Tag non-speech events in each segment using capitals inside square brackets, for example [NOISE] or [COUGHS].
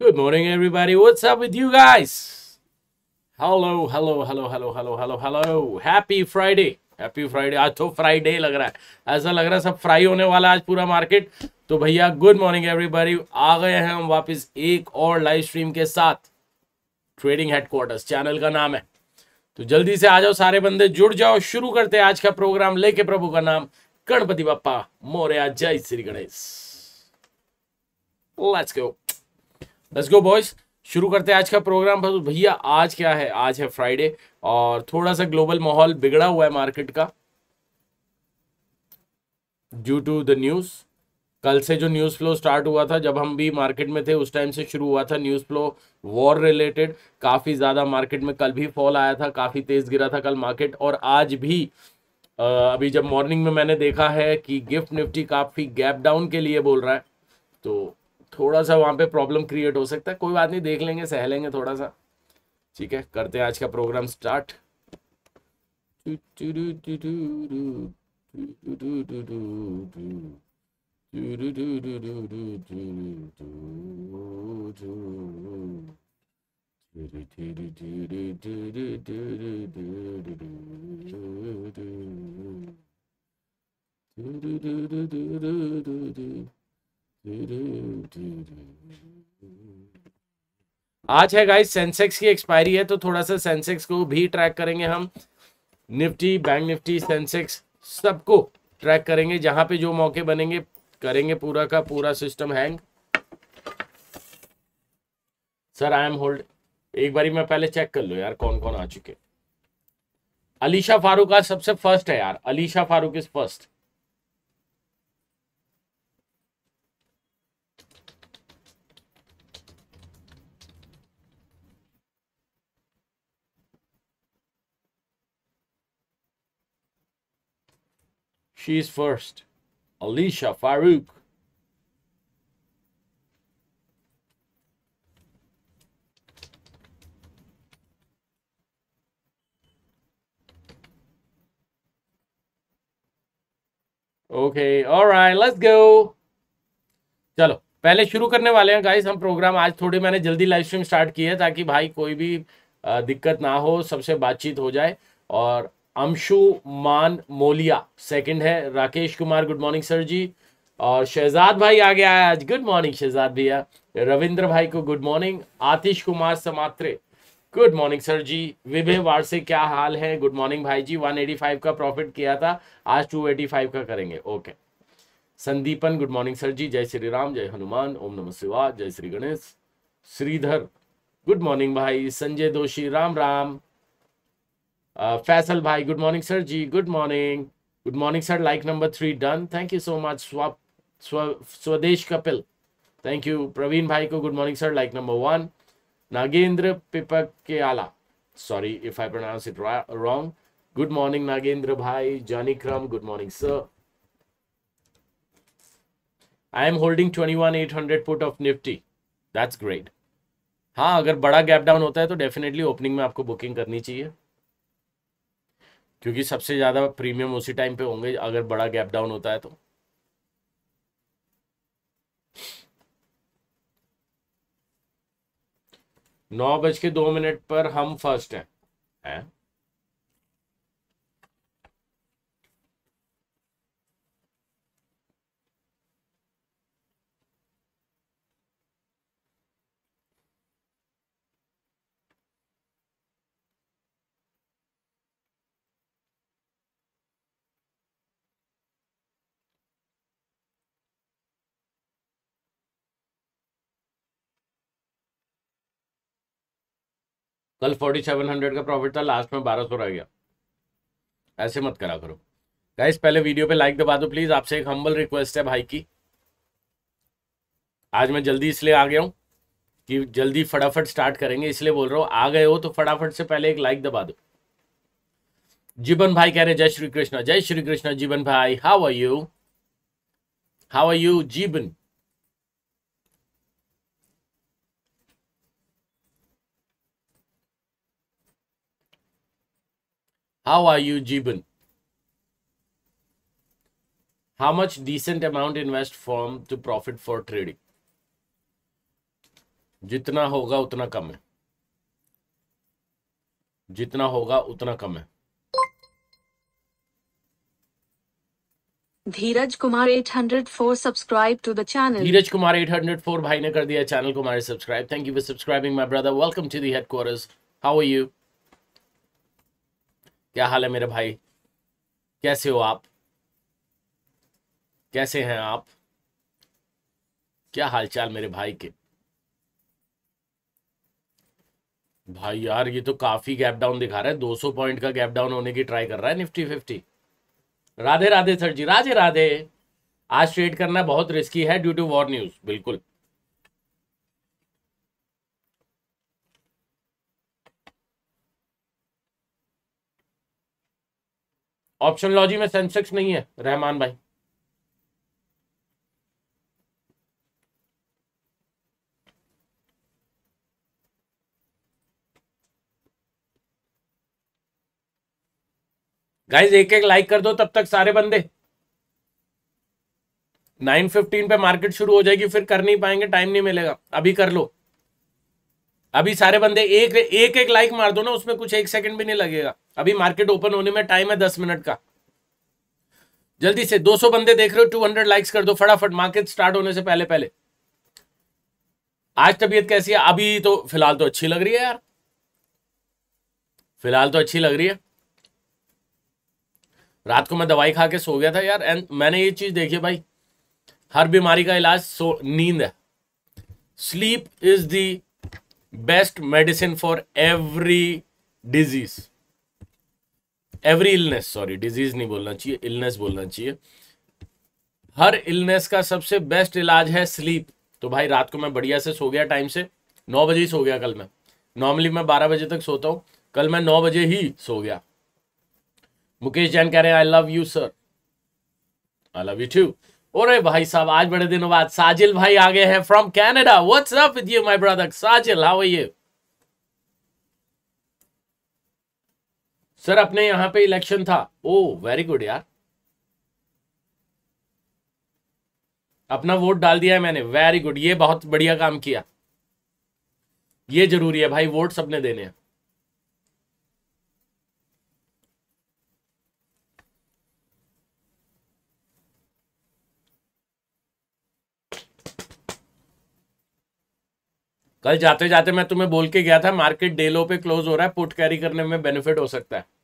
Good morning, everybody. What's up with you guys? Hello, hello, hello, hello, hello, hello, hello. Happy Friday. Happy Friday. आज तो Friday लग रहा है ऐसा लग रहा है सब फ्राई होने वाला आज पूरा मार्केट तो भैया गुड मॉर्निंग एवरीबॉडी आ गए हैं हम वापस एक और लाइव स्ट्रीम के साथ ट्रेडिंग हेडक्वार्टर्स चैनल का नाम है तो जल्दी से आ जाओ सारे बंदे जुड़ जाओ शुरू करते हैं आज का प्रोग्राम लेके प्रभु का नाम गणपति बापा मोरया जय Shri Ganesh let's go let's go boys शुरू करते हैं आज का प्रोग्राम बस भैया आज क्या है आज है फ्राइडे और थोड़ा सा ग्लोबल माहौल बिगड़ा हुआ है मार्केट का ड्यू टू द न्यूज़ कल से जो न्यूज़ फ्लो स्टार्ट हुआ था जब हम भी मार्केट में थे उस टाइम से शुरू हुआ था न्यूज़ फ्लो वॉर रिलेटेड काफ़ी ज़्यादा मार्केट में कल भी फॉल आया था काफ़ी तेज़ गिरा था कल मार्केट और आज भी अभी जब मॉर्निंग में मैंने देखा है कि गिफ्ट निफ्टी काफ़ी गैप डाउन के लिए बोल रहा है तो थोड़ा सा वहाँ पे प्रॉब्लम क्रिएट हो सकता है कोई बात नहीं देख लेंगे सह लेंगे थोड़ा सा ठीक है करते हैं आज का program start do do do do do do do आज है गाइस सेंसेक्स की एक्सपायरी है तो थोड़ा सा सेंसेक्स को भी ट्रैक करेंगे हम निफ्टी बैंक निफ्टी सेंसेक्स सबको ट्रैक करेंगे जहां पे जो मौके बनेंगे करेंगे पूरा का पूरा system hang sir I am hold एक बारी मैं पहले चेक कर लो यार कौन कौन आ चुके अलीशा फारूक आज सबसे फर्स्ट है यार Alicia Farouk is first She's first. Alicia Farouk. all right, let's go चलो पहले शुरू करने वाले हैं गाइस हम प्रोग्राम आज थोड़ी मैंने जल्दी लाइव स्ट्रीम स्टार्ट की है ताकि भाई कोई भी दिक्कत ना हो सबसे बातचीत हो जाए और अंशु मान मोलिया सेकंड है Rakesh Kumar good morning sir ji और शहजाद भाई आ गया है आज गुड मॉर्निंग शहजाद भैया रविंद्र भाई को गुड मॉर्निंग आतिश कुमार समात्रे गुड मॉर्निंग सर जी विभे वार से क्या हाल है गुड मॉर्निंग भाई जी 185 का प्रॉफिट किया था आज 285 का करेंगे okay Sandipan good morning sir ji जय श्री राम जय हनुमान ओम नमः शिवा जय श्री गणेश श्रीधर गुड मॉर्निंग भाई संजय दोषी राम राम फैसल भाई good morning sir ji good morning good morning sir like number three done thank you so much स्वाप स्वदेश कपिल थैंक यू प्रवीण भाई को good morning sir like number one Nagendra पिपक के आला sorry if I pronounce it wrong good morning Nagendra भाई Johnny क्रम good morning sir I am holding twenty one eight hundred put of Nifty that's great हाँ अगर बड़ा गैप डाउन होता है तो डेफिनेटली ओपनिंग में आपको बुकिंग करनी चाहिए क्योंकि सबसे ज़्यादा प्रीमियम उसी टाइम पे होंगे अगर बड़ा गैप डाउन होता है तो नौ बज के दो मिनट पर हम फर्स्ट हैं है? कल फोर्टी सेवन हंड्रेड का प्रॉफिट था लास्ट में बारह सौ रह गया ऐसे मत करा करो गाइस पहले वीडियो पे लाइक दबा दो प्लीज आपसे एक हम्बल रिक्वेस्ट है भाई की आज मैं जल्दी इसलिए आ गया हूँ कि जल्दी फटाफट स्टार्ट करेंगे इसलिए बोल रहा हूँ आ गए हो तो फटाफट से पहले एक लाइक दबा दो जीवन भाई कह रहे जय श्री कृष्णा जय श्री कृष्णा जीवन भाई how are you how are you Jeevan How are you, Jeevan? How much decent amount invest from to profit for trading? जितना होगा उतना कम है जितना होगा उतना कम है Dheeraj Kumar 804 subscribe to the channel Dheeraj Kumar 804 भाई ने कर दिया चैनल को हमारे subscribe thank you for subscribing my brother welcome to the headquarters how are you क्या हाल है मेरे भाई कैसे हो आप कैसे हैं आप क्या हालचाल मेरे भाई के भाई यार ये तो काफी गैप डाउन दिखा रहा है 200 पॉइंट का गैप डाउन होने की ट्राई कर रहा है Nifty fifty Radhe Radhe sir ji Radhe Radhe आज ट्रेड करना बहुत रिस्की है ड्यू टू वॉर न्यूज बिल्कुल ऑप्शन लॉजी में सेंसेक्स नहीं है रहमान भाई गाइज एक एक लाइक कर दो तब तक सारे बंदे नाइन फिफ्टीन पे मार्केट शुरू हो जाएगी फिर कर नहीं पाएंगे टाइम नहीं मिलेगा अभी कर लो अभी सारे बंदे एक एक एक लाइक मार दो ना उसमें कुछ एक सेकंड भी नहीं लगेगा अभी मार्केट ओपन होने में टाइम है दस मिनट का जल्दी से 200 बंदे देख रहे हो 200 लाइक्स कर दो फटाफट मार्केट स्टार्ट होने से पहले पहले आज तबीयत कैसी है अभी तो फिलहाल तो अच्छी लग रही है यार फिलहाल तो अच्छी लग रही है रात को मैं दवाई खा के सो गया था यार एंड मैंने ये चीज देखी भाई हर बीमारी का इलाज सो नींद है sleep is the best medicine for every disease every illness sorry disease नहीं बोलना चाहिए इलनेस बोलना चाहिए हर इलनेस का सबसे बेस्ट इलाज है स्लीप तो भाई रात को मैं बढ़िया से सो गया टाइम से नौ बजे ही सो गया कल मैं नॉर्मली मैं बारह बजे तक सोता हूँ कल मैं नौ बजे ही सो गया मुकेश जैन कह रहे हैं I love you sir I love you too और भाई साहब आज बड़े दिनों बाद साजिल भाई आ गए हैं from Canada what's up with you my brother Sajil how are you sir अपने यहां पे इलेक्शन था ओ वेरी गुड यार अपना वोट डाल दिया है मैंने वेरी गुड ये बहुत बढ़िया काम किया ये जरूरी है भाई वोट सबने देने हैं कल जाते जाते मैं तुम्हें बोल के गया था मार्केट डेलो पे क्लोज हो रहा है पुट कैरी करने में बेनिफिट हो सकता है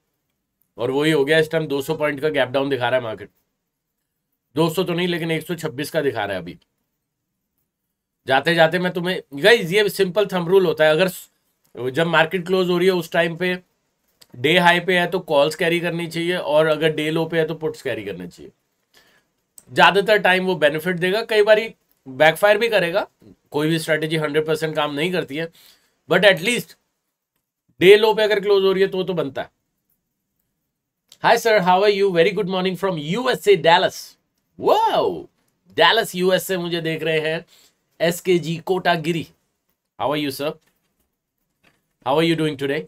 और वही हो गया इस टाइम 200 पॉइंट का गैप डाउन दिखा रहा है मार्केट 200 तो नहीं लेकिन 126 का दिखा रहा है अभी जाते जाते मैं तुम्हें गाइज ये सिंपल थम रूल होता है अगर जब मार्केट क्लोज हो रही है उस टाइम पे डे हाई पे है तो कॉल्स कैरी करनी चाहिए और अगर डे लो पे है तो पुट्स कैरी करना चाहिए ज़्यादातर टाइम वो बेनिफिट देगा कई बार बैकफायर भी करेगा कोई भी स्ट्रेटेजी हंड्रेड परसेंट काम नहीं करती है बट एटलीस्ट डे लो पे अगर क्लोज हो रही है तो तो बनता है Hi, sir. How are you? Very good morning from USA, Dallas. Wow! Dallas, USA मुझे देख रहे हैं S K G Kotagiri how are you sir how are you doing today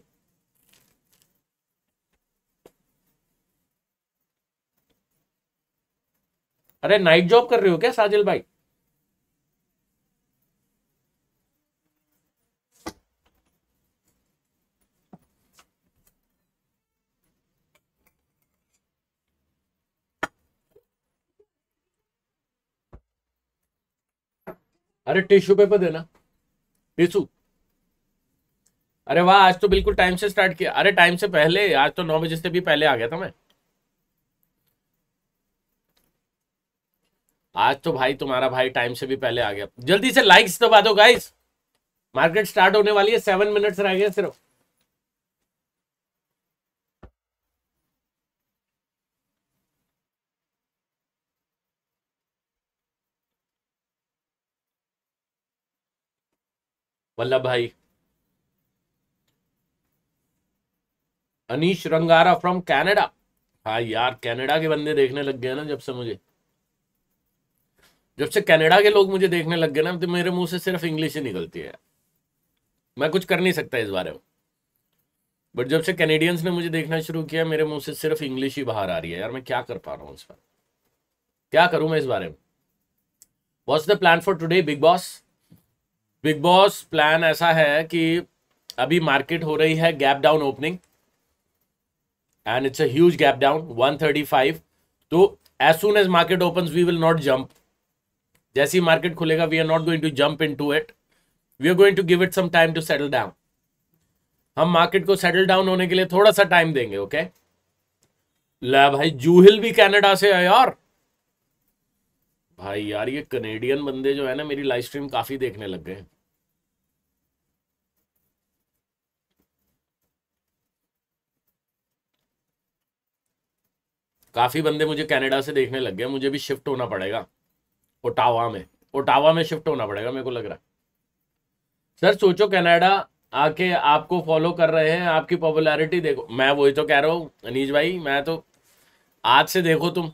अरे नाइट जॉब कर रहे हो क्या साजिल भाई अरे टिश्यू पेपर देना टिशू अरे वाह आज तो बिल्कुल टाइम से स्टार्ट किया अरे टाइम से पहले आज तो नौ बजे से भी पहले आ गया था मैं आज तो भाई तुम्हारा भाई टाइम से भी पहले आ गया जल्दी से लाइक्स दबा दो गाइस मार्केट स्टार्ट होने वाली है सेवन मिनट्स रह गए सिर्फ वल्लभ भाई अनिश रंगारा फ्रॉम कनाडा हाँ यार कनाडा के बंदे देखने लग गए ना जब से मुझे जब से कनाडा के लोग मुझे देखने लग गए ना तो मेरे मुंह से सिर्फ इंग्लिश ही निकलती है मैं कुछ कर नहीं सकता इस बारे में बट जब से कैनेडियंस ने मुझे देखना शुरू किया मेरे मुंह से सिर्फ इंग्लिश ही बाहर आ रही है यार मैं क्या कर पा रहा हूँ इस पर क्या करूँ मैं इस बारे में what's the plan for today big boss big boss plan ऐसा है कि अभी मार्केट हो रही है gap down opening and it's as gap down 135 तो as soon as market open we will not jump जैसी मार्केट खुलेगा we are not going to jump into it we are going to give it some time to settle down हम market को settle down होने के लिए थोड़ा सा time देंगे ओके okay? ला भाई जूहिल भी कनाडा से है यार भाई यार ये कनेडियन बंदे जो है ना मेरी लाइव स्ट्रीम काफी देखने लग गए काफी बंदे मुझे कनाडा से देखने लग गए मुझे भी शिफ्ट होना पड़ेगा ओटावा में ओटावा में शिफ्ट होना पड़ेगा मेरे को लग रहा है सर सोचो कनाडा आके आपको फॉलो कर रहे हैं आपकी पॉपुलैरिटी देखो मैं वही तो कह रहा हूँ अनीज भाई मैं तो आज से देखो तुम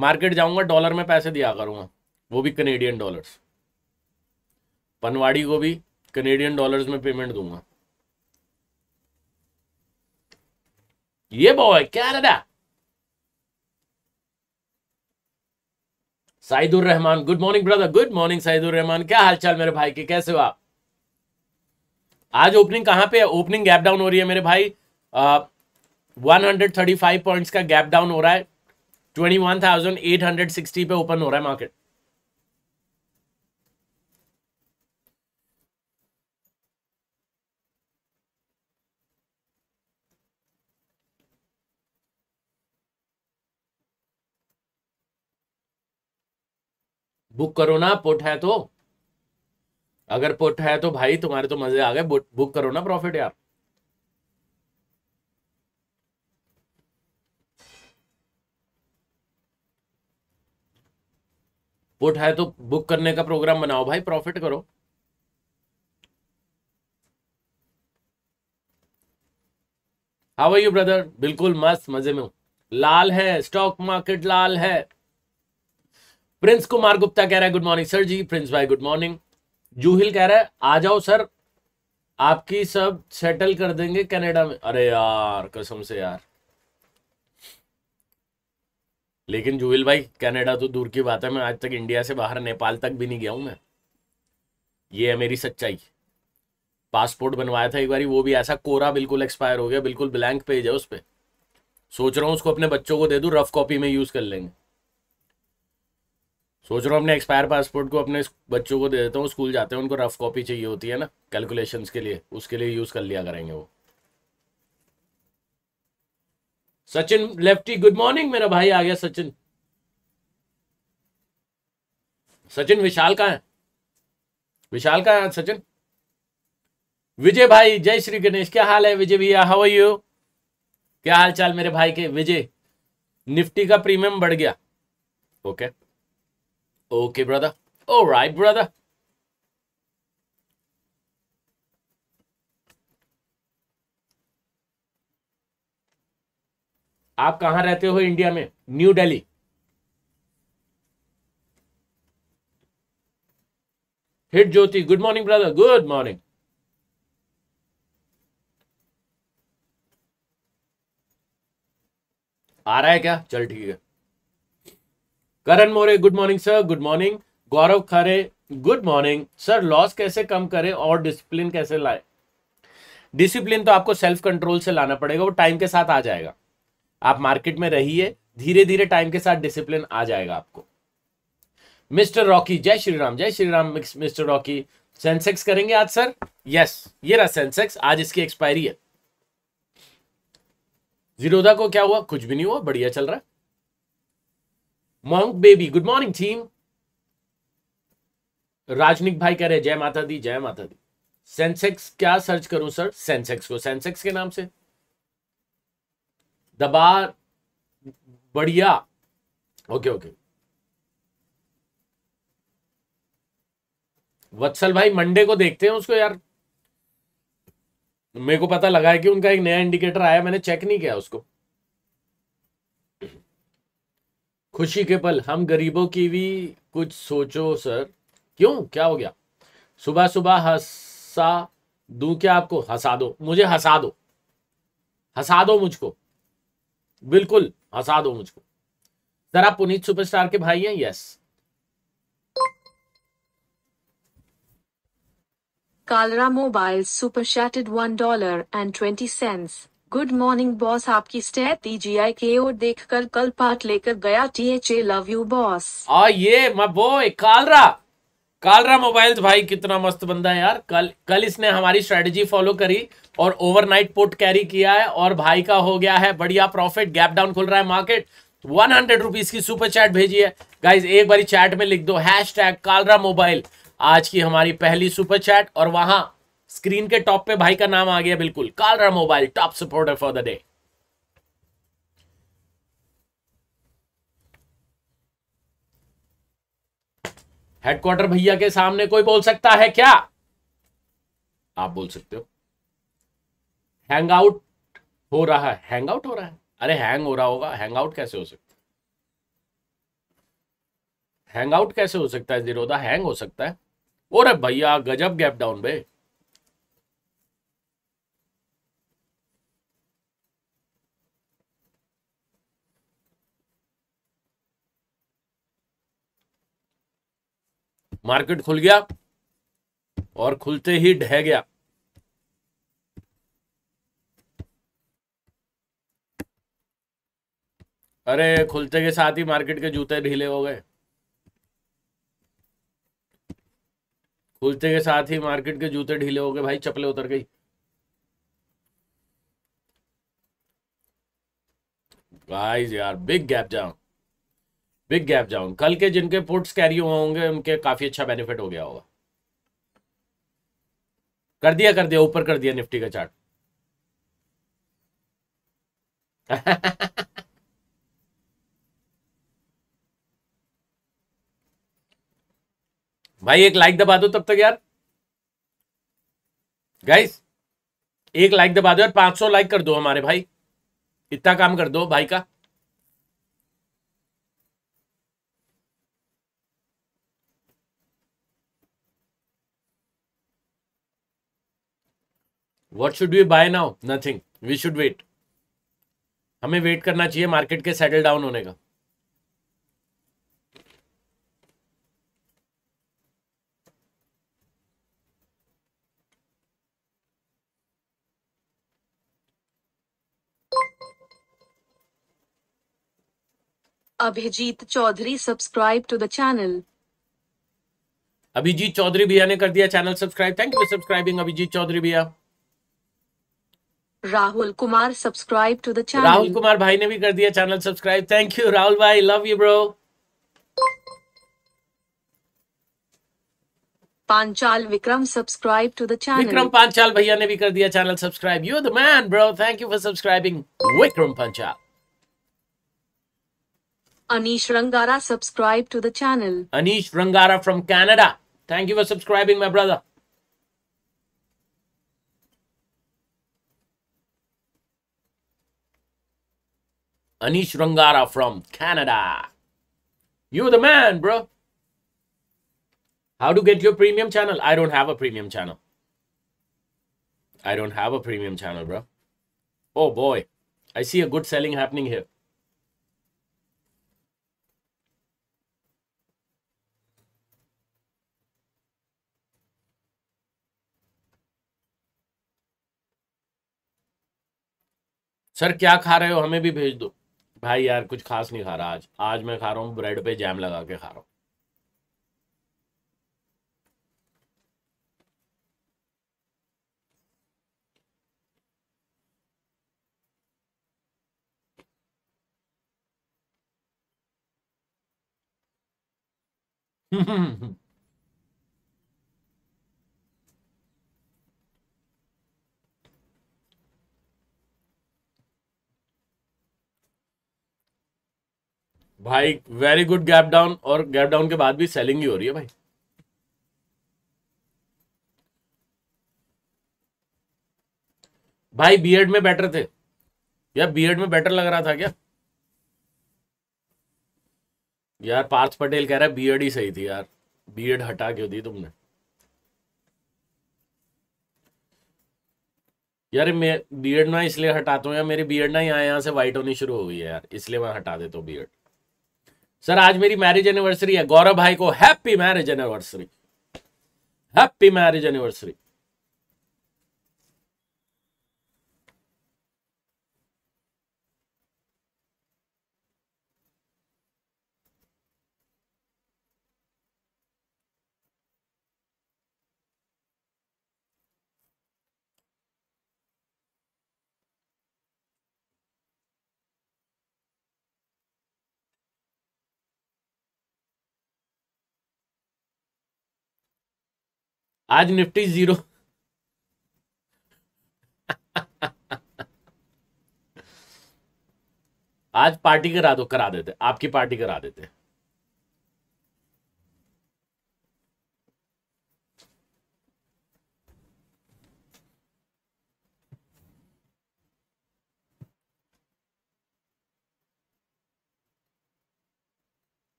मार्केट जाऊंगा डॉलर में पैसे दिया करूंगा वो भी कनेडियन डॉलर्स पनवाड़ी को भी कनेडियन डॉलर्स में पेमेंट दूंगा ये boy Canada Saidur Rahman good morning brother good morning Saidur Rahman क्या हालचाल मेरे भाई के कैसे हो आप आज ओपनिंग कहां पे है ओपनिंग गैप डाउन हो रही है मेरे भाई one hundred thirty five point का गैप डाउन हो रहा है 21,860 पे ओपन हो रहा है मार्केट बुक करो ना पुट है तो अगर पुट है तो भाई तुम्हारे तो मजे आ गए बुक करो ना प्रॉफिट यार पुट है तो बुक करने का प्रोग्राम बनाओ भाई प्रॉफिट करो हाउ आर यू ब्रदर बिल्कुल मस्त मजे में हूं लाल है स्टॉक मार्केट लाल है प्रिंस कुमार गुप्ता कह रहा है good morning sir ji Prince भाई गुड मॉर्निंग जूहिल कह रहा है आ जाओ सर आपकी सब सेटल कर देंगे कनाडा में अरे यार कसम से यार लेकिन जुहिल भाई कनाडा तो दूर की बात है मैं आज तक इंडिया से बाहर नेपाल तक भी नहीं गया हूं मैं ये है मेरी सच्चाई पासपोर्ट बनवाया था एक बार वो भी ऐसा कोरा बिल्कुल एक्सपायर हो गया बिल्कुल ब्लैंक पेज है उस पर सोच रहा हूँ उसको अपने बच्चों को दे दू रफ कॉपी में यूज़ कर लेंगे सोच रहा हूँ अपने एक्सपायर पासपोर्ट को अपने बच्चों को दे देता हूँ स्कूल जाते हैं उनको रफ कॉपी चाहिए होती है ना कैलकुलेशंस के लिए उसके लिए यूज़ कर लिया करेंगे वो सचिन लेफ्टी गुड मॉर्निंग मेरा भाई आ गया सचिन सचिन विशाल का है विशाल का है सचिन विजय भाई जय श्री गणेश क्या हाल है विजय भैया हाउ आर यू क्या हाल चाल मेरे भाई के विजय निफ्टी का प्रीमियम बढ़ गया okay okay brother oh right brother आप कहां रहते हो इंडिया में न्यू दिल्ली हिट Jyoti good morning brother good morning आ रहा है क्या चल ठीक है Karan More good morning sir good morning Gaurav Khare good morning sir loss कैसे कम करें और डिसिप्लिन कैसे लाए डिसिप्लिन तो आपको सेल्फ कंट्रोल से लाना पड़ेगा वो टाइम के साथ आ जाएगा आप मार्केट में रहिए धीरे धीरे टाइम के साथ डिसिप्लिन आ जाएगा आपको मिस्टर रॉकी जय श्री राम जय Shri Ram mister Rocky Sensex करेंगे आज सर यस ये रहा सेंसेक्स आज इसकी एक्सपायरी है जीरोधा को क्या हुआ कुछ भी नहीं हुआ बढ़िया चल रहा है बेबी गुड मॉर्निंग थीम राजनिक भाई कह रहे जय माता दी जय माता दी सेंसेक्स क्या सर्च करूं सर सेंसेक्स को सेंसेक्स के नाम से दबार बढ़िया ओके ओके वत्सल भाई मंडे को देखते हैं उसको यार मेरे को पता लगा है कि उनका एक नया इंडिकेटर आया मैंने चेक नहीं किया उसको खुशी के पल हम गरीबों की भी कुछ सोचो सर क्यों क्या हो गया सुबह सुबह हंसा दू क्या आपको हंसा दो मुझे हंसा दो हंसा दो मुझको बिल्कुल हंसा दो मुझको सर आप पुनीत सुपरस्टार के भाई हैं yes Kalra mobile super शैटेड one dollar and twenty cents good morning boss आपकी जी आई के ओर देखकर कल पार्ट लेकर गया T H A love you boss आ ये मैं बॉय कालरा कालरा मोबाइल्स भाई कितना मस्त बंदा है यार कल कल इसने हमारी स्ट्रेटजी फॉलो करी और ओवरनाइट पुट कैरी किया है और भाई का हो गया है बढ़िया प्रॉफिट गैप डाउन खुल रहा है मार्केट वन हंड्रेड रुपीज की सुपर चैट भेजिए गाइज एक बारी चैट में लिख दो हैश टैग कालरा मोबाइल आज की हमारी पहली सुपर चैट और वहां स्क्रीन के टॉप पे भाई का नाम आ गया बिल्कुल Kalra mobile top supporter for the day headquarter भैया के सामने कोई बोल सकता है क्या आप बोल सकते हो हैंग आउट हो रहा है हैंग आउट हो रहा है अरे हैंग हो रहा होगा हैंग आउट कैसे हो सकता है हैंग आउट कैसे हो सकता है जीरोदा हैंग हो सकता है और भैया गजब गैप डाउन बे मार्केट खुल गया और खुलते ही ढह गया अरे खुलते के साथ ही मार्केट के जूते ढीले हो गए खुलते के साथ ही मार्केट के जूते ढीले हो गए भाई चपले उतर गई गाइस यार बिग गैप जाऊं बिग गैप जाऊं कल के जिनके पुट्स कैरी हुए होंगे उनके काफी अच्छा बेनिफिट हो गया होगा कर दिया कर दिया ऊपर कर दिया निफ्टी का चार्ट [LAUGHS] भाई एक लाइक दबा दो तब तक यार गाइस एक लाइक दबा दो यार 500 लाइक कर दो हमारे भाई इतना काम कर दो भाई का what should we buy now nothing we should wait हमें वेट करना चाहिए मार्केट के सेटल डाउन होने का Abhijit Chaudhary subscribe to the channel Abhijit Chaudhary भैया ने कर दिया channel subscribe thank you subscribing Abhijit Chaudhary भैया Rahul Kumar subscribe to the channel Rahul Kumar भाई ने भी कर दिया channel subscribe thank you Rahul भाई love you bro Panchal Vikram subscribe to the channel Vikram Panchal भैया ने भी कर दिया channel subscribe you the man bro thank you for subscribing Vikram Panchal Anish Rangara subscribe to the channel. Anish Rangara from Canada. Thank you for subscribing, my brother. Anish Rangara from Canada. You the man, bro. How to get your premium channel? I don't have a premium channel. I don't have a premium channel, bro. Oh boy. I see a good selling happening here. Sir क्या खा रहे हो हमें भी भेज दो भाई यार कुछ खास नहीं खा रहा आज आज मैं खा रहा हूँ ब्रेड पे जैम लगा के खा रहा हूँ [LAUGHS] हम्म, हम्म, हम्म। भाई वेरी गुड गैप डाउन और गैप डाउन के बाद भी सेलिंग ही हो रही है भाई भाई बीएड में बेटर थे या बीएड में बेटर लग रहा था क्या यार पार्थ पटेल कह रहा है बीएड ही सही थी यार बीएड हटा क्यों दी तुमने यार मैं बीएड ना इसलिए हटाता हूँ यार मेरी बीएड ना यहाँ यहाँ से व्हाइट होनी शुरू हो गई है यार इसलिए मैं हटा देता हूँ बीएड सर आज मेरी मैरिज एनिवर्सरी है गौरव भाई को happy marriage anniversary happy marriage anniversary आज निफ्टी जीरो आज पार्टी करा दो करा देते आपकी पार्टी करा देते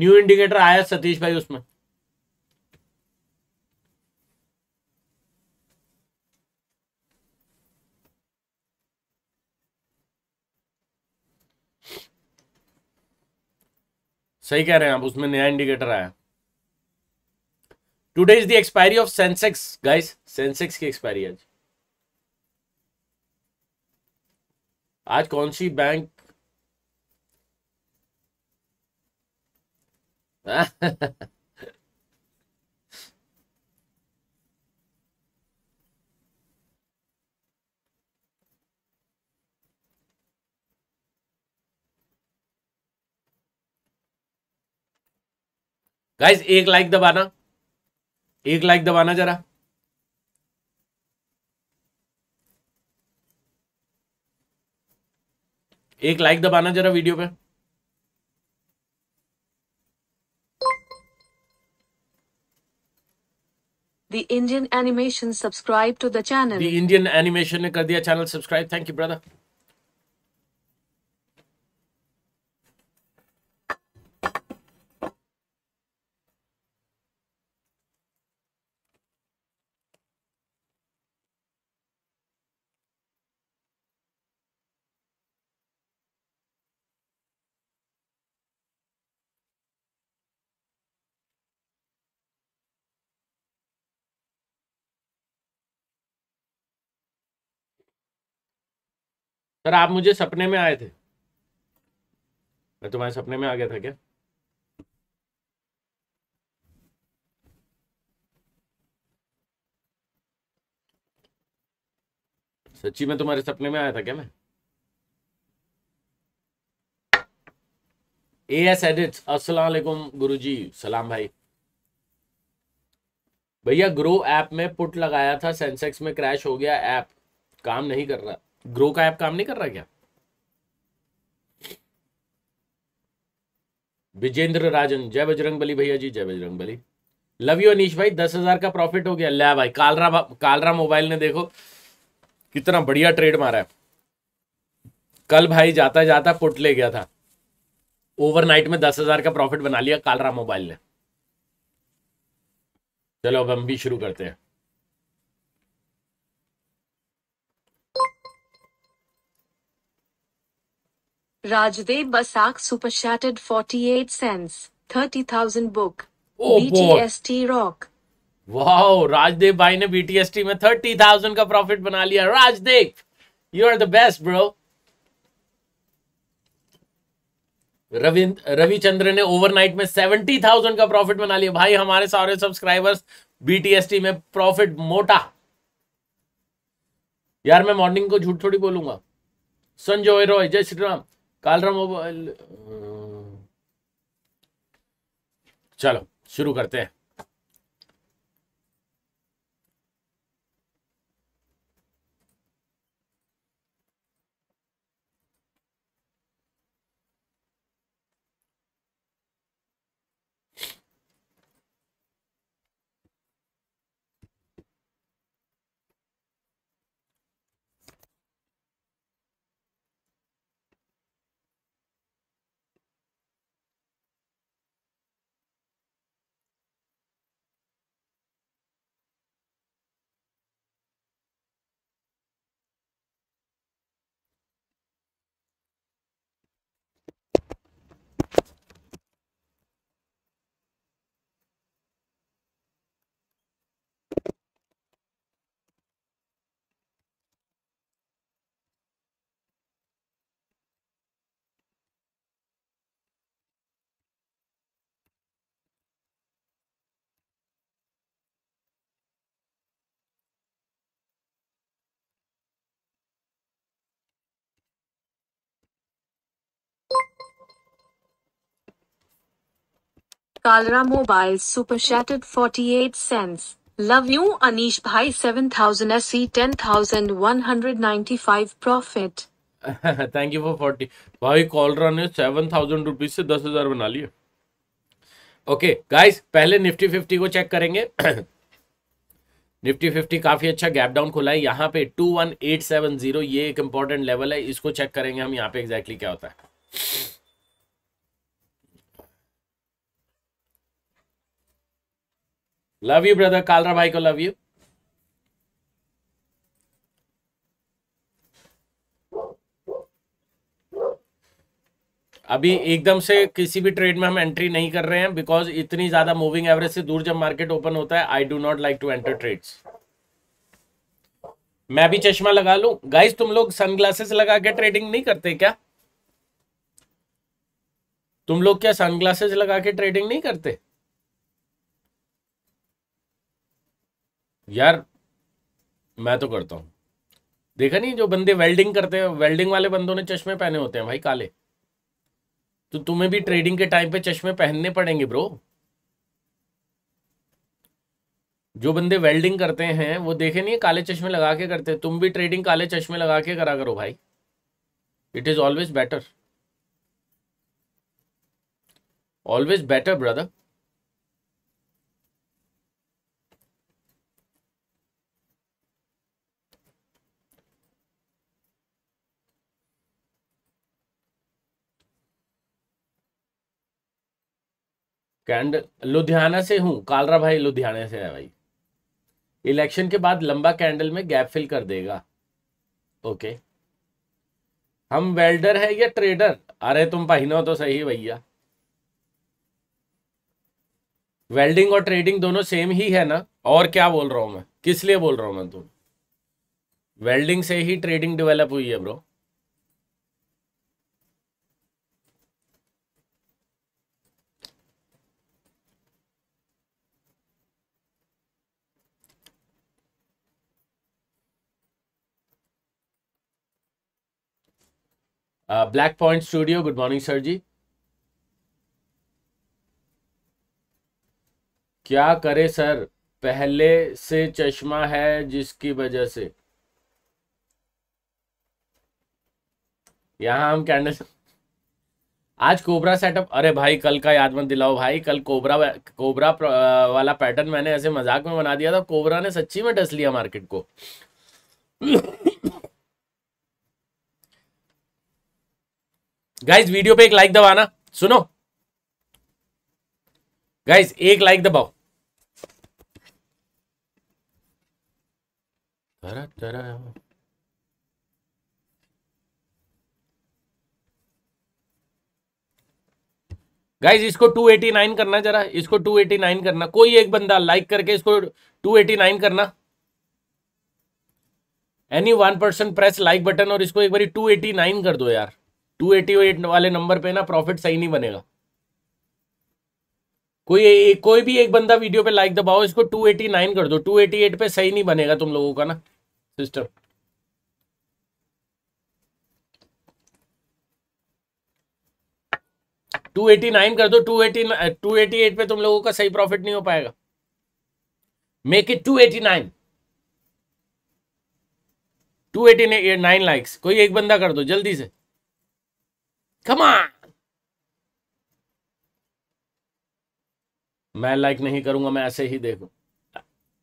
न्यू इंडिकेटर आया सतीश भाई उसमें सही कह रहे हैं आप उसमें नया इंडिकेटर आया today is the expiry of Sensex guys Sensex की एक्सपायरी आज आज कौन सी बैंक गाइस [LAUGHS] एक लाइक दबाना एक लाइक दबाना जरा एक लाइक दबाना जरा वीडियो पे the Indian Animation subscribe to the channel. The Indian Animation ne kar diya channel subscribe. Thank you, brother. Sir आप मुझे सपने में आए थे मैं तुम्हारे सपने में आ गया था क्या सच्ची में तुम्हारे सपने में आया था क्या मैं ए एस एडिट्स अस्सलाम गुरुजी सलाम भाई भैया ग्रो ऐप में पुट लगाया था सेंसेक्स में क्रैश हो गया ऐप काम नहीं कर रहा ग्रो का ऐप काम नहीं कर रहा क्या विजेंद्र राजन जय बजरंग बली भैया जी जय बजरंग बली लव यू अनिश भाई दस हजार का प्रॉफिट हो गया लै भाई कालरा कालरा मोबाइल ने देखो कितना बढ़िया ट्रेड मारा है कल भाई जाता जाता पुट ले गया था ओवरनाइट में दस हजार का प्रॉफिट बना लिया कालरा मोबाइल ने चलो अब हम भी शुरू करते हैं Rajdev Basak superchatted 48 cents, 30,000 book. Oh, BTST rock. Wow Rajdev भाई ने बीटीएसटी में थर्टी थाउजेंड का प्रॉफिट बना लिया Rajdev you are the best bro Ravindra Ravichandra ने ओवरनाइट में सेवेंटी थाउजेंड का प्रॉफिट बना लिया भाई हमारे सारे सब्सक्राइबर्स बीटीएसटी में प्रॉफिट मोटा यार मैं मॉर्निंग को झूठ थोड़ी बोलूंगा संजोय रॉय जय श्री राम कालरा मोबाइल चलो शुरू करते हैं Kalra Mobile Super Shattered 48 cents. Love you Anish Bhai 7000 SE 10195 profit. Thank you for forty भाई कॉलरा ने सेवन थाउजेंड रुपीज से दस हजार बना लिए ओके गाइस पहले निफ्टी फिफ्टी को चेक करेंगे [CLEARS THROAT] निफ्टी फिफ्टी काफी अच्छा गैप डाउन खुला है यहाँ पे two one eight seven zero ये एक इंपॉर्टेंट लेवल है इसको चेक करेंगे हम यहाँ पे एग्जैक्टली exactly क्या होता है लव यू ब्रदर कालरा भाई को लव यू अभी एकदम से किसी भी ट्रेड में हम एंट्री नहीं कर रहे हैं बिकॉज इतनी ज्यादा मूविंग एवरेज से दूर जब मार्केट ओपन होता है I do not like to enter trades मैं भी चश्मा लगा लू गाइस तुम लोग सनग्लासेस लगा के ट्रेडिंग नहीं करते क्या तुम लोग क्या सनग्लासेस लगा के ट्रेडिंग नहीं करते यार मैं तो करता हूं देखा नहीं जो बंदे वेल्डिंग करते हैं वेल्डिंग वाले बंदों ने चश्मे पहने होते हैं भाई काले तो तुम्हें भी ट्रेडिंग के टाइम पे चश्मे पहनने पड़ेंगे ब्रो जो बंदे वेल्डिंग करते हैं वो देखे नहीं काले चश्मे लगा के करते तुम भी ट्रेडिंग काले चश्मे लगा के करा करो भाई it is always better always better brother कैंड लुधियाना से हूं कालरा भाई लुधियाना से है भाई इलेक्शन के बाद लंबा कैंडल में गैप फिल कर देगा ओके हम वेल्डर है या ट्रेडर अरे तुम पहनो तो सही भैया वेल्डिंग और ट्रेडिंग दोनों सेम ही है ना और क्या बोल रहा हूँ मैं किस लिए बोल रहा हूं मैं तुम वेल्डिंग से ही ट्रेडिंग डेवलप हुई है bro black point studio good morning sir जी क्या करे सर पहले से चश्मा है जिसकी वजह से यहां हम कैंडल आज कोबरा सेटअप अरे भाई कल का याद मत दिलाओ भाई कल कोबरा कोबरा वाला पैटर्न मैंने ऐसे मजाक में बना दिया था कोबरा ने सच्ची में डस लिया मार्केट को गाइज वीडियो पे एक लाइक दबाना सुनो गाइज एक लाइक दबाओ गाइज इसको 289 करना जरा इसको 289 करना कोई एक बंदा लाइक करके इसको 289 करना any one person press like button और इसको एक बार 289 कर दो यार 288 वाले नंबर पे ना प्रॉफिट सही नहीं बनेगा कोई ए, कोई भी एक बंदा वीडियो पे लाइक दबाओ इसको 289 कर दो 288 पे सही नहीं बनेगा तुम लोगों का ना सिस्टम टू एटी नाइन कर दो two eighty two eighty eight पे तुम लोगों का सही प्रॉफिट नहीं हो पाएगा make it two eighty nine two eighty nine likes कोई एक बंदा कर दो जल्दी से Come on! मैं लाइक नहीं करूंगा मैं ऐसे ही देखू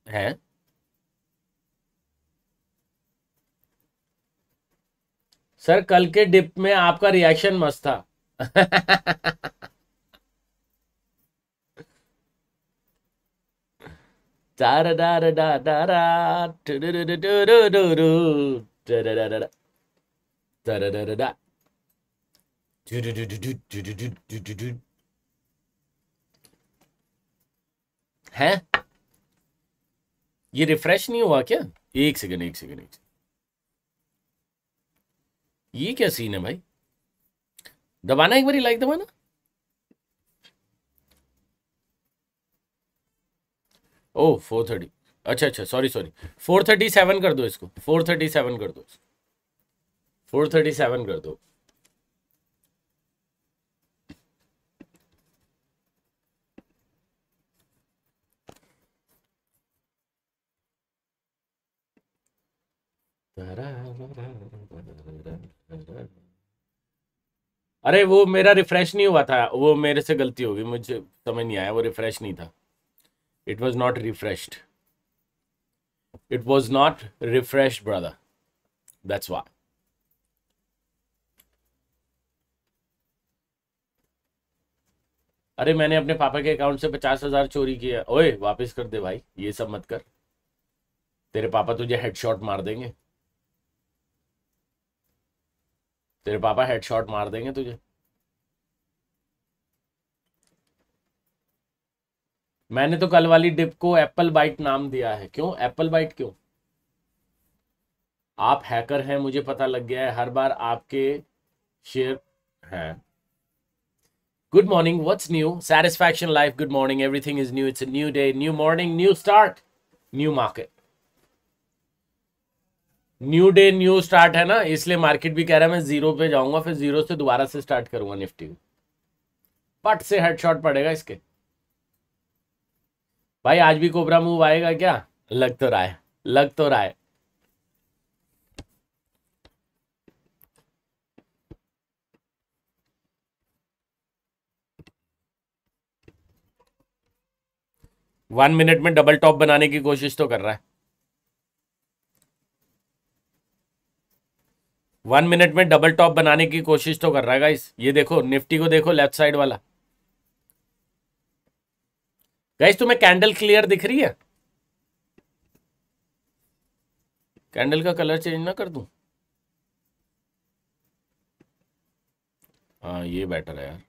है सर कल के डिप में आपका रिएक्शन मस्त था डा [LAUGHS] है ये रिफ्रेश नहीं हुआ क्या एक सेकंड एक सेकंड एक सेकंड ये क्या सीन है भाई दबाना एक बार लाइक दबाना ओ फोर थर्टी अच्छा अच्छा sorry sorry four thirty seven कर दो इसको फोर थर्टी सेवन कर दो फोर थर्टी सेवन कर दो अरे वो मेरा रिफ्रेश नहीं हुआ था वो मेरे से गलती होगी मुझे समझ नहीं आया वो रिफ्रेश नहीं था it was not refreshed it was not refresh brother that's why अरे मैंने अपने पापा के अकाउंट से पचास हजार चोरी किया ओए वापस कर दे भाई ये सब मत कर तेरे पापा तुझे हेडशॉट मार देंगे तेरे पापा हेडशॉट मार देंगे तुझे मैंने तो कल वाली डिप को एप्पल बाइट नाम दिया है क्यों एप्पल बाइट क्यों आप हैकर हैं मुझे पता लग गया है हर बार आपके शेयर है good morning what's new satisfaction life good morning everything is new it's new day new morning new start new market new day new start है ना इसलिए मार्केट भी कह रहा है मैं जीरो पे जाऊंगा फिर जीरो से दोबारा से स्टार्ट करूंगा निफ्टी पट से हेडशॉट पड़ेगा इसके भाई आज भी कोबरा मूव आएगा क्या लग तो रहा है लग तो रहा है वन मिनट में डबल टॉप बनाने की कोशिश तो कर रहा है वन मिनट में डबल टॉप बनाने की कोशिश तो कर रहा है गाइस ये देखो निफ्टी को देखो लेफ्ट साइड वाला गाइस तुम्हें कैंडल क्लियर दिख रही है कैंडल का कलर चेंज ना कर दू हाँ ये बेटर है यार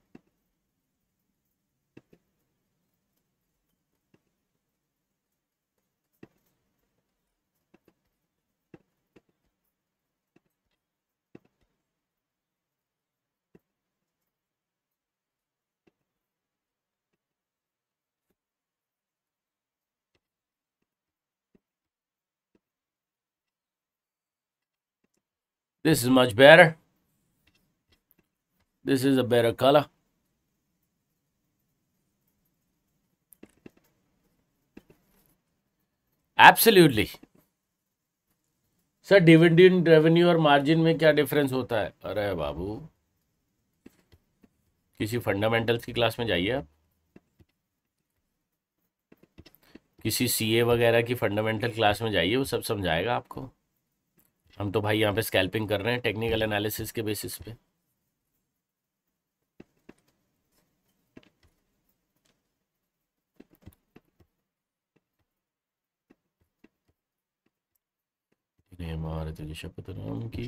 This is much better. This is a better color. Absolutely. Sir dividend revenue और मार्जिन में क्या डिफरेंस होता है अरे बाबू किसी फंडामेंटल्स की क्लास में जाइए आप किसी सीए वगैरह की फंडामेंटल क्लास में जाइए वो सब समझाएगा आपको हम तो भाई यहाँ पे स्कैल्पिंग कर रहे हैं टेक्निकल एनालिसिस के बेसिस पे मारते शपथ राम की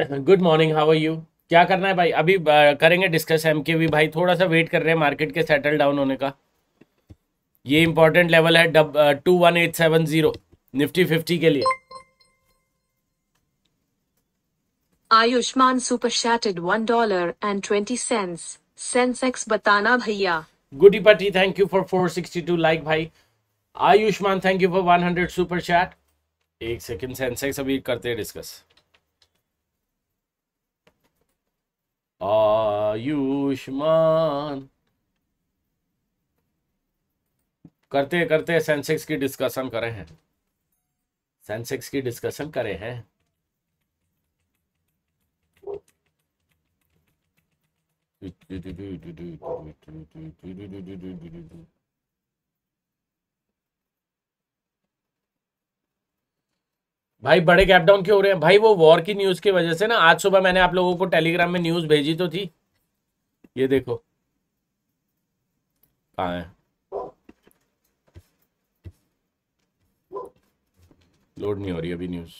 good morning how are you क्या करना है भाई अभी करेंगे डिस्कस एम के वी भाई थोड़ा सा वेट कर रहे हैं मार्केट के सेटल डाउन होने का ये इंपॉर्टेंट लेवल है डब two one eight seven zero Nifty fifty के लिए Ayushman super शैटेड one dollar and twenty cents Sensex बताना भैया गुडी पटी thank you for four sixty two like भाई Ayushman thank you for one hundred super chat एक सेकेंड सेंसेक्स अभी करते हैं डिस्कस आयुष्मान करते करते सेंसेक्स की डिस्कशन करे हैं सेंसेक्स की डिस्कशन करे हैं भाई बड़े गैप डाउन क्यों हो रहे हैं भाई वो वॉर की न्यूज़ की वजह से ना आज सुबह मैंने आप लोगों को टेलीग्राम में न्यूज़ भेजी तो थी ये देखो कहा है लोड नहीं हो रही अभी न्यूज़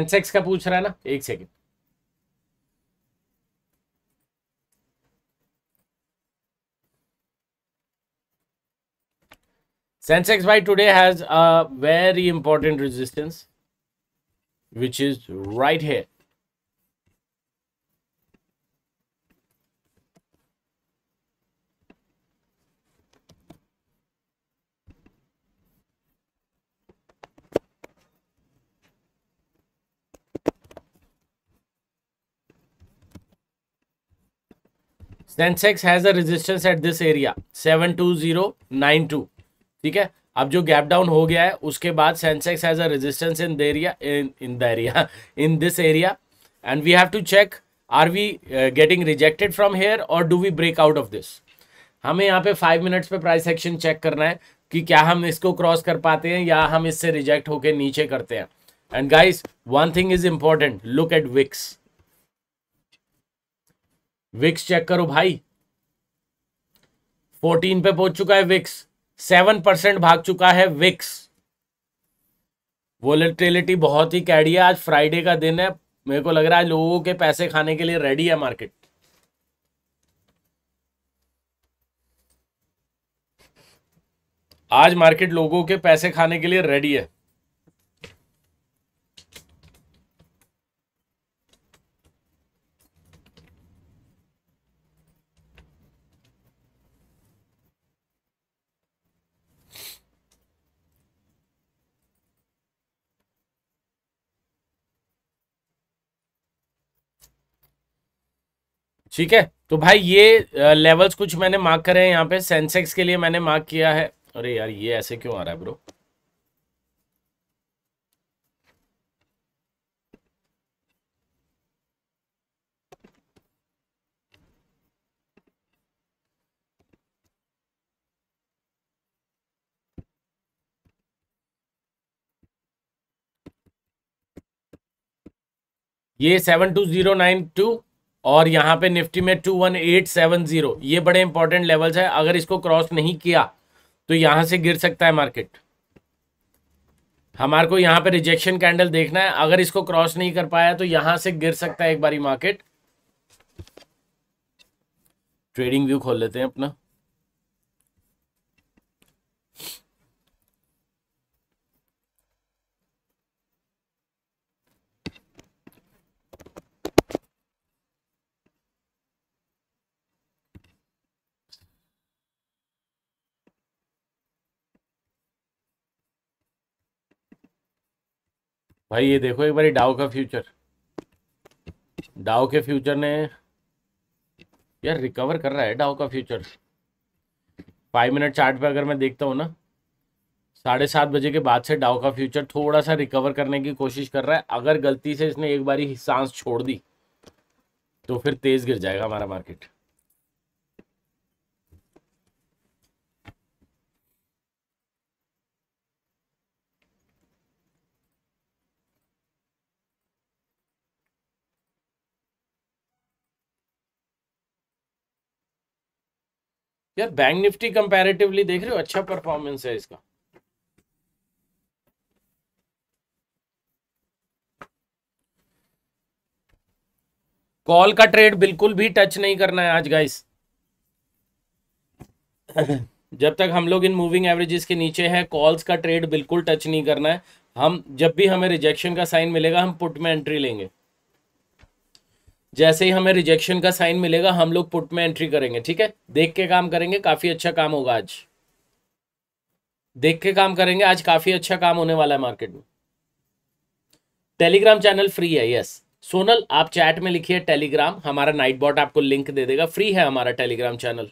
टेंस का पूछ रहा है ना एक second Sensex by today has a very important resistance which is right here Sensex has a resistance at this area seven two zero nine two ठीक है अब जो गैप डाउन हो गया है उसके बाद Sensex has a resistance in the area in the area in this area and we have to check are we getting rejected from here और do we break out of this हमें यहाँ पे five minutes पे price action check करना है कि क्या हम इसको क्रॉस कर पाते हैं या हम इससे रिजेक्ट होके नीचे करते हैं and guys one thing is important look at VIX VIX check करो भाई फोर्टीन पे पहुंच चुका है विक्स सेवन परसेंट भाग चुका है विक्स वोलेटिलिटी बहुत ही कैडी है आज फ्राइडे का दिन है मेरे को लग रहा है लोगों के पैसे खाने के लिए रेडी है मार्केट आज मार्केट लोगों के पैसे खाने के लिए रेडी है ठीक है तो भाई ये लेवल्स कुछ मैंने मार्क करे हैं यहाँ पे सेंसेक्स के लिए मैंने मार्क किया है अरे यार ये ऐसे क्यों आ रहा है ब्रो ये seven two zero nine two और यहाँ पे निफ्टी में two one eight seven zero ये बड़े इंपॉर्टेंट लेवल्स है अगर इसको क्रॉस नहीं किया तो यहां से गिर सकता है मार्केट हमारे को यहाँ पे रिजेक्शन कैंडल देखना है अगर इसको क्रॉस नहीं कर पाया तो यहां से गिर सकता है एक बारी मार्केट ट्रेडिंग व्यू खोल लेते हैं अपना भाई ये देखो एक बार डाओ का फ्यूचर डाओ के फ्यूचर ने यार रिकवर कर रहा है डाओ का फ्यूचर फाइव मिनट चार्ट पे अगर मैं देखता हूँ ना साढ़े सात बजे के बाद से डाओ का फ्यूचर थोड़ा सा रिकवर करने की कोशिश कर रहा है अगर गलती से इसने एक बारी सांस छोड़ दी तो फिर तेज़ गिर जाएगा हमारा मार्केट यार बैंक निफ्टी कंपैरेटिवली देख रहे हो अच्छा परफॉर्मेंस है इसका कॉल का ट्रेड बिल्कुल भी टच नहीं करना है आज गाइस जब तक हम लोग इन मूविंग एवरेजेस के नीचे हैं कॉल्स का ट्रेड बिल्कुल टच नहीं करना है हम जब भी हमें रिजेक्शन का साइन मिलेगा हम पुट में एंट्री लेंगे जैसे ही हमें रिजेक्शन का साइन मिलेगा हम लोग पुट में एंट्री करेंगे ठीक है देख के काम करेंगे काफ़ी अच्छा काम होगा आज देख के काम करेंगे आज काफ़ी अच्छा काम होने वाला है मार्केट में टेलीग्राम चैनल फ्री है यस सोनल आप चैट में लिखिए टेलीग्राम हमारा नाइट बॉट आपको लिंक दे देगा फ्री है हमारा टेलीग्राम चैनल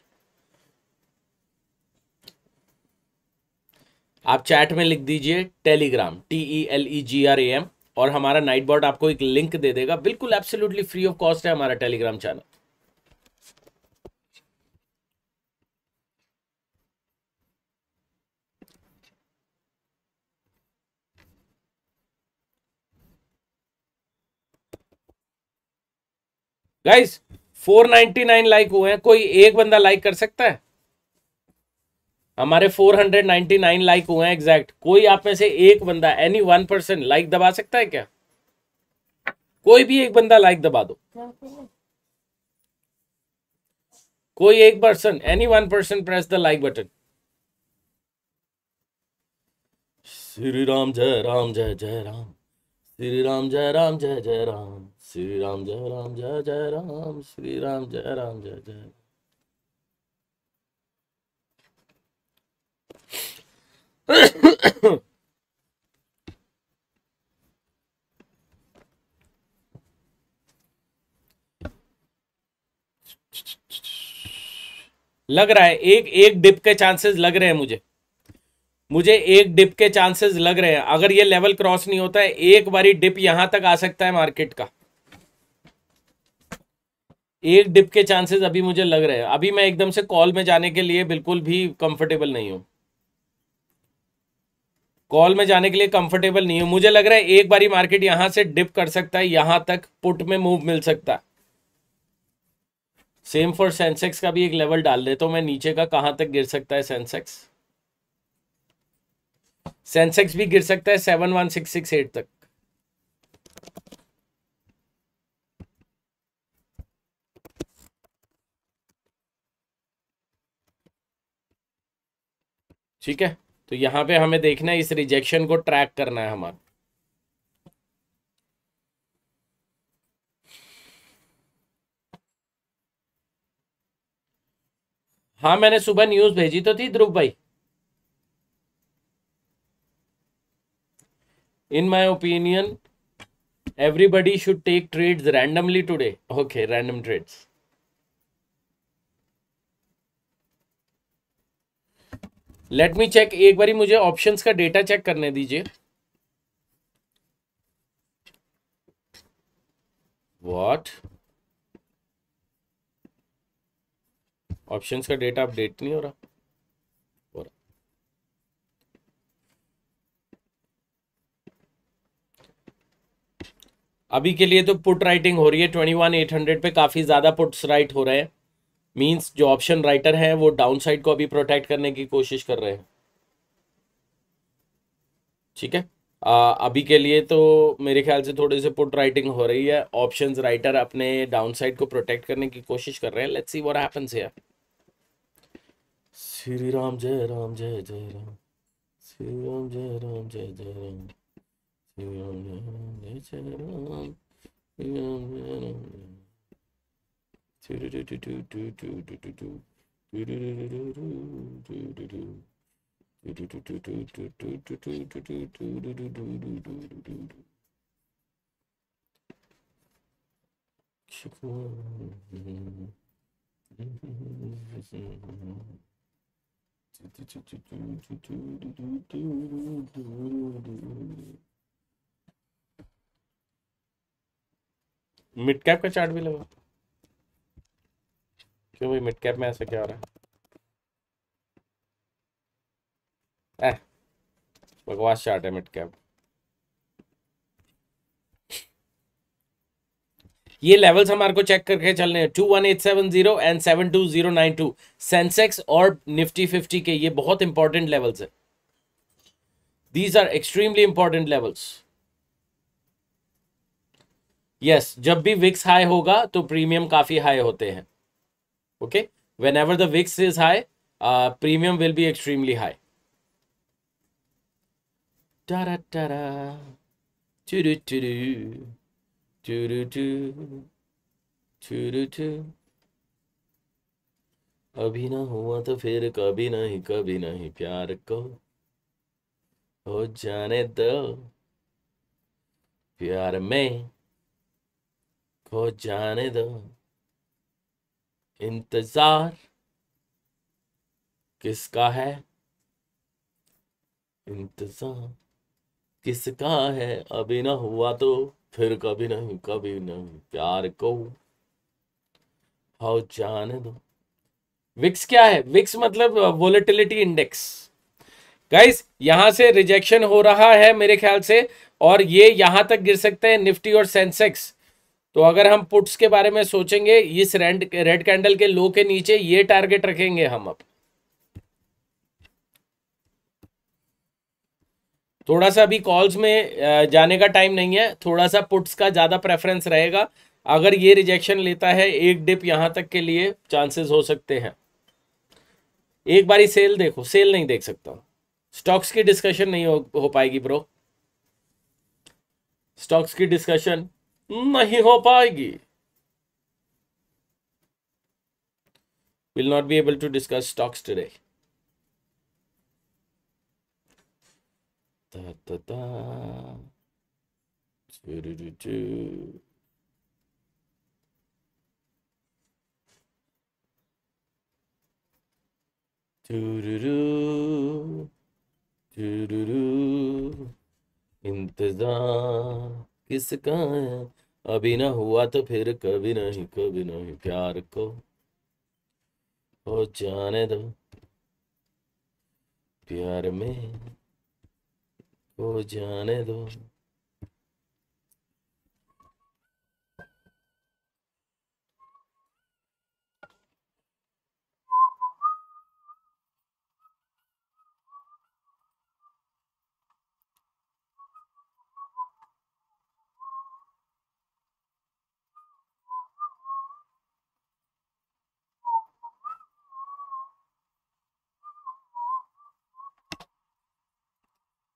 आप चैट में लिख दीजिए Telegram T E L E G R A M और हमारा नाइट बॉट आपको एक लिंक दे देगा बिल्कुल एब्सोल्युटली फ्री ऑफ कॉस्ट है हमारा टेलीग्राम चैनल गाइस 499 लाइक हुए हैं कोई एक बंदा लाइक कर सकता है हमारे 499 लाइक हुए हैं एग्जैक्ट कोई आप में से एक बंदा एनी वन परसेंट लाइक दबा सकता है क्या कोई भी एक बंदा लाइक दबा दो कोई एक person any one person press the like button Shri Ram जय राम जय जय राम श्री राम जय राम जय जय राम श्री राम जय राम जय जय राम श्री राम जय राम जय जय [COUGHS] लग रहा है एक एक डिप के चांसेस लग रहे हैं मुझे मुझे एक डिप के चांसेस लग रहे हैं अगर ये लेवल क्रॉस नहीं होता है एक बारी डिप यहां तक आ सकता है मार्केट का एक डिप के चांसेस अभी मुझे लग रहे हैं अभी मैं एकदम से कॉल में जाने के लिए बिल्कुल भी कंफर्टेबल नहीं हूं कॉल में जाने के लिए कंफर्टेबल नहीं हूं मुझे लग रहा है एक बारी मार्केट यहां से डिप कर सकता है यहां तक पुट में मूव मिल सकता है सेम फॉर सेंसेक्स का भी एक लेवल डाल देता तो हूं मैं नीचे का कहां तक गिर सकता है सेंसेक्स सेंसेक्स भी गिर सकता है seven one six six eight तक ठीक है तो यहां पे हमें देखना है इस रिजेक्शन को ट्रैक करना है हमारा हाँ मैंने सुबह न्यूज भेजी तो थी ध्रुव भाई in my opinion everybody should take trades randomly today okay random trades let me check एक बारी मुझे ऑप्शंस का डेटा चेक करने दीजिए वॉट ऑप्शंस का डेटा अपडेट नहीं हो रहा अभी के लिए तो पुट राइटिंग हो रही है ट्वेंटी वन एट हंड्रेड पे काफ़ी ज़्यादा पुट्स राइट हो रहे हैं मींस जो ऑप्शन राइटर है वो डाउनसाइड को अभी प्रोटेक्ट करने की कोशिश कर रहे हैं ठीक है आ, अभी के लिए तो मेरे ख्याल से थोड़े से पुट राइटिंग हो रही है ऑप्शंस राइटर अपने डाउनसाइड को प्रोटेक्ट करने की कोशिश कर रहे हैं let's see what happens here Shri Ram जय राम जय जय राम श्री राम जय राम जय जय राम श्री राम जय राम जय जय राम श्री राम जय राम मिड कैप का चार्ट भी लगा क्यों भाई मिड कैप में ऐसा क्या आ रहा है बकवास शार्ट है मिड कैप ये लेवल्स हमारे को चेक करके चलने two one eight seven zero and seven two zero nine two Sensex और निफ्टी फिफ्टी के ये बहुत इंपॉर्टेंट लेवल्स है these are extremely important levels yes जब भी विक्स हाई होगा तो प्रीमियम काफी हाई होते हैं okay whenever the wix is high uh, premium will be extremely high da da da da to do to do to do to to do to अभी ना हुआ तो फिर कभी नहीं कभी नहीं प्यार को हो जाने दो प्यार में खो जाने दो इंतजार किसका है इंतजार किसका है अभी ना हुआ तो फिर कभी नहीं कभी नहीं प्यार को हाउ जाने दो विक्स क्या है विक्स मतलब वोलेटिलिटी इंडेक्स गाइस यहां से रिजेक्शन हो रहा है मेरे ख्याल से और ये यहां तक गिर सकते हैं निफ्टी और सेंसेक्स तो अगर हम पुट्स के बारे में सोचेंगे इस रेड रेड कैंडल के लो के नीचे ये टारगेट रखेंगे हम अब थोड़ा सा अभी कॉल्स में जाने का टाइम नहीं है थोड़ा सा पुट्स का ज़्यादा प्रेफरेंस रहेगा अगर ये रिजेक्शन लेता है एक डिप यहां तक के लिए चांसेस हो सकते हैं एक बारी सेल देखो सेल नहीं देख सकता स्टॉक्स की डिस्कशन नहीं हो, हो पाएगी ब्रो स्टॉक्स की डिस्कशन नहीं हो पाएगी will not be able to discuss stocks today इंतजार किसका है अभी ना हुआ तो फिर कभी नहीं कभी नहीं प्यार को हो जाने दो प्यार में हो जाने दो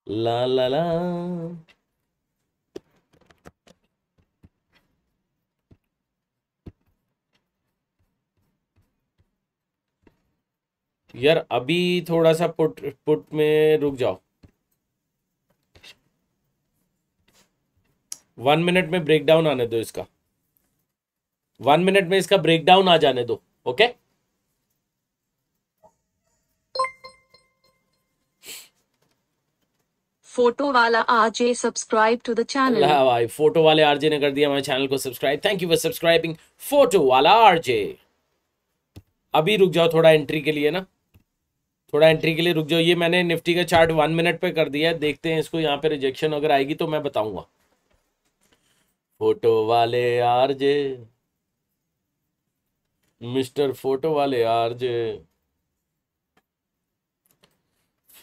ला ला ला यार अभी थोड़ा सा पुट पुट में रुक जाओ वन मिनट में ब्रेकडाउन आने दो इसका वन मिनट में इसका ब्रेकडाउन आ जाने दो ओके okay? फोटो वाला RJ subscribe to the channel भाई फोटो वाले आरजे ने कर दिया हमारे चैनल को subscribe thank you for subscribing photo वाला आरजे अभी रुक जाओ थोड़ा एंट्री के लिए ना थोड़ा एंट्री के लिए रुक जाओ ये मैंने निफ्टी का चार्ट वन मिनट पे कर दिया है देखते हैं इसको यहाँ पे रिजेक्शन अगर आएगी तो मैं बताऊंगा फोटो वाले आरजे मिस्टर फोटो वाले आरजे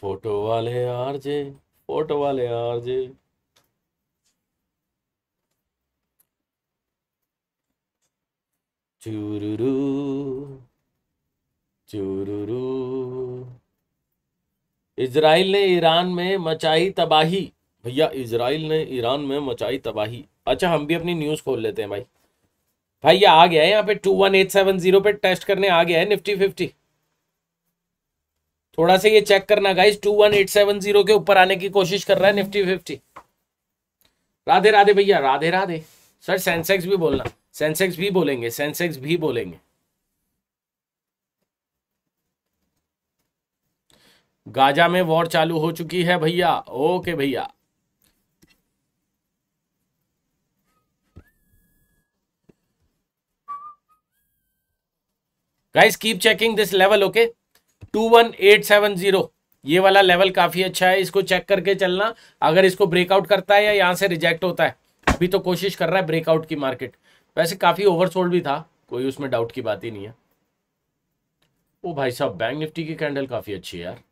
फोटो वाले आरजे फोटो वाले यार जी चूरू चूरू इजराइल ने ईरान में मचाई तबाही भैया इजराइल ने ईरान में मचाई तबाही अच्छा हम भी अपनी न्यूज खोल लेते हैं भाई भाई ये आ गया है यहाँ पे two one eight seven zero पे टेस्ट करने आ गया है निफ्टी फिफ्टी थोड़ा सा ये चेक करना guys two one eight seven zero के ऊपर आने की कोशिश कर रहा है निफ्टी फिफ्टी राधे राधे भैया राधे राधे सर सेंसेक्स भी बोलना सेंसेक्स भी बोलेंगे सेंसेक्स भी बोलेंगे गाजा में वॉर चालू हो चुकी है भैया ओके भैया guys keep checking this level okay two one eight seven zero ये वाला लेवल काफ़ी अच्छा है इसको चेक करके चलना अगर इसको ब्रेकआउट करता है या यहाँ से रिजेक्ट होता है अभी तो कोशिश कर रहा है ब्रेकआउट की मार्केट वैसे काफ़ी ओवरसोल्ड भी था कोई उसमें डाउट की बात ही नहीं है ओ भाई साहब बैंक निफ्टी की कैंडल काफ़ी अच्छी है यार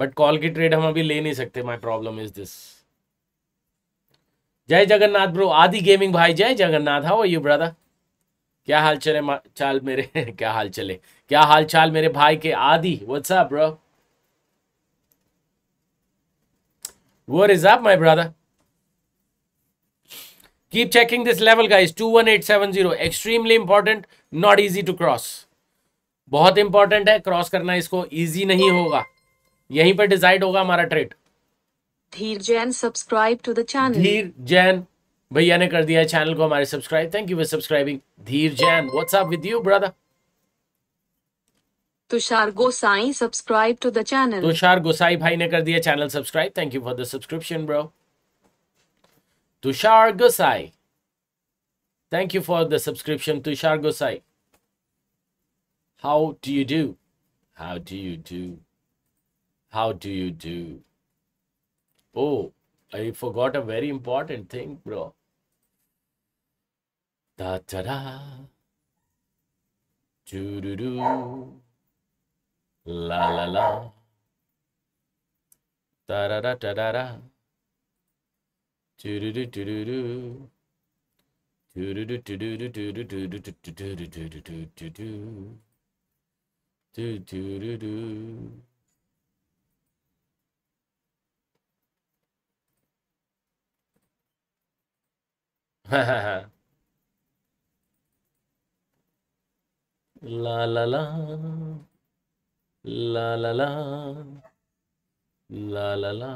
बट कॉल की ट्रेड हम अभी ले नहीं सकते माई प्रॉब्लम इज दिस जय जगन्नाथ ब्रो आदि गेमिंग भाई जय जगन्नाथ हाउ यू ब्रदर क्या हाल चले चाल मेरे [LAUGHS] क्या हाल चले क्या हाल चाल मेरे भाई के Adi what's up bro what is up my brother keep checking this level guys 21870 extremely important not easy to cross बहुत इंपॉर्टेंट है क्रॉस करना इसको इजी नहीं होगा यहीं पर डिसाइड होगा हमारा trade Dheer Jain subscribe to the channel Dheer Jain भैया ने कर दिया चैनल को हमारे subscribe thank you for subscribing Dheer Jain what's with you brother Tushar Gosai subscribe to the channel Tushar Gosai भाई ने कर दिया channel subscribe thank you for the subscription bro Tushar Gosai thank you for the subscription Tushar Gosai how do you do how do you do how do you do Oh, I forgot a very important thing, bro. Da da da. Do do do. La la la. Da da da da da da. Do do do do do do. Do do do do do ला ला ला ला ला ला ला ला ला ला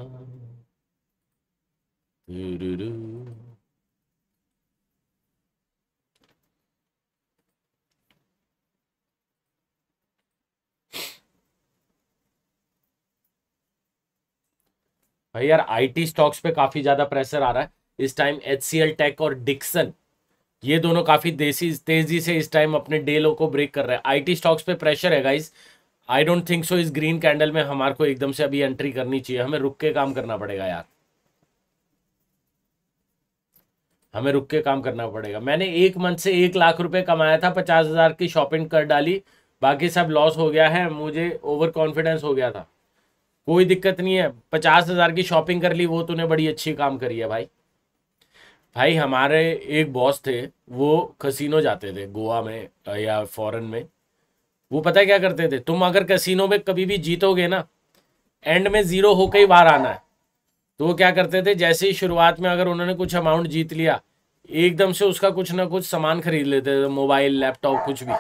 भाई यार आईटी स्टॉक्स पे काफी ज्यादा प्रेशर आ रहा है इस टाइम एच सी एल टेक और डिक्सन ये दोनों काफ़ी देसी तेजी से इस टाइम अपने डे लो को ब्रेक कर रहे हैं आईटी स्टॉक्स पे प्रेशर है guys I don't think so इस ग्रीन कैंडल में हमारे को एकदम से अभी एंट्री करनी चाहिए हमें रुक के काम करना पड़ेगा यार हमें रुक के काम करना पड़ेगा मैंने एक मंथ से एक लाख रुपए कमाया था पचास हज़ार की शॉपिंग कर डाली बाकी सब लॉस हो गया है मुझे ओवर कॉन्फिडेंस हो गया था कोई दिक्कत नहीं है पचास हज़ार की शॉपिंग कर ली वो तूने बड़ी अच्छी काम करी है भाई भाई हमारे एक बॉस थे वो कसिनो जाते थे गोवा में या फॉरेन में वो पता है क्या करते थे तुम अगर कसिनो में कभी भी जीतोगे ना एंड में ज़ीरो होकर ही बाहर आना है तो वो क्या करते थे जैसे ही शुरुआत में अगर उन्होंने कुछ अमाउंट जीत लिया एकदम से उसका कुछ ना कुछ सामान खरीद लेते थे मोबाइल लैपटॉप कुछ भी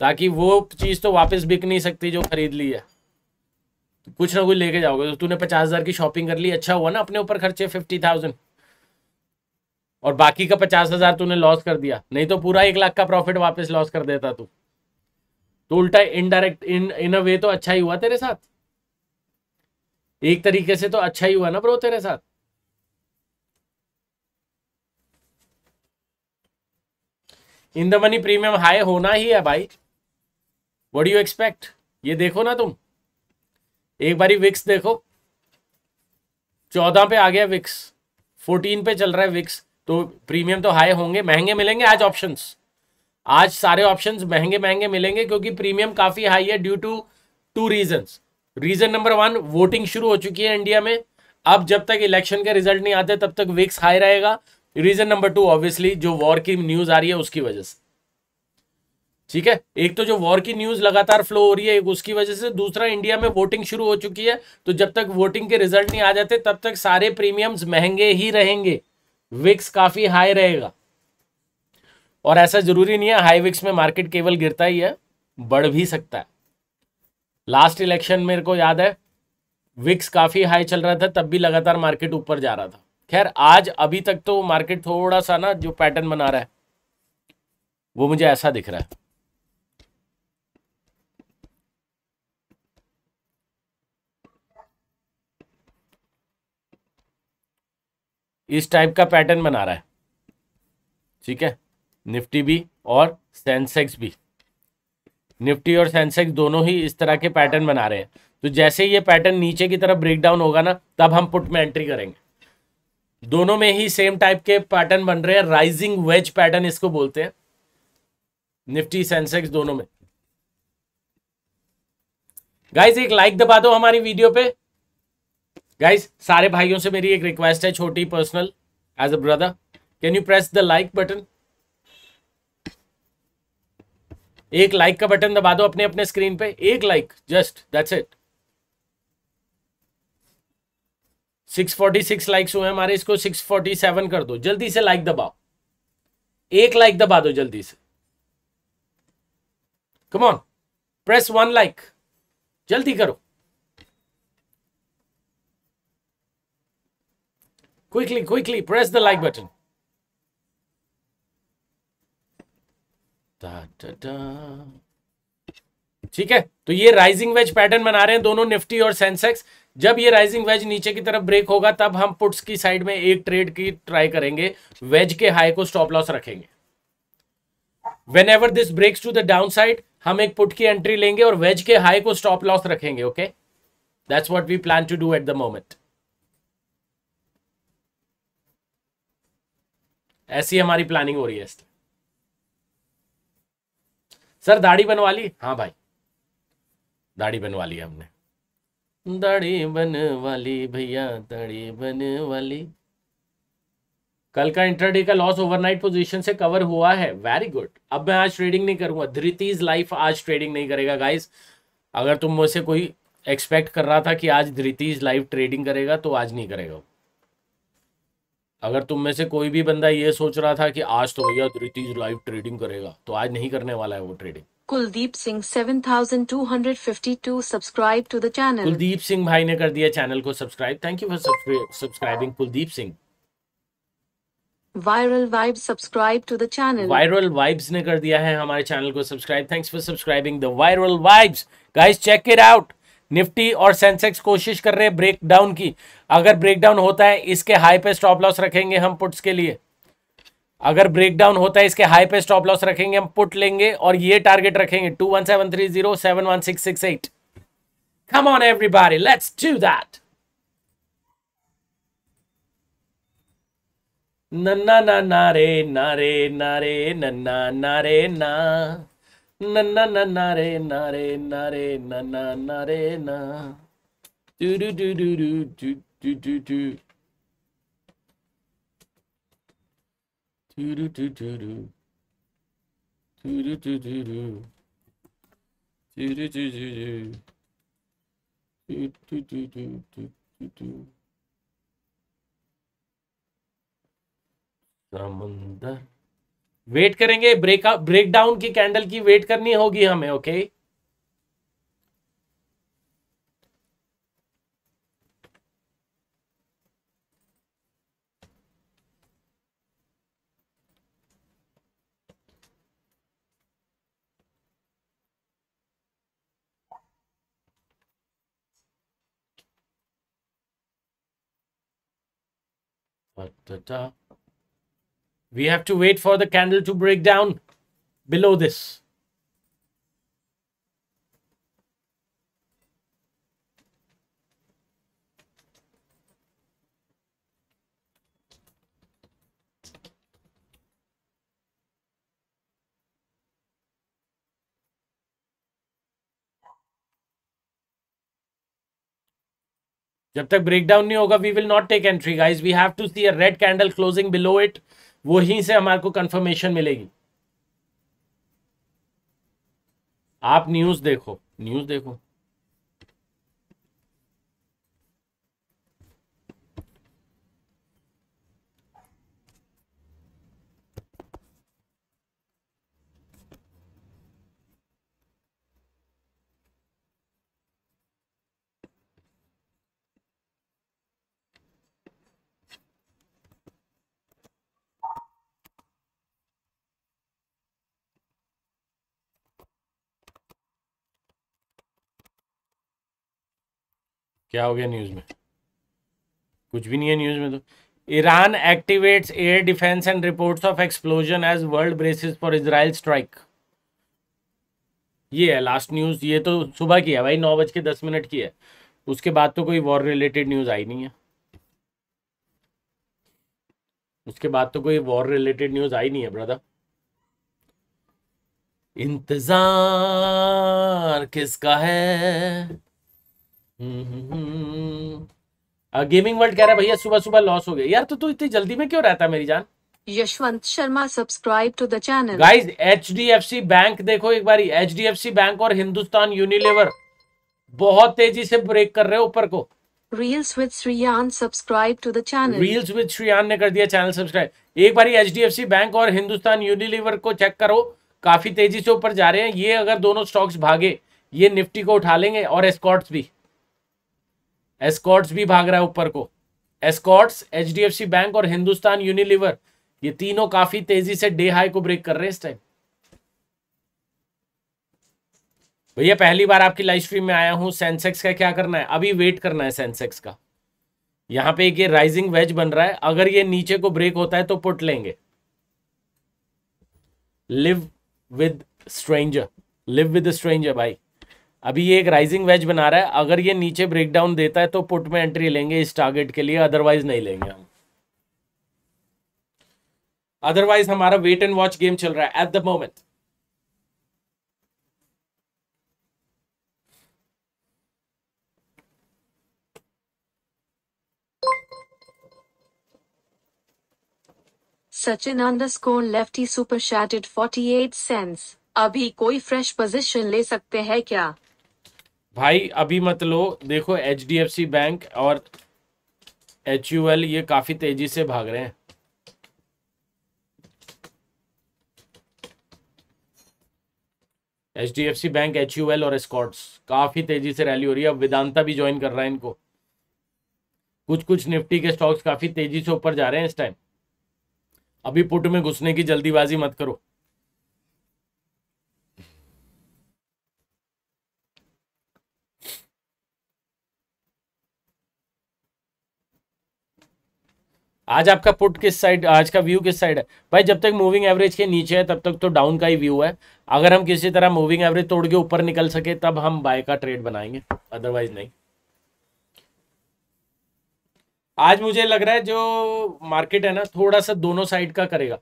ताकि वो चीज़ तो वापस बिक नहीं सकती जो खरीद ली है कुछ ना कुछ लेके जाओगे तो तूने पचास हज़ार की शॉपिंग कर ली अच्छा हुआ ना अपने ऊपर खर्चे फिफ्टी थाउजेंड और बाकी का पचास हजार तूने लॉस कर दिया नहीं तो पूरा एक लाख का प्रॉफिट वापस लॉस कर देता तू तो उल्टा इनडायरेक्ट इन इन अ वे तो अच्छा ही हुआ तेरे साथ एक तरीके से तो अच्छा ही हुआ ना ब्रो तेरे साथ in the money premium high होना ही है भाई वट यू एक्सपेक्ट ये देखो ना तुम एक बारी विक्स देखो चौदह पे आ गया विक्स फोर्टीन पे चल रहा है विक्स तो प्रीमियम तो हाई होंगे महंगे मिलेंगे आज ऑप्शंस आज सारे ऑप्शंस महंगे महंगे मिलेंगे क्योंकि प्रीमियम काफ़ी हाई है due to two reasons reason number one voting शुरू हो चुकी है इंडिया में अब जब तक इलेक्शन के रिजल्ट नहीं आते तब तक विक्स हाई रहेगा रीजन नंबर टू ऑब्वियसली जो वॉर की न्यूज आ रही है उसकी वजह से ठीक है एक तो जो वॉर की न्यूज लगातार फ्लो हो रही है एक उसकी वजह से दूसरा इंडिया में वोटिंग शुरू हो चुकी है तो जब तक वोटिंग के रिजल्ट नहीं आ जाते तब तक सारे प्रीमियम्स महंगे ही रहेंगे विक्स काफी हाई रहेगा और ऐसा जरूरी नहीं है हाई विक्स में मार्केट केवल गिरता ही है बढ़ भी सकता है लास्ट इलेक्शन मेरे को याद है विक्स काफी हाई चल रहा था तब भी लगातार मार्केट ऊपर जा रहा था खैर आज अभी तक तो मार्केट थोड़ा सा ना जो पैटर्न बना रहा है वो मुझे ऐसा दिख रहा है इस टाइप का पैटर्न बना रहा है ठीक है निफ्टी भी और सेंसेक्स भी निफ्टी और सेंसेक्स दोनों ही इस तरह के पैटर्न बना रहे हैं तो जैसे ये पैटर्न नीचे की तरफ ब्रेक डाउन होगा ना तब हम पुट में एंट्री करेंगे दोनों में ही सेम टाइप के पैटर्न बन रहे हैं राइजिंग वेज पैटर्न इसको बोलते हैं निफ्टी सेंसेक्स दोनों में गाइज एक लाइक दबा दो हमारी वीडियो पे गाइज सारे भाइयों से मेरी एक रिक्वेस्ट है छोटी personal as a brother can you press the like button एक लाइक का बटन दबा दो अपने अपने स्क्रीन पे एक like just that's it 646 likes हुए हमारे इसको 647 कर दो जल्दी से लाइक दबाओ एक लाइक दबा दो जल्दी से come on press one like जल्दी करो Quickly, quickly, press the like button. ठीक है तो ये राइजिंग वेज पैटर्न बना रहे हैं दोनों निफ्टी और सेंसेक्स जब ये राइजिंग वेज नीचे की तरफ ब्रेक होगा तब हम पुट्स की साइड में एक ट्रेड की ट्राई करेंगे वेज के हाई को स्टॉप लॉस रखेंगे whenever this breaks to the downside हम एक पुट की एंट्री लेंगे और वेज के हाई को स्टॉप लॉस रखेंगे okay that's what we plan to do at the moment ऐसी हमारी प्लानिंग हो रही है सर दाढ़ी बनवा ली हाँ भाई दाढ़ी बनवा ली हमने दाढ़ी बनवा ली भैया दाढ़ी बनवा ली कल का इंटरडे का लॉस ओवरनाइट पोजीशन से कवर हुआ है वेरी गुड अब मैं आज ट्रेडिंग नहीं करूंगा धृतीज लाइफ आज ट्रेडिंग नहीं करेगा गाइस अगर तुम मुझसे कोई एक्सपेक्ट कर रहा था कि आज धृतीज लाइफ ट्रेडिंग करेगा तो आज नहीं करेगा अगर तुम में से कोई भी बंदा ये सोच रहा था कि आज तो भैया रितीज लाइव ट्रेडिंग करेगा तो आज नहीं करने वाला है वो trading Kuldeep Singh 7252 subscribe to the channel Kuldeep Singh भाई ने कर दिया चैनल को subscribe thank you for subscribing Kuldeep Singh viral vibes subscribe to the channel viral vibes ने कर दिया है हमारे चैनल को subscribe thanks for subscribing the viral vibes guys check it out Nifty और सेंसेक्स कोशिश कर रहे हैं ब्रेकडाउन की अगर ब्रेकडाउन होता है इसके हाई पे स्टॉप लॉस रखेंगे हम पुट्स के लिए अगर ब्रेकडाउन होता है इसके हाई पे स्टॉप लॉस रखेंगे हम पुट लेंगे और ये टारगेट रखेंगे two one seven three zero seven one six six eight come on everybody let's do that नन्ना ना ना रे ना रे ना रे नन्ना ना रे ना Na na na na re na re na re na na na re na. Do do do do do do do do do. Do do do do do. Do do do do do. Do do do do do. Do do do do do do do. Samandar. Wait करेंगे break break down की candle की wait करनी होगी हमें okay ta ta We have to wait for the candle to break down below this. जब तक breakdown नहीं होगा we will not take entry guys we have to see a red candle closing below it वहीं से हमारे को confirmation मिलेगी आप न्यूज देखो न्यूज देखो क्या हो गया न्यूज़ में कुछ भी नहीं है न्यूज़ में तो Iran activates air defence and reports of explosion as world braces for Israel strike ये है लास्ट न्यूज़ ये तो सुबह की है भाई नौ बज के दस मिनट की है उसके बाद तो कोई वॉर रिलेटेड न्यूज़ आई नहीं है उसके बाद तो कोई वॉर रिलेटेड न्यूज़ आई नहीं है ब्रदर इंतज़ार किसका है गेमिंग हम्म, वर्ल्ड हम्म, हम्म। कह रहा है भैया सुबह सुबह लॉस हो गया यार तो तू इतनी जल्दी में क्यों रहता है मेरी जान Yashwant Sharma subscribe to the channel guys HDFC bank देखो एक बार एचडीएफसी बैंक और हिंदुस्तान यूनिलेवर बहुत तेजी से ब्रेक कर रहे हो ऊपर को reels with Shreyan subscribe to the channel reels with Shreyan ने कर दिया चैनल सब्सक्राइब एक बार एचडीएफसी बैंक और हिंदुस्तान यूनिलीवर को चेक करो काफी तेजी से ऊपर जा रहे हैं ये अगर दोनों स्टॉक्स भागे ये निफ्टी को उठा लेंगे और एस्कॉट्स भी एस्कॉट्स भी भाग रहा है ऊपर को एस्कॉट्स एच बैंक और हिंदुस्तान यूनिलीवर ये तीनों काफी तेजी से डे हाई को ब्रेक कर रहे हैं इस टाइम भैया पहली बार आपकी लाइव स्ट्रीम में आया हूं सेंसेक्स का क्या करना है अभी वेट करना है सेंसेक्स का यहां पे एक ये राइजिंग वेज बन रहा है अगर ये नीचे को ब्रेक होता है तो पुट लेंगे live with stranger live with stranger भाई अभी ये एक राइजिंग वेज बना रहा है अगर ये नीचे ब्रेक डाउन देता है तो पुट में एंट्री लेंगे इस टारगेट के लिए अदरवाइज नहीं लेंगे हम अदरवाइज हमारा वेट एंड वॉच गेम चल रहा है at the moment Sachin underscore lefty super शैटेड 48 sense अभी कोई फ्रेश पोजीशन ले सकते हैं क्या भाई अभी मत लो देखो एच बैंक और एच ये काफ़ी तेज़ी से भाग रहे हैं H D F C bank H U L और स्कॉट्स काफ़ी तेज़ी से रैली हो रही है अब वेदांता भी ज्वाइन कर रहा है इनको कुछ कुछ निफ्टी के स्टॉक्स काफ़ी तेज़ी से ऊपर जा रहे हैं इस टाइम अभी पुट में घुसने की जल्दीबाजी मत करो आज आपका पुट किस साइड आज का व्यू किस साइड है भाई जब तक मूविंग एवरेज के नीचे है तब तक तो डाउन का ही व्यू है अगर हम किसी तरह मूविंग एवरेज तोड़ के ऊपर निकल सके तब हम बाय का ट्रेड बनाएंगे अदरवाइज नहीं आज मुझे लग रहा है जो मार्केट है ना थोड़ा सा दोनों साइड का करेगा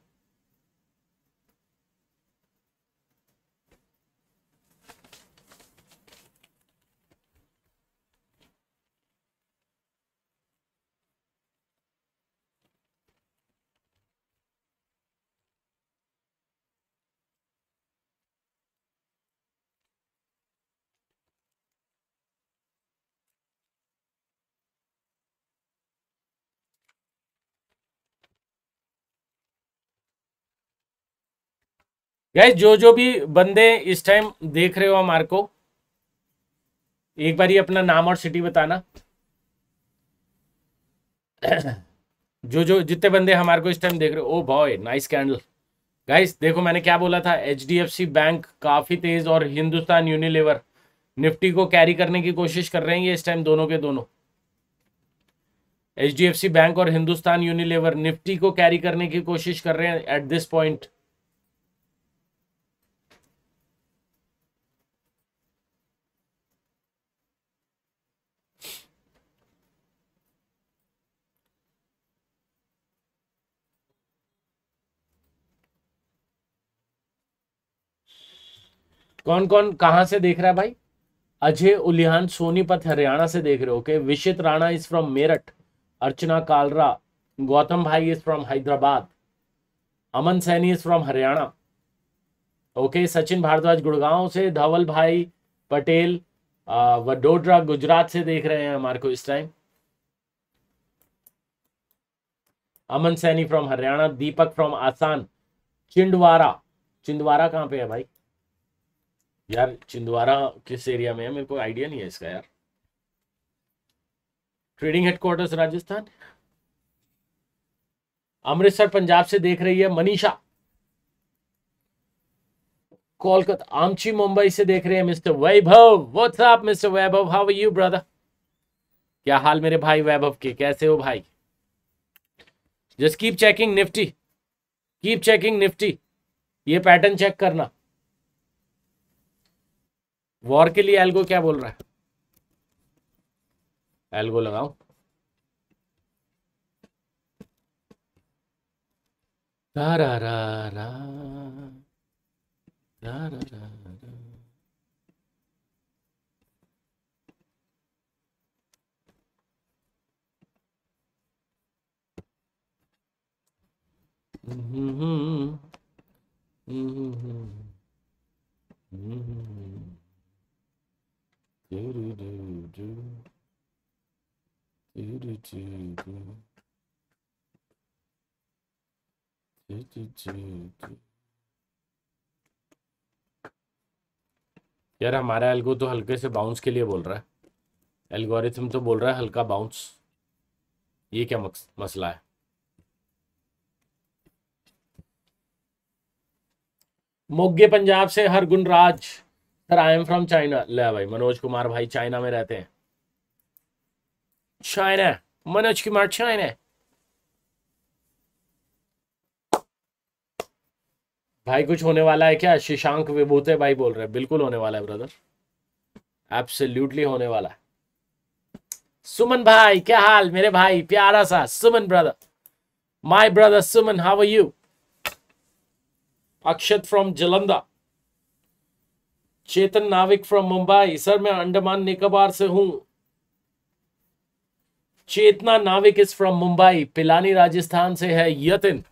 गाइस जो जो भी बंदे इस टाइम देख रहे हो हमारे को एक बार ही अपना नाम और सिटी बताना [COUGHS] जो जो जितने बंदे हमारे को इस टाइम देख रहे हो oh boy nice candle guys देखो मैंने क्या बोला था एच बैंक काफ़ी तेज़ और हिंदुस्तान यूनिलेवर निफ्टी को कैरी करने की कोशिश कर रहे हैं ये इस टाइम दोनों के दोनों एच बैंक और हिंदुस्तान यूनिलेवर निफ्टी को कैरी करने की कोशिश कर रहे हैं एट दिस पॉइंट कौन कौन कहाँ से देख रहा है भाई अजय उलिहान सोनीपत हरियाणा से देख रहे हो okay Vishit Rana is from Meerut Archana Kalra Gautam भाई is from Hyderabad Aman Saini is from Haryana okay Sachin Bhardwaj Gurgaon से धवल भाई पटेल वडोदरा गुजरात से देख रहे हैं हमारे को इस time Aman Saini from Haryana Deepak from आसान चिंडवारा चिंदवारा कहाँ पे है भाई यार छिंदवाड़ा किस एरिया में है मेरे को आइडिया नहीं है इसका यार ट्रेडिंग हेडक्वार्टर्स राजस्थान अमृतसर पंजाब से देख रही है मनीषा कोलकाता आमची मुंबई से देख रहे हैं mister Vaibhav what's up mister Vaibhav how are you brother क्या हाल मेरे भाई वैभव के कैसे हो भाई just keep checking Nifty keep checking Nifty ये पैटर्न चेक करना वॉर के लिए एल्गो क्या बोल रहा है एल्गो लगाओ हम्म हम्म हम्म हम्म रा हम्म, रा हम्म, हम्म, Do do do do. Do do do do. Do do do do. यार हमारा एल्गो तो हल्के से बाउंस के लिए बोल रहा है एल्गोरिथम तो बोल रहा है हल्का बाउंस ये क्या मसला है मोगे पंजाब से हर Gunraj sir I am from China ले भाई मनोज कुमार भाई चाइना में रहते हैं चाइना मनोज कुमार चाइना भाई कुछ होने वाला है क्या शशांक विभूते भाई बोल रहे हैं बिल्कुल होने वाला है ब्रदर एब्सोल्युटली होने वाला है सुमन भाई क्या हाल मेरे भाई प्यारा सा Suman brother my brother Suman how are you Akshat from Jalandhar Chetan Navik from Mumbai sir मैं अंडमान निकोबार से हूं चेतना नाविक इज फ्रॉम मुंबई पिलानी राजस्थान से है यतिन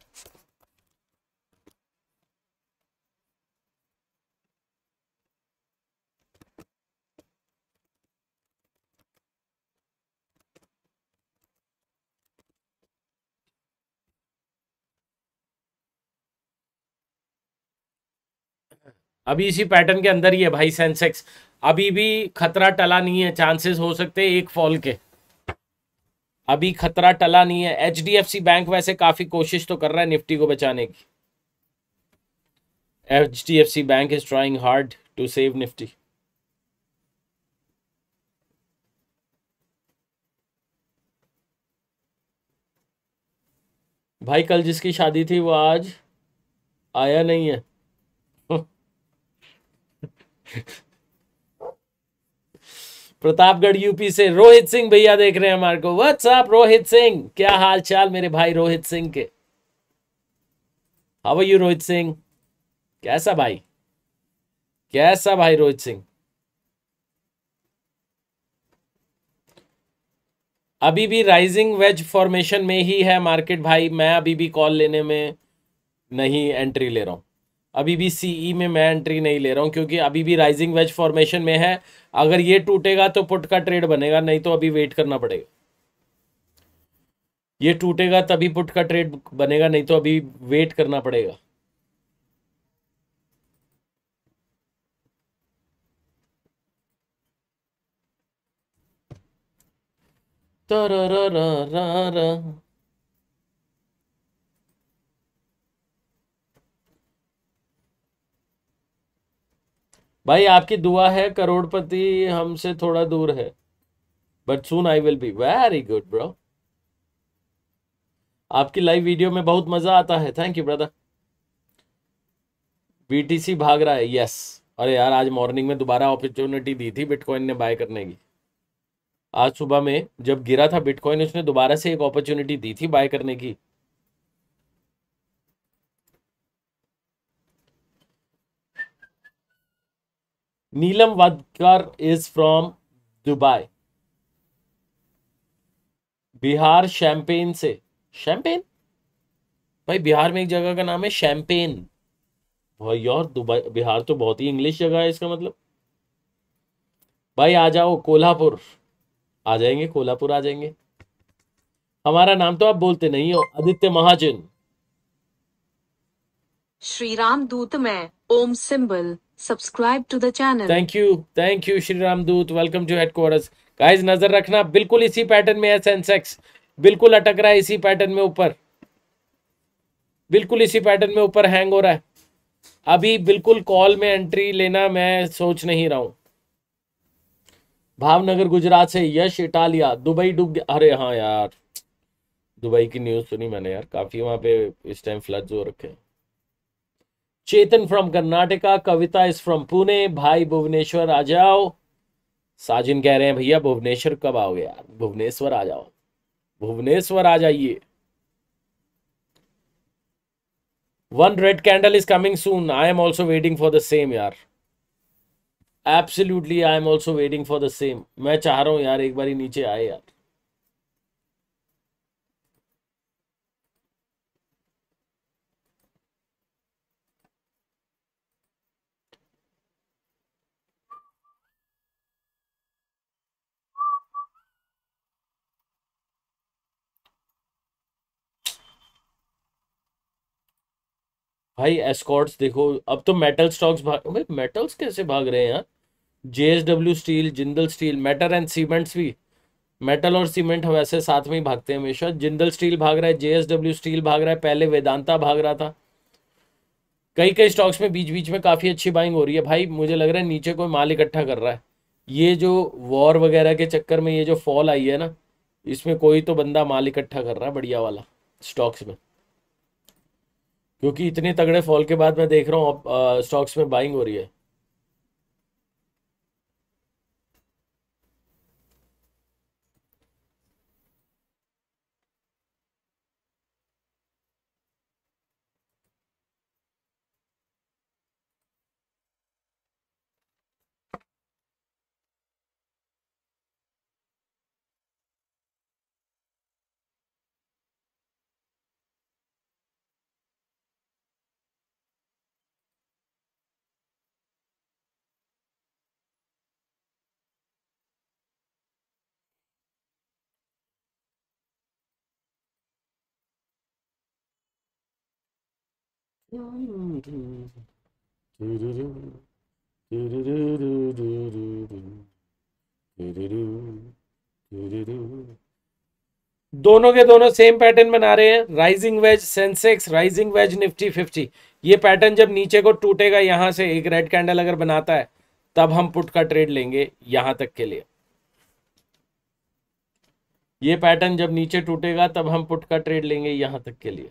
अभी इसी पैटर्न के अंदर ही है भाई सेंसेक्स अभी भी खतरा टला नहीं है चांसेस हो सकते एक फॉल के अभी खतरा टला नहीं है एच बैंक वैसे काफी कोशिश तो कर रहा है निफ्टी को बचाने की H D F C bank is trying hard to save Nifty भाई कल जिसकी शादी थी वो आज आया नहीं है प्रतापगढ़ यूपी से रोहित सिंह भैया देख रहे हैं हमारे को व्हाट्सअप रोहित सिंह क्या हाल चाल मेरे भाई रोहित सिंह के हाउ यू रोहित सिंह कैसा भाई कैसा भाई रोहित सिंह अभी भी राइजिंग वेज फॉर्मेशन में ही है मार्केट भाई मैं अभी भी कॉल लेने में नहीं एंट्री ले रहा हूं अभी भी सीई e में मैं एंट्री नहीं ले रहा हूँ क्योंकि अभी भी राइजिंग वेज फॉर्मेशन में है अगर ये टूटेगा तो पुट का ट्रेड बनेगा नहीं तो अभी वेट करना पड़ेगा ये टूटेगा तभी पुट का ट्रेड बनेगा नहीं तो अभी वेट करना पड़ेगा रा रा रा रा भाई आपकी दुआ है करोड़पति हमसे थोड़ा दूर है बट सुन I will be very good bro आपकी लाइव वीडियो में बहुत मजा आता है थैंक यू ब्रदर बीटीसी भाग रहा है यस अरे यार आज मॉर्निंग में दोबारा अपॉर्चुनिटी दी थी बिटकॉइन ने बाय करने की आज सुबह में जब गिरा था बिटकॉइन उसने दोबारा से एक अपॉर्चुनिटी दी थी बाय करने की Neelam Vadkar is from Dubai Bihar शैंपेन से शैंपेन भाई बिहार में एक जगह का नाम है शैंपेन भाई यार दुबई बिहार तो बहुत ही इंग्लिश जगह है इसका मतलब भाई आ जाओ कोल्हापुर आ जाएंगे कोल्हापुर आ जाएंगे हमारा नाम तो आप बोलते नहीं हो आदित्य महाजन श्री राम दूत में Om symbol subscribe to the channel thank you thank you shri ramdoot welcome to headquarters guys nazar rakhna bilkul isi pattern mein hai sensex bilkul atak raha hai isi pattern mein upar बिल्कुल इसी pattern में ऊपर hang हो रहा है अभी बिल्कुल call में एंट्री लेना मैं सोच नहीं रहा हूं भावनगर गुजरात से यश इटालिया दुबई डूब गया अरे हाँ यार दुबई की न्यूज़ सुनी मैंने यार काफ़ी वहाँ पे इस टाइम फ्लड्स हो रखे हैं Chetan from Karnataka Kavita is from Pune भाई भुवनेश्वर आ जाओ साजिन कह रहे हैं भैया भुवनेश्वर कब आओगे यार भुवनेश्वर आ जाओ भुवनेश्वर आ जाइए one red candle is coming soon I am also waiting for the same यार absolutely I am also waiting for the same मैं चाह रहा हूं यार एक बार नीचे आए यार भाई एस्कॉर्ट्स देखो अब तो मेटल स्टॉक्स भाग भाई मेटल्स कैसे भाग रहे हैं यार JSW steel Jindal steel metal and cements भी मेटल और सीमेंट ऐसे साथ में ही भागते हैं हमेशा जिंदल स्टील भाग रहा है जेएसडब्ल्यू स्टील भाग रहा है पहले वेदांता भाग रहा था कई कई स्टॉक्स में बीच बीच में काफ़ी अच्छी बाइंग हो रही है भाई मुझे लग रहा है नीचे कोई माल इकट्ठा कर रहा है ये जो वॉर वगैरह के चक्कर में ये जो फॉल आई है ना इसमें कोई तो बंदा माल इकट्ठा कर रहा है बढ़िया वाला स्टॉक्स में क्योंकि इतने तगड़े फॉल के बाद मैं देख रहा हूँ स्टॉक्स में बाइंग हो रही है दोनों के दोनों सेम पैटर्न बना रहे हैं rising wedge Sensex rising wedge Nifty fifty ये पैटर्न जब नीचे को टूटेगा यहां से एक रेड कैंडल अगर बनाता है तब हम पुट का ट्रेड लेंगे यहां तक के लिए ये पैटर्न जब नीचे टूटेगा तब हम पुट का ट्रेड लेंगे यहां तक के लिए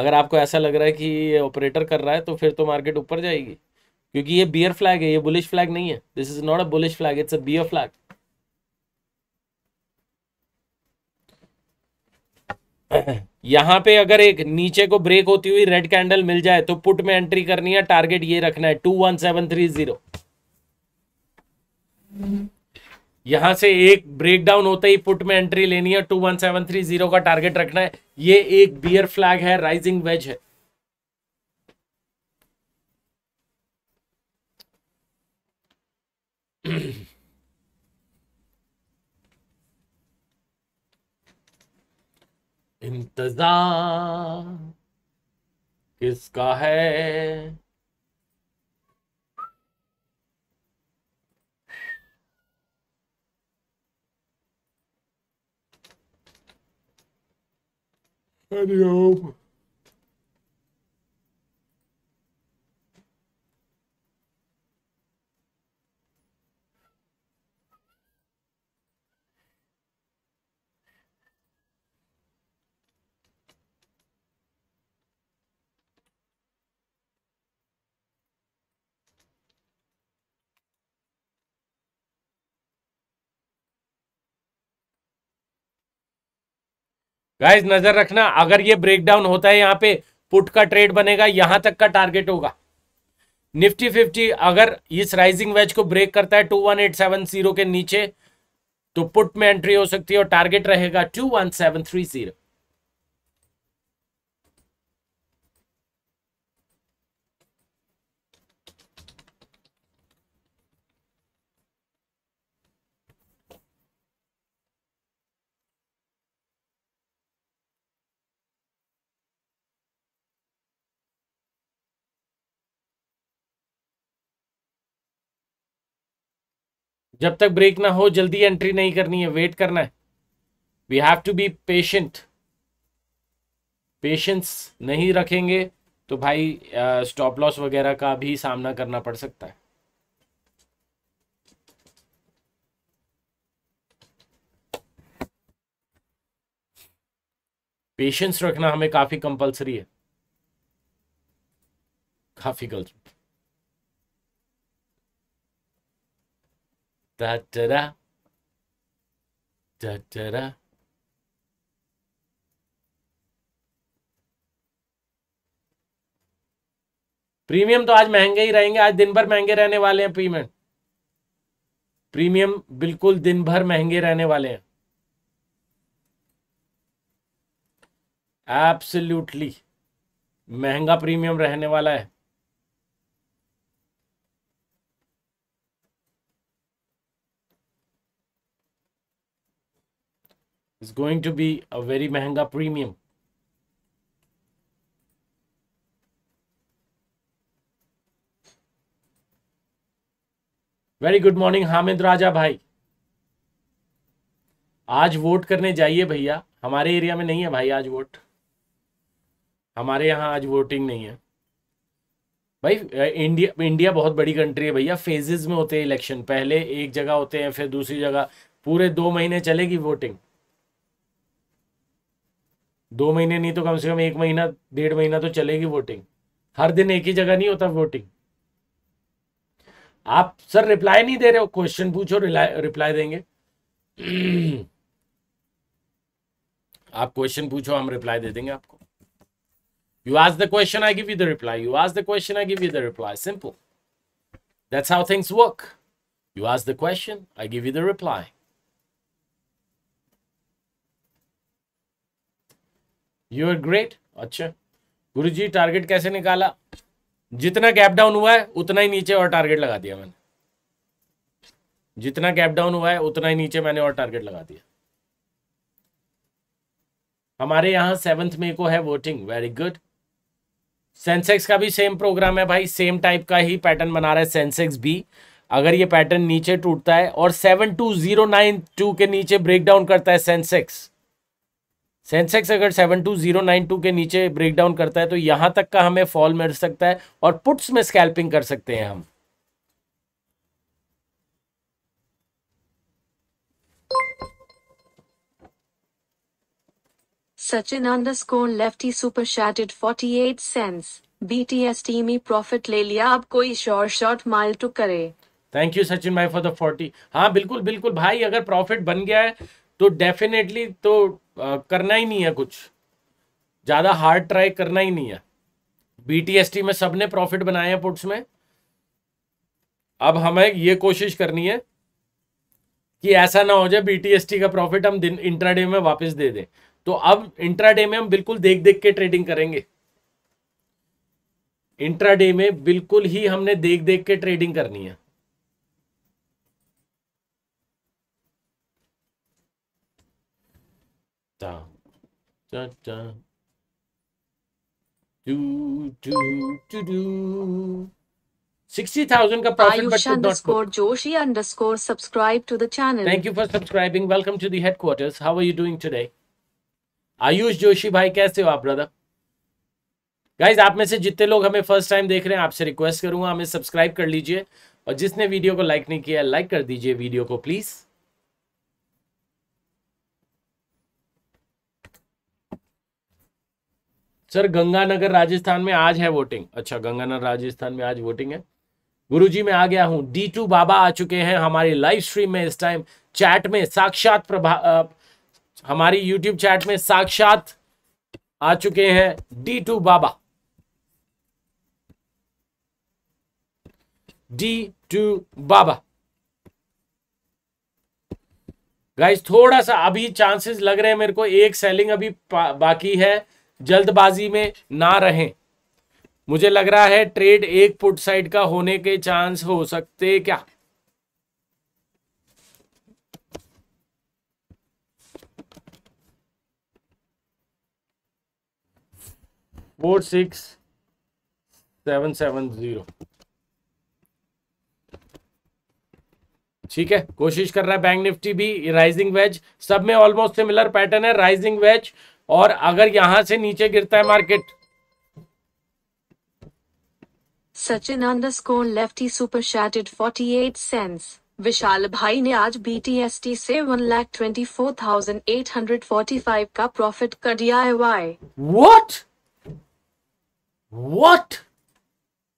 अगर आपको ऐसा लग रहा है कि ये ऑपरेटर कर रहा है तो फिर तो मार्केट ऊपर जाएगी क्योंकि ये बियर फ्लैग है ये बुलिश फ्लैग नहीं है this is not a bullish flag it's a bear flag यहां पे अगर एक नीचे को ब्रेक होती हुई रेड कैंडल मिल जाए तो पुट में एंट्री करनी है टारगेट ये रखना है two one seven three zero यहां से एक ब्रेकडाउन होते ही पुट में एंट्री लेनी है two one seven three zero का टारगेट रखना है ये एक बियर फ्लैग है राइजिंग वेज है इंतजार किसका है Arião. गाइज नजर रखना अगर ये ब्रेकडाउन होता है यहाँ पे पुट का ट्रेड बनेगा यहां तक का टारगेट होगा निफ्टी फिफ्टी अगर इस राइजिंग वेज को ब्रेक करता है two one eight seven zero के नीचे तो पुट में एंट्री हो सकती है और टारगेट रहेगा two one seven three zero जब तक ब्रेक ना हो जल्दी एंट्री नहीं करनी है वेट करना है we have to be patient patience नहीं रखेंगे तो भाई स्टॉप लॉस वगैरह का भी सामना करना पड़ सकता है पेशेंस रखना हमें काफी कंपलसरी है काफी गलत Da da da. Da da da. Premium तो आज महंगे ही रहेंगे आज दिन भर महंगे रहने वाले हैं प्रीमियम प्रीमियम बिल्कुल दिन भर महंगे रहने वाले हैं एब्सोल्युटली महंगा प्रीमियम रहने वाला है is going to be a very mahanga premium. Very good morning Hamid Raja भाई आज वोट करने जाइए भैया हमारे एरिया में नहीं है भाई आज वोट हमारे यहाँ आज वोटिंग नहीं है भाई इंडिया इंडिया बहुत बड़ी कंट्री है भैया फेजेस में होते हैं इलेक्शन पहले एक जगह होते हैं फिर दूसरी जगह पूरे दो महीने चलेगी वोटिंग दो महीने नहीं तो कम से कम एक महीना डेढ़ महीना तो चलेगी वोटिंग हर दिन एक ही जगह नहीं होता वोटिंग आप सर रिप्लाई नहीं दे रहे हो क्वेश्चन पूछो रिप्लाई देंगे आप क्वेश्चन पूछो हम रिप्लाई दे देंगे आपको you ask the question I give you the reply you ask the question I give you the reply simple that's how things work you ask the question I give you the reply you are great अच्छा गुरु जी target कैसे निकाला जितना gap down हुआ है उतना ही नीचे और target लगा दिया मैंने जितना गैप डाउन हुआ है उतना ही नीचे मैंने और टारगेट लगा दिया हमारे यहां सेवंथ मे को है वोटिंग वेरी गुड सेंसेक्स का भी सेम प्रोग्राम है भाई सेम टाइप का ही पैटर्न बना रहा है सेंसेक्स भी अगर ये पैटर्न नीचे टूटता है और seven two zero nine two के नीचे ब्रेक डाउन करता है सेंसेक्स सेंसेक्स अगर 72092 के नीचे ब्रेक डाउन करता है तो यहां तक का हमें फॉल मिल सकता है और पुट्स में स्कैल्पिंग कर सकते हैं हम Sachin underscore lefty super shattered 48 sense BTS team ही ले लिया अब कोई शॉर्ट शॉर्ट माइल टू करे थैंक यू सचिन भाई फॉर द 40 हाँ बिल्कुल बिल्कुल भाई अगर प्रॉफिट बन गया है तो डेफिनेटली तो करना ही नहीं है कुछ ज़्यादा हार्ड ट्राई करना ही नहीं है बीटीएसटी में सबने प्रॉफिट बनाए हैं पुट्स में अब हमें ये कोशिश करनी है कि ऐसा ना हो जाए बीटीएसटी का प्रॉफिट हम दिन इंट्राडे में वापस दे दें तो अब इंट्राडे में हम बिल्कुल देख देख के ट्रेडिंग करेंगे इंट्राडे में बिल्कुल ही हमने देख देख के ट्रेडिंग करनी है da da da do do do do 60000 ka profit, but could underscore not Joshi underscore subscribe to the channel. Thank you for subscribing. Welcome to the headquarters. How are you doing today? Ayush Joshi भाई कैसे हो आप brother guys आप में से जितने लोग हमें फर्स्ट टाइम देख रहे हैं आपसे रिक्वेस्ट करूंगा हमें सब्सक्राइब कर लीजिए और जिसने वीडियो को लाइक नहीं किया लाइक कर दीजिए वीडियो को प्लीज़ सर गंगानगर राजस्थान में आज है वोटिंग अच्छा गंगानगर राजस्थान में आज वोटिंग है गुरुजी मैं आ गया हूँ डी टू बाबा आ चुके हैं हमारी लाइव स्ट्रीम में इस टाइम चैट में साक्षात प्रभा आ, हमारी यूट्यूब चैट में साक्षात आ चुके हैं D two Baba D two Baba guys थोड़ा सा अभी चांसेस लग रहे हैं मेरे को एक सेलिंग अभी बाकी है जल्दबाजी में ना रहें मुझे लग रहा है ट्रेड एक पुट साइड का होने के चांस हो सकते क्या four six seven seven zero ठीक है कोशिश कर रहा है बैंक निफ्टी भी राइजिंग वेज सब में ऑलमोस्ट सिमिलर पैटर्न है राइजिंग वेज और अगर यहां से नीचे गिरता है market Sachin under score lefty super शैटेड 48 sense Vishal भाई ने आज बी टी एस टी से one lakh twenty four thousand eight hundred forty five का प्रॉफिट कर दिया है वाई वॉट वॉट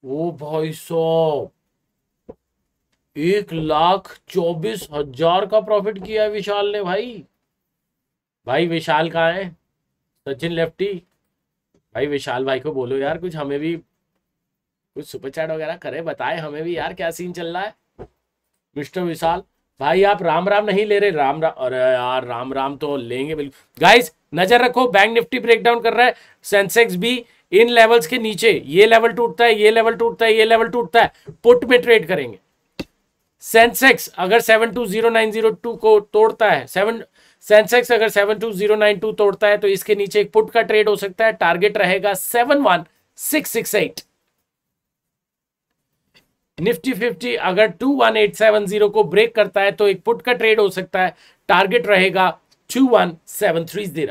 ओ भाई सो एक लाख चौबीस हजार का प्रॉफिट किया है विशाल ने भाई भाई विशाल का है सचिन लेफ्टी भाई विशाल भाई को बोलो यार कुछ हमें भी कुछ सुपरचैट वगैरह करे बताए हमें भी यार क्या सीन चल रहा है मिस्टर विशाल भाई आप राम राम नहीं ले रहे राम राम अरे यार राम राम तो लेंगे बिल्कुल गाइस नजर रखो बैंक निफ्टी ब्रेकडाउन कर रहा है सेंसेक्स भी इन लेवल्स के नीचे ये लेवल टूटता है ये लेवल टूटता है ये लेवल टूटता है पुट में ट्रेड करेंगे सेंसेक्स अगर seven two zero nine zero two को तोड़ता है सेवन सेंसेक्स अगर 72092 तोड़ता है तो इसके नीचे एक पुट का ट्रेड हो सकता है टारगेट रहेगा 71668 निफ्टी 50 अगर 21870 को ब्रेक करता है तो एक पुट का ट्रेड हो सकता है टारगेट रहेगा 21730 one seven three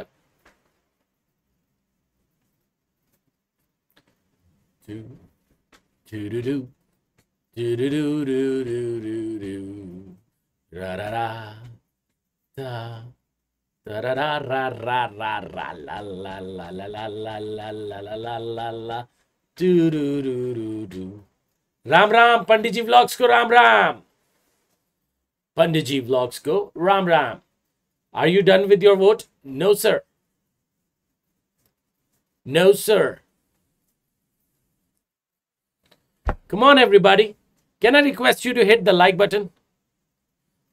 da Ram Ram Pandit ji vlogs को राम राम पंडित जी व्लॉग्स को Ram Ram are you done with your vote no sir no sir Come on, everybody. Can I request you to hit the like button?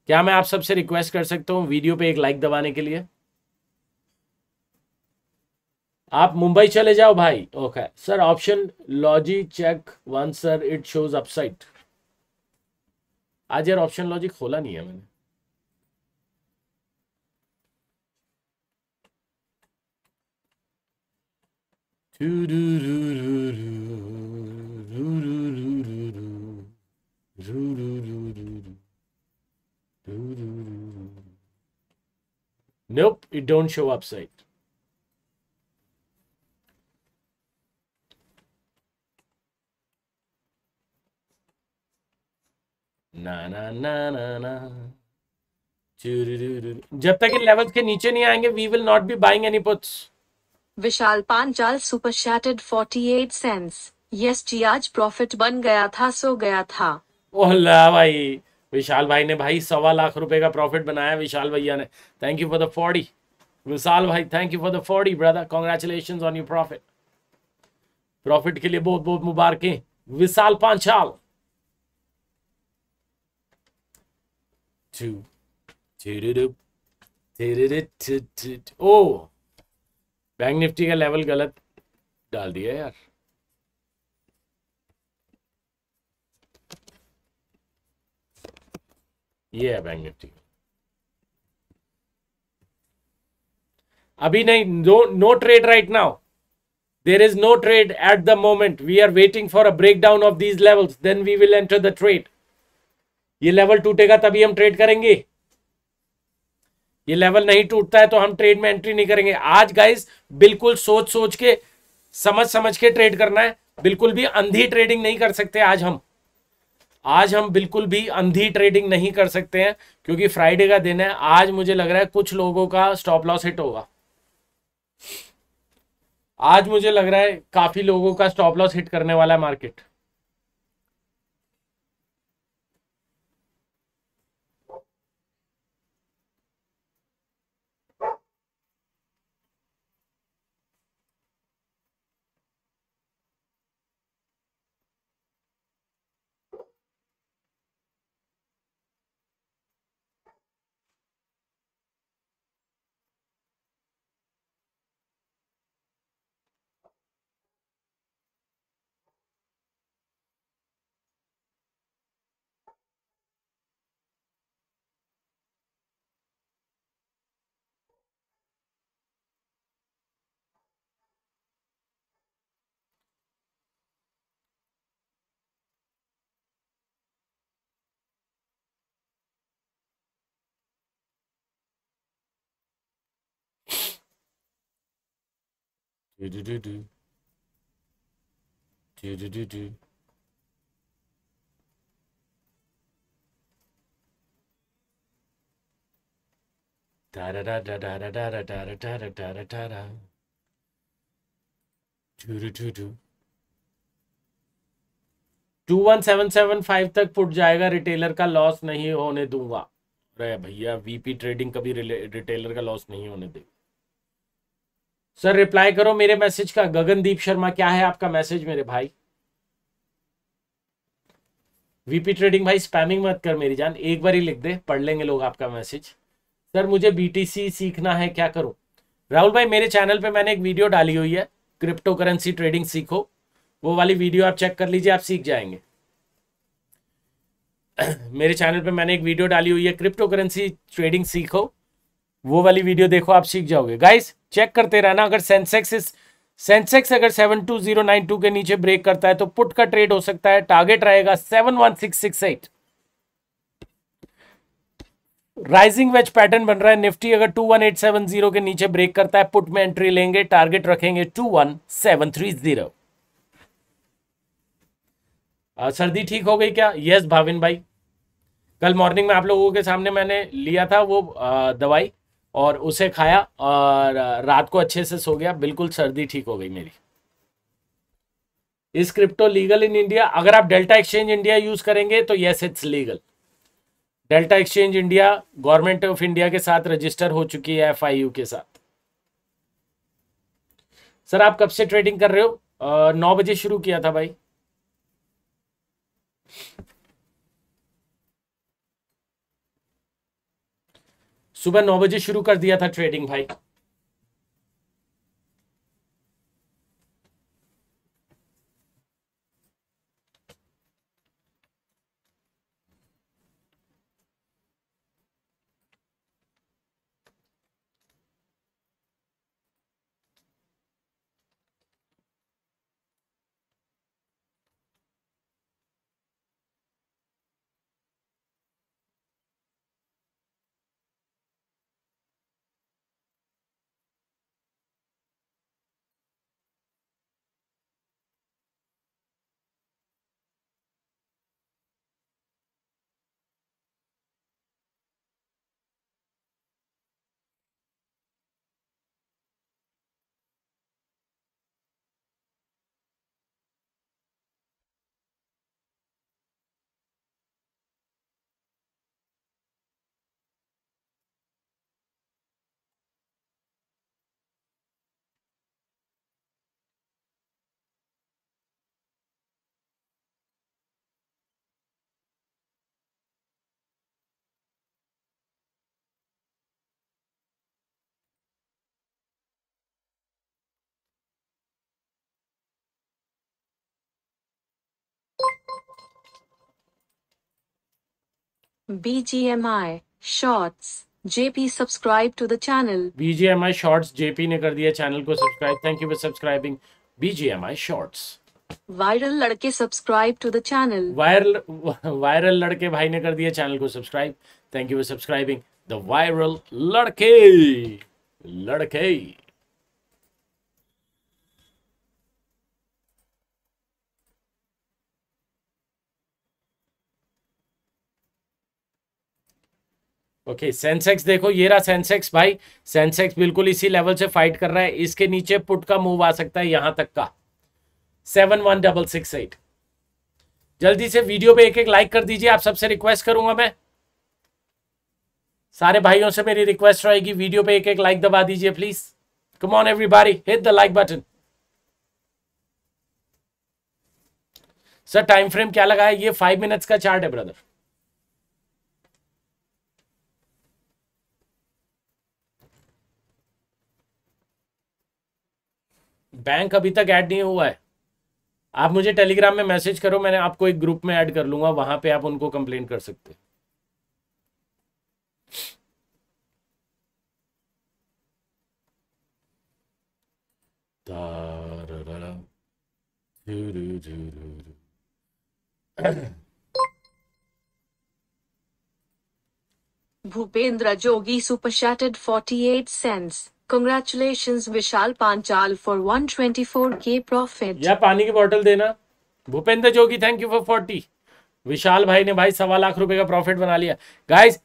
क्या मैं आप सबसे रिक्वेस्ट कर सकता हूँ वीडियो पे एक लाइक दबाने के लिए आप मुंबई चले जाओ भाई ओके सर ऑप्शन लॉजी check one sir it shows upside आज यार ऑप्शन लॉजी खोला नहीं है मैंने do do do do do Nope, it don't show up site. Na na na na na. जब तक इन लेवल्स के नीचे नहीं आएंगे we will not be buying any puts Vishal Panchal super शैटेड 48 sense yes जी आज प्रॉफिट बन गया था सो गया था ओला भाई विशाल भाई ने भाई सवा लाख रुपए का प्रॉफिट बनाया विशाल भैया ने thank you for the forty Vishal भाई thank you for the forty brother congratulation on you profit profit के लिए बहुत बहुत मुबारकें Vishal Panchal oh bank Nifty का लेवल गलत डाल दिया यार ये है मैग्नेटिक अभी नहीं no no trade right now there is no trade at the moment we are waiting for a break down of these levels then we will enter the trade ये लेवल टूटेगा तभी हम ट्रेड करेंगे ये level नहीं टूटता है तो हम ट्रेड में एंट्री नहीं करेंगे आज गाइस बिल्कुल सोच सोच के समझ समझ के ट्रेड करना है बिल्कुल भी अंधी ट्रेडिंग नहीं कर सकते आज हम आज हम बिल्कुल भी अंधी ट्रेडिंग नहीं कर सकते हैं क्योंकि फ्राइडे का दिन है आज मुझे लग रहा है कुछ लोगों का स्टॉप लॉस हिट होगा आज मुझे लग रहा है काफी लोगों का स्टॉप लॉस हिट करने वाला है market Do do do do. Do do do do. Da da da da da da da da da da da da da da da da do do do do. Two one seven seven five तक फुट जाएगा retailer का loss नहीं होने दूंगा अरे भैया VP trading कभी रिटेलर का लॉस नहीं होने देगा सर रिप्लाई करो मेरे मैसेज का गगनदीप शर्मा क्या है आपका मैसेज मेरे भाई वीपी ट्रेडिंग भाई स्पैमिंग मत कर मेरी जान एक बार ही लिख दे पढ़ लेंगे लोग आपका मैसेज सर मुझे बीटीसी सीखना है क्या करूं राहुल भाई मेरे चैनल पे मैंने एक वीडियो डाली हुई है क्रिप्टो करेंसी ट्रेडिंग सीखो वो वाली वीडियो आप चेक कर लीजिए आप सीख जाएंगे [CLEARS THROAT] मेरे चैनल पे मैंने एक वीडियो डाली हुई है क्रिप्टो करेंसी ट्रेडिंग सीखो वो वाली वीडियो देखो आप सीख जाओगे गाइस चेक करते रहना अगर सेंसेक्स इस सेंसेक्स अगर 72092 के नीचे ब्रेक करता है तो पुट का ट्रेड हो सकता है टारगेट रहेगा 71668 राइजिंग वेज पैटर्न बन रहा है निफ्टी अगर 21870 के नीचे ब्रेक करता है पुट में एंट्री लेंगे टारगेट रखेंगे 21730 सर्दी ठीक हो गई क्या यस भाविन भाई कल मॉर्निंग में आप लोगों के सामने मैंने लिया था वो दवाई और उसे खाया और रात को अच्छे से सो गया बिल्कुल सर्दी ठीक हो गई मेरी इस क्रिप्टो लीगल इन इंडिया अगर आप डेल्टा एक्सचेंज इंडिया यूज करेंगे तो yes it's legal delta exchange India government of India के साथ रजिस्टर हो चुकी है एफ के साथ सर आप कब से ट्रेडिंग कर रहे हो नौ बजे शुरू किया था भाई सुबह नौ बजे शुरू कर दिया था ट्रेडिंग भाई BGMI Shorts JP subscribe to the channel. BGMI Shorts JP ने कर दिया चैनल को subscribe thank you for subscribing BGMI Shorts. Viral लड़के subscribe to the channel viral viral लड़के भाई ने कर दिया चैनल को subscribe thank you for subscribing the viral लड़के लड़के ओके okay, सेंसेक्स देखो ये रहा सेंसेक्स भाई सेंसेक्स बिल्कुल इसी लेवल से फाइट कर रहा है इसके नीचे पुट का मूव आ सकता है यहां तक का seven one double six eight जल्दी से वीडियो पे एक एक लाइक कर दीजिए आप सबसे रिक्वेस्ट करूंगा मैं सारे भाइयों से मेरी रिक्वेस्ट रहेगी वीडियो पे एक एक लाइक दबा दीजिए please come on everybody hit the like button sir time frame क्या लगा है ये फाइव मिनट्स का चार्ट है ब्रदर बैंक अभी तक ऐड नहीं हुआ है आप मुझे टेलीग्राम में मैसेज करो मैंने आपको एक ग्रुप में ऐड कर लूंगा वहां पे आप उनको कंप्लेन कर सकते Bhupendra Jogi super forty eight cents congratulation Vishal Panchal for 124 के प्रॉफिट या पानी की बोतल देना Bhupendra Jogi thank you for forty Vishal भाई ने भाई सवा लाख रुपए का प्रॉफिट बना लिया गाइस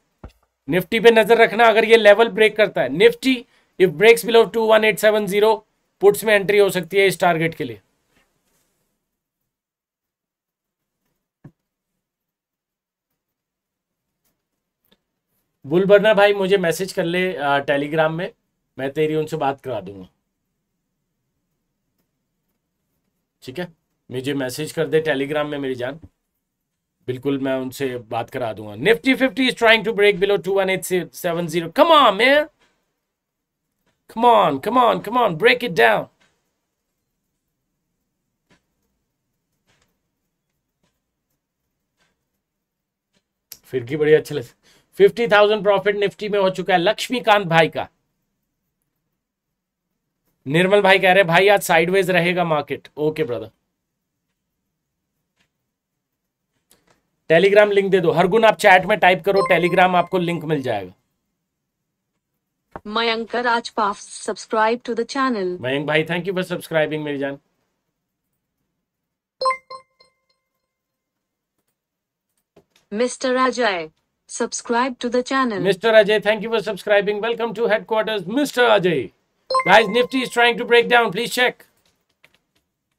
निफ्टी पे नजर रखना अगर ये लेवल ब्रेक करता है Nifty if breaks below two one eight seven zero puts में एंट्री हो सकती है इस टारगेट के लिए बुलबर्नर भाई मुझे मैसेज कर ले टेलीग्राम में मैं तेरी उनसे बात करा दूंगा ठीक है मुझे मैसेज कर दे टेलीग्राम में मेरी जान बिल्कुल मैं उनसे बात करा दूंगा Nifty fifty is trying to break below two one eight seven zero come on man come on come on come on break it down फिर की बड़ी अच्छी लग फिफ्टी थाउजेंड प्रॉफिट निफ्टी में हो चुका है लक्ष्मीकांत भाई का निर्मल भाई कह रहे हैं भाई आज साइडवेज रहेगा market okay brother Telegram link दे दो हर गुण आप चैट में टाइप करो टेलीग्राम आपको लिंक मिल जाएगा Mayank Raj subscribe to the channel Mayank भाई थैंक यू फॉर सब्सक्राइबिंग मेरी जान mister Ajay subscribe to the channel mister Ajay thank you for subscribing welcome to headquarters mister Ajay Guys, Nifty is trying to break down. Please check.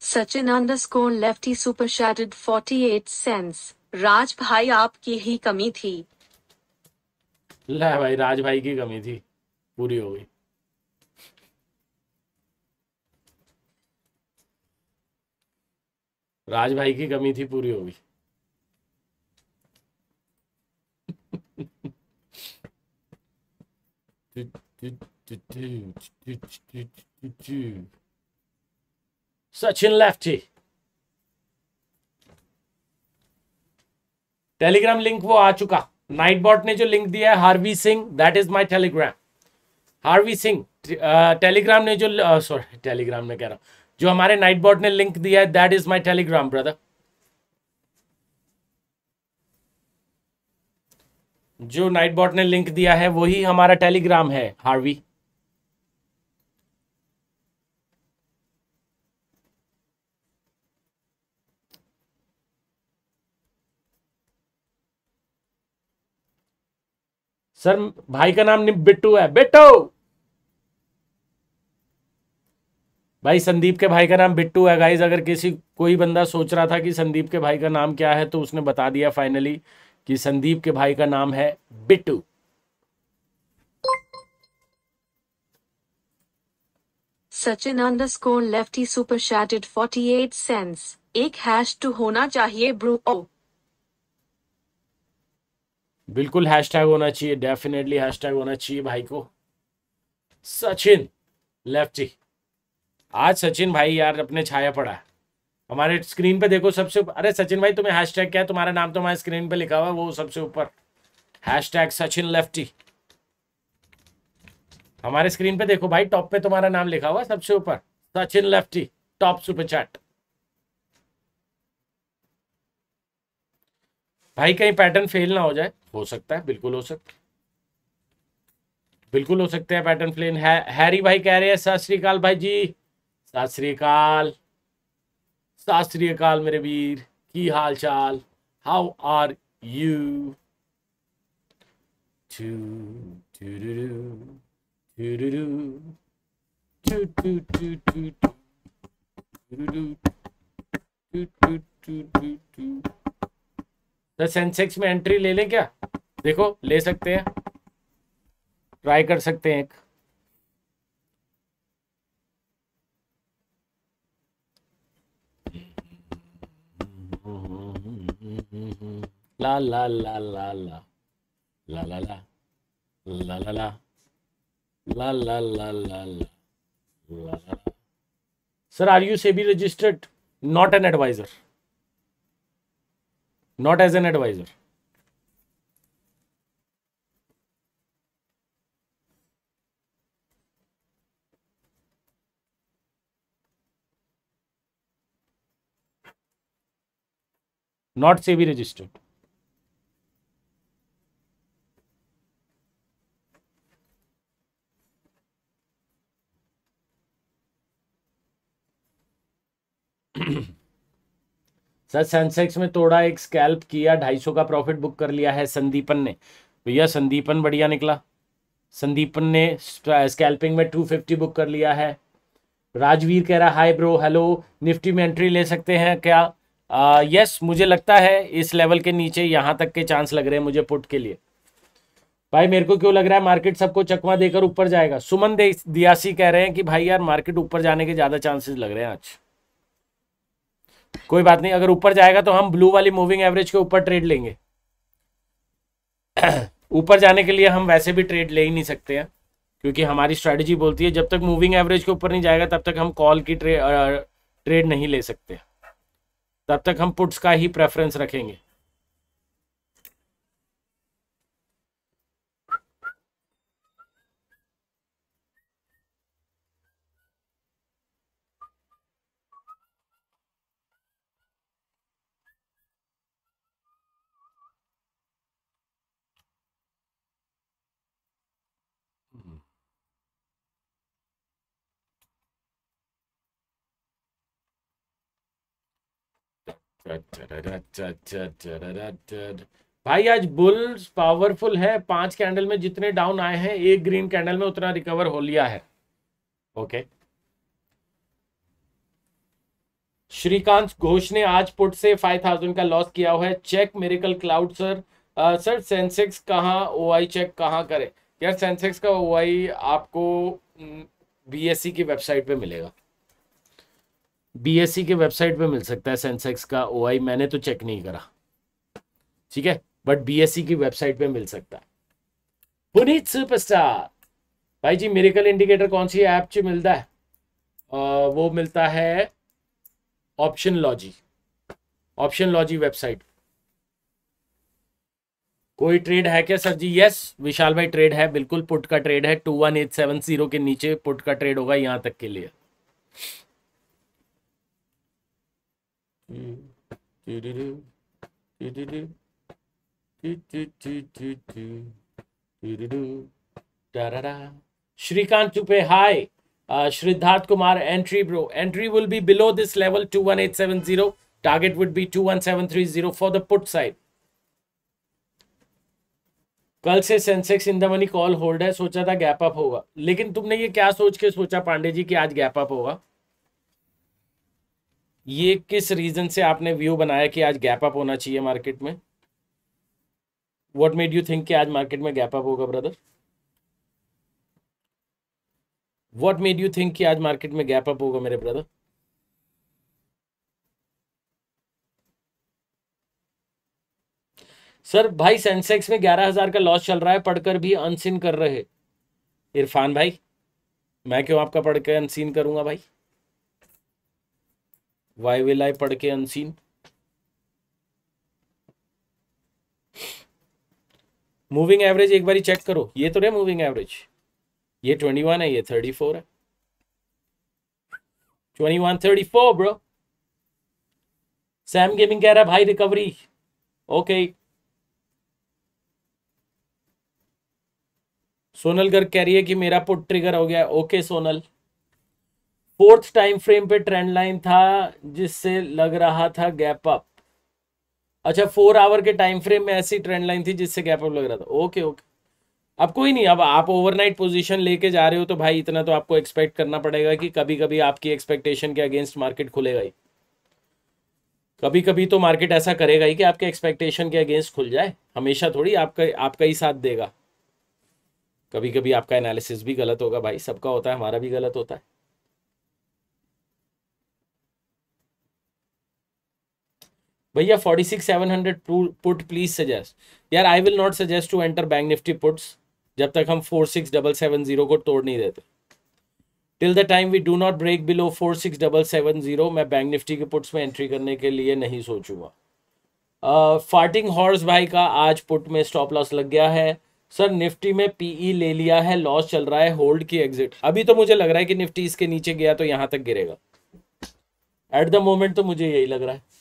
Sachin underscore lefty super शैडेड 48 cents Raj भाई आपकी ही कमी थी ले भाई राज भाई की कमी थी पूरी हो गई राज भाई की कमी थी पूरी हो गई Dude, [LAUGHS] dude. Sachin lefty Telegram link वो आ चुका नाइटबॉट ने जो लिंक दिया है Harvey Singh that is my Telegram Harvey Singh Telegram ने जो सॉरी टेलीग्राम में कह रहा हूं जो हमारे नाइटबॉट ने लिंक दिया है that is my Telegram brother जो नाइटबॉट ने लिंक दिया है वही हमारा टेलीग्राम है हार्वी सर भाई का नाम बिट्टू है बिट्टू भाई संदीप के भाई का नाम बिट्टू है गाइज अगर किसी कोई बंदा सोच रहा था कि संदीप के भाई का नाम क्या है तो उसने बता दिया फाइनली कि संदीप के भाई का नाम है Bittu Sachin under score lefty super शैटेड 48 cents एक हैश टू होना चाहिए ओ बिल्कुल हैशटैग होना चाहिए डेफिनेटली हैशटैग होना चाहिए भाई को सचिन लेफ्टी आज सचिन भाई यार अपने छाया पड़ा हमारे स्क्रीन पे देखो सबसे अरे सचिन भाई तुम्हें हैशटैग क्या है तुम्हारा नाम तो हमारे स्क्रीन पे लिखा हुआ है वो सबसे ऊपर हैशटैग सचिन लेफ्टी हमारे स्क्रीन पे देखो भाई टॉप पे तुम्हारा नाम लिखा हुआ सबसे ऊपर Sachin lefty top super chat भाई कहीं पैटर्न फेल ना हो जाए हो सकता है बिल्कुल हो सकता है बिल्कुल हो सकते हैं पैटर्न प्लेन है हैरी भाई कह रहे हैं सत श्रीकाल भाई जी सत श्रीकाल सत श्रीकाल मेरे वीर की हाल चाल हाउ आर यू टू टू टू टू टू तो सेंसेक्स में एंट्री ले लें क्या देखो ले सकते हैं ट्राई कर सकते हैं एक ला ला ला ला ला ला ला ला ला ला ला ला ला ला ला ला सर आर यू ला ला ला ला ला not as an advisor. Not C V registered. Sir Sensex में तोड़ा एक स्कैल्प किया ढाई सौ का प्रॉफिट बुक कर लिया है संदीपन ने भैया संदीपन बढ़िया निकला संदीपन ने स्कैल्पिंग में टू फिफ्टी बुक कर लिया है राजवीर कह रहा हाय ब्रो हेलो निफ्टी में एंट्री ले सकते हैं क्या आ, यस मुझे लगता है इस लेवल के नीचे यहाँ तक के चांस लग रहे हैं मुझे पुट के लिए भाई मेरे को क्यों लग रहा है मार्केट सबको चकमा देकर ऊपर जाएगा सुमन दे दियासी कह रहे हैं कि भाई यार मार्केट ऊपर जाने के ज़्यादा चांसेस लग रहे हैं आज कोई बात नहीं अगर ऊपर जाएगा तो हम ब्लू वाली मूविंग एवरेज के ऊपर ट्रेड लेंगे [CLEARS THROAT] ऊपर जाने के लिए हम वैसे भी ट्रेड ले ही नहीं सकते हैं क्योंकि हमारी स्ट्रैटेजी बोलती है जब तक मूविंग एवरेज के ऊपर नहीं जाएगा तब तक हम कॉल की ट्रे, ट्रेड नहीं ले सकते तब तक हम पुट्स का ही प्रेफरेंस रखेंगे भाई आज बुल्स पावरफुल है पांच कैंडल में जितने डाउन आए हैं एक ग्रीन कैंडल में उतना रिकवर हो लिया है ओके श्रीकांत घोष ने आज पुट से फाइव थाउजेंड का लॉस किया हुआ है चेक मेरिकल क्लाउड सर आ, सर सेंसेक्स कहाँ ओ आई चेक कहाँ करे यार सेंसेक्स का ओ आई आपको बी एस सी की वेबसाइट पे मिलेगा बीएससी e के वेबसाइट पे मिल सकता है सेंसेक्स का ओआई मैंने तो चेक नहीं करा ठीक है बट बीएससी e की वेबसाइट पे मिल सकता है पुनीत सुपरस्टार भाई जी मेरिकल इंडिकेटर कौन सी ऐप से मिलता है आ, वो मिलता है optionology optionology website कोई ट्रेड है क्या सर जी यस विशाल भाई ट्रेड है बिल्कुल पुट का ट्रेड है two one eight seven zero के नीचे पुट का ट्रेड होगा यहां तक के लिए Shrikant Chupe hi Shridharth Kumar entry bro entry will be below this level two one eight seven zero target would be two one seven three zero for the put side कल से Sensex in the money call hold है सोचा था gap up होगा लेकिन तुमने ये क्या सोच के सोचा पांडे जी कि आज गैप अप होगा ये किस रीजन से आपने व्यू बनाया कि आज गैप अप होना चाहिए मार्केट में व्हाट मेड यू थिंक कि आज मार्केट में गैप अप होगा brother what made you think कि आज मार्केट में गैप अप होगा मेरे ब्रदर सर भाई सेंसेक्स में ग्यारह हजार का लॉस चल रहा है पढ़कर भी अनसीन कर रहे इरफान भाई मैं क्यों आपका पढ़कर अनसीन करूंगा भाई वाई विल आई पढ़ के अनसीन मूविंग एवरेज एक बार चेक करो ये तो नहीं मूविंग एवरेज ये ट्वेंटी वन है ये थर्टी फोर है twenty one thirty four bro Sam gaming कह रहा है भाई रिकवरी ओके सोनल गर्ग कह रही है कि मेरा पुट ट्रिगर हो गया okay Sonal fourth time frame पे ट्रेंड लाइन था जिससे लग रहा था गैप अप अच्छा फोर आवर के टाइम फ्रेम में ऐसी ट्रेंड लाइन थी जिससे गैप अप लग रहा था ओके ओके अब कोई नहीं अब आप ओवरनाइट पोजीशन लेके जा रहे हो तो भाई इतना तो आपको एक्सपेक्ट करना पड़ेगा कि कभी कभी आपकी एक्सपेक्टेशन के अगेंस्ट मार्केट खुलेगा ही कभी कभी तो मार्केट ऐसा करेगा ही कि आपके एक्सपेक्टेशन के अगेंस्ट खुल जाए हमेशा थोड़ी आपका आपका ही साथ देगा कभी कभी आपका एनालिसिस भी गलत होगा भाई सबका होता है हमारा भी गलत होता है भैया forty six seven hundred put please suggest यार I will not suggest to enter bank Nifty puts जब तक हम four six double seven zero को तोड़ नहीं देते till the time we do not break below four six double seven zero मैं bank Nifty के पुट्स में एंट्री करने के लिए नहीं सोचूंगा फार्टिंग हॉर्स भाई का आज पुट में स्टॉप लॉस लग गया है सर निफ्टी में पीई e ले लिया है लॉस चल रहा है होल्ड की एग्जिट अभी तो मुझे लग रहा है कि निफ्टी इसके नीचे गया तो यहां तक गिरेगा एट द मोमेंट तो मुझे यही लग रहा है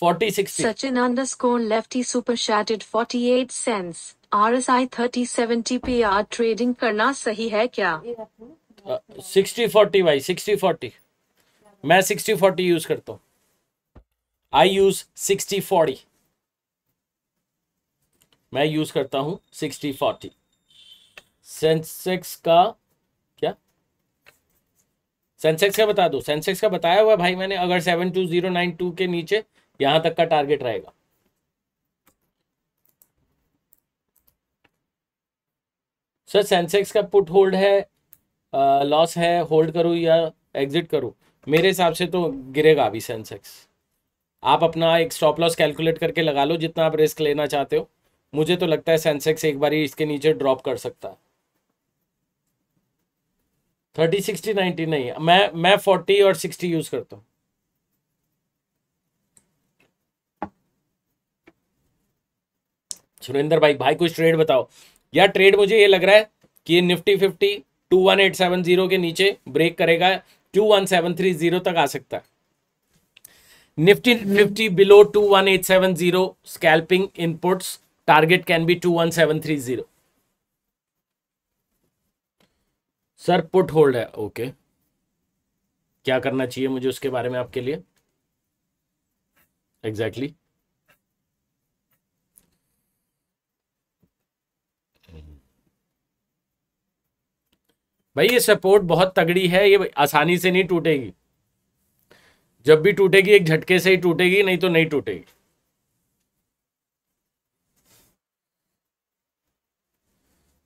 forty six Sachin score 40 60. Sachin underscore lefty super chatted 48 cents. RSI 30 P R trading करना सही है क्या सिक्सटी uh, फोर्टी भाई सिक्सटी फोर्टी मैं सिक्सटी फोर्टी यूज करता हूँ आई यूज सिक्सटी फोर्टी मैं यूज करता हूँ सिक्सटी फोर्टी सेंसेक्स का क्या सेंसेक्स का बता दो सेंसेक्स का बताया हुआ भाई मैंने अगर seven two zero nine two के नीचे यहां तक का टारगेट रहेगा सर सेंसेक्स का पुट होल्ड है लॉस है होल्ड करूं या एग्जिट करूँ मेरे हिसाब से तो गिरेगा अभी सेंसेक्स आप अपना एक स्टॉप लॉस कैलकुलेट करके लगा लो जितना आप रिस्क लेना चाहते हो मुझे तो लगता है सेंसेक्स एक बार इसके नीचे ड्रॉप कर सकता है थर्टी सिक्सटी नाइनटी नहीं मैं मैं फोर्टी और सिक्सटी यूज़ करता हूँ सुरेंद्र भाई भाई कुछ ट्रेड बताओ यार ट्रेड मुझे ये लग रहा है कि ये Nifty fifty two one eight seven zero के नीचे ब्रेक करेगा two one seven three zero तक आ सकता है Nifty fifty below two one eight seven zero scalping in puts target can be two one seven three zero sir put hold है okay क्या करना चाहिए मुझे उसके बारे में आपके लिए एग्जैक्टली exactly. भाई ये सपोर्ट बहुत तगड़ी है ये आसानी से नहीं टूटेगी जब भी टूटेगी एक झटके से ही टूटेगी नहीं तो नहीं टूटेगी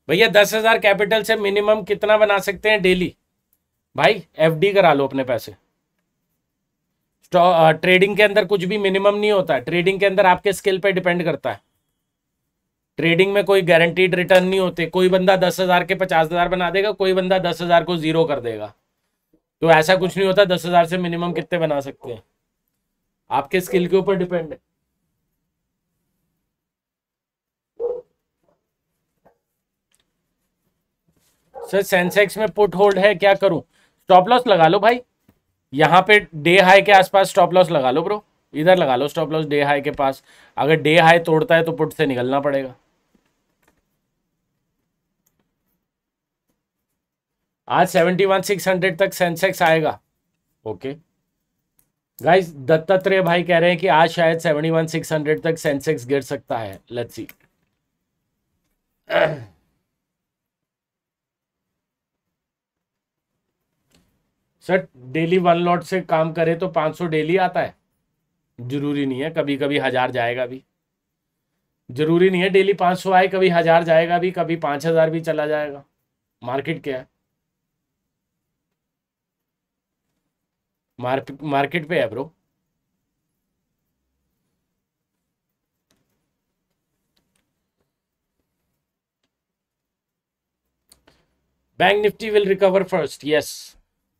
भैया दस हजार कैपिटल से मिनिमम कितना बना सकते हैं डेली भाई एफडी करा लो अपने पैसे ट्रेडिंग के अंदर कुछ भी मिनिमम नहीं होता ट्रेडिंग के अंदर आपके स्किल पे डिपेंड करता है ट्रेडिंग में कोई गारंटीड रिटर्न नहीं होते कोई बंदा दस हज़ार के पचास हज़ार बना देगा कोई बंदा दस हज़ार को ज़ीरो कर देगा तो ऐसा कुछ नहीं होता दस हज़ार से मिनिमम कितने बना सकते हैं आपके स्किल के ऊपर डिपेंड है सर सेंसेक्स में पुट होल्ड है क्या करूं स्टॉप लॉस लगा लो भाई यहां पे डे हाई के आसपास स्टॉप लॉस लगा लो ब्रो इधर लगा लो स्टॉप लॉस डे हाई के पास अगर डे हाई तोड़ता है तो पुट से निकलना पड़ेगा आज सेवेंटी वन सिक्स हंड्रेड तक सेंसेक्स आएगा ओके गाइस दत्तात्रेय भाई कह रहे हैं कि आज शायद सेवेंटी वन सिक्स हंड्रेड तक सेंसेक्स गिर सकता है let's see [CLEARS THROAT] sir daily one lot से काम करे तो 500 डेली आता है जरूरी नहीं है कभी कभी हजार जाएगा भी जरूरी नहीं है डेली 500 आए कभी हजार जाएगा भी कभी 5000 भी चला जाएगा मार्केट क्या है मार्केट पे है bro bank Nifty will recover first yes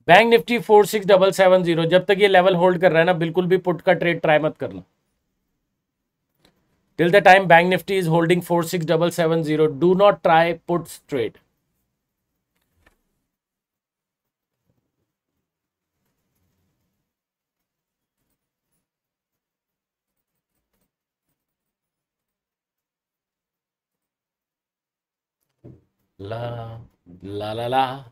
bank Nifty four six double seven zero जब तक ये लेवल होल्ड कर रहा है ना बिल्कुल भी पुट का ट्रेड ट्राई मत करना till the time bank Nifty is holding four six double seven zero do not try put trade ला आप में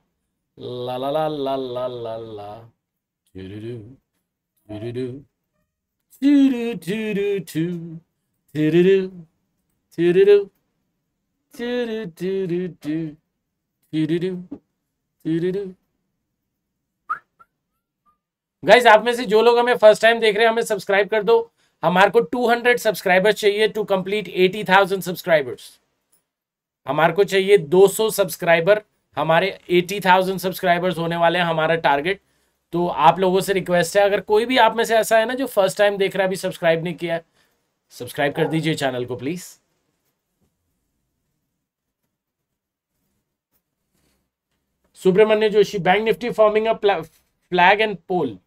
से जो लोग हमें फर्स्ट टाइम देख रहे हैं हमें सब्सक्राइब कर दो हमारे को 200 सब्सक्राइबर्स चाहिए टू कंप्लीट 80,000 सब्सक्राइबर्स हमारे को चाहिए 200 सब्सक्राइबर हमारे 80,000 सब्सक्राइबर्स होने वाले हैं हमारा टारगेट तो आप लोगों से रिक्वेस्ट है अगर कोई भी आप में से ऐसा है ना जो फर्स्ट टाइम देख रहा है अभी सब्सक्राइब नहीं किया सब्सक्राइब कर दीजिए चैनल को please Subramanya Joshi bank Nifty forming a flag and pole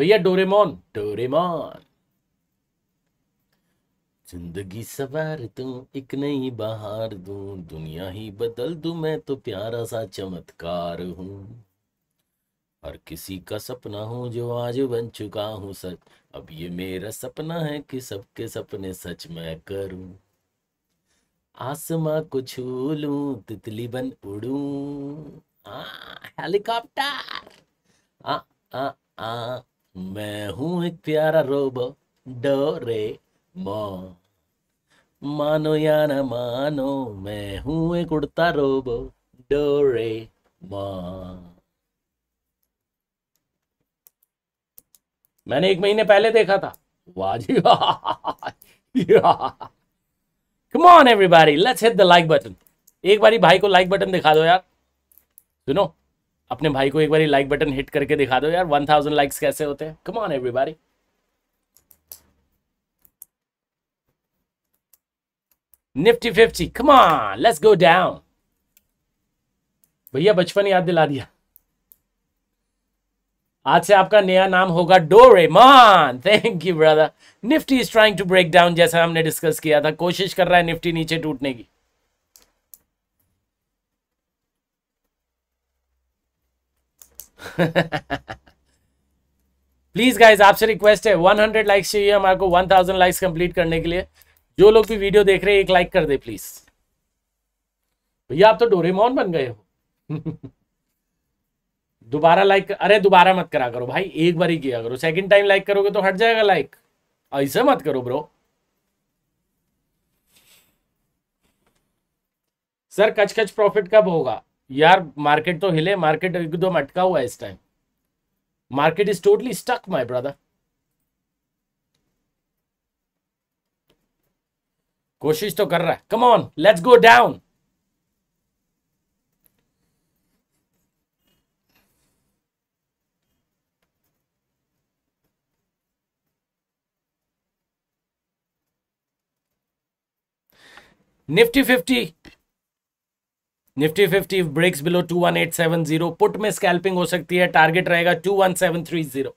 भैया डोरेमोन डोरेमोन जिंदगी सवार तू एक नई बहार दू दुनिया ही बदल दू मैं तो प्यारा सा चमत्कार हूं हर किसी का सपना हूँ जो आज बन चुका हूँ सच अब ये मेरा सपना है कि सबके सपने सच मैं करूँ आसमां को छू लू तितली बन उड़ू हेलीकॉप्टर आ आ आ मैं हूं एक प्यारा रोबो डो रे मो मानो या ना मानो मैं हूं एक उड़ता रोबो डो रे मो मैंने एक महीने पहले देखा था वाजी come on everybody let's hit the like button एक बारी भाई को लाइक बटन दिखा दो यार सुनो अपने भाई को एक बार लाइक बटन हिट करके दिखा दो यार वन थाउजेंड लाइक्स कैसे होते हैं come on everybody Nifty fifty come on let's go down भैया बचपन याद दिला दिया आज से आपका नया नाम होगा मान thank you brother Nifty is trying to break down जैसा हमने डिस्कस किया था कोशिश कर रहा है निफ्टी नीचे टूटने की प्लीज [LAUGHS] गाइज आपसे रिक्वेस्ट है 100 लाइक्स चाहिए हमारे को 1000 लाइक्स कंप्लीट करने के लिए जो लोग भी वीडियो देख रहे हैं एक लाइक कर दे प्लीज भैया आप तो डोरेमोन बन गए हो [LAUGHS] दोबारा लाइक अरे दोबारा मत करा करो भाई एक बार ही किया करो सेकंड टाइम लाइक करोगे तो हट जाएगा लाइक ऐसे मत करो ब्रो सर कच प्रॉफिट कब होगा यार मार्केट तो हिले मार्केट एकदम अटका हुआ है इस time market is totally stuck my brother कोशिश तो कर रहा है come on let's go down Nifty fifty Nifty fifty breaks below two one eight seven zero put में स्कैल्पिंग हो सकती है टारगेट रहेगा two one seven three zero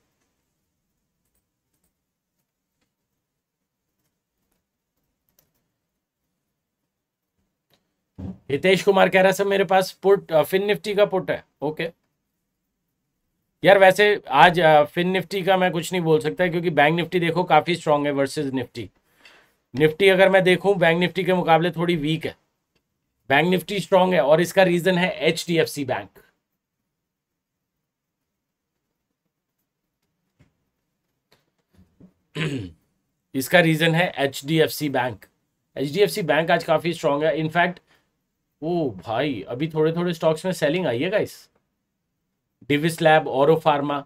Hitesh Kumar कह रहा है सर मेरे पास पुट फिन निफ्टी का पुट है ओके यार वैसे आज फिन निफ्टी का मैं कुछ नहीं बोल सकता क्योंकि बैंक निफ्टी देखो काफ़ी स्ट्रांग है वर्सेस निफ्टी निफ्टी अगर मैं देखूं बैंक निफ्टी के मुकाबले थोड़ी वीक है बैंक निफ्टी स्ट्रांग है और इसका रीजन है H D F C bank इसका रीजन है H D F C bank H D F C bank आज काफी स्ट्रांग है इनफैक्ट ओ भाई अभी थोड़े थोड़े स्टॉक्स में सेलिंग आई है गाइस डिविस लैब और फार्मा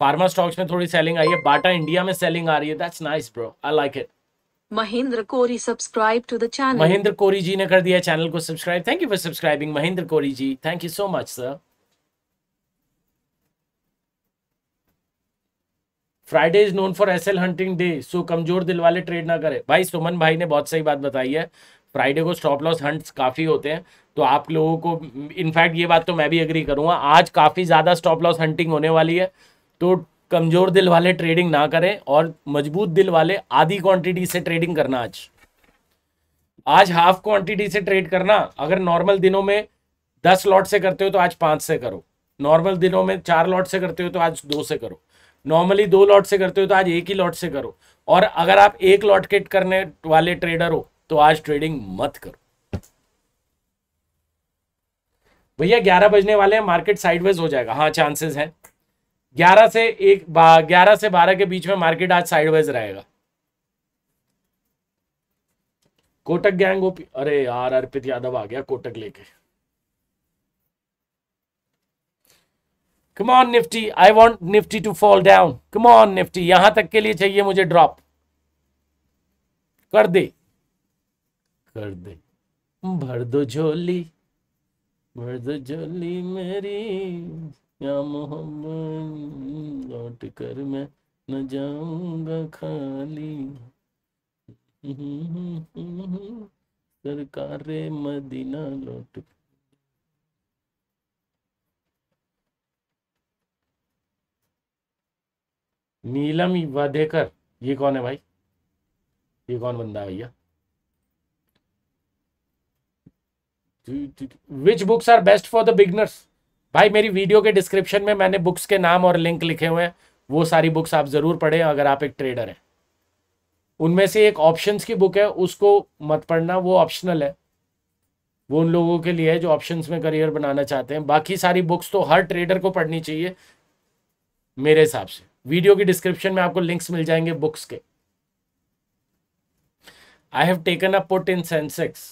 फार्मा स्टॉक्स में थोड़ी सेलिंग आई है बाटा इंडिया में सेलिंग आ रही है that's nice bro I like it Mahendra Kori subscribe to the channel Mahendra Kori ji ने कर दिया चैनल को subscribe thank you for subscribing Mahendra Kori ji thank you so much sir Friday is known for S L hunting day so कमजोर दिल वाले ट्रेड ना करें भाई सुमन भाई ने बहुत सही बात बताई है फ्राइडे को स्टॉप लॉस हंट्स काफ़ी होते हैं तो आप लोगों को इनफैक्ट ये बात तो मैं भी अग्री करूँगा आज काफ़ी ज़्यादा स्टॉप लॉस हंटिंग होने वाली है तो कमज़ोर दिल वाले ट्रेडिंग ना करें और मजबूत दिल वाले आधी क्वांटिटी से ट्रेडिंग करना आज आज हाफ क्वांटिटी से ट्रेड करना अगर नॉर्मल दिनों में दस लॉट से करते हो तो आज पांच से करो नॉर्मल दिनों में चार लॉट से करते हो तो आज दो से करो नॉर्मली दो लॉट से करते हो तो आज एक ही लॉट से करो और अगर आप एक लॉट के करने वाले ट्रेडर हो तो आज ट्रेडिंग मत करो भैया ग्यारह बजने वाले हैं मार्केट साइडवेज हो जाएगा हाँ चांसेस हैं ग्यारह से एक ग्यारह से बारह के बीच में मार्केट आज साइडवाइज रहेगा कोटक गैंग ओपी अरे यार अर्पित यादव आ गया कोटक लेके come on Nifty I want Nifty to fall down come on Nifty यहां तक के लिए चाहिए मुझे ड्रॉप कर दे कर दे भर दो झोली भर दो झोली मेरी या मोहम्मद लौट कर मैं न जाऊंगा खाली सरकार मदीना लौट नीलम वाधेकर ये कौन है भाई ये कौन बंदा है भैया which books are best for the beginners भाई मेरी वीडियो के डिस्क्रिप्शन में मैंने बुक्स के नाम और लिंक लिखे हुए हैं वो सारी बुक्स आप ज़रूर पढ़ें अगर आप एक ट्रेडर हैं उनमें से एक ऑप्शन की बुक है उसको मत पढ़ना वो ऑप्शनल है वो उन लोगों के लिए है जो ऑप्शंस में करियर बनाना चाहते हैं बाकी सारी बुक्स तो हर ट्रेडर को पढ़नी चाहिए मेरे हिसाब से वीडियो की डिस्क्रिप्शन में आपको लिंक्स मिल जाएंगे बुक्स के I have taken a put in Sensex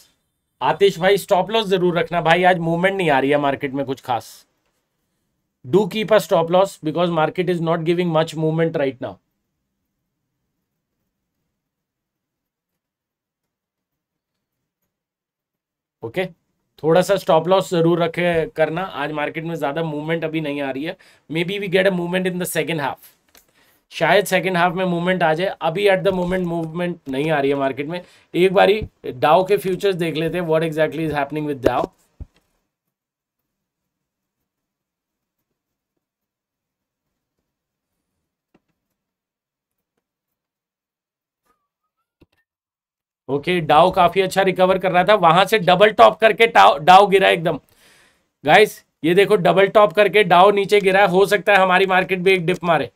Aatish भाई स्टॉप लॉस जरूर रखना भाई आज मूवमेंट नहीं आ रही है मार्केट में कुछ खास do keep a stop loss because market is not giving much movement right now okay okay? थोड़ा सा स्टॉप लॉस जरूर रखे करना आज मार्केट में ज्यादा मूवमेंट अभी नहीं आ रही है maybe we get a movement in the second half शायद सेकेंड हाफ में मूवमेंट आ जाए अभी एट द मोमेंट मूवमेंट नहीं आ रही है मार्केट में एक बारी डाओ के फ्यूचर्स देख लेते हैं what exactly is happening with Dow okay Dow काफी अच्छा रिकवर कर रहा था वहां से डबल टॉप करके डाउ गिरा एकदम गाइस ये देखो डबल टॉप करके डाओ नीचे गिरा हो सकता है हमारी मार्केट भी एक डिप मारे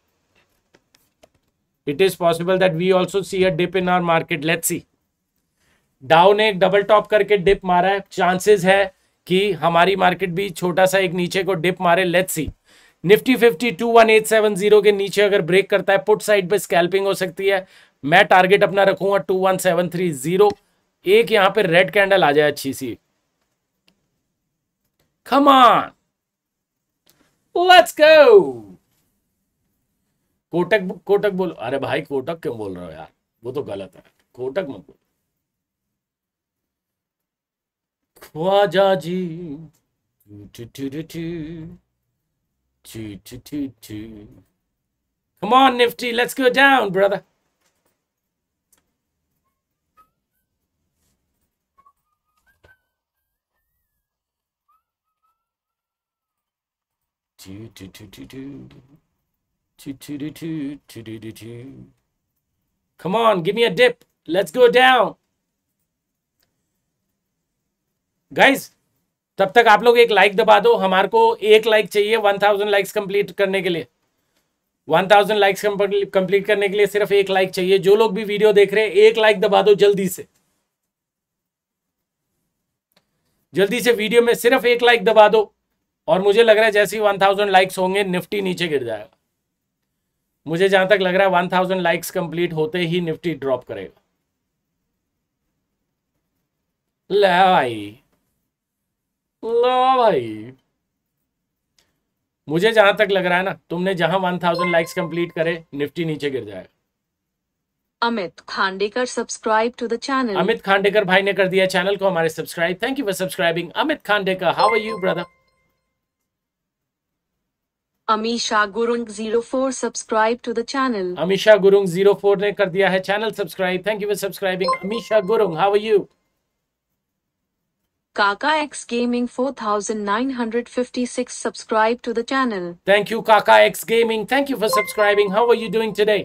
it is possible that we also see a dip in our market let see Dow ने एक डबल टॉप करके डिप मारा है चांसेस है कि हमारी मार्केट भी छोटा सा एक नीचे को डिप मारे let see Nifty fifty two one eight seven zero के नीचे अगर ब्रेक करता है पुट साइड पे स्कैल्पिंग हो सकती है मैं टारगेट अपना रखूंगा two one seven three zero एक यहां पर रेड कैंडल आ जाए अच्छी सी खमान लेट्स गो कोटक कोटक बोलो अरे भाई कोटक क्यों बोल रहे हो यार वो तो गलत है कोटक मत बोलो ख्वाजा जी Come on, Nifty, let's go down, brother. Come on, give me a dip. Let's go down. Guys, तब तक आप लोग एक लाइक दबा दो हमारे को एक लाइक चाहिए वन थाउजेंड लाइक्स कंप्लीट करने के लिए वन थाउजेंड लाइक्स कंप्लीट करने के लिए सिर्फ एक लाइक चाहिए जो लोग भी वीडियो देख रहे हैं एक लाइक दबा दो जल्दी से जल्दी से वीडियो में सिर्फ एक लाइक दबा दो और मुझे लग रहा है जैसे ही वन थाउजेंड लाइक्स होंगे निफ्टी नीचे गिर जाएगा मुझे जहां तक लग रहा है वन थाउजेंड लाइक्स कंप्लीट होते ही निफ्टी ड्रॉप करेगा ले भाई लो भाई मुझे जहां तक लग रहा है ना तुमने जहां वन थाउजेंड लाइक्स कंप्लीट करे निफ्टी नीचे गिर जाएगा Amit Khandekar subscribe to the channel Amit Khandekar भाई ने कर दिया चैनल को हमारे subscribe thank you for subscribing Amit Khandekar how are you brother Amisha Gurung zero four subscribe to the channel Amisha Gurung zero four ने कर दिया है channel subscribe thank you for subscribing Amisha Gurung how are you Kaka X gaming 4956 subscribe to the channel thank you Kaka X gaming thank you for subscribing how are you doing today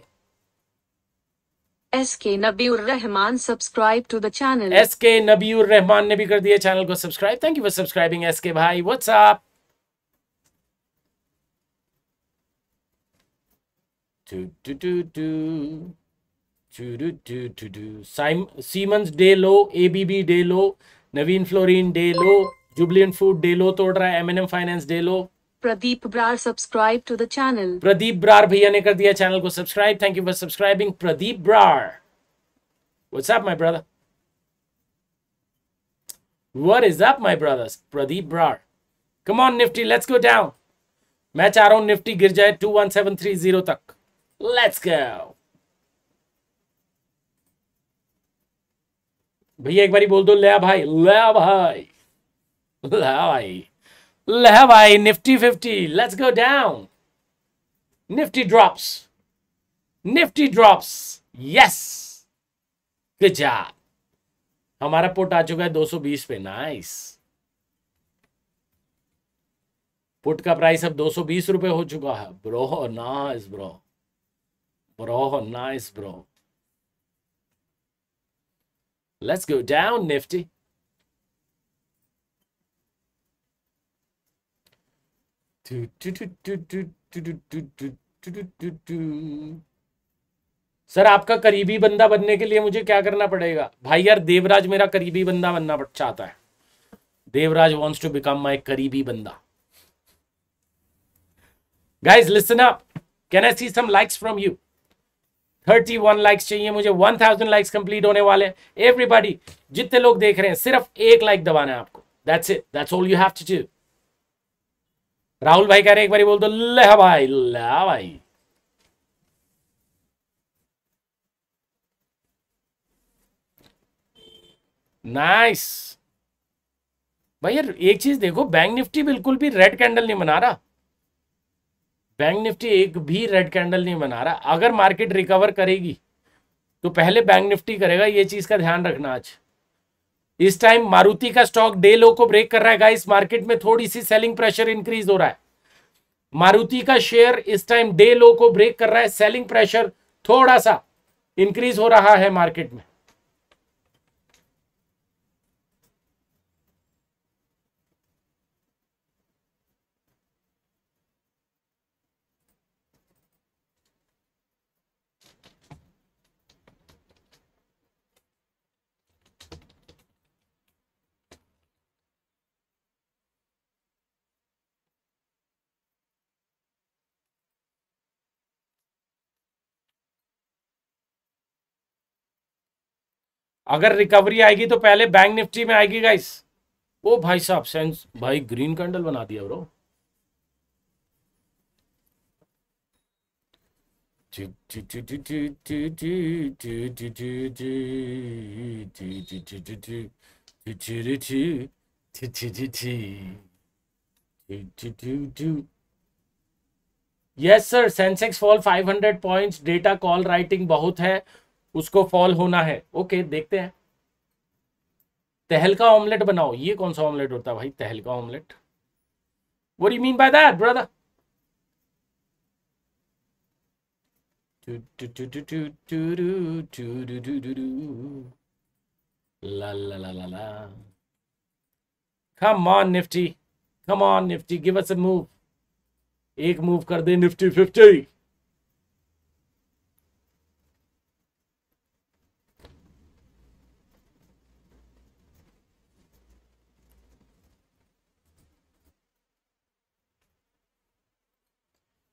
SK Nabiur Rahman subscribe to the channel SK Nabiur Rahman ने भी कर दिया channel को subscribe thank you for subscribing SK भाई WhatsApp do do do do do do do do do Siemens day low ABB day low Navin fluorine day low Jubilant food day low तोड़ रहा है MNM finance day low Pradeep Brar subscribe to the channel Pradeep Brar भैया ने कर दिया channel को subscribe thank you for subscribing Pradeep Brar what's up my brother What is up, my brothers? Pradeep Brar. Come on, Nifty, let's go down. मैं चाह रहा हूं Nifty गिर जाए 21730 तक Let's go. भैया एक बारी बोल दो ले भाई ले भाई ले भाई ले भाई Nifty fifty let's go down Nifty drops Nifty drops yes job हमारा पुट आ चुका है 220 पे नाइस पुट का प्राइस अब दो सौ बीस रुपए हो चुका है bro nice bro Bro, nice, bro. Let's go down, Nifty. Sir आपका करीबी बंदा बनने के लिए मुझे क्या करना पड़ेगा भाई यार देवराज मेरा करीबी बंदा बनना चाहता है Devraj wants to become my करीबी बंदा guys listen up can I see some likes from you thirty one likes चाहिए मुझे वन थाउजेंड लाइक्स कंप्लीट होने वाले हैं एवरीबॉडी जितने लोग देख रहे हैं सिर्फ एक लाइक दबाना है आपको that's it that's all you have to do Rahul भाई कह रहे एक बार बोल दो ले हाँ भाई ले हाँ भाई नाइस nice. भैया एक चीज देखो बैंक निफ्टी बिल्कुल भी रेड कैंडल नहीं बना रहा बैंक निफ्टी एक भी रेड कैंडल नहीं बना रहा अगर मार्केट रिकवर करेगी तो पहले बैंक निफ्टी करेगा ये चीज का ध्यान रखना आज इस टाइम मारुति का स्टॉक डे लो को ब्रेक कर रहा है गाइस मार्केट में थोड़ी सी सेलिंग प्रेशर इंक्रीज हो रहा है मारुति का शेयर इस टाइम डे लो को ब्रेक कर रहा है सेलिंग प्रेशर थोड़ा सा इंक्रीज हो रहा है मार्केट में अगर रिकवरी आएगी तो पहले बैंक निफ्टी में आएगी गाइस ओ भाई साहब सेंस भाई ग्रीन कैंडल बना दिया bro yes sir Sensex fall 500 points data call writing बहुत है उसको फॉल होना है ओके देखते हैं तहल का ऑमलेट बनाओ ये कौन सा ऑमलेट होता है भाई तहल का ऑमलेट वो you mean by that brother come on Nifty come on Nifty give us a move एक मूव कर दे निफ्टी फिफ्टी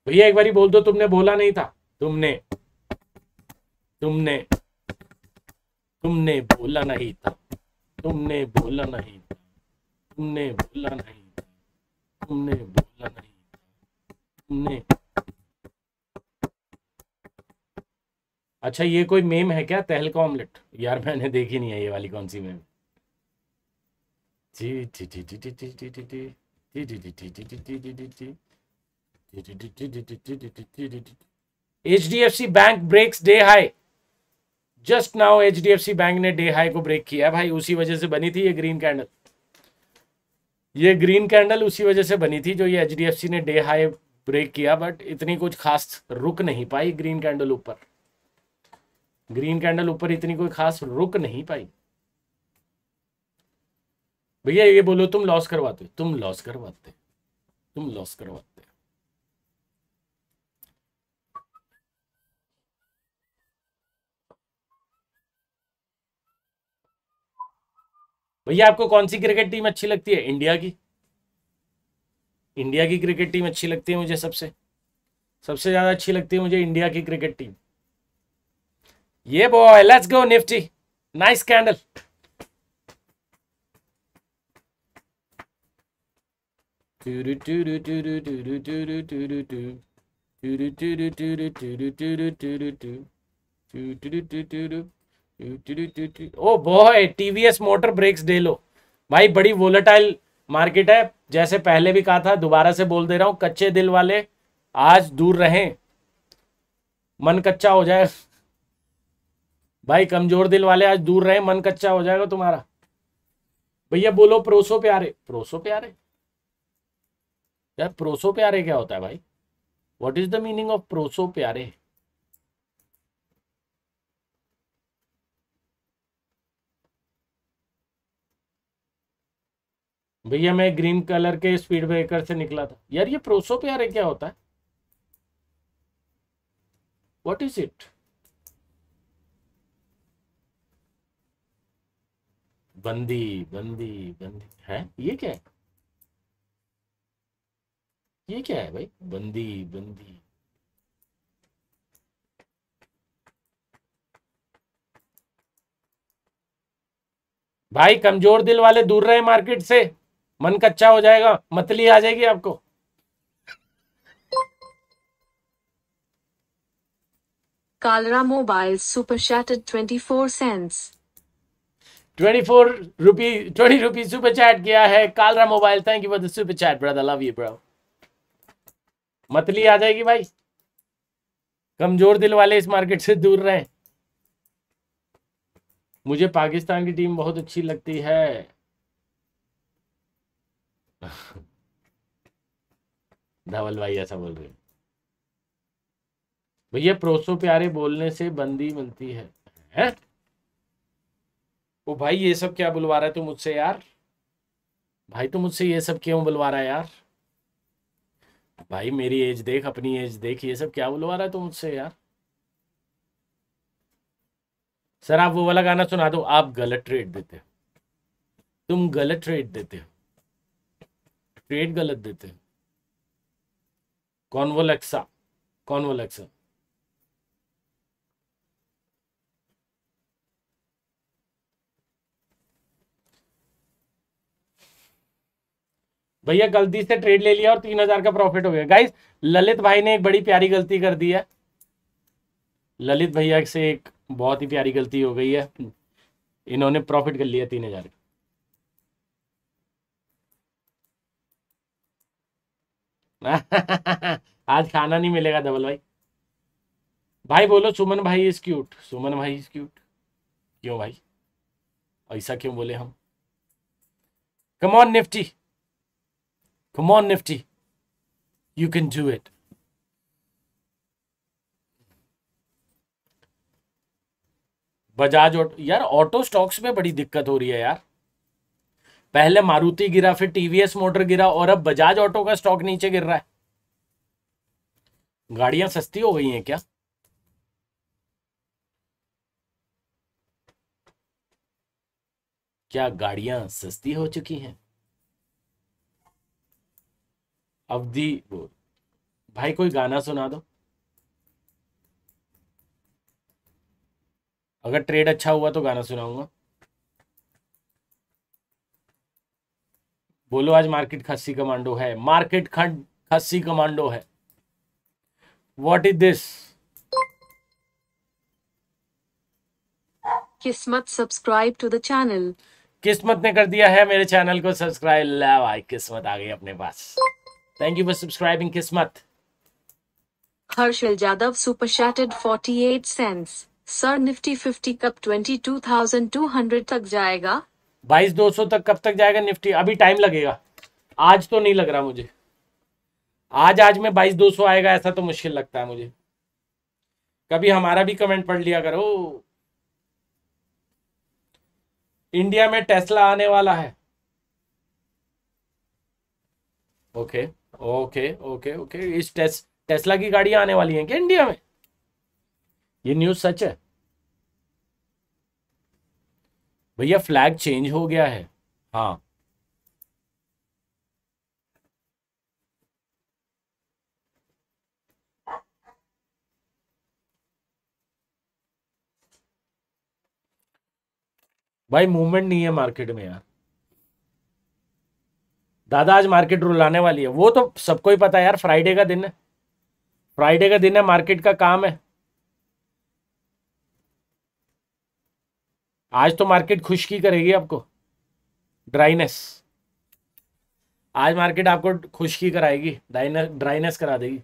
भैया एक बारी बोल दो तुमने बोला नहीं था तुमने तुमने तुमने बोला नहीं था तुमने बोला नहीं था तुमने बोला नहीं था तुमने बोला नहीं था तुमने अच्छा ये कोई मेम है क्या तहलका ऑमलेट यार मैंने देखी नहीं है ये वाली कौन सी मेम जी जी जी जी जी जी जी जी जी जी जी जी जी जी जी जी जी जी HDFC bank breaks day high just now HDFC bank ने डे हाई को ब्रेक किया भाई उसी वजह से बनी थी ये ग्रीन कैंडल ये ग्रीन कैंडल उसी वजह से बनी थी जो ये एचडीएफसी ने डे हाई ब्रेक किया बट इतनी कुछ खास रुक नहीं पाई ग्रीन कैंडल ऊपर ग्रीन कैंडल ऊपर इतनी कोई खास रुक नहीं पाई भैया ये बोलो तुम लॉस करवाते तुम लॉस करवाते तुम लॉस करवाते भैया आपको कौन सी क्रिकेट टीम अच्छी लगती है इंडिया की इंडिया की क्रिकेट टीम अच्छी लगती है मुझे सबसे सबसे ज्यादा अच्छी लगती है मुझे इंडिया की क्रिकेट टीम ये boy let's go Nifty nice candle oh boy TVS motor breaks day low भाई बड़ी वोलेटाइल मार्केट है जैसे पहले भी कहा था दोबारा से बोल दे रहा हूं कच्चे दिल वाले आज दूर रहें मन कच्चा हो जाए भाई कमजोर दिल वाले आज दूर रहे मन कच्चा हो जाएगा तुम्हारा भैया बोलो प्रोसो प्यारे प्रोसो प्यारे यार प्रोसो प्यारे क्या होता है भाई what is the meaning of प्रोसो प्यारे भैया मैं ग्रीन कलर के स्पीड ब्रेकर से निकला था यार ये प्रोसो पे यार क्या होता है वॉट इज इट बंदी बंदी बंदी है ये क्या है ये क्या है भाई बंदी बंदी भाई कमजोर दिल वाले दूर रहे मार्केट से मन कच्चा हो जाएगा मतली आ जाएगी आपको Kalra mobile super chatted twenty four cents twenty four rupee twenty rupees super chat किया है Kalra mobile thank you for the super chat brother love you bro मतली आ जाएगी भाई कमजोर दिल वाले इस मार्केट से दूर रहें मुझे पाकिस्तान की टीम बहुत अच्छी लगती है धवल भाई ऐसा बोल रहे भैया प्रोसो प्यारे बोलने से बंदी मिलती है, हैं वो भाई ये सब क्या बुलवा रहा है तू मुझसे यार भाई तू मुझसे ये सब क्यों बुलवा रहा है यार भाई मेरी एज देख अपनी एज देख ये सब क्या बुलवा रहा है तू मुझसे यार सर आप वो वाला गाना सुना दो आप गलत ट्रेड देते हो तुम गलत ट्रेड देते हो रेट गलत देते हो कॉन्वोलेक्सा कॉन्वोलेक्सा भैया गलती से ट्रेड ले लिया और तीन हजार का प्रॉफिट हो गया गाइस ललित भाई ने एक बड़ी प्यारी गलती कर दी है ललित भैया से एक बहुत ही प्यारी गलती हो गई है इन्होंने प्रॉफिट कर लिया तीन हजार का [LAUGHS] आज खाना नहीं मिलेगा धवल भाई भाई बोलो सुमन भाई इज क्यूट सुमन भाई इज क्यूट क्यों भाई ऐसा क्यों बोले हम come on Nifty come on Nifty you can do it Bajaj auto यार ऑटो स्टॉक्स में बड़ी दिक्कत हो रही है यार पहले मारुति गिरा फिर टीवीएस मोटर गिरा और अब बजाज ऑटो का स्टॉक नीचे गिर रहा है गाड़ियां सस्ती हो गई हैं क्या क्या गाड़ियां सस्ती हो चुकी हैं अवधि भाई कोई गाना सुना दो अगर ट्रेड अच्छा हुआ तो गाना सुनाऊंगा बोलो आज मार्केट खस्सी कमांडो है मार्केट खंड खस्सी कमांडो है what is this Kismat subscribe to the channel Kismat ने कर दिया है मेरे चैनल को सब्सक्राइब लव आई किस्मत आ गई अपने पास thank you for subscribing Kismat Harshal Jadhav super शैटेड 48 cents sir Nifty 50 कप 22,200 तक जाएगा बाईस दो सौ तक कब तक जाएगा निफ्टी अभी टाइम लगेगा आज तो नहीं लग रहा मुझे आज आज में बाईस दो सौ आएगा ऐसा तो मुश्किल लगता है मुझे कभी हमारा भी कमेंट पढ़ लिया करो इंडिया में टेस्ला आने वाला है ओके ओके ओके ओके इस टेस्ला की गाड़ियां आने वाली हैं क्या इंडिया में ये न्यूज सच है भैया फ्लैग चेंज हो गया है हाँ भाई मूवमेंट नहीं है मार्केट में यार दादा आज मार्केट रुलाने वाली है वो तो सबको ही पता है यार फ्राइडे का दिन है फ्राइडे का दिन है मार्केट का काम है आज तो मार्केट खुशकी करेगी आपको ड्राइनेस आज मार्केट आपको खुशकी कराएगी ड्राइनेस करा देगी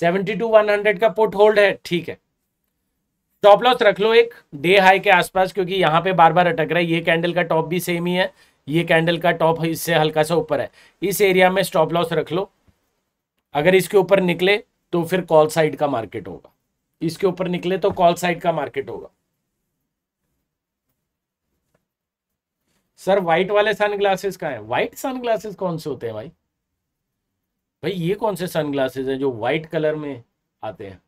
सेवेंटी टू वन हंड्रेड का पुट होल्ड है ठीक है टॉप लॉस रख लो एक डे हाई के आसपास क्योंकि यहां पे बार बार अटक रहा है ये कैंडल का टॉप भी सेम ही है ये कैंडल का टॉप इससे हल्का सा ऊपर है इस एरिया में स्टॉप लॉस रख लो अगर इसके ऊपर निकले तो फिर कॉल साइड का मार्केट होगा इसके ऊपर निकले तो कॉल साइड का मार्केट होगा सर व्हाइट वाले सनग्लासेस का है व्हाइट सन ग्लासेस कौन से होते हैं भाई भाई ये कौन से सन ग्लासेस हैं जो व्हाइट कलर में आते हैं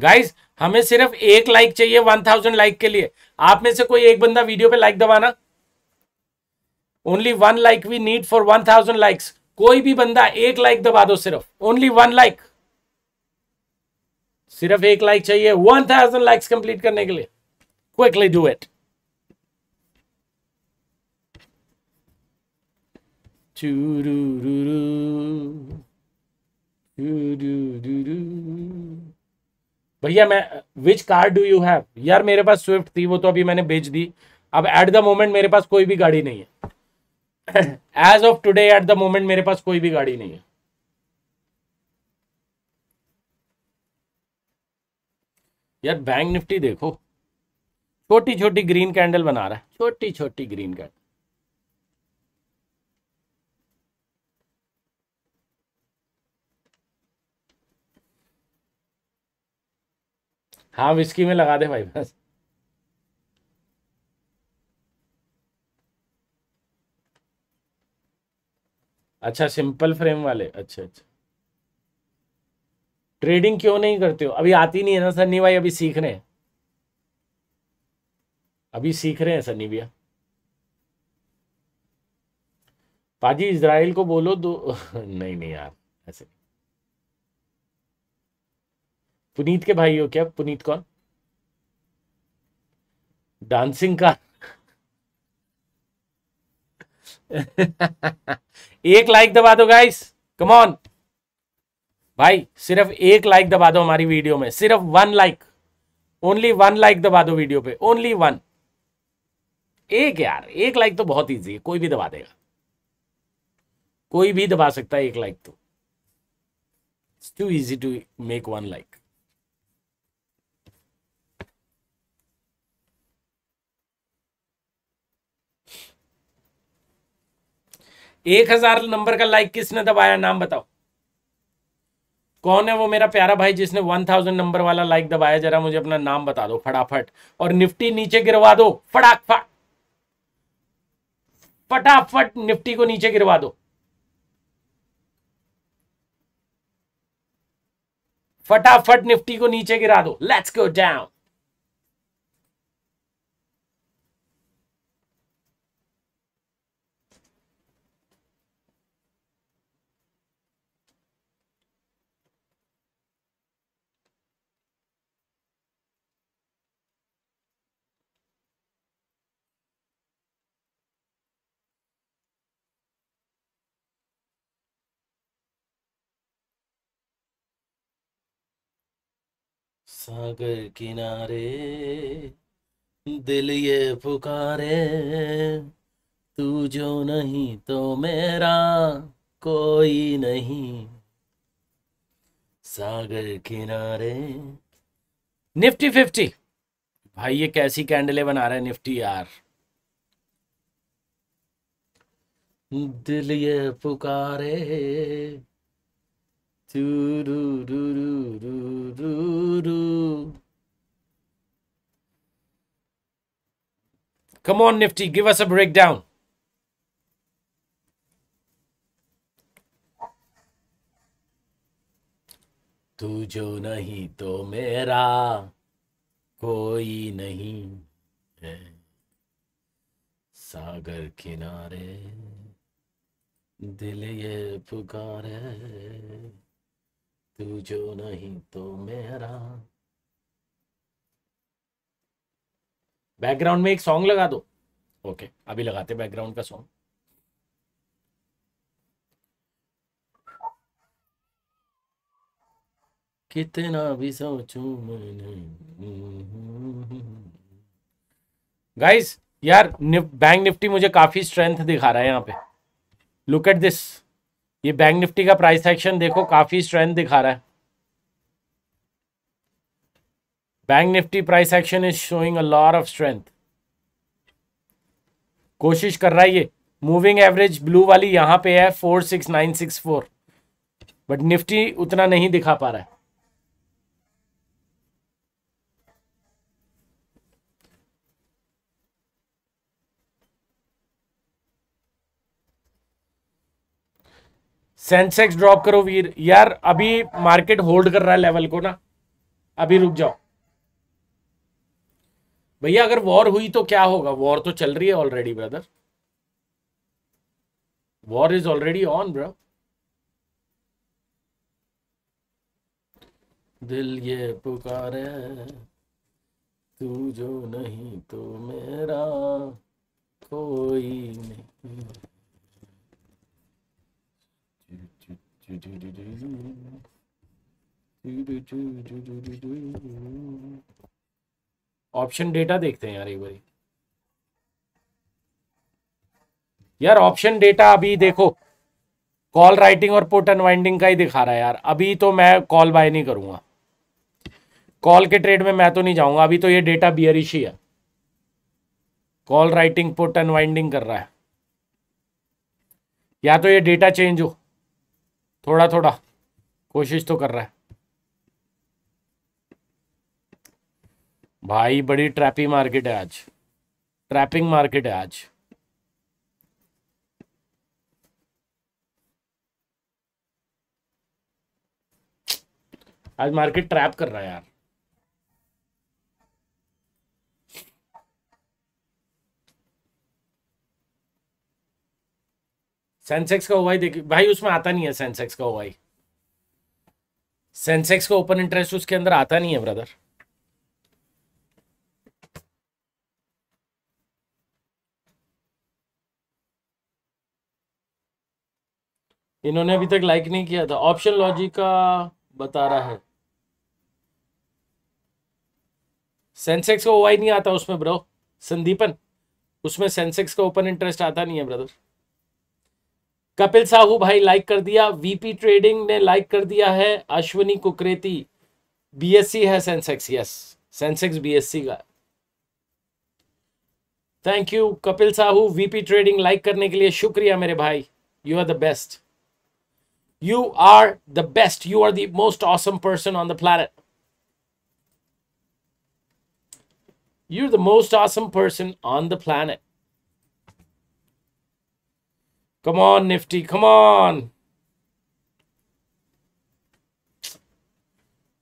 गाइस हमें सिर्फ एक लाइक चाहिए वन थाउजेंड लाइक के लिए आप में से कोई एक बंदा वीडियो पे लाइक दबाना only one like we need for one thousand likes कोई भी बंदा एक लाइक दबा दो सिर्फ ओनली वन लाइक सिर्फ एक लाइक चाहिए वन थाउजेंड लाइक्स कंप्लीट करने के लिए क्विकली डू इट चूरू रू रू भैया मैं which car do you have यार मेरे पास स्विफ्ट थी वो तो अभी मैंने बेच दी अब एट द मोमेंट मेरे पास कोई भी गाड़ी नहीं है as of today at the moment मेरे पास कोई भी गाड़ी नहीं है यार बैंक निफ्टी देखो छोटी छोटी ग्रीन कैंडल बना रहा है छोटी छोटी ग्रीन कैंडल हाँ विस्की में लगा दे भाई बस अच्छा सिंपल फ्रेम वाले अच्छा अच्छा ट्रेडिंग क्यों नहीं करते हो अभी आती नहीं है ना सन्नी भाई अभी सीख रहे हैं अभी सीख रहे हैं सन्नी भैया पाजी इसराइल को बोलो दो [LAUGHS] नहीं नहीं यार ऐसे पुनीत के भाई हो क्या पुनीत कौन डांसिंग का [LAUGHS] एक लाइक दबा दो गाइस कम ऑन भाई सिर्फ एक लाइक दबा दो हमारी वीडियो में सिर्फ one like only one like दबा दो वीडियो पे ओनली वन एक यार एक लाइक तो बहुत इजी है कोई भी दबा देगा कोई भी दबा सकता है एक लाइक तो it's too easy to make one like एक हजार नंबर का लाइक किसने दबाया नाम बताओ कौन है वो मेरा प्यारा भाई जिसने वन थाउजेंड नंबर वाला लाइक दबाया जरा मुझे अपना नाम बता दो फटाफट और निफ्टी नीचे गिरवा दो फटाक फट फटाफट निफ्टी को नीचे गिरवा दो फटाफट निफ्टी को नीचे गिरा दो लेट्स गो डाउन सागर किनारे दिल ये पुकारे तू जो नहीं तो मेरा कोई नहीं सागर किनारे निफ्टी फिफ्टी भाई ये कैसी कैंडले बना रहे निफ्टी यार दिल ये पुकारे Come on, Nifty, give us a breakdown. तू जो नहीं तो मेरा कोई नहीं है सागर किनारे दिल ये पुकारे तू जो नहीं तो मेरा बैकग्राउंड में एक सॉन्ग लगा दो ओके okay, अभी लगाते बैकग्राउंड का सॉन्ग कितना भी सोचू गाइस यार बैंक निफ्टी मुझे काफी स्ट्रेंथ दिखा रहा है यहाँ पे लुक एट दिस ये बैंक निफ्टी का प्राइस एक्शन देखो काफी स्ट्रेंथ दिखा रहा है bank Nifty price action is showing a lot of strength कोशिश कर रहा है ये मूविंग एवरेज ब्लू वाली यहां पे है four six nine six four but Nifty उतना नहीं दिखा पा रहा है सेंसेक्स ड्रॉप करो वीर यार अभी मार्केट होल्ड कर रहा है लेवल को ना अभी रुक जाओ भैया अगर वॉर हुई तो क्या होगा वॉर तो चल रही है already brother war is already on bro दिल ये पुकारे तू जो नहीं तो मेरा कोई नहीं ऑप्शन डेटा देखते हैं यार एक बारी यार ऑप्शन डेटा अभी देखो कॉल राइटिंग और पुट अनवाइंडिंग का ही दिखा रहा है यार अभी तो मैं कॉल बाय नहीं करूंगा कॉल के ट्रेड में मैं तो नहीं जाऊंगा अभी तो ये डेटा बियरिश ही है कॉल राइटिंग पुट अनवाइंडिंग कर रहा है या तो ये डेटा चेंज हो थोड़ा थोड़ा कोशिश तो कर रहा है भाई बड़ी ट्रैपिंग मार्केट है आज ट्रैपिंग मार्केट है आज आज मार्केट ट्रैप कर रहा है यार सेंसेक्स का ओवाई देखिए भाई उसमें आता नहीं है सेंसेक्स का ओवाई सेंसेक्स का ओपन इंटरेस्ट उसके अंदर आता नहीं है ब्रदर इन्होंने अभी तक लाइक नहीं किया था ऑप्शन लॉजिक का बता रहा है सेंसेक्स का ओवाई नहीं आता उसमें ब्रो संदीपन उसमें सेंसेक्स का ओपन इंटरेस्ट आता नहीं है ब्रदर कपिल साहू भाई लाइक कर दिया वीपी ट्रेडिंग ने लाइक कर दिया है अश्वनी कुकरेती बीएससी है सेंसेक्स यस सेंसेक्स बीएससी का thank you Kapil Sahu VP trading like करने के लिए शुक्रिया मेरे भाई you are the best you are the best you are the most awesome person on the you You're the most awesome person on the planet. Come on, Nifty. Come on.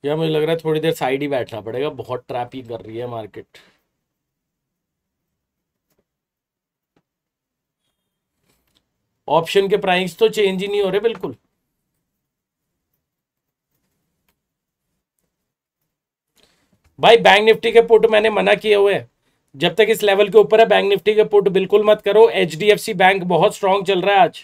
यार मुझे लग रहा है थोड़ी देर साइड ही बैठना पड़ेगा बहुत trap ही कर रही है मार्केट ऑप्शन के प्राइस तो चेंज ही नहीं हो रहे बिल्कुल भाई बैंक निफ्टी के पुट मैंने मना किए हुए हैं जब तक इस लेवल के ऊपर है बैंक निफ्टी के पुट बिल्कुल मत करो एच बैंक बहुत स्ट्रांग चल रहा है आज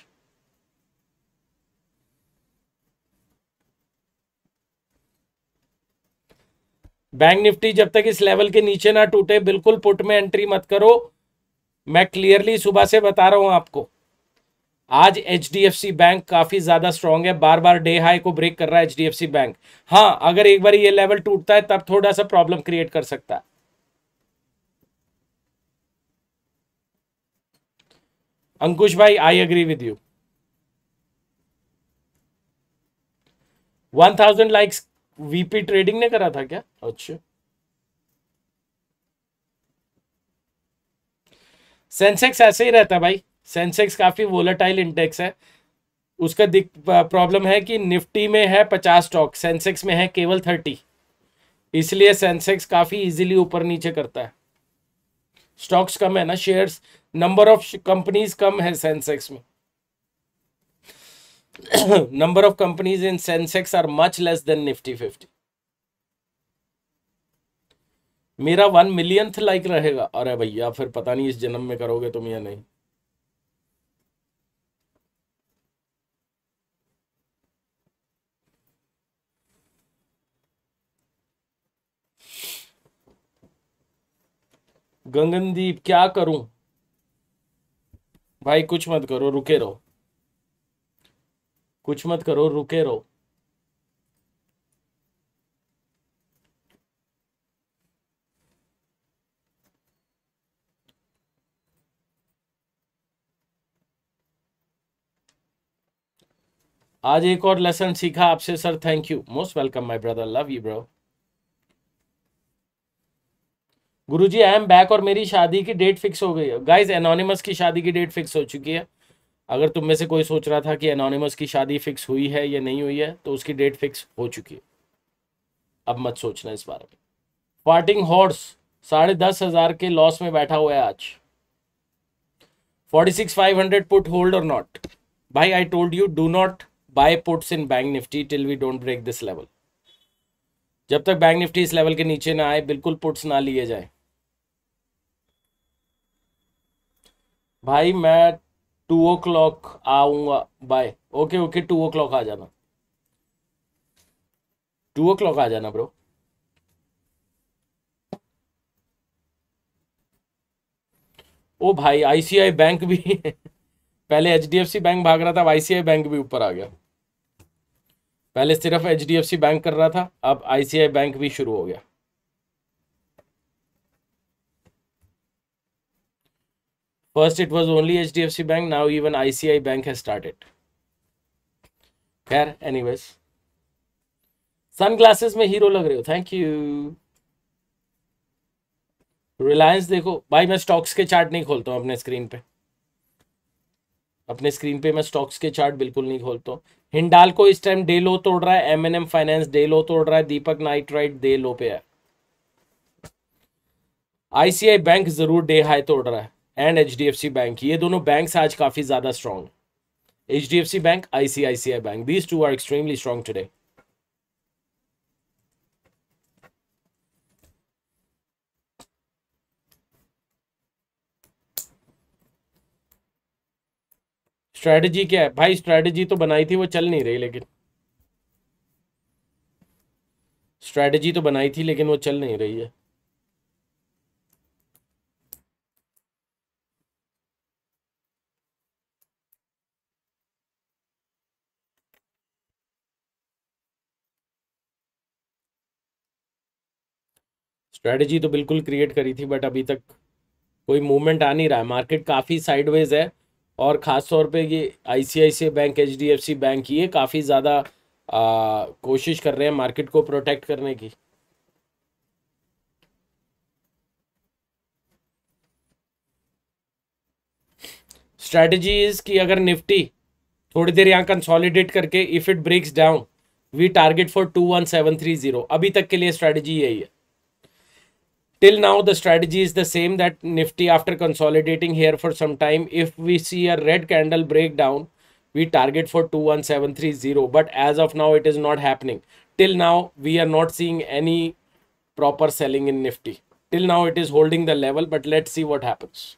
बैंक निफ्टी जब तक इस लेवल के नीचे ना टूटे बिल्कुल पुट में एंट्री मत करो मैं क्लियरली सुबह से बता रहा हूं आपको आज एच बैंक काफी ज्यादा स्ट्रांग है बार बार डे हाई को ब्रेक कर रहा है एच बैंक हाँ अगर एक बार ये लेवल टूटता है तब थोड़ा सा प्रॉब्लम क्रिएट कर सकता है अंकुश भाई I agree with you one thousand likes VP trading ने करा था क्या अच्छा सेंसेक्स ऐसे ही रहता है भाई सेंसेक्स काफी वोलाटाइल इंडेक्स है उसका दिक प्रॉब्लम है कि निफ्टी में है पचास स्टॉक सेंसेक्स में है केवल थर्टी इसलिए सेंसेक्स काफी इजीली ऊपर नीचे करता है स्टॉक्स कम है ना शेयर्स नंबर ऑफ कंपनीज कम है सेंसेक्स में number of companies in Sensex are much less than Nifty fifty मेरा वन मिलियंथ लाइक रहेगा अरे भैया फिर पता नहीं इस जन्म में करोगे तुम या नहीं गंगनदीप क्या करूं भाई कुछ मत करो रुके रहो कुछ मत करो रुके रहो आज एक और लेसन सीखा आपसे sir thank you most welcome my brother love you bro गुरुजी आई एम बैक और मेरी शादी की डेट फिक्स हो गई है गाइज एनोनिमस की शादी की डेट फिक्स हो चुकी है अगर तुम में से कोई सोच रहा था कि एनोनिमस की शादी फिक्स हुई है या नहीं हुई है तो उसकी डेट फिक्स हो चुकी है अब मत सोचना इस बारे में फार्टिंग हॉर्स साढ़े दस हजार के लॉस में बैठा हुआ है आज forty six five hundred put hold और नॉट भाई I told you do not buy puts in bank Nifty till we don't break this level जब तक बैंक निफ्टी इस लेवल के नीचे ना आए बिल्कुल पुट्स ना लिए जाए भाई मैं टू ओ क्लॉक आऊंगा bye okay okay two o'clock आ जाना टू ओ क्लॉक आ जाना ब्रो ओ भाई आईसीआई बैंक भी [LAUGHS] पहले H D F C bank भाग रहा था अब आईसीआई बैंक भी ऊपर आ गया पहले सिर्फ H D F C bank कर रहा था अब आईसीआई बैंक भी शुरू हो गया First, it was only HDFC Bank. Now, even ICI Bank has started. खैर एनीवेज सनग्लासेस में हीरो लग रहे हो थैंक यू रिलायंस देखो भाई मैं स्टॉक्स के चार्ट नहीं खोलता हूँ अपने स्क्रीन पे अपने स्क्रीन पे मैं स्टॉक्स के चार्ट बिल्कुल नहीं खोलता हूँ हिंडाल को इस टाइम डे लो तोड़ रहा है M N M finance day low तोड़ रहा है Deepak night right day low पे है आईसीआई बैंक जरूर डे हाई तोड़ रहा है and H D F C bank ये दोनों बैंक आज काफ़ी ज़्यादा strong H D F C bank ICICI bank these two are extremely strong today strategy क्या है भाई स्ट्रैटेजी तो बनाई थी वो चल नहीं रही लेकिन स्ट्रैटेजी तो बनाई थी लेकिन वो चल नहीं रही है स्ट्रेटजी तो बिल्कुल क्रिएट करी थी बट अभी तक कोई मूवमेंट आ नहीं रहा है मार्केट काफ़ी साइडवेज है और ख़ास तौर पे ये आईसीआईसी बैंक एचडीएफसी बैंक ये काफ़ी ज़्यादा कोशिश कर रहे हैं मार्केट को प्रोटेक्ट करने की स्ट्रैटेजी इज कि अगर निफ्टी थोड़ी देर यहाँ कंसोलिडेट करके if it breaks down we target for two one seven three zero अभी तक के लिए स्ट्रैटेजी यही है till now the strategy is the same that nifty after consolidating here for some time if we see a red candle breakdown we target for 21730 but as of now it is not happening till now we are not seeing any proper selling in nifty till now it is holding the level but let's see what happens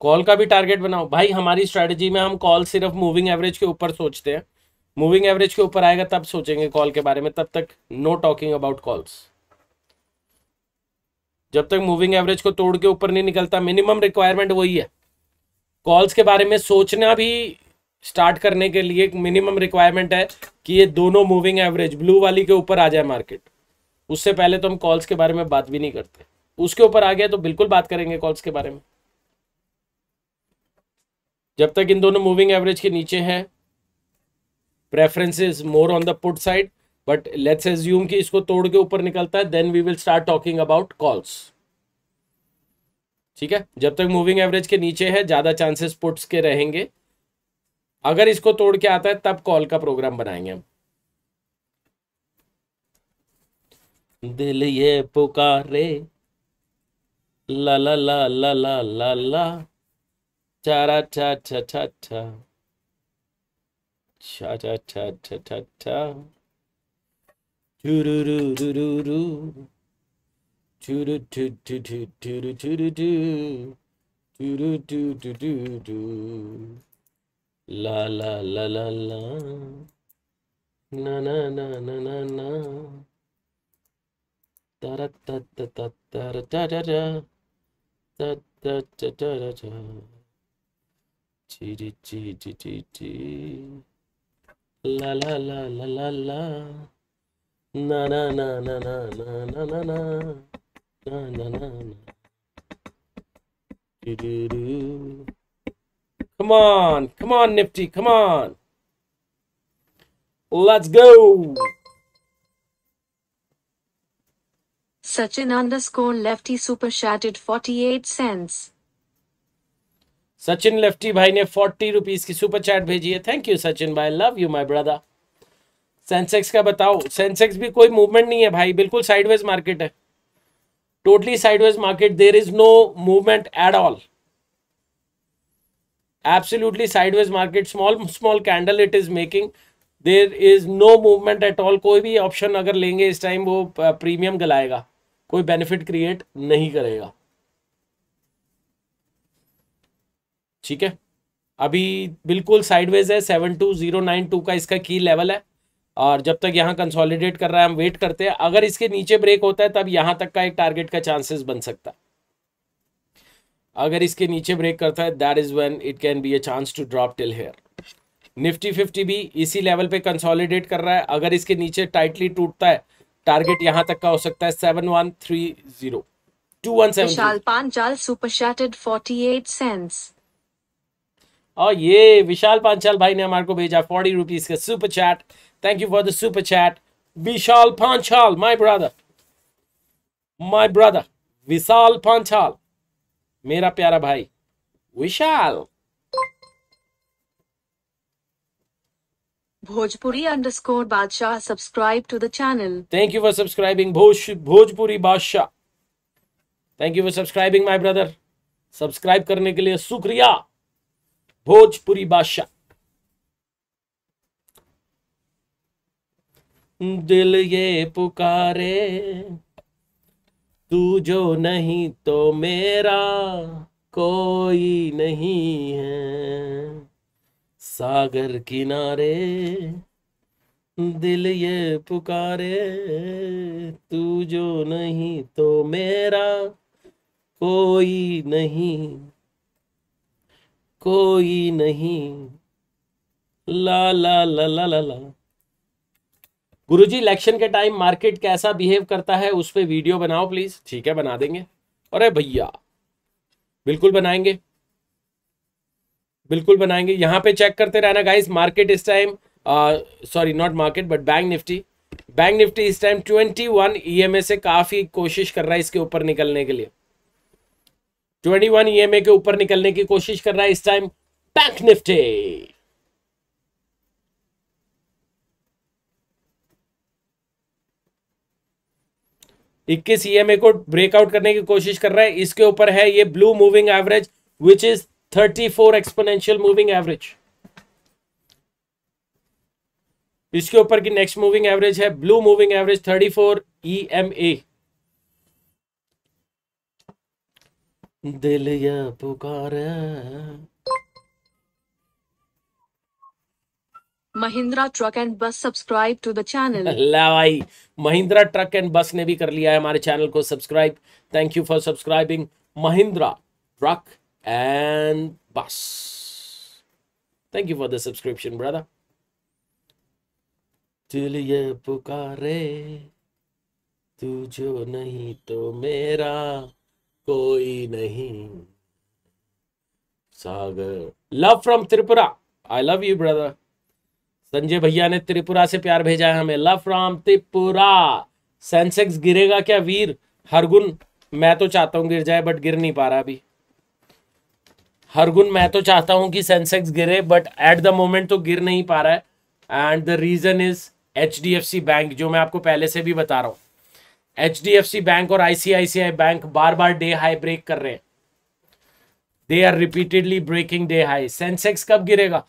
call का भी target बनाओ भाई हमारी strategy में हम call सिर्फ moving average के ऊपर सोचते हैं मूविंग एवरेज के ऊपर आएगा तब सोचेंगे कॉल के बारे में तब तक नो टॉकिंग अबाउट कॉल्स जब तक मूविंग एवरेज को तोड़ के ऊपर नहीं निकलता मिनिमम रिक्वायरमेंट वही है कॉल्स के बारे में सोचना भी स्टार्ट करने के लिए एक मिनिमम रिक्वायरमेंट है कि ये दोनों मूविंग एवरेज ब्लू वाली के ऊपर आ जाए मार्केट उससे पहले तो हम कॉल्स के बारे में बात भी नहीं करते उसके ऊपर आ गया तो बिल्कुल बात करेंगे कॉल्स के बारे में जब तक इन दोनों मूविंग एवरेज के नीचे हैं preference is more on the put side but let's assume कि इसको तोड़ के ऊपर निकलता है then we will start talking about calls ठीक है जब तक मूविंग एवरेज के नीचे है ज़्यादा चांसेस पुट्स के रहेंगे अगर इसको तोड़ के आता है तब कॉल का प्रोग्राम बनाएंगे हम दिल ये पुकारे ला ला ला ला ला ला ला Ta da ta ta ta ta. Cha ta ta ta ta ta. Do do do do do do. Do do do do do do do do do do. Do do do do do do. La la la la la. Na na na na na na. Da da da da da da da da da da da da da da da. G, G, G, G, G. La la la la la la. Na na na na na na na na na. Na na na na. Do do do. Come on, come on, Nifty, come on. Let's go. Sachin underscore lefty super shattered 48 cents. Sachin lefty भाई ने forty rupees की super chat भेजी है thank you Sachin भाई love you my brother Sensex का बताओ Sensex भी कोई मूवमेंट नहीं है भाई बिल्कुल साइडवेज मार्केट है totally sideways market there is no movement at all absolutely sideways market small small candle it is making there is no movement at all कोई भी ऑप्शन अगर लेंगे इस टाइम वो प्रीमियम गलाएगा कोई बेनिफिट क्रिएट नहीं करेगा ठीक है अभी बिल्कुल साइडवेज है seven two zero nine two का इसका की लेवल है और जब तक यहाँ कंसोलिडेट कर रहा है हम वेट करते हैं अगर इसके नीचे ब्रेक होता है तब यहाँ तक का एक टारगेट का चांसेस बन सकता है अगर इसके नीचे ब्रेक करता है that is when it can be a chance to drop till here Nifty fifty भी इसी लेवल पे कंसोलिडेट कर रहा है अगर इसके नीचे टाइटली टूटता है टारगेट यहाँ तक का हो सकता है seven one three zero two one seven पांच Panchal super शैटेड forty eight sense और ये विशाल पांचाल भाई ने हमारे को भेजा फोर्टी रुपीज का super chat thank you for the super chat Vishal Panchal my brother my brother Vishal Panchal मेरा प्यारा भाई Vishal Bhojpuri underscore Badshah subscribe to the channel thank you for subscribing Bhojpuri Badshah thank you for subscribing my brother subscribe करने के लिए शुक्रिया भोजपुरी भाषा दिल ये पुकारे तू जो नहीं तो मेरा कोई नहीं है सागर किनारे दिल ये पुकारे तू जो नहीं तो मेरा कोई नहीं कोई नहीं ला ला ला ला ला ला गुरुजी इलेक्शन के टाइम मार्केट कैसा बिहेव करता है उस पर वीडियो बनाओ प्लीज ठीक है बना देंगे अरे भैया बिल्कुल बनाएंगे बिल्कुल बनाएंगे यहां पे चेक करते रहना गाइस मार्केट इस time sorry not market but bank Nifty bank Nifty इस टाइम 21 ईएमए से काफ़ी कोशिश कर रहा है इसके ऊपर निकलने के लिए ट्वेंटी वन ईएमए e के ऊपर निकलने की कोशिश कर रहा है इस टाइम बैंक निफ्टी इक्कीस ईएमए e को ब्रेकआउट करने की कोशिश कर रहा है इसके ऊपर है ये blue moving average which is thirty four exponential moving average इसके ऊपर की नेक्स्ट मूविंग एवरेज है blue moving average thirty four E M A दिल या पुकार Mahindra truck and bus subscribe to the channel Allah भाई महिंद्रा ट्रक एंड बस ने भी कर लिया है हमारे चैनल को subscribe thank you for subscribing Mahindra truck and bus thank you for the subscription brother दिल ये पुकारे तू जो नहीं तो मेरा कोई नहीं Sagar love from Tripura I love you brother Sanjay भैया ने त्रिपुरा से प्यार भेजा है हमें लव फ्रॉम त्रिपुरा सेंसेक्स गिरेगा क्या वीर हरगुन मैं तो चाहता हूँ गिर जाए बट गिर नहीं पा रहा अभी हरगुन मैं तो चाहता हूं कि सेंसेक्स गिरे बट एट द मोमेंट तो गिर नहीं पा रहा है and the reason is H D F C bank जो मैं आपको पहले से भी बता रहा हूं H D F C bank और आईसीआईसीआई बैंक बार बार डे हाई ब्रेक कर रहे हैं they are repeatedly breaking day high Sensex कब गिरेगा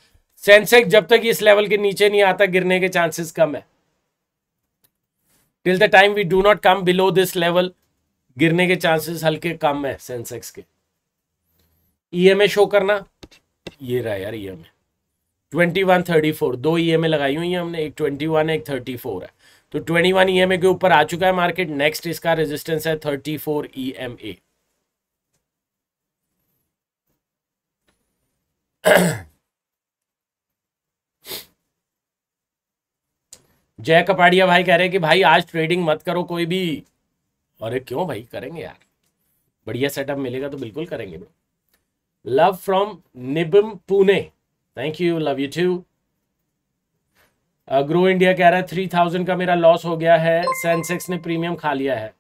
सेंसेक्स जब तक इस लेवल के नीचे नहीं आता गिरने के चांसेस कम है till the time we do not come below this level गिरने के चांसेस हल्के कम है सेंसेक्स के ईएमए e शो करना ये रहा यार EMA twenty one thirty four दो ईएमए e लगाई हुई है हमने एक ट्वेंटी वन एक थर्टी फोर है तो 21 वन e के ऊपर आ चुका है मार्केट नेक्स्ट इसका रेजिस्टेंस है 34 ए e [COUGHS] जय कपाड़िया भाई कह रहे हैं कि भाई आज ट्रेडिंग मत करो कोई भी अरे क्यों भाई करेंगे यार बढ़िया सेटअप मिलेगा तो बिल्कुल करेंगे love from Nibam Pune thank you love you too grow India कह रहा है थ्री थाउजेंड का मेरा लॉस हो गया है सेंसेक्स ने प्रीमियम खा लिया है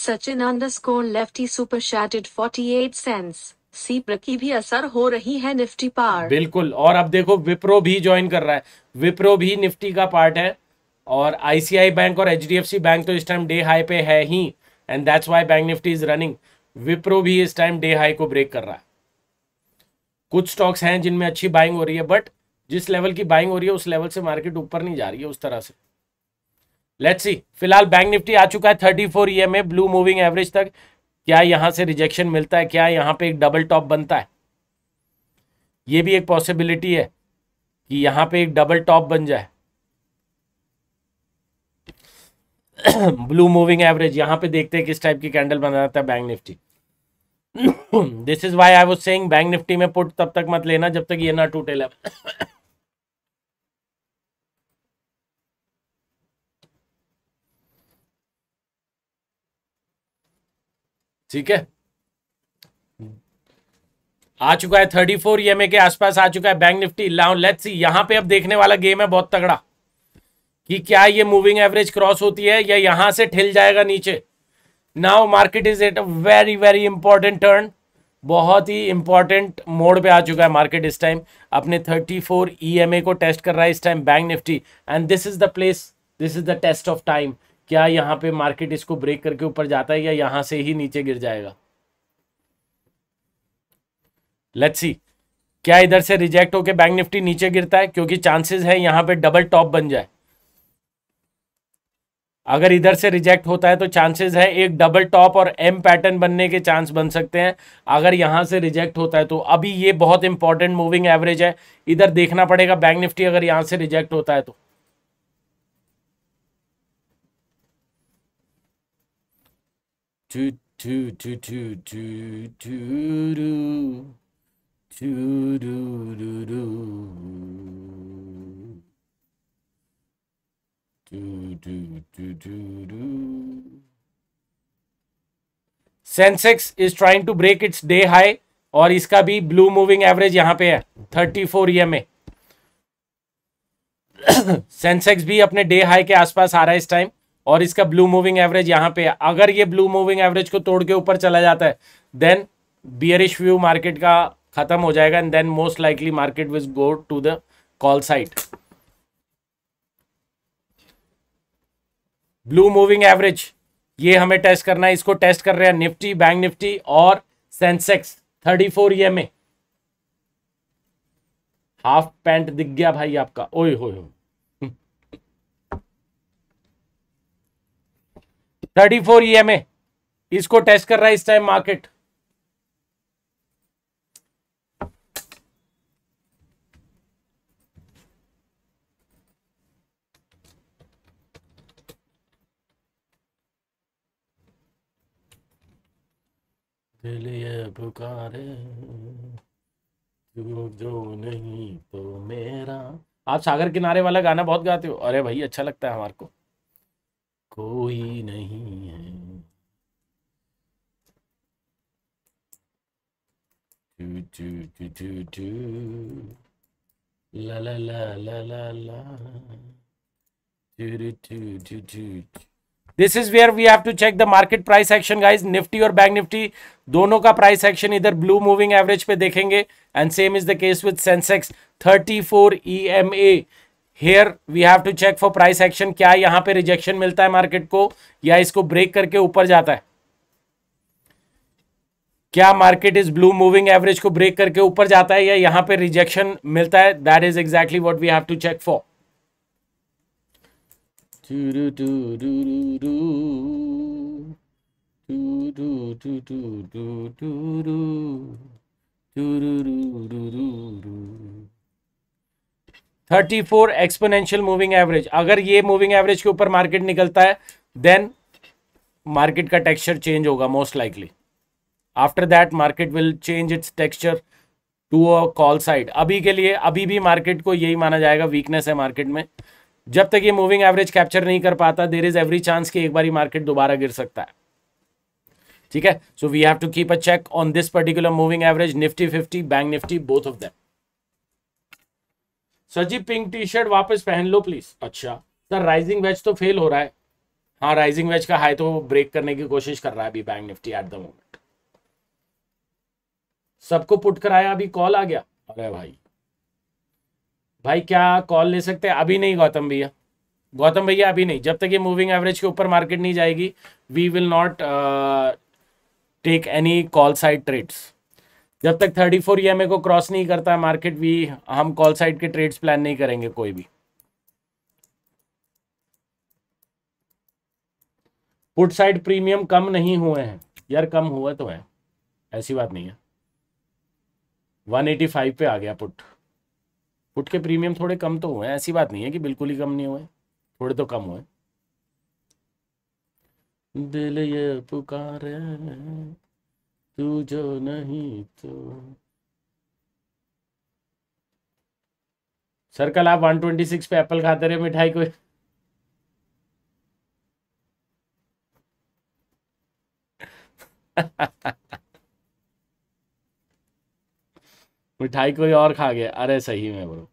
Sachin underscore lefty super chatted eight cents सीप्र की भी असर हो रही है निफ्टी पार बिल्कुल और अब देखो विप्रो भी ज्वाइन कर रहा है विप्रो भी निफ्टी का पार्ट है और आईसीआई बैंक और एच बैंक तो इस टाइम डे हाई पे है ही and that's why bank Nifty is running Wipro भी इस टाइम डे हाई को ब्रेक कर रहा है कुछ स्टॉक्स हैं जिनमें अच्छी बाइंग हो रही है बट जिस लेवल की बाइंग हो रही है उस लेवल से मार्केट ऊपर नहीं जा रही है उस तरह से लेट्स सी फिलहाल बैंक निफ्टी आ चुका है thirty four E M A blue moving average तक क्या यहां से रिजेक्शन मिलता है क्या यहाँ पे एक डबल टॉप बनता है ये भी एक पॉसिबिलिटी है कि यहाँ पे एक डबल टॉप बन जाए ब्लू मूविंग एवरेज यहाँ पे देखते हैं किस टाइप की कैंडल बनाता जाता है bank Nifty this is why I was saying bank Nifty में पुट तब तक मत लेना जब तक ये ना टूटे लेवल ठीक है आ चुका है थर्टी फोर ई के आसपास आ चुका है बैंक निफ्टी लेट्स सी यहां पे अब देखने वाला गेम है बहुत तगड़ा कि क्या ये मूविंग एवरेज क्रॉस होती है या यहां से ठिल जाएगा नीचे now market is at a very very important turn बहुत ही इंपॉर्टेंट मोड पे आ चुका है मार्केट इस टाइम अपने 34 ए e को टेस्ट कर रहा है इस time bank Nifty and this is the place this is the test of time क्या यहाँ पे मार्केट इसको ब्रेक करके ऊपर जाता है या यहाँ से ही नीचे गिर जाएगा लेट्स सी क्या इधर से रिजेक्ट होके बैंक निफ्टी नीचे गिरता है क्योंकि चांसेस है यहाँ पे डबल टॉप बन जाए अगर इधर से रिजेक्ट होता है तो चांसेस है एक डबल टॉप और एम पैटर्न बनने के चांस बन सकते हैं अगर यहाँ से रिजेक्ट होता है तो अभी ये बहुत इंपॉर्टेंट मूविंग एवरेज है इधर देखना पड़ेगा बैंक निफ्टी अगर यहाँ से रिजेक्ट होता है तो टू Do, do, do, do, do. Sensex is trying to break its day high और इसका भी ब्लू मूविंग एवरेज यहां पे है थर्टी फोर ईएमए सेंसेक्स भी अपने डे हाई के आसपास आ रहा है इस टाइम और इसका ब्लू मूविंग एवरेज यहां पे है अगर ये ब्लू मूविंग एवरेज को तोड़ के ऊपर चला जाता है देन बियरिश व्यू मार्केट का खत्म हो जाएगा and then most likely market will go to the call side blue moving average ये हमें टेस्ट करना है इसको टेस्ट कर रहे हैं निफ्टी बैंक निफ्टी और Sensex thirty four E M A half pant दिख गया भाई आपका ओय हो thirty four E M A इसको टेस्ट कर रहा है इस टाइम मार्केट के लिए पुकारे जो नहीं तो मेरा आप सागर किनारे वाला गाना बहुत गाते हो अरे भाई अच्छा लगता है हमारे को कोई नहीं है टू टू टू टू टू ला ला ला ला ला la do do do this is where we have to check the market price action guys Nifty और बैंक निफ्टी दोनों का प्राइस एक्शन इधर ब्लू मूविंग एवरेज पे देखेंगे and same is the case with Sensex 34 A here we have to check for price action क्या यहां पे rejection मिलता है मार्केट को या इसको ब्रेक करके ऊपर जाता है क्या मार्केट इस ब्लू मूविंग एवरेज को ब्रेक करके ऊपर जाता है या यहां पे रिजेक्शन मिलता है that is exactly what we have to check for do do do do do do do do do do do do do thirty four exponential moving average अगर ये मूविंग एवरेज के ऊपर मार्केट निकलता है then market का texture change होगा most likely after that market will change its texture to a call side अभी के लिए अभी भी मार्केट को यही माना जाएगा वीकनेस है मार्केट में जब तक ये मूविंग एवरेज कैप्चर नहीं कर पाता देर इज एवरी चांस कि एक बार मार्केट दोबारा गिर सकता है ठीक है so we have to keep a check on this particular moving average Nifty fifty bank Nifty both of them sir ji pink T shirt वापस पहन लो प्लीज अच्छा सर राइजिंग वेज तो फेल हो रहा है हाँ राइजिंग वेज का हाई तो ब्रेक करने की कोशिश कर रहा है अभी bank Nifty at the moment सबको पुट कराया अभी कॉल आ गया अरे भाई भाई क्या कॉल ले सकते हैं अभी नहीं गौतम भैया गौतम भैया अभी नहीं जब तक ये मूविंग एवरेज के ऊपर मार्केट नहीं जाएगी we will not take any call side trades जब तक थर्टी फोर ई को क्रॉस नहीं करता है मार्केट भी हम कॉल साइड के ट्रेड्स प्लान नहीं करेंगे कोई भी पुट साइड प्रीमियम कम नहीं हुए हैं यार कम हुआ तो है ऐसी बात नहीं है 185 पे आ गया पुट फुट के प्रीमियम थोड़े कम तो हुए ऐसी बात नहीं है कि बिल्कुल ही कम नहीं हुए थोड़े तो कम हुए दिल ये पुकार तू जो नहीं तो सर कल आप 126 पे एप्पल खाते रहे मिठाई को ha ha ha मिठाई कोई और खा गया अरे सही में ब्रो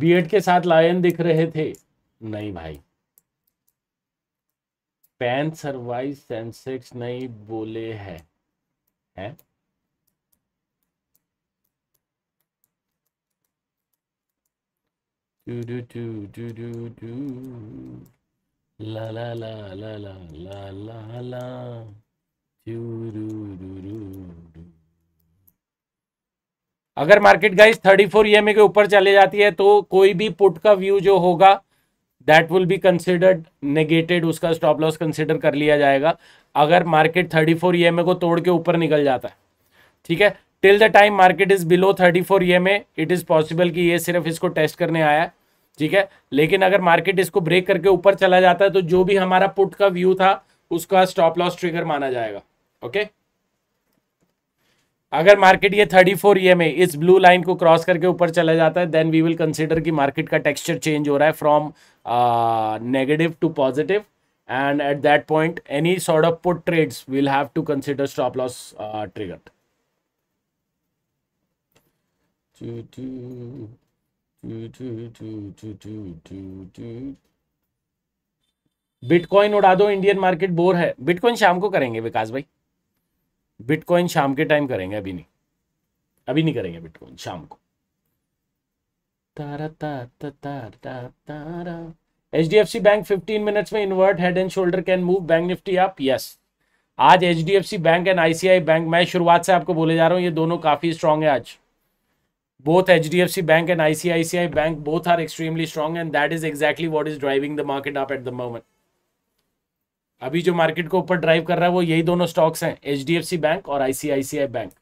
बीएड के साथ लायन दिख रहे थे नहीं भाई पैन सरवाइज सेंसेक्स नहीं बोले है हैं Do do do do do do ला ला ला ला ला ला ला ला अगर मार्केट गाइस 34 फोर के ऊपर चले जाती है तो कोई भी पुट का व्यू जो होगा that will be considered negated उसका स्टॉप लॉस कंसिडर कर लिया जाएगा अगर मार्केट 34 फोर को तोड़ के ऊपर निकल जाता है ठीक है till the time market is below 34 four it is possible कि ये सिर्फ इसको टेस्ट करने आया है ठीक है लेकिन अगर मार्केट इसको ब्रेक करके ऊपर चला जाता है तो जो भी हमारा पुट का व्यू था उसका स्टॉप लॉस ट्रिगर माना जाएगा ओके अगर मार्केट ये 34 ईएम में इस ब्लू लाइन को क्रॉस करके ऊपर चला जाता है देन वी विल कंसिडर कि मार्केट का टेक्सचर चेंज हो रहा है from negative to positive and at that point any sort of put trades will have to consider stop loss trigger bitcoin उड़ा दो इंडियन मार्केट बोर है bitcoin शाम को करेंगे विकास भाई बिटकॉइन शाम के टाइम करेंगे अभी नहीं अभी नहीं करेंगे बिटकॉइन शाम को तारा तारा तारा तारा H D F C bank fifteen minutes में invert head and shoulder can move bank Nifty आप यस आज H D F C bank and ICI bank मैं शुरुआत से आपको बोले जा रहा हूँ ये दोनों काफ़ी स्ट्रांग है आज both H D both C Bank and ICICI bank both are extremely strong and that is exactly what is driving the market up at the moment अभी जो मार्केट को ऊपर ड्राइव कर रहा है वो यही दोनों स्टॉक्स हैं H D F C bank और आईसीआईसीआई बैंक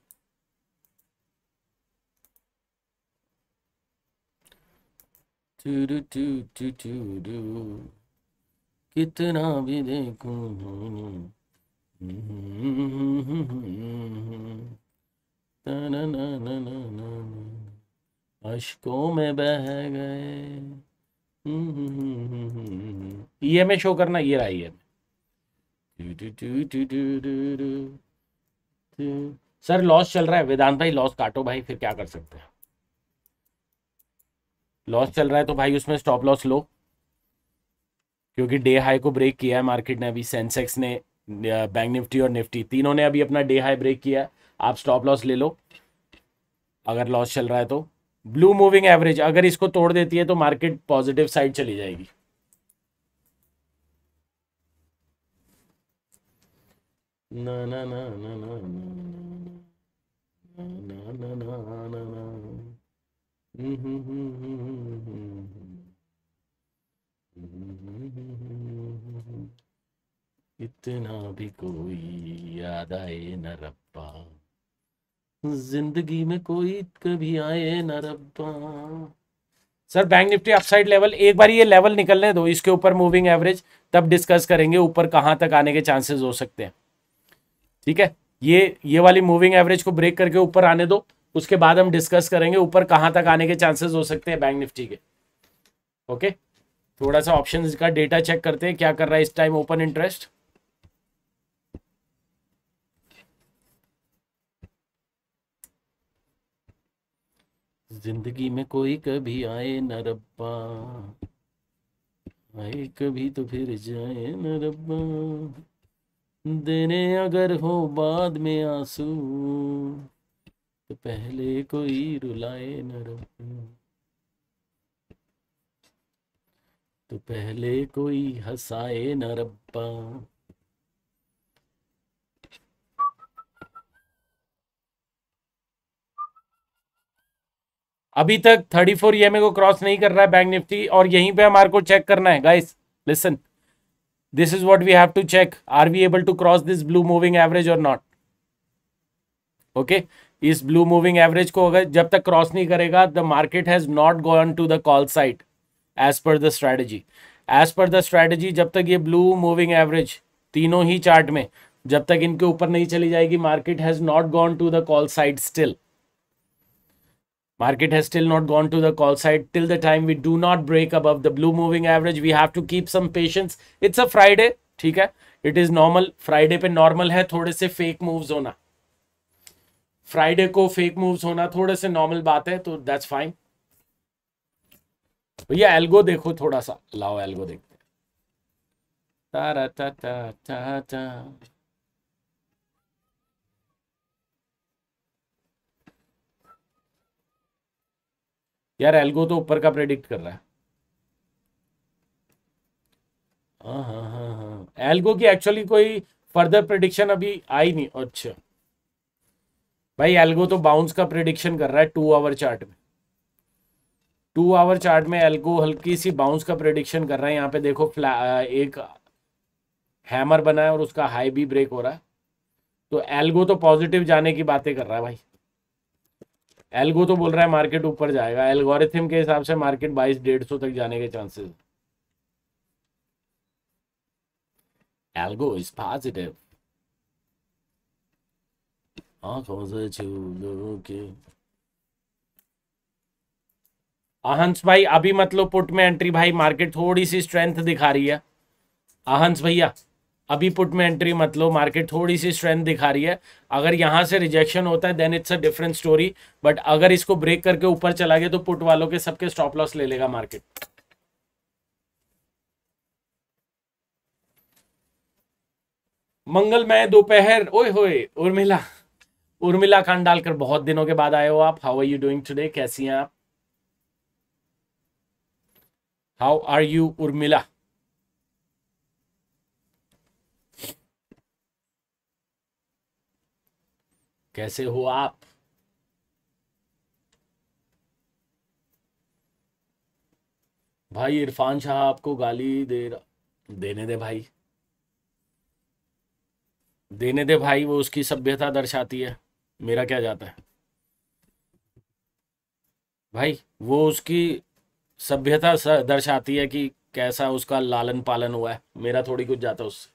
कितना भी देखू अशको में बह गए ई एम ए शो करना ये रहा E e M sir loss चल रहा है वेदांत भाई लॉस काटो भाई फिर क्या कर सकते हैं लॉस चल रहा है तो भाई उसमें स्टॉप लॉस लो क्योंकि डे हाई को ब्रेक किया है मार्केट ने अभी सेंसेक्स ने बैंक निफ्टी और निफ्टी तीनों ने अभी अपना डे हाई ब्रेक किया है आप स्टॉप लॉस ले लो अगर लॉस चल रहा है तो ब्लू मूविंग एवरेज अगर इसको तोड़ देती है तो मार्केट पॉजिटिव साइड चली जाएगी ना इतना भी कोई याद आए न रब्बा जिंदगी में कोई कभी आए न रब्बा sir bank Nifty upside level एक बार ये लेवल निकलने दो इसके ऊपर मूविंग एवरेज तब डिस्कस करेंगे ऊपर कहाँ तक आने के चांसेस हो सकते हैं ठीक है ये ये वाली मूविंग एवरेज को ब्रेक करके ऊपर आने दो उसके बाद हम डिस्कस करेंगे ऊपर कहां तक आने के चांसेस हो सकते हैं बैंक निफ्टी के ओके थोड़ा सा ऑप्शन का डेटा चेक करते हैं क्या कर रहा है इस टाइम ओपन इंटरेस्ट जिंदगी में कोई कभी आए न रब्बा आए कभी तो फिर जाए न रब्बा देने अगर हो बाद में आंसू तो पहले कोई रुलाए न रो तो पहले कोई हसाए न रब्बा अभी तक थर्टी फोर ई को क्रॉस नहीं कर रहा है बैंक निफ्टी और यहीं पे हमारे को चेक करना है guys listen this is what we have to check are we able to cross this blue moving average और नॉट ओके इस ब्लू मूविंग एवरेज को अगर जब तक क्रॉस नहीं करेगा the market has not gone to the call side as per the strategy as per the strategy जब तक ये ब्लू मूविंग एवरेज तीनों ही चार्ट में जब तक इनके ऊपर नहीं चली जाएगी market has not gone to the call side still Market has still not gone to the call side. Till the time we do not break above the blue moving average, we have to keep some patience. It's a Friday, theek hai it is normal friday pe normal hai thode se fake moves hona friday ko fake moves hona thode se normal baat hai से that's fine bhaiya algo dekho thoda sa lao algo dekhte ta ta ta ta ta यार algo तो ऊपर का predict कर रहा है हाँ हाँ हाँ एल्गो हाँ। की एक्चुअली कोई फर्दर प्रेडिक्शन अभी आई नहीं अच्छा भाई एल्गो तो बाउंस का प्रिडिक्शन कर रहा है टू आवर चार्ट में टू आवर चार्ट में एल्गो हल्की सी बाउंस का प्रिडिक्शन कर रहा है यहाँ पे देखो एक हैमर बना है और उसका हाई भी ब्रेक हो रहा है तो एल्गो तो पॉजिटिव जाने की बातें कर रहा है भाई एल्गो तो बोल रहा है मार्केट ऊपर जाएगा एल्गोरिथम के हिसाब से मार्केट बाईस डेढ़ सौ तक जाने के चांसेस एल्गो इज पॉजिटिव आहंस भाई अभी मतलब पुट में एंट्री भाई मार्केट थोड़ी सी स्ट्रेंथ दिखा रही है आहंस भैया अभी पुट में एंट्री मत लो मार्केट थोड़ी सी स्ट्रेंथ दिखा रही है अगर यहां से रिजेक्शन होता है then it's a different story but अगर इसको ब्रेक करके ऊपर चला गया तो पुट वालों के सबके स्टॉप लॉस ले लेगा मार्केट मंगल मैं दोपहर ओए होए उर्मिला उर्मिला खान डालकर बहुत दिनों के बाद आए हो आप how are you doing today कैसी हैं आप हाउ आर यू उर्मिला कैसे हो आप भाई इरफान शाह आपको गाली दे देने दे भाई देने दे भाई वो उसकी सभ्यता दर्शाती है मेरा क्या जाता है भाई वो उसकी सभ्यता दर्शाती है कि कैसा उसका लालन पालन हुआ है मेरा थोड़ी कुछ जाता है उससे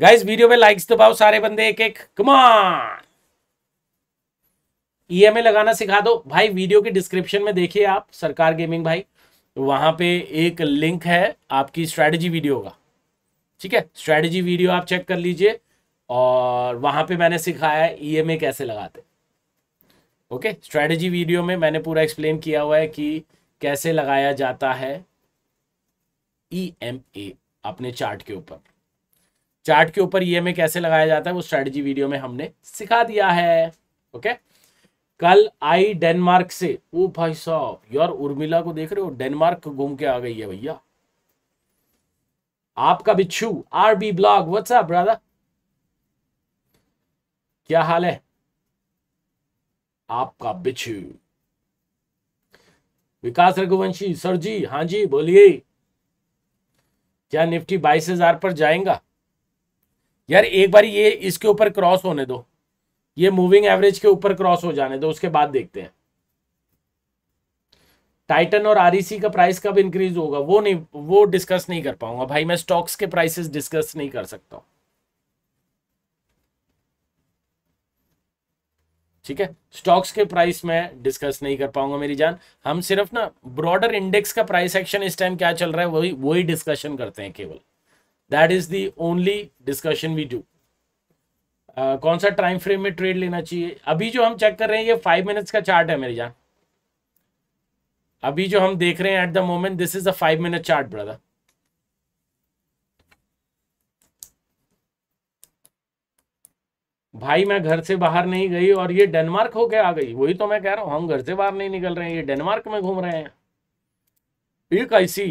गाइस वीडियो में लाइक्स दबाओ सारे बंदे एक एक कमान ईएमए लगाना सिखा दो भाई वीडियो के डिस्क्रिप्शन में देखिए आप सरकार गेमिंग भाई वहां पे एक लिंक है आपकी स्ट्रेटजी वीडियो का ठीक है स्ट्रैटेजी वीडियो आप चेक कर लीजिए और वहां पे मैंने सिखाया है ईएमए e कैसे लगाते ओके स्ट्रैटेजी वीडियो में मैंने पूरा एक्सप्लेन किया हुआ है कि कैसे लगाया जाता है ई e अपने चार्ट के ऊपर चार्ट के ऊपर ईएमए कैसे लगाया जाता है वो स्ट्रेटजी वीडियो में हमने सिखा दिया है ओके okay? कल आई डेनमार्क से ओ भाई साहब यार उर्मिला को देख रहे हो डेनमार्क घूम के आ गई है भैया आपका बिच्छू R B blog WhatsApp brother क्या हाल है आपका बिच्छू विकास रघुवंशी सर जी हाँ जी बोलिए क्या निफ्टी बाईस हजार पर जाएगा यार एक बार ये इसके ऊपर क्रॉस होने दो ये मूविंग एवरेज के ऊपर क्रॉस हो जाने दो उसके बाद देखते हैं टाइटन और आरईसी e का प्राइस कब इंक्रीज होगा वो नहीं वो डिस्कस नहीं कर पाऊंगा भाई मैं स्टॉक्स के प्राइसेस डिस्कस नहीं कर सकता हूं ठीक है स्टॉक्स के प्राइस में डिस्कस नहीं कर पाऊंगा मेरी जान हम सिर्फ ना ब्रॉडर इंडेक्स का प्राइस एक्शन इस टाइम क्या चल रहा है वही वही डिस्कशन करते हैं केवल that is the only discussion we do कौन सा टाइम फ्रेम में ट्रेड लेना चाहिए अभी जो हम चेक कर रहे हैं ये फाइव मिनट्स का चार्ट है मेरे यहाँ अभी जो हम देख रहे हैं at the moment this is a five minute chart brother भाई मैं घर से बाहर नहीं गई और ये डेनमार्क होके आ गई वही तो मैं कह रहा हूं हम घर से बाहर नहीं निकल रहे हैं ये डेनमार्क में घूम रहे हैं ये कैसी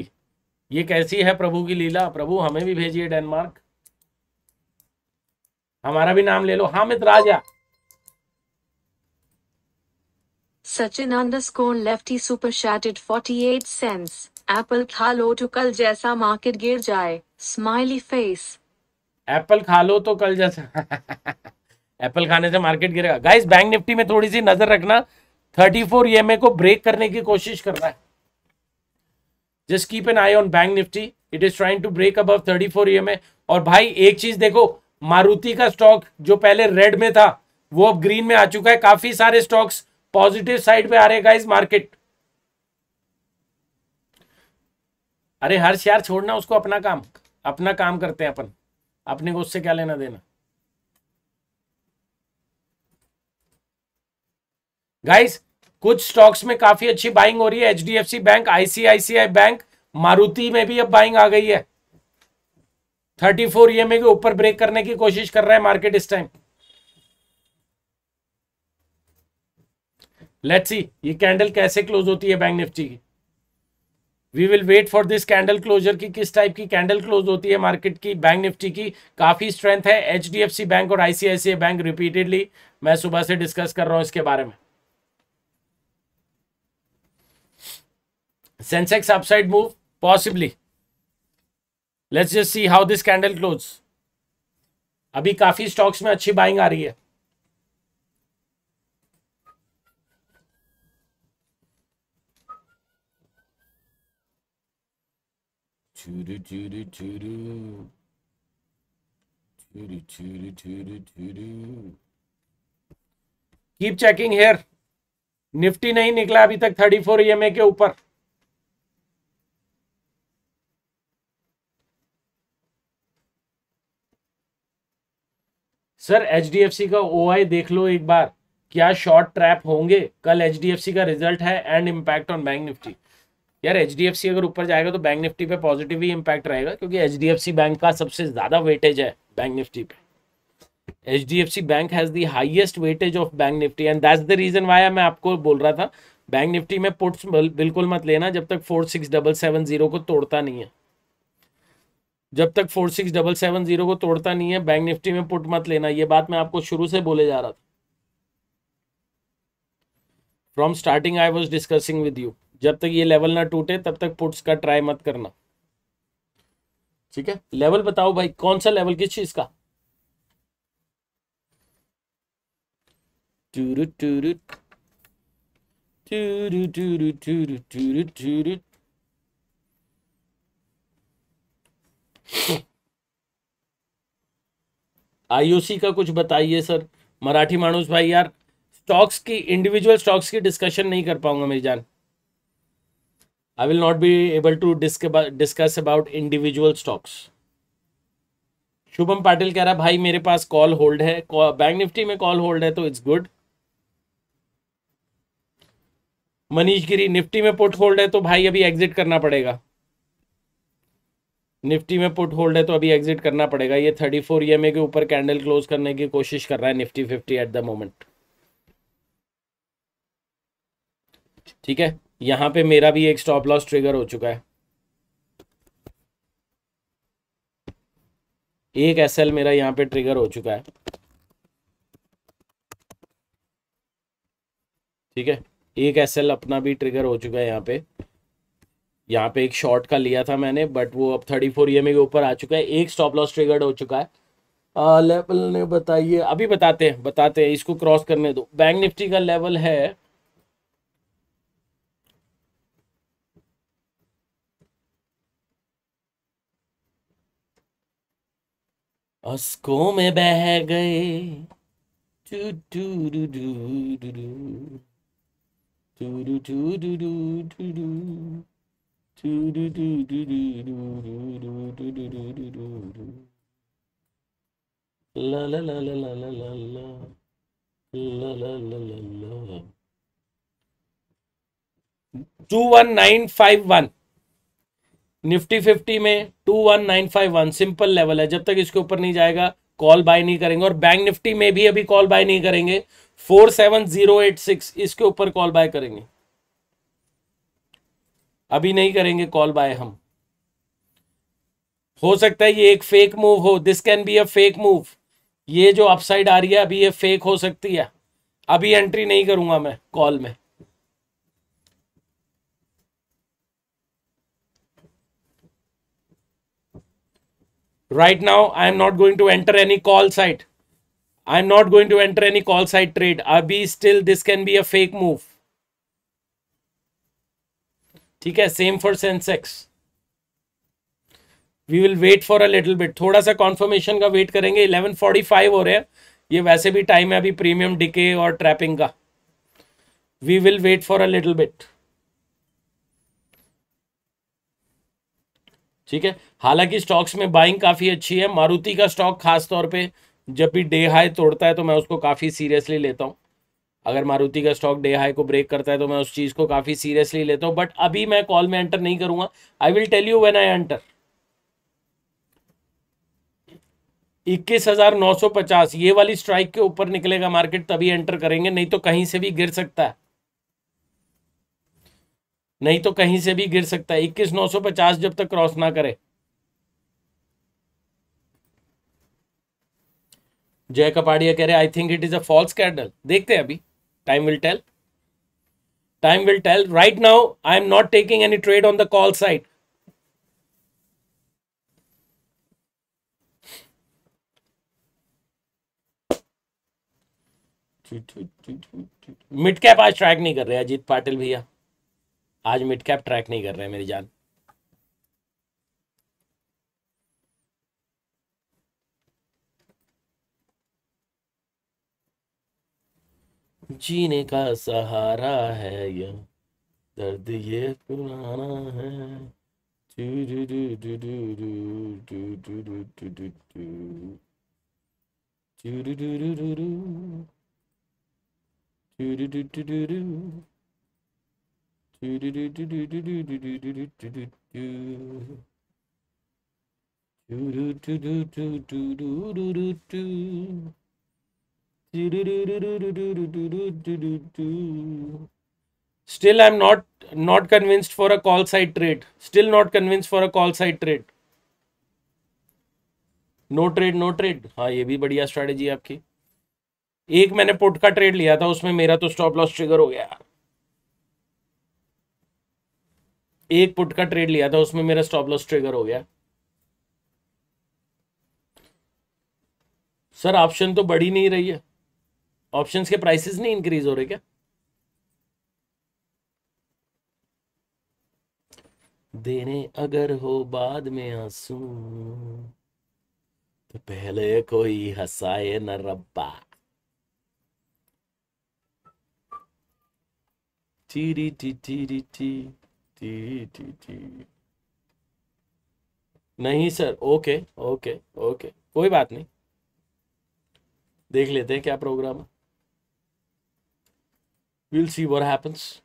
ये कैसी है प्रभु की लीला प्रभु हमें भी भेजिए डेनमार्क हमारा भी नाम ले लो Hamid Raja Sachin underscore lefty super शैटेड 48 cents apple खा लो तो कल जैसा मार्केट गिर जाए स्माइली फेस एप्पल खा लो तो कल जैसा [LAUGHS] एप्पल खाने से मार्केट गिरेगा गाइस बैंक निफ्टी में थोड़ी सी नजर रखना 34 ईएमए e को ब्रेक करने की कोशिश कर रहा है just keep an eye on bank Nifty it is trying to break above four EMA और भाई एक चीज देखो मारुति का स्टॉक जो पहले रेड में था वो अब ग्रीन में आ चुका है काफी सारे स्टॉक्स पॉजिटिव साइड पे आ रहे गाइस मार्केट अरे हर्ष यार छोड़ना उसको अपना काम अपना काम करते हैं अपन अपने को उससे क्या लेना देना गाइस कुछ स्टॉक्स में काफी अच्छी बाइंग हो रही है HDFC bank ICICI bank Maruti में भी अब बाइंग आ गई है थर्टी फोर ईएमए के ऊपर ब्रेक करने की कोशिश कर रहा है मार्केट इस टाइम लेट्स सी ये कैंडल कैसे क्लोज होती है बैंक निफ्टी की we will wait for this candle closure की किस टाइप की कैंडल क्लोज होती है मार्केट की बैंक निफ्टी की काफी स्ट्रेंथ है एच बैंक और आईसीआईसीआई बैंक रिपीटेडली मैं सुबह से डिस्कस कर रहा हूं इसके बारे में Sensex upside move? Possibly. Let's just see how this candle close. अभी काफी स्टॉक्स में अच्छी बाइंग आ रही है Churu, churu, churu. Churu, churu, churu, churu. Keep checking here Nifty नहीं निकला अभी तक थर्टी फोर ई के ऊपर सर एच का ओ देख लो एक बार क्या शॉर्ट ट्रैप होंगे कल एच का रिजल्ट है and impact on bank Nifty यार एच अगर ऊपर जाएगा तो बैंक निफ्टी पे पॉजिटिव ही इम्पैक्ट रहेगा क्योंकि एच बैंक का सबसे ज़्यादा वेटेज है बैंक निफ्टी पे H D F C bank has the highest weightage of bank Nifty and that's the reason why मैं आपको बोल रहा था बैंक निफ्टी में पुट्स बिल्कुल मत लेना जब तक four six double seven zero को तोड़ता नहीं है जब तक four six double seven zero को तोड़ता नहीं है बैंक निफ्टी में पुट मत लेना ये बात मैं आपको शुरू से बोले जा रहा था from starting I was discussing with you जब तक ये लेवल ना टूटे तब तक पुट्स का ट्राई मत करना ठीक है लेवल बताओ भाई कौन सा लेवल किस चीज का टूरु टूरु टूरु टूरु टूरु टूरु टूरु टूरु टूरु टूरु आईओसी का कुछ बताइए सर मराठी मानूस भाई यार स्टॉक्स की इंडिविजुअल स्टॉक्स की डिस्कशन नहीं कर पाऊंगा मेरी जान I will not be able to discuss about individual stocks Shubham Patil कह रहा भाई मेरे पास कॉल होल्ड है बैंक निफ्टी में कॉल होल्ड है तो it's good Manish Giri Nifty में पोर्ट होल्ड है तो भाई अभी एग्जिट करना पड़ेगा निफ्टी में पुट होल्ड है तो अभी एग्जिट करना पड़ेगा ये थर्टी फोर ई के ऊपर कैंडल क्लोज करने की कोशिश कर रहा है Nifty fifty at the moment ठीक है यहां पे मेरा भी एक स्टॉप लॉस ट्रिगर हो चुका है एक एस एल मेरा यहां पे ट्रिगर हो चुका है ठीक है एक एस एल अपना भी ट्रिगर हो चुका है यहां पे यहाँ पे एक शॉर्ट का लिया था मैंने बट वो अब थर्टी फोर ई के ऊपर आ चुका है एक स्टॉप लॉस ट्रिगर्ड हो चुका है आ, लेवल ने बताइए अभी बताते हैं बताते हैं इसको क्रॉस करने दो बैंक निफ्टी का लेवल है उसको में बह गए टू टू डू do do do do do do do डू La la la la la la la la la la la la la two one nine five one Nifty fifty में two one nine five one simple level है जब तक इसके ऊपर नहीं जाएगा call buy नहीं करेंगे और बैंक निफ्टी में भी अभी कॉल बाय नहीं करेंगे four seven zero eight six इसके ऊपर कॉल बाय करेंगे अभी नहीं करेंगे कॉल बाय हम हो सकता है ये एक फेक मूव हो this can be a fake move ये जो अपसाइड आ रही है अभी ये फेक हो सकती है अभी एंट्री नहीं करूंगा मैं कॉल में right now I am not going to enter any call side I am not going to enter any call side trade अभी still this can be a fake move ठीक है same for Sensex we will wait for a little bit थोड़ा सा conformation का wait करेंगे 11:45 हो रहे हैं ये वैसे भी टाइम है अभी प्रीमियम डिके और ट्रैपिंग का we will wait for a little bit ठीक है हालांकि स्टॉक्स में बाइंग काफ़ी अच्छी है मारुति का स्टॉक खास तौर पे जब भी डे हाई तोड़ता है तो मैं उसको काफ़ी सीरियसली लेता हूं अगर मारुति का स्टॉक डे हाई को ब्रेक करता है तो मैं उस चीज़ को काफ़ी सीरियसली लेता हूँ बट अभी मैं कॉल में एंटर नहीं करूँगा I will tell you when I enter इक्कीस हजार नौ सौ पचास ये वाली स्ट्राइक के ऊपर निकलेगा मार्केट तभी एंटर करेंगे नहीं तो कहीं से भी गिर सकता है नहीं तो कहीं से भी गिर सकता है इक्कीस नौ सौ पचास जब तक क्रॉस ना करे जय कपाड़िया कह रहे I think it is a false candle देखते हैं अभी time will tell time will tell right now i am not taking any trade on the call side mid cap आज ट्रैक नहीं कर रहे अजीत पाटिल भैया आज मिड कैप ट्रैक नहीं कर रहे मेरी जान जीने का सहारा है यह दर्द ये पुराना है Do do do do do do do do do do. Still, I'm not not convinced for a call side trade. Still not convinced for a call side trade. No trade no trade हाँ ये भी बढ़िया strategy है आपकी एक मैंने put का trade लिया था उसमें मेरा तो स्टॉप लॉस ट्रिगर हो गया एक पुट का ट्रेड लिया था उसमें मेरा स्टॉप लॉस ट्रिगर हो गया सर ऑप्शन तो बढ़ी नहीं रही है ऑप्शन के प्राइसेस नहीं इंक्रीज हो रहे क्या देने अगर हो बाद में आंसू तो पहले कोई हंसाए न रब्बा टीरी टी टीरी टी टी टी टी नहीं सर ओके ओके ओके कोई बात नहीं देख लेते हैं क्या प्रोग्राम है We'll see what happens.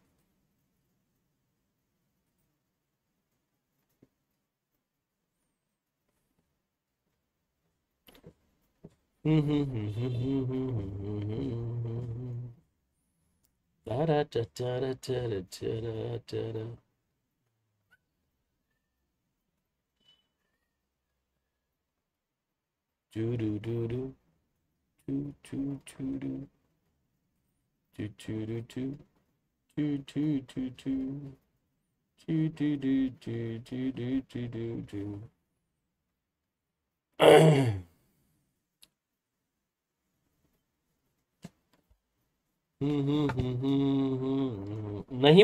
[LAUGHS] Do do do do do do do do. नहीं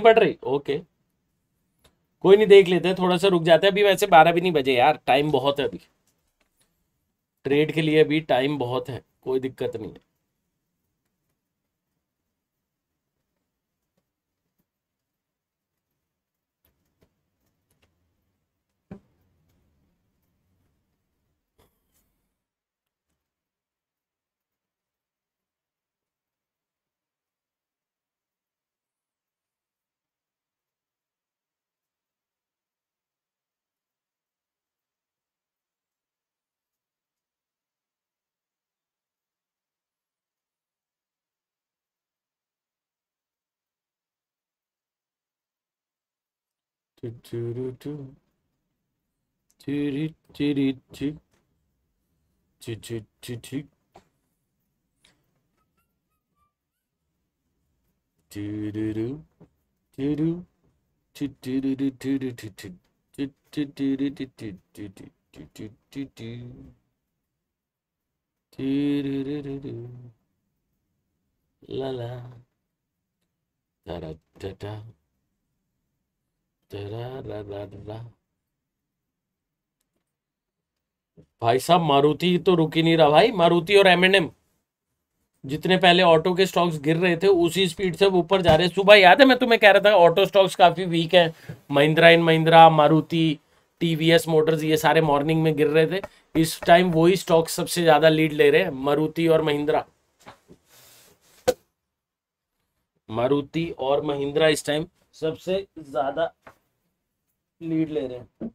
बढ़ रही ओके कोई नहीं देख लेते थोड़ा सा रुक जाते हैं अभी वैसे बारह भी नहीं बजे यार टाइम बहुत है अभी ट्रेड के लिए अभी टाइम बहुत है कोई दिक्कत नहीं है Do, do, do, do. Do, do, do, do. Do, do, do, do. Do, do, do. Do, do. Do, do, do, do, do, do, do, do. Do, do, do, do, do, do, do, do, do, do, do, do. Do, do, do, do, do. La la. Da da da da. भाई साहब मारुति तो रुकी नहीं रहा भाई मारुति और MNM जितने पहले ऑटो के स्टॉक्स गिर रहे थे उसी स्पीड से ऊपर जा रहे सुबह याद है मैं तुम्हें कह रहा था ऑटो स्टॉक्स काफी वीक है Mahindra and Mahindra Maruti TVS motors ये सारे मॉर्निंग में गिर रहे थे इस टाइम वही स्टॉक सबसे ज्यादा लीड ले रहे हैं मारुति और महिंद्रा मारुति और महिंद्रा इस टाइम सबसे ज्यादा लीड ले रहे हैं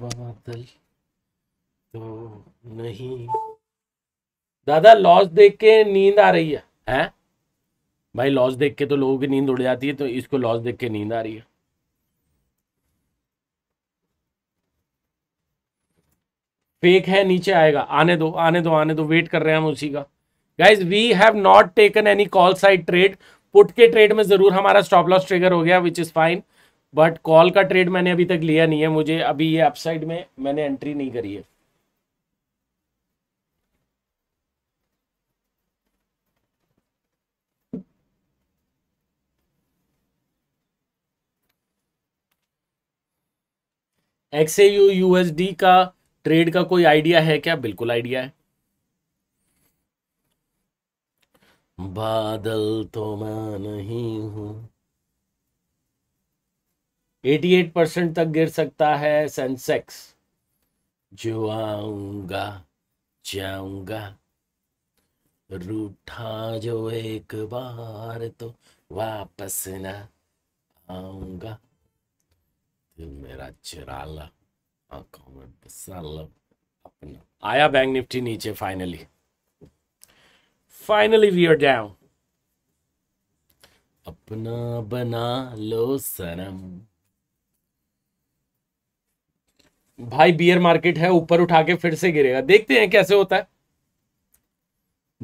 बादल तो नहीं दादा लॉस देख के नींद आ रही है हैं भाई लॉस देख के तो लोगों की नींद उड़ जाती है तो इसको लॉस देख के नींद आ रही है फेक है नीचे आएगा आने दो आने दो आने दो वेट कर रहे हैं हम उसी का guys we have not taken any call side trade put के ट्रेड में ज़रूर हमारा स्टॉप लॉस ट्रिगर हो गया which is fine but call का ट्रेड मैंने अभी तक लिया नहीं है मुझे अभी ये अपसाइड में मैंने एंट्री नहीं करी है एक्स ए यू यू का ट्रेड का कोई आइडिया है क्या बिल्कुल आइडिया है बादल तो मैं नहीं हूं 88 परसेंट तक गिर सकता है सेंसेक्स जो आऊंगा जाऊंगा रूठा जो एक बार तो वापस ना आऊंगा मेरा चिराला आया बैंक निफ्टी नीचे finally finally we are down अपना बना लो सनम भाई बियर मार्केट है ऊपर उठा के फिर से गिरेगा देखते हैं कैसे होता है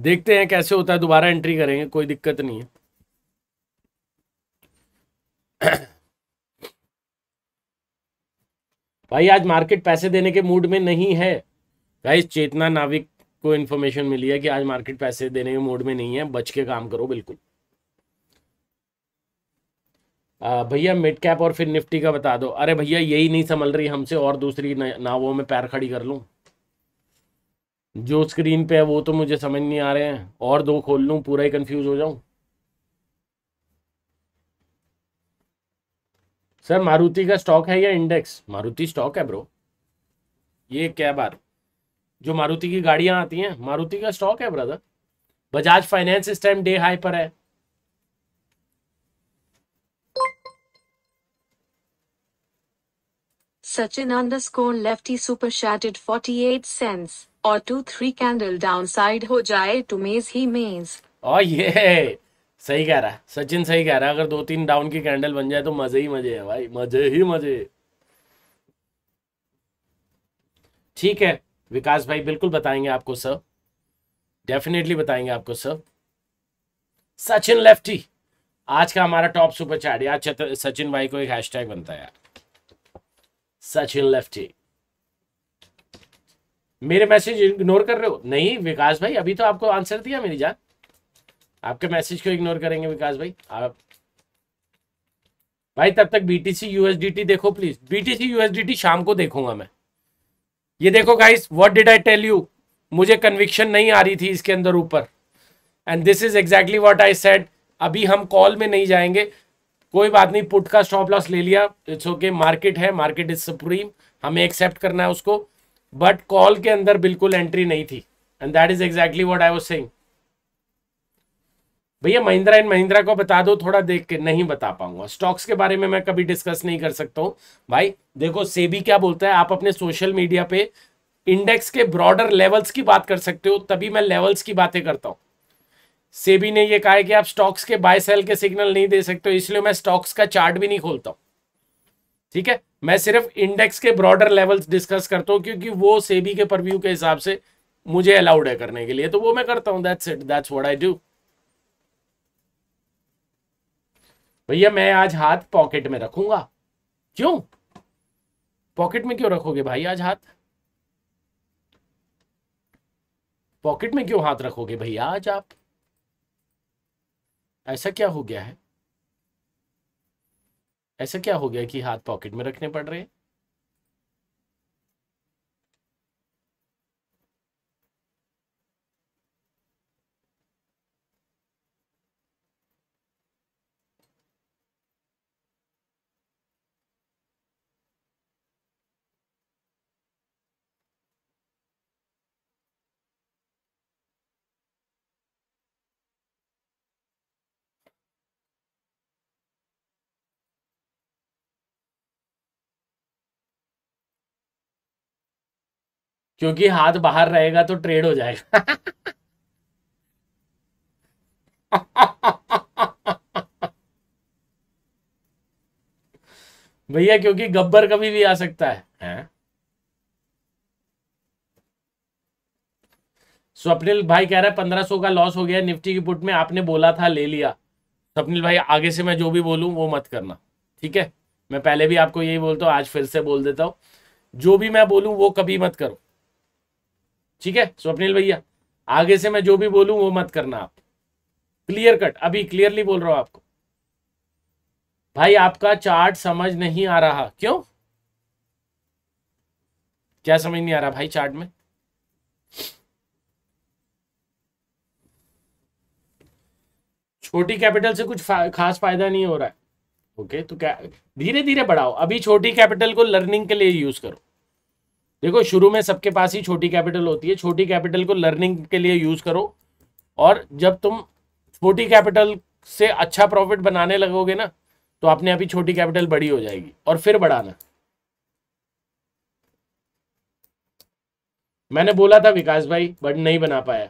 देखते हैं कैसे होता है दोबारा एंट्री करेंगे कोई दिक्कत नहीं है भाई आज मार्केट पैसे देने के मूड में नहीं है भाई चेतना नाविक को इन्फॉर्मेशन मिली है कि आज मार्केट पैसे देने के मूड में नहीं है बच के काम करो बिल्कुल भैया मिड कैप और फिर निफ्टी का बता दो अरे भैया यही नहीं संभल रही हमसे और दूसरी नावों में पैर खड़ी कर लूँ जो स्क्रीन पे है वो तो मुझे समझ नहीं आ रहे हैं और दो खोल लूँ पूरा ही कंफ्यूज हो जाऊँ सर मारुति का स्टॉक है या इंडेक्स मारुति स्टॉक है ब्रो ये क्या बात जो मारुति की गाड़ियां आती हैं मारुति का स्टॉक है ब्रदर बजाज फाइनेंस इस टाइम डे हाई पर है Sachin underscore lefty super शैटेड forty eight sense और two three candle down side हो जाए टू मेज ही मेज ओ ये सही कह रहा है सचिन सही कह रहा है अगर दो तीन डाउन की कैंडल बन जाए तो मजे ही मजे है भाई मजे ही मजे ठीक है विकास भाई बिल्कुल बताएंगे आपको सर डेफिनेटली बताएंगे आपको सर सचिन लेफ्टी आज का हमारा टॉप सुपर चार्ट यार सचिन भाई को एक हैशटैग बनता है यार सचिन लेफ्टी मेरे मैसेज इग्नोर कर रहे हो नहीं विकास भाई अभी तो आपको आंसर दिया मेरी जान आपके मैसेज को इग्नोर करेंगे विकास भाई आप भाई तब तक बीटीसी यूएसडीटी देखो प्लीज बीटीसी यूएसडीटी शाम को देखूंगा मैं ये देखो guys what did I tell you मुझे कन्विक्शन नहीं आ रही थी इसके अंदर ऊपर and this is exactly what I said अभी हम कॉल में नहीं जाएंगे कोई बात नहीं पुट का स्टॉप लॉस ले लिया इट्स ओके मार्केट है मार्केट इज सुप्रीम हमें एक्सेप्ट करना है उसको बट कॉल के अंदर बिल्कुल एंट्री नहीं थी and that is exactly what I was saying भैया महिंद्रा एंड महिंद्रा को बता दो थोड़ा देख के नहीं बता पाऊंगा स्टॉक्स के बारे में मैं कभी डिस्कस नहीं कर सकता हूँ भाई देखो सेबी क्या बोलता है आप अपने सोशल मीडिया पे इंडेक्स के ब्रॉडर लेवल्स की बात कर सकते हो तभी मैं लेवल्स की बातें करता हूँ सेबी ने यह कहा है कि आप स्टॉक्स के बाय सेल के सिग्नल नहीं दे सकते इसलिए मैं स्टॉक्स का चार्ट भी नहीं खोलता हूँ ठीक है मैं सिर्फ इंडेक्स के ब्रॉडर लेवल्स डिस्कस करता हूँ क्योंकि वो सेबी के परव्यू के हिसाब से मुझे अलाउड है करने के लिए तो वो मैं करता हूँ that's it that's what I do भैया मैं आज हाथ पॉकेट में रखूंगा क्यों पॉकेट में क्यों रखोगे भाई आज हाथ पॉकेट में क्यों हाथ रखोगे भैया आज आप ऐसा क्या हो गया है ऐसा क्या हो गया कि हाथ पॉकेट में रखने पड़ रहे हैं क्योंकि हाथ बाहर रहेगा तो ट्रेड हो जाएगा भैया क्योंकि गब्बर कभी भी आ सकता है, है? स्वप्निल भाई कह रहा है पंद्रह सौ का लॉस हो गया निफ्टी की पुट में आपने बोला था ले लिया स्वप्निल भाई आगे से मैं जो भी बोलूं वो मत करना ठीक है मैं पहले भी आपको यही बोलता हूँ आज फिर से बोल देता हूँ जो भी मैं बोलूं वो कभी मत करो ठीक है स्वप्निल भैया आगे से मैं जो भी बोलूं वो मत करना आप क्लियर कट अभी क्लियरली बोल रहा हूं आपको भाई आपका चार्ट समझ नहीं आ रहा क्यों क्या समझ नहीं आ रहा भाई चार्ट में छोटी कैपिटल से कुछ खास फायदा नहीं हो रहा है ओके तो क्या धीरे धीरे बढ़ाओ अभी छोटी कैपिटल को लर्निंग के लिए यूज करो देखो शुरू में सबके पास ही छोटी कैपिटल होती है छोटी कैपिटल को लर्निंग के लिए यूज़ करो और जब तुम छोटी कैपिटल से अच्छा प्रॉफिट बनाने लगोगे ना तो अपने आप ही छोटी कैपिटल बड़ी हो जाएगी और फिर बढ़ाना मैंने बोला था विकास भाई बट नहीं बना पाया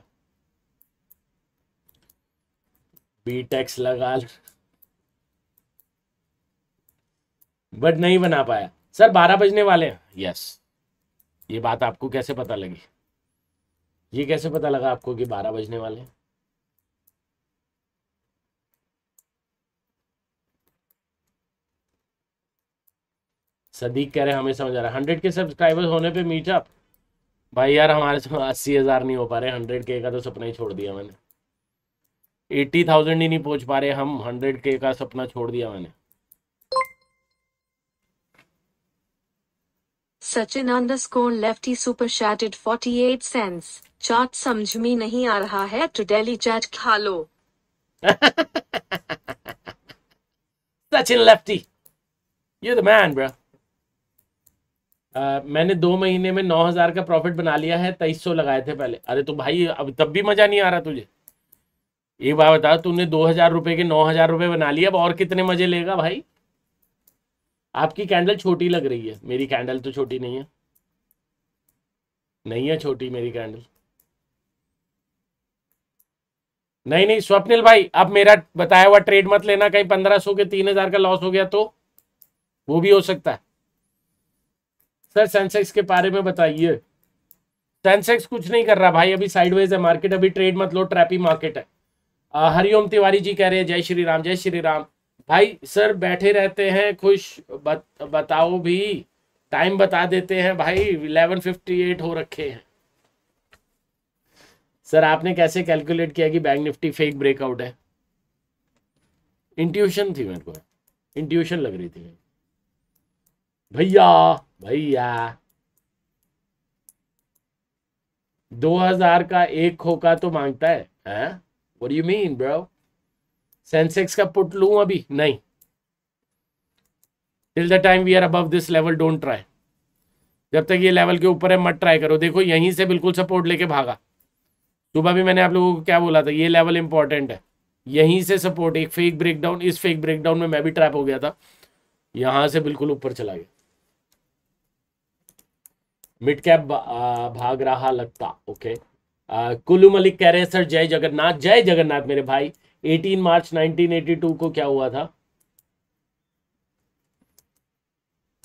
बी टैक्स e लगा बट नहीं बना पाया सर बारह बजने वाले हैं यस ये बात आपको कैसे पता लगी ये कैसे पता लगा आपको कि बारह बजने वाले सदीक कह रहे हमें समझ आ रहा है हंड्रेड के सब्सक्राइबर्स होने पे मीटअप भाई यार हमारे से तो अस्सी हज़ार नहीं हो पा रहे हंड्रेड के का तो सपना ही छोड़ दिया मैंने एट्टी थाउजेंड ही नहीं पहुंच पा रहे हम हंड्रेड के का सपना छोड़ दिया मैंने Sachin under score lefty super शैटेड 48 sense chart समझ में नहीं आ रहा है टू डेली चैट खा लो [LAUGHS] Sachin lefty you the man bro मैंने दो महीने में नौ हजार का प्रॉफिट बना लिया है तेईस सौ लगाए थे पहले अरे तो भाई अब तब भी मजा नहीं आ रहा तुझे एक बात बता तूने दो हजार रुपए के नौ हजार रुपए बना लिया अब और कितने मजे लेगा भाई आपकी कैंडल छोटी लग रही है मेरी कैंडल तो छोटी नहीं है नहीं है छोटी मेरी कैंडल नहीं नहीं स्वप्निल भाई अब मेरा बताया हुआ ट्रेड मत लेना कहीं पंद्रह सौ के तीन हजार का लॉस हो गया तो वो भी हो सकता है सर सेंसेक्स के बारे में बताइए सेंसेक्स कुछ नहीं कर रहा भाई अभी साइडवेज है मार्केट अभी ट्रेड मत लो ट्रैपी मार्केट है हरिओम तिवारी जी कह रहे हैं जय श्री राम जय श्री राम भाई सर बैठे रहते हैं खुश बत, बताओ भी टाइम बता देते हैं भाई इलेवन फिफ्टी एट हो रखे हैं सर आपने कैसे कैलकुलेट किया कि बैंक निफ्टी फेक ब्रेकआउट है इंट्यूशन थी मेरे को इंट्यूशन लग रही थी भैया भैया 2000 का एक खोका तो मांगता है what you mean bro Sensex का पुट लू अभी नहीं till the time we are अब दिस लेवल डोंट ट्राई जब तक ये लेवल के ऊपर है मत ट्राई करो देखो यहीं से बिल्कुल सपोर्ट लेके भागा सुबह भी मैंने आप लोगों को क्या बोला था ये लेवल इंपॉर्टेंट है यहीं से सपोर्ट एक फेक ब्रेकडाउन इस फेक ब्रेकडाउन में मैं भी ट्रैप हो गया था यहां से बिल्कुल ऊपर चला गया मिड कैप भाग रहा लगता ओके कुल्लू मलिक कह रहे हैं सर जय जगन्नाथ जय जगन्नाथ मेरे भाई 18 मार्च 1982 को क्या हुआ था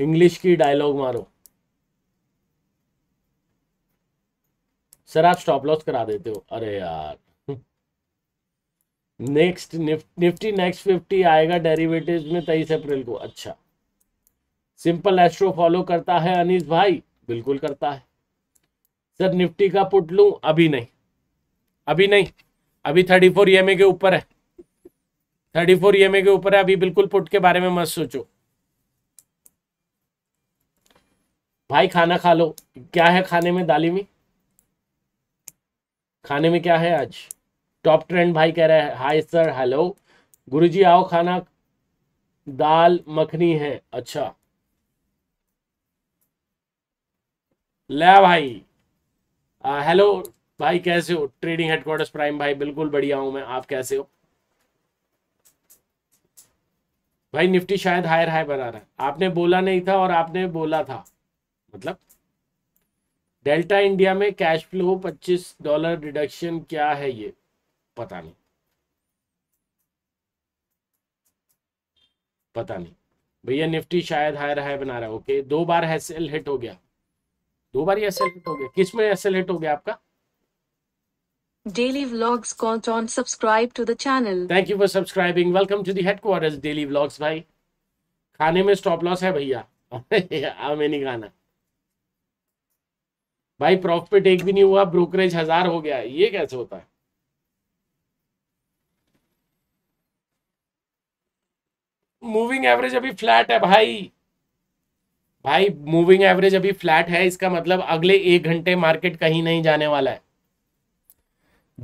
इंग्लिश की डायलॉग मारो सर आप स्टॉप लॉस करा देते हो अरे यार नेक्स्ट निफ्टी नेक्स्ट फिफ्टी आएगा डेरिवेटिव्स में तेईस अप्रैल को अच्छा सिंपल एस्ट्रो फॉलो करता है अनिश भाई बिल्कुल करता है सर निफ्टी का पुट लू अभी नहीं अभी नहीं अभी थर्टी फोर ई के ऊपर है थर्टी फोर ई के ऊपर है अभी बिल्कुल पुट के बारे में मत सोचो भाई खाना खा लो क्या है खाने में दाली में खाने में क्या है आज टॉप ट्रेंड भाई कह रहा है हाय सर हेलो गुरुजी आओ खाना दाल मखनी है अच्छा ले भाई हेलो भाई कैसे हो ट्रेडिंग हेडक्वार्टर्स प्राइम भाई बिल्कुल बढ़िया हूं मैं आप कैसे हो भाई निफ्टी शायद हायर हाई बना रहा है आपने बोला नहीं था और आपने बोला था मतलब डेल्टा इंडिया में कैश फ्लो 25 डॉलर डिडक्शन क्या है ये पता नहीं पता नहीं भैया निफ्टी शायद हायर हाई बना रहा है ओके दो बार एस हिट हो गया दो बार एस हिट हो गया किस में हिट हो गया आपका Daily Vlogs count on subscribe to the channel. Thank you for subscribing. Welcome to the headquarters Daily Vlogs भाई. खाने में स्टॉप लॉस है भैया हमें नहीं khana bhai profit ek bhi nahi hua brokerage hazar ho gaya ye kaise hota hai moving average अभी flat है भाई भाई मूविंग एवरेज अभी फ्लैट है इसका मतलब अगले एक घंटे मार्केट कहीं नहीं जाने वाला है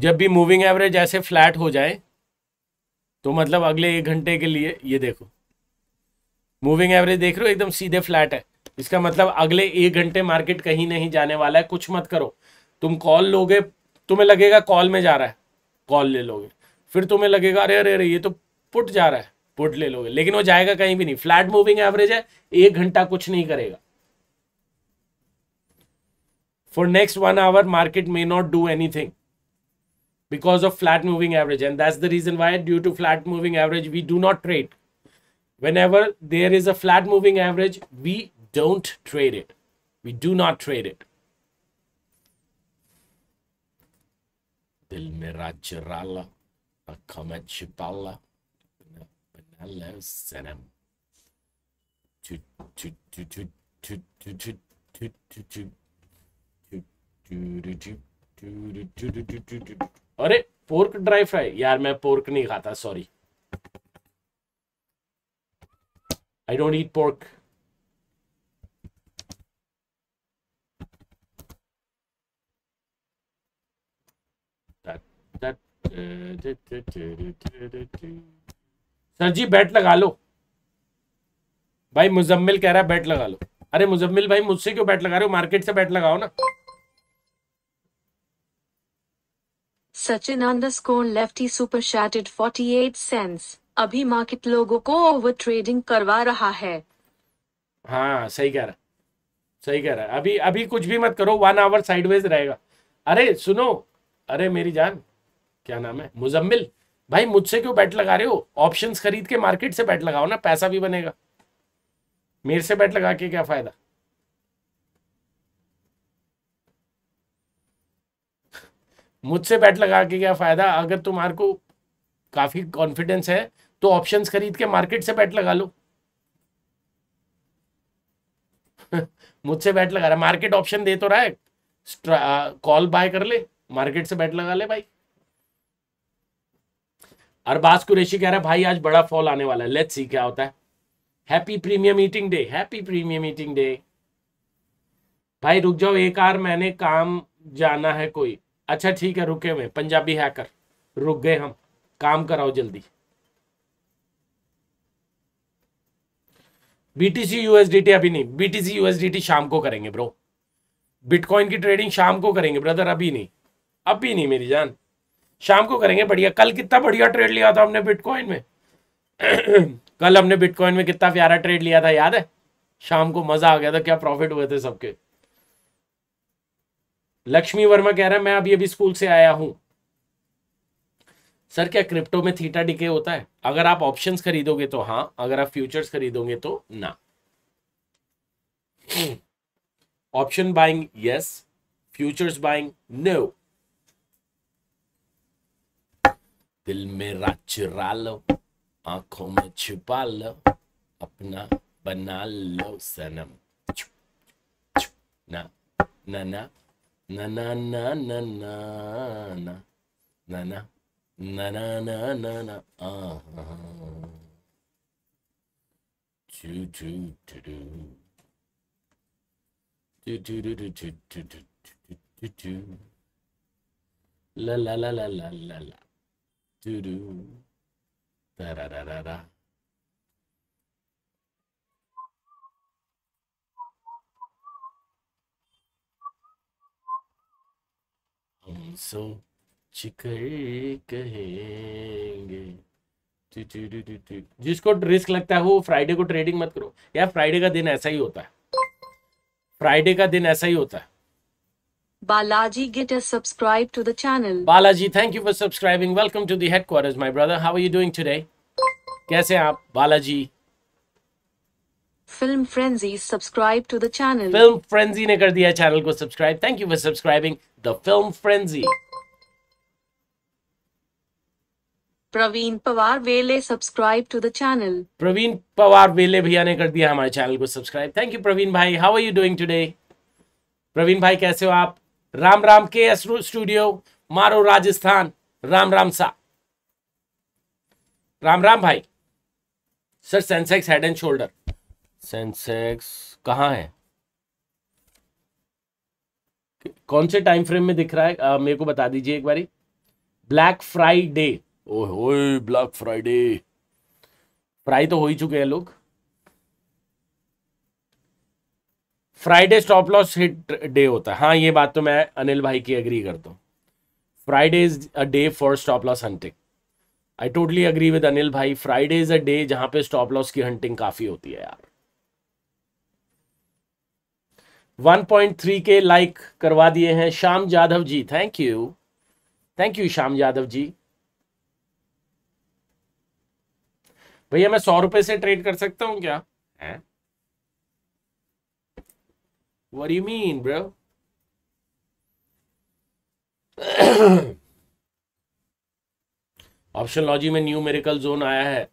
जब भी मूविंग एवरेज ऐसे फ्लैट हो जाए तो मतलब अगले एक घंटे के लिए ये देखो मूविंग एवरेज देख रहे हो एकदम सीधे फ्लैट है इसका मतलब अगले एक घंटे मार्केट कहीं नहीं जाने वाला है कुछ मत करो तुम कॉल लोगे तुम्हें लगेगा कॉल में जा रहा है कॉल ले लोगे फिर तुम्हें लगेगा अरे अरे अरे ये तो पुट जा रहा है पुट ले लोगे लेकिन वो जाएगा कहीं भी नहीं फ्लैट मूविंग एवरेज है एक घंटा कुछ नहीं करेगा for next one hour market may not do anything because of flat moving average and that's the reason why due to flat moving average we do not trade whenever there is a flat moving average we don't trade it we do not trade it Do do do do do do do do do do do do do do do अरे pork dry fry यार मैं pork नहीं खाता sorry I don't eat pork sir ji bat लगा लो भाई मुजम्मिल कह रहा है बैट लगा लो अरे मुजम्मिल भाई मुझसे क्यों बैट लगा रहे हो मार्केट से बैट लगाओ ना Sachin underscore lefty super शैटेड 48 sense अभी मार्केट लोगों को ओवर ट्रेडिंग करवा रहा है हाँ सही कह रहा सही कह रहा है अभी अभी कुछ भी मत करो वन आवर साइडवेज रहेगा अरे सुनो अरे मेरी जान क्या नाम है मुजम्मिल भाई मुझसे क्यों बैट लगा रहे हो ऑप्शंस खरीद के मार्केट से बैट लगाओ ना पैसा भी बनेगा मेरे से बैट लगा के क्या फायदा मुझसे बैट लगा के क्या फ़ायदा अगर तुम्हारे को काफ़ी कॉन्फिडेंस है तो ऑप्शंस खरीद के मार्केट से बैट लगा लो [LAUGHS] मुझसे बैट लगा रहा मार्केट ऑप्शन दे तो रहा है कॉल बाय कर ले मार्केट से बैट लगा ले भाई अरबाज कुरेशी कह रहा है भाई आज बड़ा फॉल आने वाला है लेट्स सी क्या होता है happy premium eating day happy premium eating day भाई रुक जाओ एक आर मैंने काम जाना है कोई अच्छा ठीक है रुके हुए पंजाबी हैकर रुक गए हम काम कराओ जल्दी बीटीसी यूएसडीटी अभी नहीं बीटीसी यूएसडीटी शाम को करेंगे ब्रो बिटकॉइन की ट्रेडिंग शाम को करेंगे ब्रदर अभी नहीं अभी नहीं मेरी जान शाम को करेंगे बढ़िया कल कितना बढ़िया ट्रेड लिया था हमने बिटकॉइन में कल हमने बिटकॉइन में कितना प्यारा ट्रेड लिया था याद है शाम को मजा आ गया था क्या प्रॉफिट हुए थे सबके लक्ष्मी वर्मा कह रहा है मैं अभी अभी स्कूल से आया हूं सर क्या क्रिप्टो में थीटा डिके होता है अगर आप ऑप्शन खरीदोगे तो हाँ अगर आप फ्यूचर्स खरीदोगे तो ना option buying yes futures buying no दिल में चुरा लो आंखों में छुपा लो अपना बना लो सनम ना ना ना na na na na na na na na na na na na na ah -huh. do do do do do do do do do do do do do la la la la la la la do do da da da da da कहेंगे जिसको risk लगता है वो Friday को trading मत करो यार Friday का दिन ऐसा ही होता है फ्राइडे का दिन ऐसा ही होता है Balaji get subscribe to the Balaji thank you for subscribing welcome to the headquarter my brother how are you doing today कैसे आप Balaji film frenzy subscribe to the channel film frenzy ने कर दिया चैनल को subscribe thank you for subscribing the film frenzy Praveen Pawar वेले subscribe to the channel Praveen Pawar वेले भैया ने कर दिया हमारे चैनल को सब्सक्राइब थैंक यू प्रवीण भाई how are you doing today Praveen भाई कैसे हो आप राम राम के स्टूडियो मारो राजस्थान राम राम सा राम राम भाई sir Sensex head and shoulder Sensex कहाँ है कौन से टाइम फ्रेम में दिख रहा है आ, मेरे को बता दीजिए एक बारी black Friday oh black Friday fry तो हो ही चुके हैं लोग Friday stop loss hit day होता है हाँ ये बात तो मैं अनिल भाई की अग्री करता हूँ Friday is a day for stop loss hunting I totally agree with Anil भाई फ्राइडे इज अ डे जहां पे स्टॉप लॉस की हंटिंग काफ़ी होती है यार 1.3 के लाइक करवा दिए हैं Shyam Jadhav ji thank you thank you Shyam Jadhav ji भैया मैं सौ रुपए से ट्रेड कर सकता हूं क्या है do you mean, ऑप्शन लॉजी में न्यू मेरिकल जोन आया है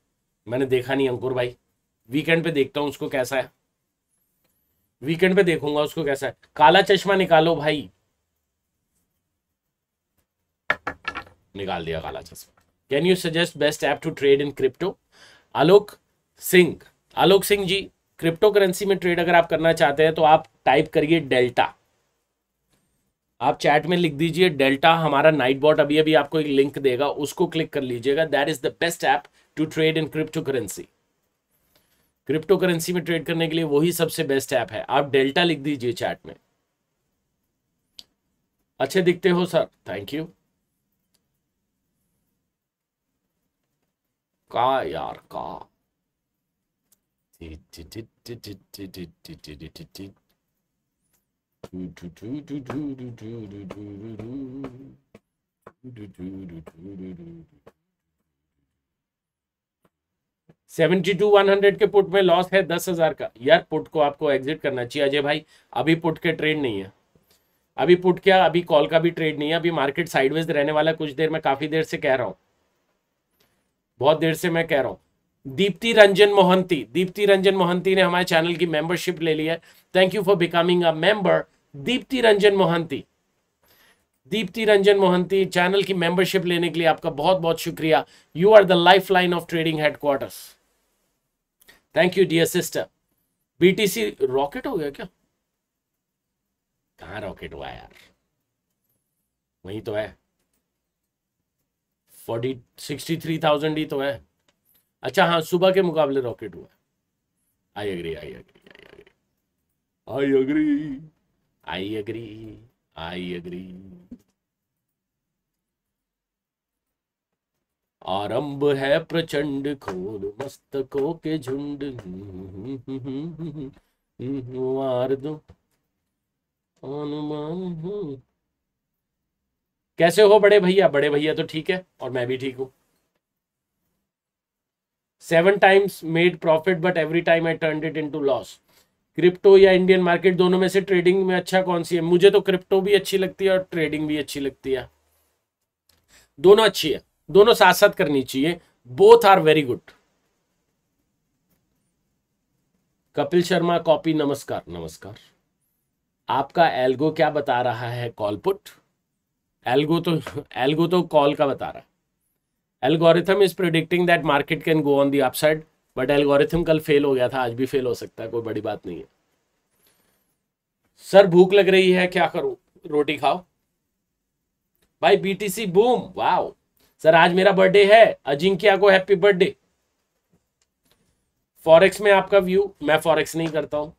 मैंने देखा नहीं अंकुर भाई वीकेंड पे देखता हूं उसको कैसा है वीकेंड पे देखूंगा उसको कैसा है काला चश्मा निकालो भाई निकाल दिया काला चश्मा can you suggest best app to trade in crypto Alok Singh Alok Singh ji crypto currency में ट्रेड अगर आप करना चाहते हैं तो आप टाइप करिए डेल्टा आप चैट में लिख दीजिए डेल्टा हमारा नाइट बॉट अभी अभी आपको एक लिंक देगा उसको क्लिक कर लीजिएगा that is the best app to trade in crypto currency crypto currency में ट्रेड करने के लिए वही सबसे बेस्ट ऐप है आप डेल्टा लिख दीजिए चैट में अच्छे दिखते हो सर थैंक यू का यार का सेवेंटी टू वन हंड्रेड के पुट में लॉस है दस हजार का यार पुट को आपको एग्जिट करना चाहिए अजय भाई अभी पुट के ट्रेड नहीं है अभी पुट क्या अभी कॉल का भी ट्रेड नहीं है अभी मार्केट साइडवेज रहने वाला कुछ देर में काफी देर से कह रहा हूँ बहुत देर से मैं कह रहा हूँ दीप्ति रंजन मोहंती दीप्ति रंजन मोहंती ने हमारे चैनल की मेंबरशिप ले ली है thank you for becoming a member Dipti Ranjan Mohanty Dipti Ranjan Mohanty channel की मेंबरशिप लेने के लिए आपका बहुत बहुत शुक्रिया you are the life line of trading headquarters thank you dear sister BTC rocket हो गया क्या कहा रॉकेट हुआ यार वही तो है फोर्टी सिक्सटी थ्री थाउजेंड ही तो है अच्छा हाँ सुबह के मुकाबले रॉकेट हुआ I agree I agree I agree I agree I agree I agree आरंभ है प्रचंड खोल मस्तकों के झुंड दो अनुमान कैसे हो बड़े भैया बड़े भैया तो ठीक है और मैं भी ठीक हूं seven times made profit but every time I turn it into loss crypto या इंडियन मार्केट दोनों में से ट्रेडिंग में अच्छा कौन सी है मुझे तो क्रिप्टो भी अच्छी लगती है और ट्रेडिंग भी अच्छी लगती है दोनों अच्छी है दोनों साथ साथ करनी चाहिए both are very good Kapil Sharma copy नमस्कार नमस्कार आपका एल्गो क्या बता रहा है कॉलपुट एल्गो तो एल्गो तो कॉल का बता रहा है algorithm is predicting that market can go on the upside but algorithm कल फेल हो गया था आज भी फेल हो सकता है कोई बड़ी बात नहीं है सर भूख लग रही है क्या करूं रोटी खाओ भाई बीटीसी बूम वाओ सर आज मेरा बर्थडे है अजिंक्या को हैप्पी बर्थडे फॉरेक्स में आपका व्यू मैं फॉरेक्स नहीं करता हूं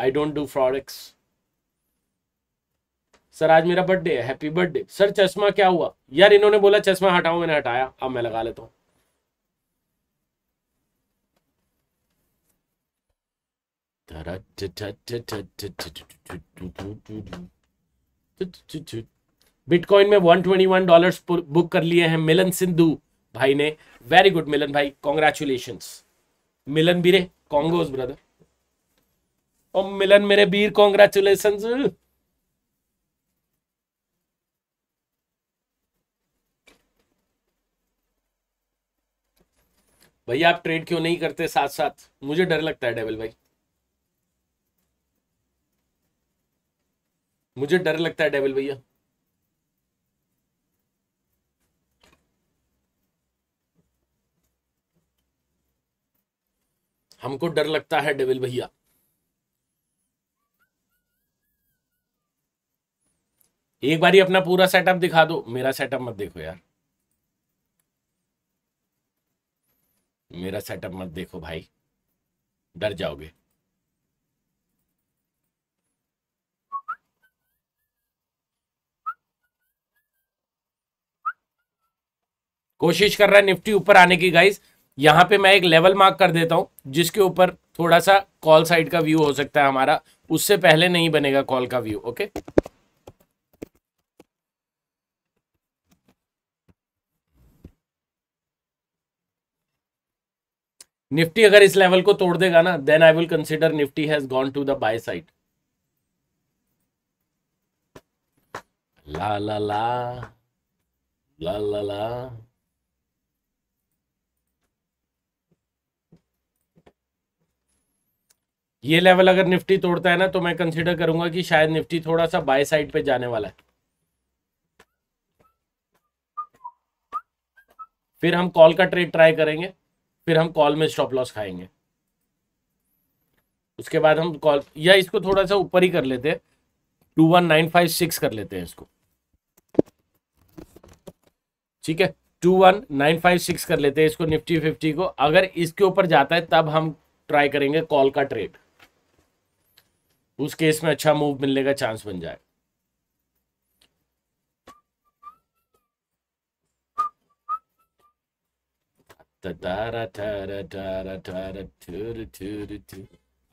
I don't do forex sir आज मेरा बर्थडे है हैप्पी बर्थडे सर चश्मा क्या हुआ यार इन्होंने बोला चश्मा हटाओ मैंने हटाया अब मैं लगा लेता हूँ बिटकॉइन में 121 डॉलर्स बुक कर लिए हैं मिलन सिंधु भाई ने वेरी गुड मिलन भाई कॉन्ग्रेचुलेशन मिलन बीरे कॉन्गोज ब्रदर और मिलन मेरे बीर कॉन्ग्रेचुलेशन भैया आप ट्रेड क्यों नहीं करते साथ साथ मुझे डर लगता है डेविल भाई मुझे डर लगता है डेविल भैया हमको डर लगता है डेविल भैया एक बारी अपना पूरा सेटअप दिखा दो मेरा सेटअप मत देखो यार मेरा सेटअप मत देखो भाई डर जाओगे कोशिश कर रहा है निफ्टी ऊपर आने की गाइस यहाँ पे मैं एक लेवल मार्क कर देता हूँ जिसके ऊपर थोड़ा सा कॉल साइड का व्यू हो सकता है हमारा उससे पहले नहीं बनेगा कॉल का व्यू ओके निफ्टी अगर इस लेवल को तोड़ देगा ना then I will consider Nifty has gone to the buy side ला ला ला ला ला ला ये लेवल अगर निफ्टी तोड़ता है ना तो मैं कंसिडर करूंगा कि शायद निफ्टी थोड़ा सा बाय साइड पे जाने वाला है फिर हम कॉल का ट्रेड ट्राई करेंगे फिर हम कॉल में स्टॉप लॉस खाएंगे उसके बाद हम कॉल या इसको थोड़ा सा ऊपर ही कर लेते हैं two one nine five six कर लेते हैं इसको ठीक है two one nine five six कर लेते हैं इसको निफ्टी फिफ्टी को अगर इसके ऊपर जाता है तब हम ट्राई करेंगे कॉल का ट्रेड उस केस में अच्छा मूव मिलने का चांस बन जाए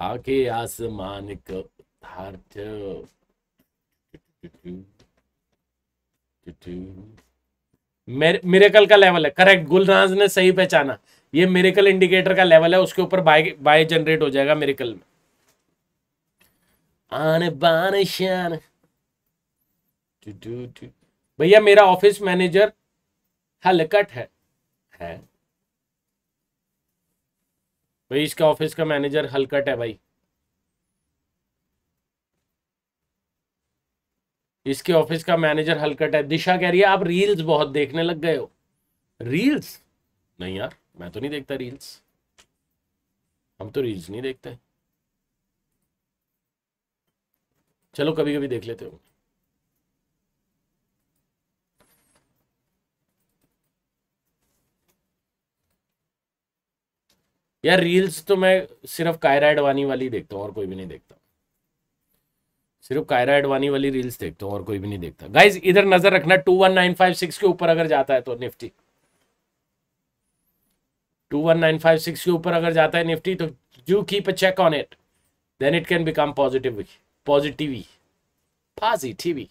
आके आसमान को मेरे, मेरेकल का लेवल है करेक्ट गुलराज ने सही पहचाना ये मेरेकल इंडिकेटर का लेवल है उसके ऊपर बाय बाय जनरेट हो जाएगा मेरेकल में आने बाने शान भैया मेरा ऑफिस मैनेजर हलकट है है भाई इसका ऑफिस का मैनेजर हलकट है भाई इसके ऑफिस का मैनेजर हलकट है दिशा कह रही है आप रील्स बहुत देखने लग गए हो रील्स नहीं यार मैं तो नहीं देखता रील्स हम तो रील्स नहीं देखते चलो कभी कभी देख लेते हो यार रील्स तो मैं सिर्फ कायरा एडवानी वाली देखता हूँ और कोई भी नहीं देखता सिर्फ कायरा एडवानी वाली रील्स देखता हूँ और कोई भी नहीं देखता गाइज इधर नजर रखना two one nine five six के ऊपर अगर जाता है तो Nifty two one nine five six के ऊपर अगर जाता है निफ्टी तो you keep a check on it then it can become positive positivity positivity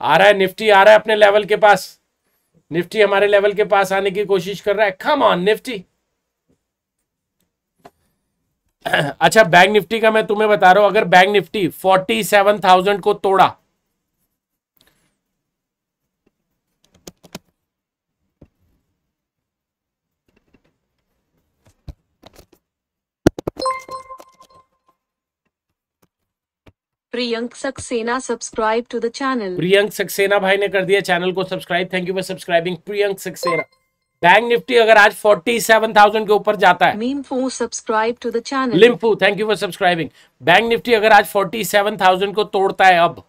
आ रहा है निफ्टी आ रहा है अपने लेवल के पास निफ्टी हमारे लेवल के पास आने की कोशिश कर रहा है कम ऑन निफ्टी [CLEARS THROAT] अच्छा बैंक निफ्टी का मैं तुम्हें बता रहा हूं अगर bank Nifty forty seven thousand को तोड़ा Priyank Saxena subscribe to the channel Priyank Saxena भाई ने कर दिया चैनल को subscribe thank you for subscribing Priyank Saxena bank Nifty अगर आज 47,000 के ऊपर जाता है सब्सक्राइब टू द चैनल लिम्फू thank you for subscribing bank Nifty अगर आज 47,000 को तोड़ता है अब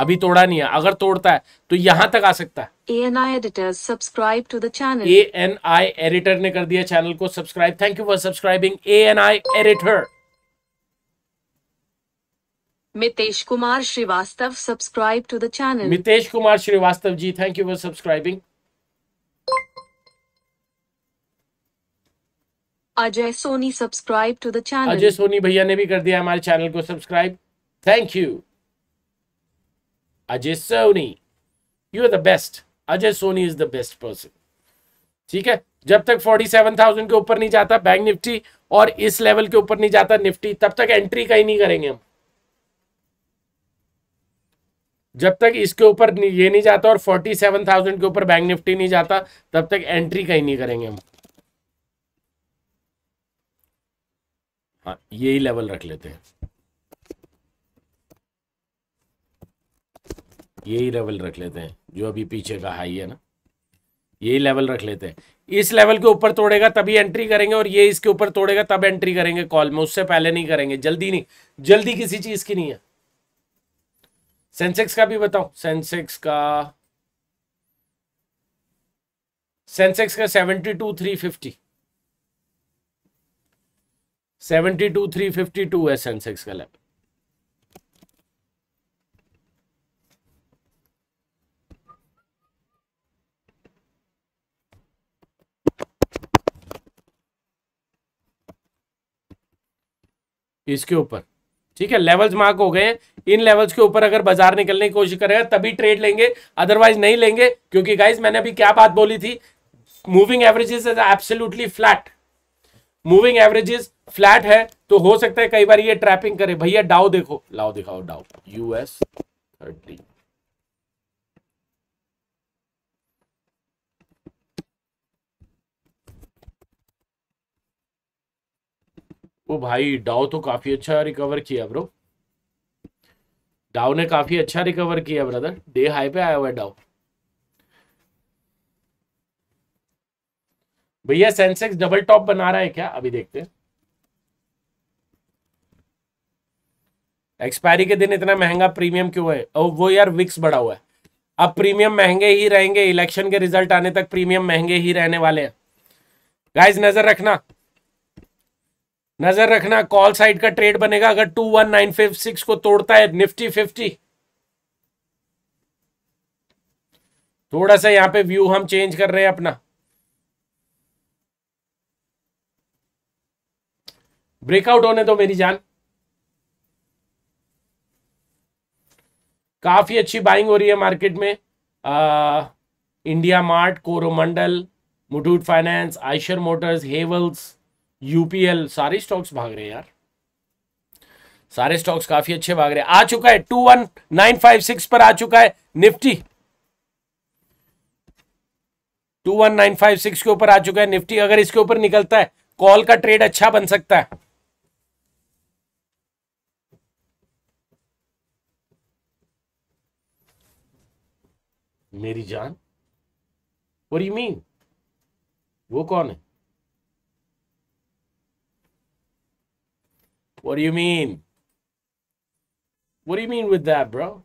अभी तोड़ा नहीं है अगर तोड़ता है तो यहाँ तक आ सकता है A N I editor subscribe to the channel A N I editor ने कर दिया चैनल को subscribe thank you for subscribing A N I editor Mitesh Kumar Shrivastava subscribe to the channel Mitesh Kumar Shrivastava ji thank you for subscribing Ajay Soni subscribe to the channel Ajay Soni भैया ने भी कर दिया हमारे चैनल को subscribe thank you Ajay Soni you are the best Ajay Soni is the best person ठीक है जब तक 47,000 के ऊपर नहीं जाता बैंक निफ्टी और इस लेवल के ऊपर नहीं जाता निफ्टी तब तक एंट्री कहीं नहीं करेंगे हम जब तक इसके ऊपर ये नहीं जाता और 47,000 के ऊपर बैंक निफ्टी नहीं जाता तब तक एंट्री कहीं नहीं करेंगे हम हाँ, यही लेवल रख लेते हैं यही लेवल रख लेते हैं जो अभी पीछे का हाई है ना यही लेवल रख लेते हैं इस लेवल के ऊपर तोड़ेगा तभी एंट्री करेंगे और ये इसके ऊपर तोड़ेगा तब एंट्री करेंगे कॉल में उससे पहले नहीं करेंगे जल्दी नहीं जल्दी किसी चीज की नहीं है सेंसेक्स का भी बताओ सेंसेक्स का सेंसेक्स का seventy two three fifty seventy two three fifty two है सेंसेक्स का लेवल इसके ऊपर ठीक है लेवल्स मार्क हो गए इन लेवल्स के ऊपर अगर बाजार निकलने की कोशिश करेगा तभी ट्रेड लेंगे अदरवाइज नहीं लेंगे क्योंकि गाइज मैंने अभी क्या बात बोली थी moving averages is absolutely flat moving averages flat है तो हो सकता है कई बार ये ट्रैपिंग करे भैया डाउ देखो लाओ दिखाओ डाउ यूएस थर्टी वो भाई डाउ तो काफी अच्छा रिकवर किया ब्रो डाउ ने काफी अच्छा रिकवर किया ब्रदर डे हाई पे आया हुआ है डाउ भैया सेंसेक्स डबल टॉप बना रहा है क्या अभी देखते हैं एक्सपायरी के दिन इतना महंगा प्रीमियम क्यों है और वो यार विक्स बढ़ा हुआ है अब प्रीमियम महंगे ही रहेंगे इलेक्शन के रिजल्ट आने तक प्रीमियम महंगे ही रहने वाले हैं गाइज नजर रखना नजर रखना कॉल साइड का ट्रेड बनेगा अगर two one nine fifty six को तोड़ता है निफ्टी फिफ्टी थोड़ा सा यहां पे व्यू हम चेंज कर रहे हैं अपना ब्रेकआउट होने दो मेरी जान काफ़ी अच्छी बाइंग हो रही है मार्केट में आ, IndiaMART Coromandel Muthoot Finance Eicher Motors Havells UPL सारे स्टॉक्स भाग रहे हैं यार सारे स्टॉक्स काफी अच्छे भाग रहे हैं आ चुका है two one nine five six पर आ चुका है Nifty two one nine five six के ऊपर आ चुका है निफ्टी अगर इसके ऊपर निकलता है कॉल का ट्रेड अच्छा बन सकता है मेरी जान do you mean? वो कौन है What do you mean? What do you mean with that, bro?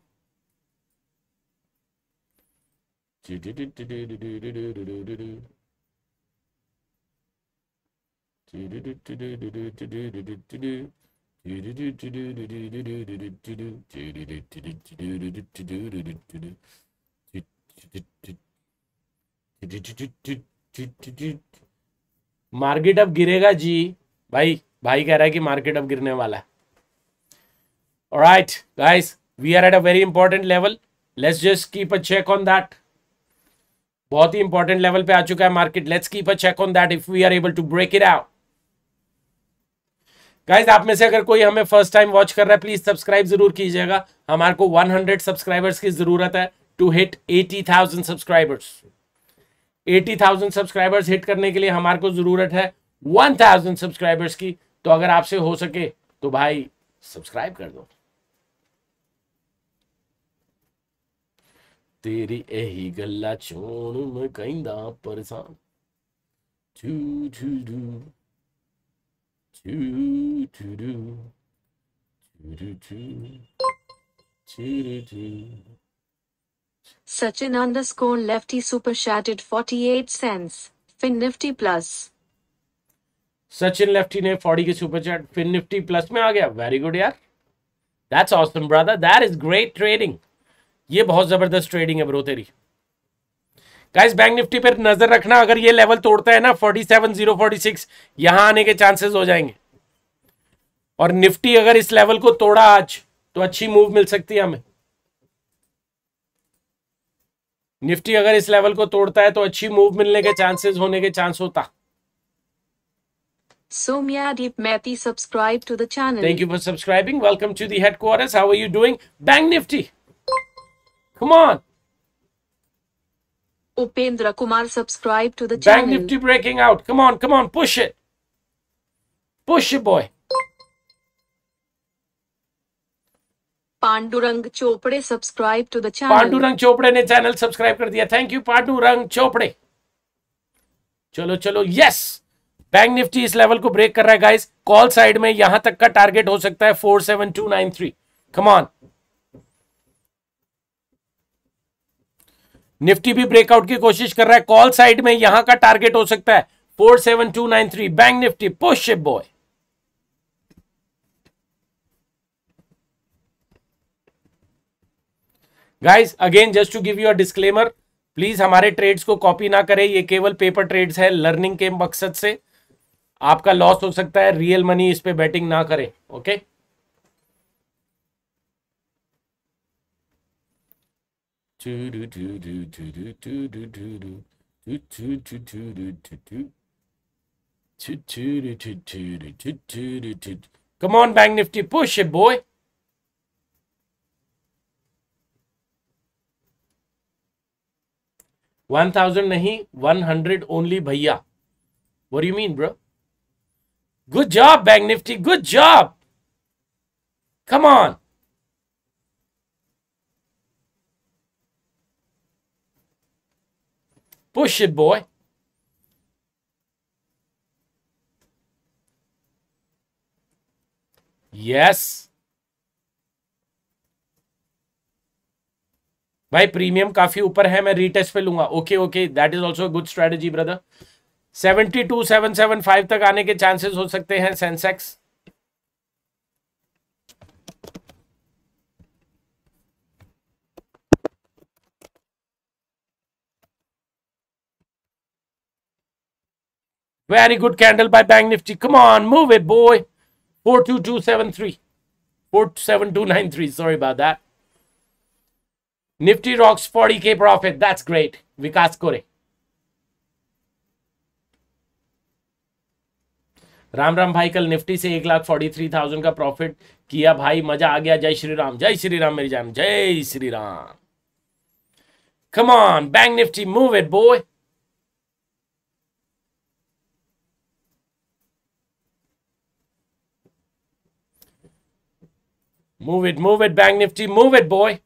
Market अब गिरेगा जी भाई भाई कह रहा है कि मार्केट अब गिरने वाला है right guys we are at a very important level let's just keep a check on that बहुत ही इंपॉर्टेंट लेवल पे आ चुका है market let's keep a check on that if we are able to break it out guys आप में से अगर कोई हमें फर्स्ट टाइम वॉच कर रहा है प्लीज सब्सक्राइब जरूर कीजिएगा हमारे को 100 सब्सक्राइबर्स की जरूरत है to hit eighty thousand subscribers eighty thousand subscribers hit करने के लिए हमारे को ज़रूरत है वन थाउजेंड सब्सक्राइबर्स की तो अगर आपसे हो सके तो भाई सब्सक्राइब कर दो तेरी यही गल्ला छोड़ मैं कहीं दा परेशान Sachin underscore lefty super chatted 48 cents. Fin Nifty Plus. Sachin Lefty ने 40 के सुपर चैट फिर निफ्टी प्लस में आ गया वेरी गुड यार that's awesome brother that is great trading ये बहुत जबरदस्त ट्रेडिंग है ब्रो तेरी गाइस बैंक निफ्टी पर नजर रखना अगर ये लेवल तोड़ता है ना 47046 यहां आने के चांसेस हो जाएंगे और निफ्टी अगर इस लेवल को तोड़ा आज तो अच्छी मूव मिल सकती है हमें निफ्टी अगर इस लेवल को तोड़ता है तो अच्छी मूव मिलने के चांसेस होने के चांस होता subscribe to the thank you for subscribing bank Nifty Kumar Upendra Kumar subscribe to the Nifty breaking out come on come on push it boy Pandurang Chopde subscribe to the channel Pandurang Chopde ने चैनल सब्सक्राइब कर दिया थैंक यू पांडुरंग चोपड़े चलो चलो यस बैंक निफ्टी इस level को break कर रहा है गाइस कॉल साइड में यहां तक का टारगेट हो सकता है four seven two nine three come on Nifty भी ब्रेकआउट की कोशिश कर रहा है कॉल साइड में यहां का टारगेट हो सकता है four seven two nine three bank Nifty post boy guys again just to give you a disclaimer please हमारे ट्रेड्स को कॉपी ना करें ये केवल पेपर ट्रेड्स है लर्निंग के मकसद से आपका लॉस हो सकता है रियल मनी इस पे बैटिंग ना करें okay okay? Come on, Bank Nifty, one thousand नहीं वन हंड्रेड ओनली भैया what you mean bro good job bank Nifty good job come on Push it, boy. Yes. भाई प्रीमियम काफी ऊपर है मैं रीटेस्ट पे लूंगा okay okay that is also good strategy brother seventy two seven seven five तक आने के चांसेस हो सकते हैं Sensex move good candle four two two seven three four seven two nine three sorry by that Nifty rocks 40k profit. That's great. Vikas Kore. Ram Ram भाई कल निफ्टी से एक लाख फोर्टी थ्री थाउजेंड का प्रॉफिट किया भाई मजा आ गया जय श्री राम जय श्री राम मेरी जान जय Shri Ram come on bank Nifty move it boy move it, move it, bank Nifty move it, boy.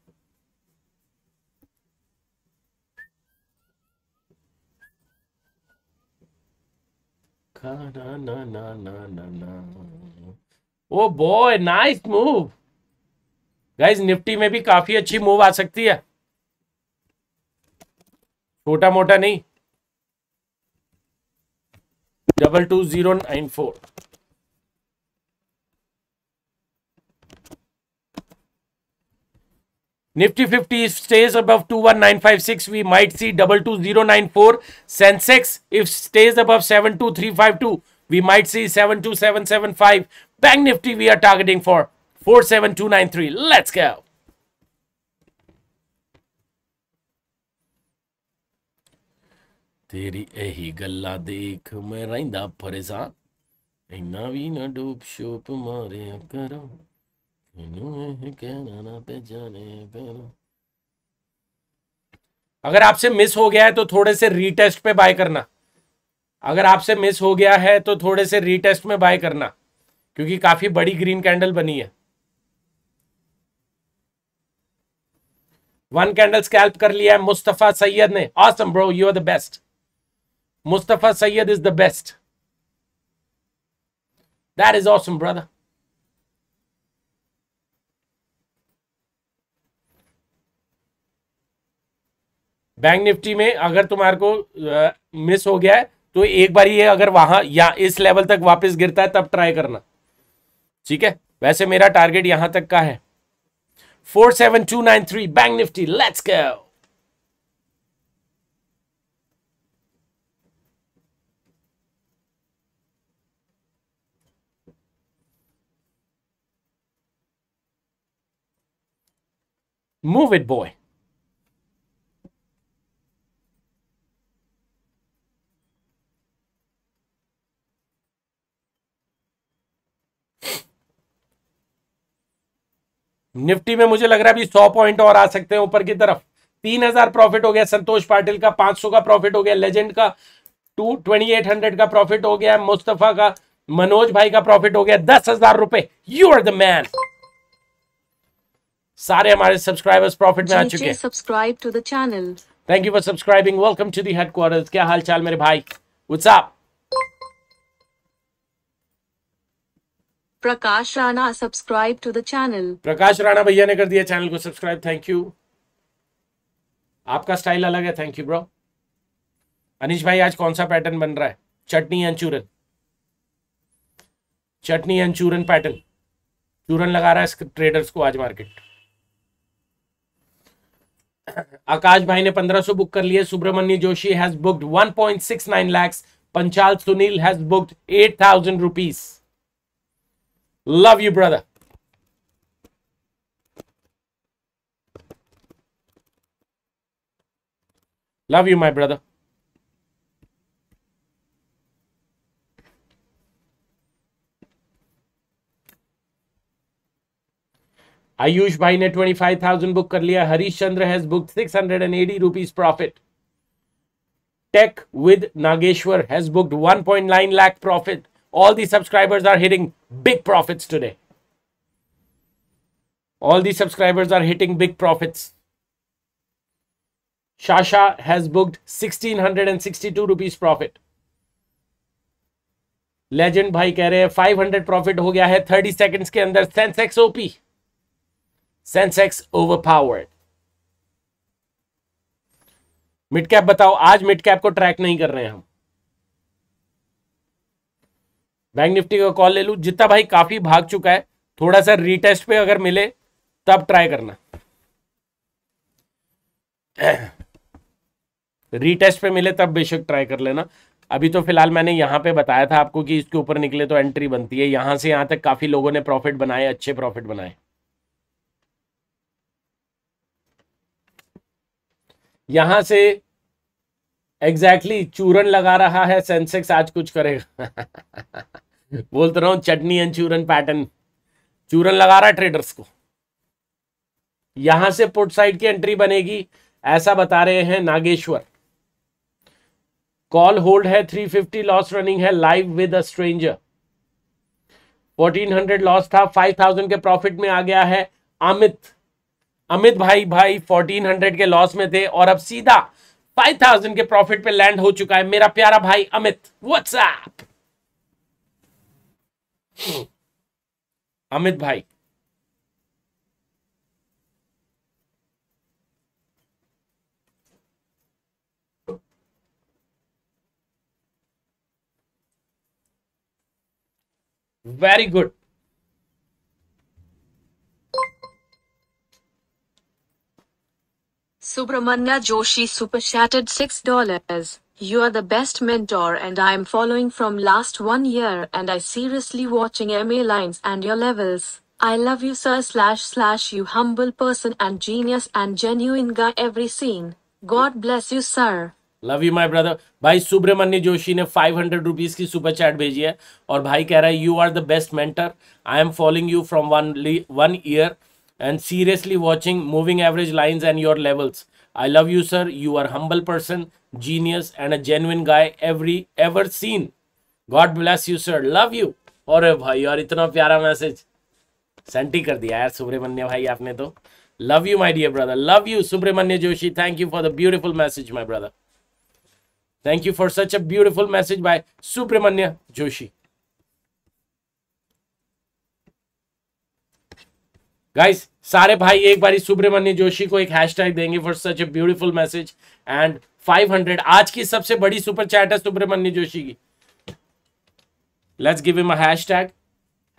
Na, na, na, na, na. Oh boy, nice move. Nifty में भी काफी अच्छी मूव आ सकती है छोटा मोटा नहीं double two zero nine four Nifty 50 stays above 21956, we might see 22094. Sensex, if stays above 72352, we might see 72775. Bank Nifty, we are targeting for 47293. Let's go. ਤੇਰੀ ਇਹੀ ਗੱਲਾਂ ਦੇਖ ਮੈਂ ਰਹਿੰਦਾ ਪਰੇਸ਼ਾਨ ਇੰਨਾ ਵੀ ਨਾ ਡੂਬ ਸ਼ੋਪ ਮਾਰਿਆ [LAUGHS] अगर आपसे मिस हो गया है तो थोड़े से रीटेस्ट पे बाय करना अगर आपसे मिस हो गया है तो थोड़े से रीटेस्ट में बाय करना क्योंकि काफी बड़ी ग्रीन कैंडल बनी है वन कैंडल स्कैल्प कर लिया है मुस्तफा सैयद ने awesome bro you are the best Mustafa Syed is the best that is awesome brother bank Nifty में अगर तुम्हारे को मिस हो गया है तो एक बार ये अगर वहां या इस लेवल तक वापस गिरता है तब ट्राई करना ठीक है वैसे मेरा टारगेट यहां तक का है four seven two nine three bank Nifty let's go move it boy Nifty में मुझे लग रहा है अभी सौ पॉइंट और आ सकते हैं ऊपर की तरफ तीन हजार प्रॉफिट हो गया संतोष पाटिल का पांच सौ का प्रॉफिट हो गया लेजेंड का टू ट्वेंटी एट हंड्रेड का प्रॉफिट हो गया मुस्तफा का मनोज भाई का प्रॉफिट हो गया दस हजार रुपए यू आर द मैन सारे हमारे सब्सक्राइबर्स प्रॉफिट में आ चुके हैं subscribe to the channel thank you for subscribing welcome to the headquarter क्या हाल चाल मेरे भाई उत्साह Prakash Rana subscribe to the channel Prakash Rana भैया ने कर दिया चैनल को सब्सक्राइब थैंक यू आपका स्टाइल अलग है थैंक यू ब्रो अनिश भाई आज कौन सा पैटर्न बन रहा है चटनी एंड चूरन चटनी एंड चूरन पैटर्न चूरन लगा रहा है ट्रेडर्स को आज मार्केट आकाश भाई ने 1500 बुक कर लिए Subramanya Joshi has booked 1.69 lakh Panchal Sunil has booked 8000 rupees Love you, brother. Love you, my brother. Ayush भाई ने 25,000 बुक कर लिया Harish Chandra has book 680 rupees profit take with Nageshwar has booked 1.9 lakh profit All the subscribers are hitting big profits today. All the subscribers are hitting big profits. Shasha has booked 1662 rupees profit. Legend भाई कह रहे हैं 500 profit हो गया है 30 seconds के अंदर Sensex OP Sensex overpowered mid cap बताओ आज मिड कैप को ट्रैक नहीं कर रहे हैं हम बैंक निफ्टी का कॉल ले लू जितना भाई काफ़ी भाग चुका है थोड़ा सा रीटेस्ट पे अगर मिले तब ट्राई करना रीटेस्ट [CLEARS THROAT] पे मिले तब बेशक ट्राई कर लेना अभी तो फिलहाल मैंने यहां पे बताया था आपको कि इसके ऊपर निकले तो एंट्री बनती है यहां से यहां तक काफ़ी लोगों ने प्रॉफिट बनाए अच्छे प्रॉफिट बनाए यहां से एग्जैक्टली exactly, चूरन लगा रहा है सेंसेक्स आज कुछ करेगा [LAUGHS] बोलते रहो चटनी एंड चूरन पैटर्न चूरन लगा रहा है ट्रेडर्स को यहां से पुट साइड की एंट्री बनेगी ऐसा बता रहे हैं नागेश्वर कॉल होल्ड है 350 लॉस रनिंग है live with a stranger 1400 loss था 5000 के प्रॉफिट में आ गया है अमित अमित भाई भाई 1400 के लॉस में थे और अब सीधा 5000 के प्रॉफिट पे लैंड हो चुका है मेरा प्यारा भाई अमित व्हाट्सएप अमित भाई very good Subramanya Joshi super chatted six dollars You are the best mentor and I am following from last one year and I seriously watching MA lines and your levels. I love you sir slash slash you humble person and genius and genuine guy every scene. God bless you sir. Love you my brother भाई सुब्रमण्य जोशी ने 500 hundred rupees की super chat भेजी है और भाई कह रहा है you are the best mentor I am following you from one one year and seriously watching moving average lines and your levels I love you sir you are humble person genius and a genuine guy every ever seen God bless you sir love you और भाई यार इतना प्यारा message senti कर दिया यार सुब्रमण्य भाई आपने तो love you my dear brother love you Subramanya Joshi thank you for the beautiful message my brother thank you for such a beautiful message by Subramanya Joshi guys सारे भाई एक बारी सुब्रमण्य जोशी को एक हैशटैग देंगे for such a beautiful message and 500 आज की सबसे बड़ी सुपर चैट है सुब्रमण्य जोशी की let's give him a hashtag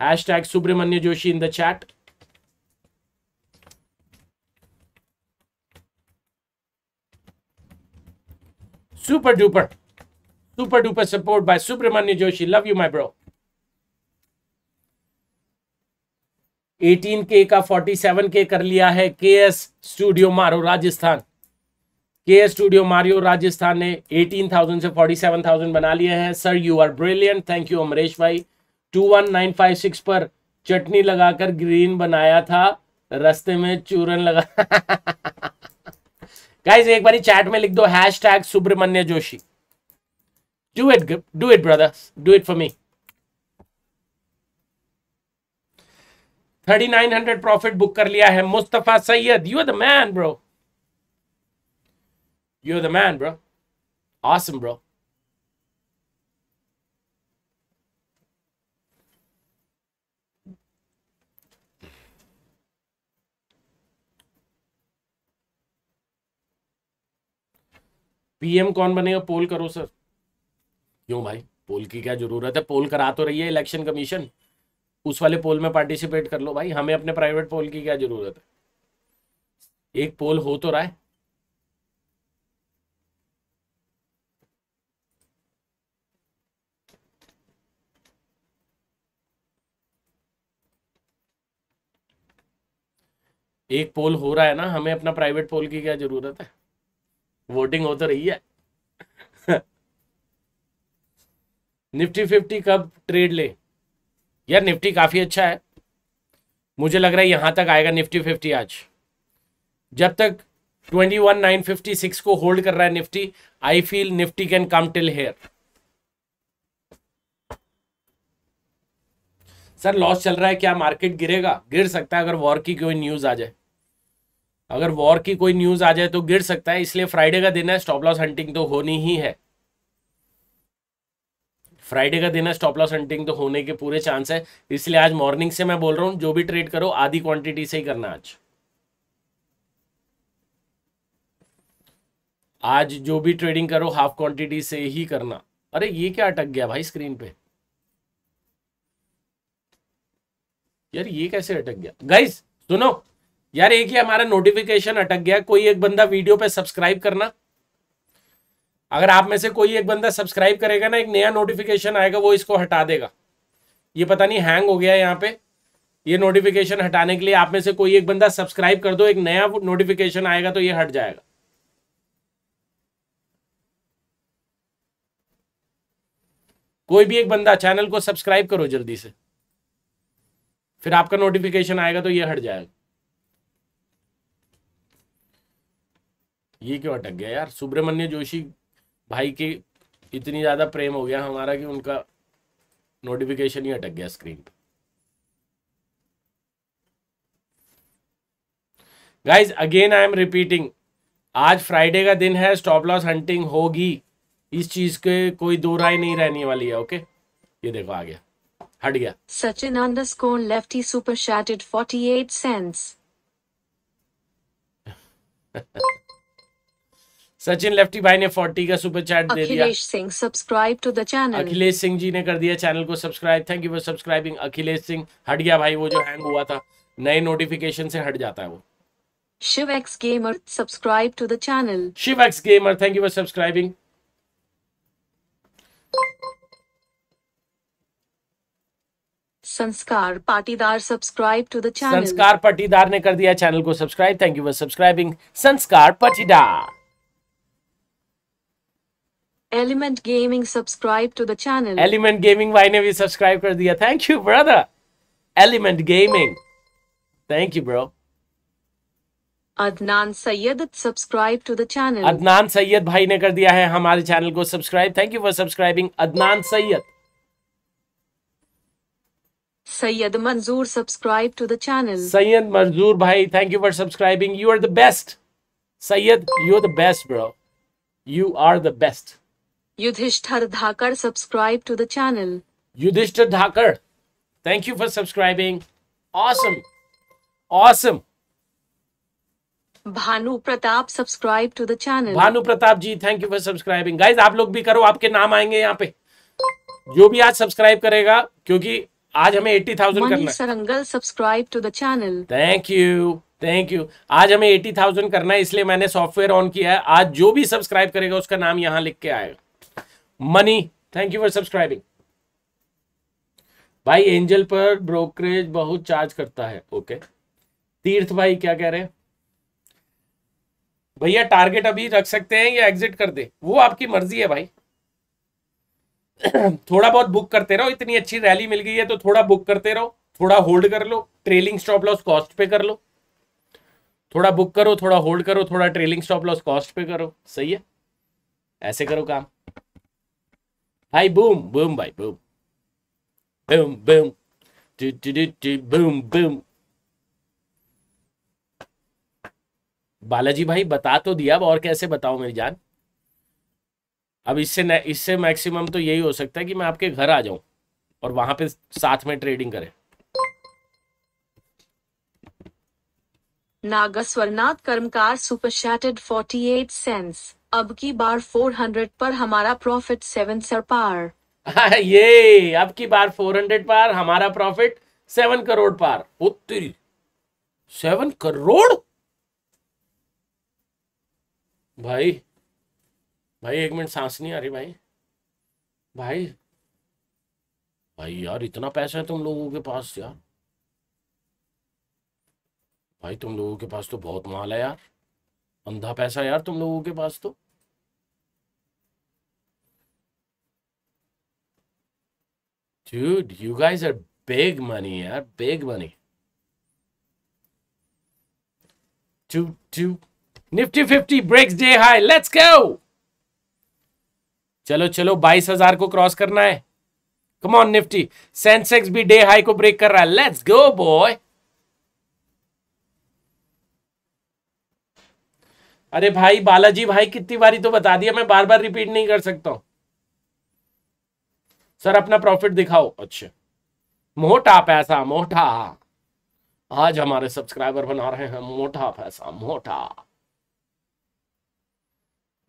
hashtag Subramanya Joshi in the chat super duper super duper support by Subramanya Joshi love you my bro eighteen K का फोर्टी सेवन के कर लिया है के एस स्टूडियो मारो राजस्थान के एस स्टूडियो मारियो राजस्थान ने 18,000 से 47,000 बना लिए हैं sir you are brilliant thank you Amresh भाई 21956 पर चटनी लगाकर ग्रीन बनाया था रस्ते में चूरन लगा गाइस [LAUGHS] एक बारी चैट में लिख दो hashtag Subramanya Joshi do it do it brothers do it for me 3900 profit book कर लिया है Mustafa Syed you are the man bro you are the man bro awesome bro PM कौन बनेगा पोल करो सर क्यों भाई पोल की क्या जरूरत है पोल करा तो रही है इलेक्शन कमीशन उस वाले पोल में पार्टिसिपेट कर लो भाई हमें अपने प्राइवेट पोल की क्या जरूरत है एक पोल हो तो रहा है एक पोल हो रहा है ना हमें अपना प्राइवेट पोल की क्या जरूरत है वोटिंग हो तो रही है [LAUGHS] निफ्टी फिफ्टी कब ट्रेड ले यार निफ्टी काफ़ी अच्छा है मुझे लग रहा है यहां तक आएगा निफ्टी फिफ्टी आज जब तक twenty one nine fifty six को होल्ड कर रहा है Nifty I feel Nifty can come till here sir loss चल रहा है क्या मार्केट गिरेगा गिर सकता है अगर वॉर की कोई न्यूज आ जाए अगर वॉर की कोई न्यूज आ जाए तो गिर सकता है इसलिए फ्राइडे का दिन है स्टॉप लॉस हंटिंग तो होनी ही है फ्राइडे का दिन है स्टॉप लॉस हंटिंग तो होने के पूरे चांस है इसलिए आज मॉर्निंग से मैं बोल रहा हूं जो भी ट्रेड करो आधी क्वांटिटी से ही करना आज आज जो भी ट्रेडिंग करो हाफ क्वांटिटी से ही करना अरे ये क्या अटक गया भाई स्क्रीन पे यार ये कैसे अटक गया गाइस सुनो यार एक ही हमारा नोटिफिकेशन अटक गया कोई एक बंदा वीडियो पे सब्सक्राइब करना अगर आप में से कोई एक बंदा सब्सक्राइब करेगा ना एक नया नोटिफिकेशन आएगा वो इसको हटा देगा ये पता नहीं हैंग हो गया यहाँ पे ये नोटिफिकेशन हटाने के लिए आप में से कोई एक बंदा सब्सक्राइब कर दो एक नया नोटिफिकेशन आएगा तो ये हट जाएगा कोई भी एक बंदा चैनल को सब्सक्राइब करो जल्दी से फिर आपका नोटिफिकेशन आएगा तो ये हट जाएगा ये क्यों अटक गया यार सुब्रमण्य जोशी भाई की इतनी ज़्यादा प्रेम हो गया हमारा कि उनका नोटिफिकेशन ही अटक गया स्क्रीन पर guys again I am repeating आज फ्राइडे का दिन है स्टॉप लॉस हंटिंग होगी इस चीज के कोई दो राय नहीं रहने वाली है ओके okay? ये देखो आ गया हट गया Sachin underscore lefty super शैटेड 48 cents Sachin lefty भाई ने 40 का सुपर चैट दे दिया Akhilesh Singh subscribe to the channel Akhilesh Singh ji ने कर दिया चैनल को subscribe thank you for subscribing Akhilesh Singh हट गया भाई वो जो हैंग हुआ था नए नोटिफिकेशन से हट जाता है वो Shiv X gamer subscribe to the channel Shiv X gamer thank you for subscribing Sanskar Patidar subscribe to the channel Sanskar Patidar ने कर दिया चैनल को subscribe thank you for subscribing Sanskar Patidar Element Gaming subscribe to the channel. Element Gaming, why never subscribe kar diya? Thank you, brother. Element Gaming. Thank you, bro. Adnan Sayyad, subscribe to the channel. Adnan Sayyad, bhai ne kar diya hai hamare channel ko subscribe. Thank you for subscribing Adnan Sayyad. Sayyad Manzoor subscribe to the channel. Sayyad Manzoor bhai, thank you for subscribing. You are the best. Sayyad, you are the best, bro. You are the best. Yudhishthir Dhakar subscribe to the channel. Yudhishthir Dhakar, thank you for subscribing. Awesome. Awesome. Bhanu Pratap subscribe to the channel Bhanu Pratap ji thank you for subscribing guys आप लोग भी करो आपके नाम आएंगे यहाँ पे जो भी आज सब्सक्राइब करेगा क्योंकि आज हमें एट्टी थाउजेंड करना Sarangal subscribe to the channel thank you thank you आज हमें एट्टी थाउजेंड करना है इसलिए मैंने सॉफ्टवेयर ऑन किया है आज जो भी सब्सक्राइब करेगा उसका नाम यहाँ लिख के आएगा money thank you for subscribing भाई एंजल पर ब्रोकरेज बहुत चार्ज करता है ओके तीर्थ भाई क्या कह रहे हैं भैया टारगेट अभी रख सकते हैं या एग्जिट कर दे वो आपकी मर्जी है भाई [CLEARS THROAT] थोड़ा बहुत बुक करते रहो इतनी अच्छी रैली मिल गई है तो थोड़ा बुक करते रहो थोड़ा होल्ड कर लो ट्रेलिंग स्टॉप लॉस कॉस्ट पे कर लो थोड़ा बुक करो थोड़ा होल्ड करो थोड़ा ट्रेलिंग स्टॉप लॉस कॉस्ट पे करो सही है ऐसे करो काम Hey, boom, boom, bye, boom. Boom, boom. Do, do, do, do, boom, boom. Balaji भाई बता तो दिया अब और कैसे बताओ मेरी जान अब इससे इससे मैक्सिमम तो यही हो सकता है कि मैं आपके घर आ जाऊं और वहां पे साथ में ट्रेडिंग करें सुपर शैटेड फोर्टी एट सेंस अब की बार 400 पर हमारा प्रॉफिट सेवन सर पार हाँ, ये अब की बार 400 पार हमारा प्रॉफिट सेवन करोड़ पार उत्तरी सेवन करोड़ भाई भाई एक मिनट सांस नहीं आ रही भाई भाई भाई यार इतना पैसा है तुम लोगों के पास यार भाई तुम लोगों के पास तो बहुत माल है यार अंधा पैसा यार तुम लोगों के पास तो Dude, you guys are big money, yeah, big money. Two, two. Nifty 50 breaks day high. Let's go. चलो चलो बाईस हजार को क्रॉस करना है कम ऑन निफ्टी सेंसेक्स भी डे हाई को ब्रेक कर रहा है लेट्स गो बॉय अरे भाई बालाजी भाई कितनी बारी तो बता दिया मैं बार बार रिपीट नहीं कर सकता हूं सर अपना प्रॉफिट दिखाओ अच्छा मोटा पैसा मोटा आज हमारे सब्सक्राइबर बना रहे हैं मोटा पैसा मोटा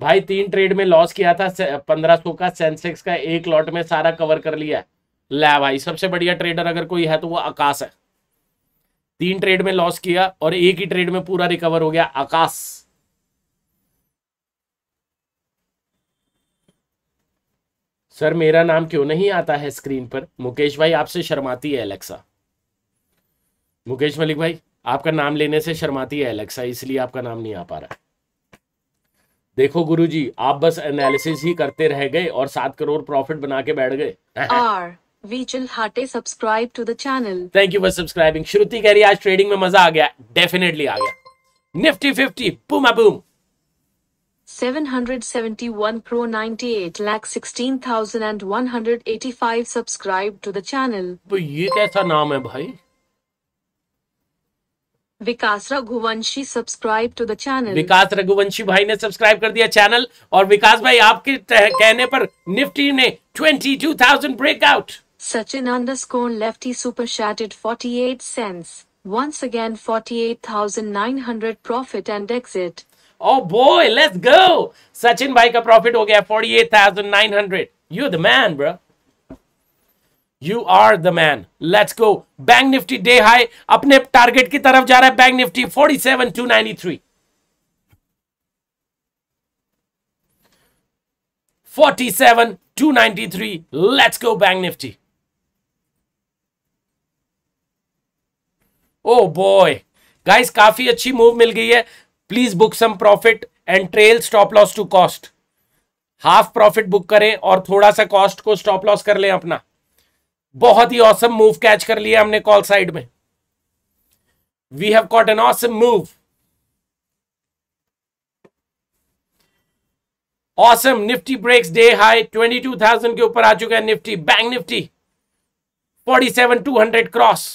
भाई तीन ट्रेड में लॉस किया था पंद्रह सौ का सेंसेक्स का एक लॉट में सारा कवर कर लिया ला भाई सबसे बढ़िया ट्रेडर अगर कोई है तो वो आकाश है तीन ट्रेड में लॉस किया और एक ही ट्रेड में पूरा रिकवर हो गया आकाश सर मेरा नाम क्यों नहीं आता है स्क्रीन पर मुकेश भाई आपसे शर्माती है एलेक्सा मुकेश मलिक भाई आपका नाम लेने से शर्माती है एलेक्सा इसलिए आपका नाम नहीं आ पा रहा देखो गुरुजी आप बस एनालिसिस ही करते रह गए और सात करोड़ प्रॉफिट बना के बैठ गए thank you for subscribing Shruti कह रही आज ट्रेडिंग में मजा आ गया डेफिनेटली आ गया निफ्टी फिफ्टी पुम boom 771 crore 98 lakh 16185 subscribed to the channel. तो ये कैसा नाम है भाई? Vikas Raghuvanshi subscribe to the channel Vikas Raghuvanshi भाई ने सब्सक्राइब कर दिया चैनल और विकास भाई आपके कहने पर निफ्टी ने 22,000 breakout Sachin underscore lefty super शैटेड 48 eight thousand nine 48900 profit and exit boy let's go Sachin भाई का प्रॉफिट हो गया forty eight thousand nine hundred you the man bro you are the man let's go bank Nifty day high अपने target की तरफ जा रहा है bank Nifty forty seven two ninety three forty seven two ninety three let's go bank Nifty oh boy guys काफी अच्छी move मिल गई है please book some profit and trail stop loss to cost half profit book करें और थोड़ा सा cost को स्टॉप लॉस कर लें अपना बहुत ही ऑसम मूव कैच कर लिया हमने कॉल साइड में we have caught an awesome move awesome Nifty breaks day high 22,000 के ऊपर आ चुका है Nifty bank Nifty 47,200 cross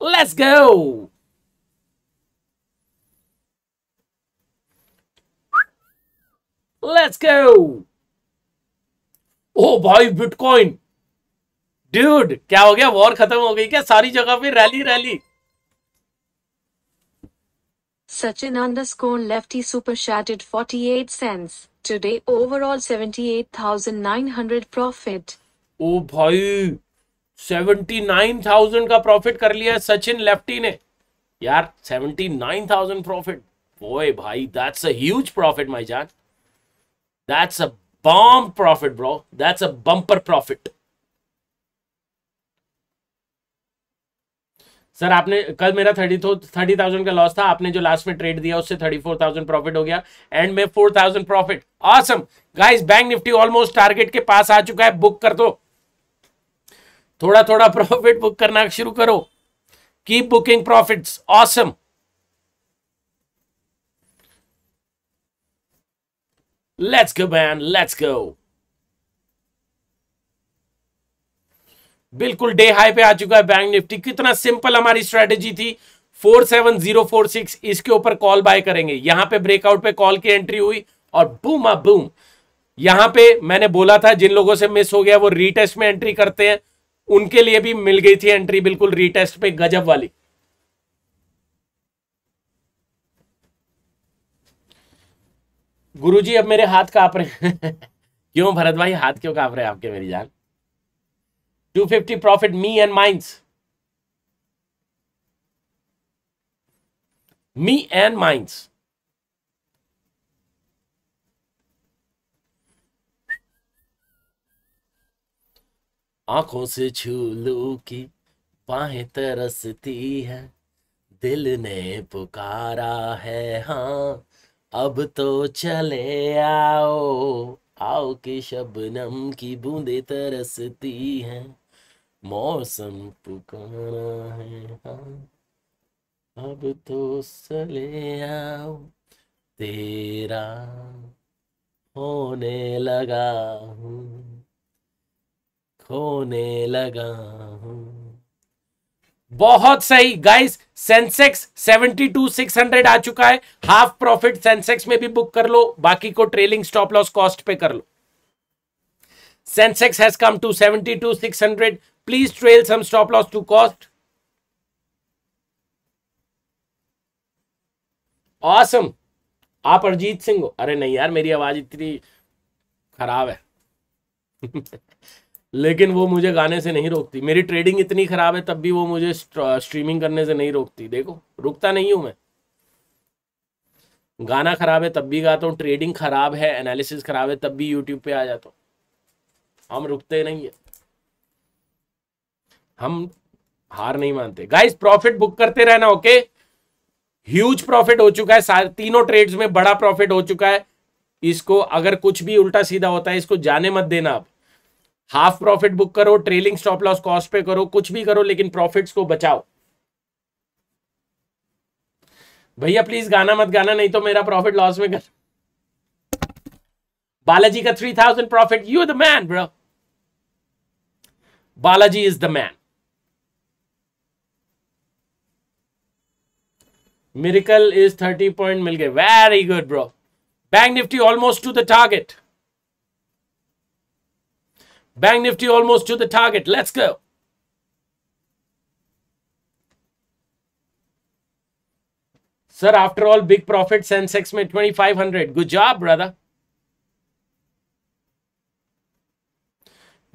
Let's go! Let's go! Oh, boy, Bitcoin! Dude, क्या हो गया वॉर खत्म हो गई क्या सारी जगह पे rally rally Sachin underscore lefty super शैटेड forty eight cents today overall seventy eight thousand nine hundred profit oh भाई सेवेंटी नाइन थाउजेंड का प्रॉफिट कर लिया है सचिन लेफ्टी ने यार सेवेंटी नाइन थाउजेंड प्रॉफिट ओए भाई दैट्स अज प्रॉफिट माई जान that's a profit bro that's a profit sir आपने कल मेरा थर्टी थर्टी थाउजेंड का लॉस था आपने जो लास्ट में ट्रेड दिया उससे थर्टी फोर थाउजेंड प्रॉफिट हो गया एंड में four thousand profit awesome guys bank Nifty almost target के पास आ चुका है बुक कर दो थोड़ा थोड़ा प्रॉफिट बुक करना शुरू करो keep booking profits awesome let's go ban let's go बिल्कुल डे हाई पे आ चुका है बैंक निफ्टी कितना सिंपल हमारी स्ट्रेटेजी थी 47046 इसके ऊपर कॉल बाय करेंगे यहां पे ब्रेकआउट पे कॉल की एंट्री हुई और बूम आ बूम यहां पे मैंने बोला था जिन लोगों से मिस हो गया वो रीटेस्ट में एंट्री करते हैं उनके लिए भी मिल गई थी एंट्री बिल्कुल रीटेस्ट पे गजब वाली गुरुजी अब मेरे हाथ कांप रहे [LAUGHS] क्यों भरत भाई हाथ क्यों कांप रहे हैं आपके मेरी जान 250 profit me and mines me and mines आंखों से छू की बाहें तरसती है दिल ने पुकारा है हाँ अब तो चले आओ आओ के शबनम की बूंदे तरसती है मौसम पुकारा है हाँ अब तो चले आओ तेरा होने लगा हूँ होने लगा हूं बहुत सही गाइस सेंसेक्स 72600 आ चुका है हाफ प्रॉफिट सेंसेक्स में भी बुक कर लो बाकी को ट्रेलिंग स्टॉप लॉस कॉस्ट पे कर लो Sensex has come to 72600 please trail some stop loss to cost awesome आप अरजीत सिंह हो अरे नहीं यार मेरी आवाज इतनी खराब है [LAUGHS] लेकिन वो मुझे गाने से नहीं रोकती मेरी ट्रेडिंग इतनी ख़राब है तब भी वो मुझे स्ट्रीमिंग करने से नहीं रोकती देखो रुकता नहीं हूं मैं गाना ख़राब है तब भी गाता हूँ ट्रेडिंग ख़राब है एनालिसिस ख़राब है तब भी यूट्यूब पे आ जाता हूँ हम रुकते नहीं है हम हार नहीं मानते गाइस प्रॉफिट बुक करते रहना ओके ह्यूज प्रॉफिट हो चुका है तीनों ट्रेड्स में बड़ा प्रॉफिट हो चुका है इसको अगर कुछ भी उल्टा सीधा होता है इसको जाने मत देना आप हाफ प्रॉफिट बुक करो ट्रेलिंग स्टॉप लॉस कॉस्ट पे करो कुछ भी करो लेकिन प्रॉफिट्स को बचाओ भैया प्लीज गाना मत गाना नहीं तो मेरा प्रॉफिट लॉस में कर बालाजी का three thousand profit you the man bro Balaji is the man miracle is thirty point मिल गए very good bro bank Nifty almost to the target Bank Nifty almost to the target. Let's go. Sir, after all, big profit, Sensex made 2500. Good job, brother.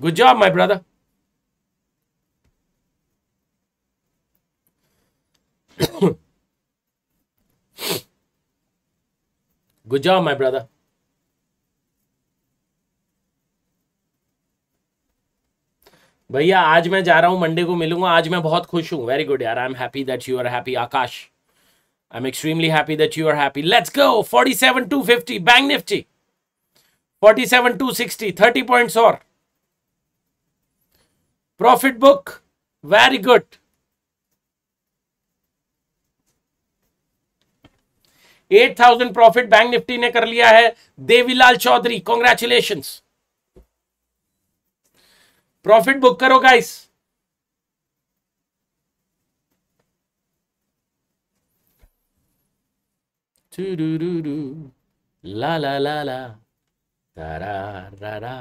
Good job, my brother. [COUGHS] Good job, my brother. भैया आज मैं जा रहा हूँ Monday को मिलूंगा आज मैं बहुत खुश हूँ वेरी गुड यार I am happy that you are happy Akash I am extremely happy that you are happy let's go forty seven two fifty bank Nifty forty seven two sixty thirty point और profit book very good eight thousand profit bank Nifty ने कर लिया है Devilal Chaudhary congratulations profit book करो guys ला ला ला ला तारा रा रा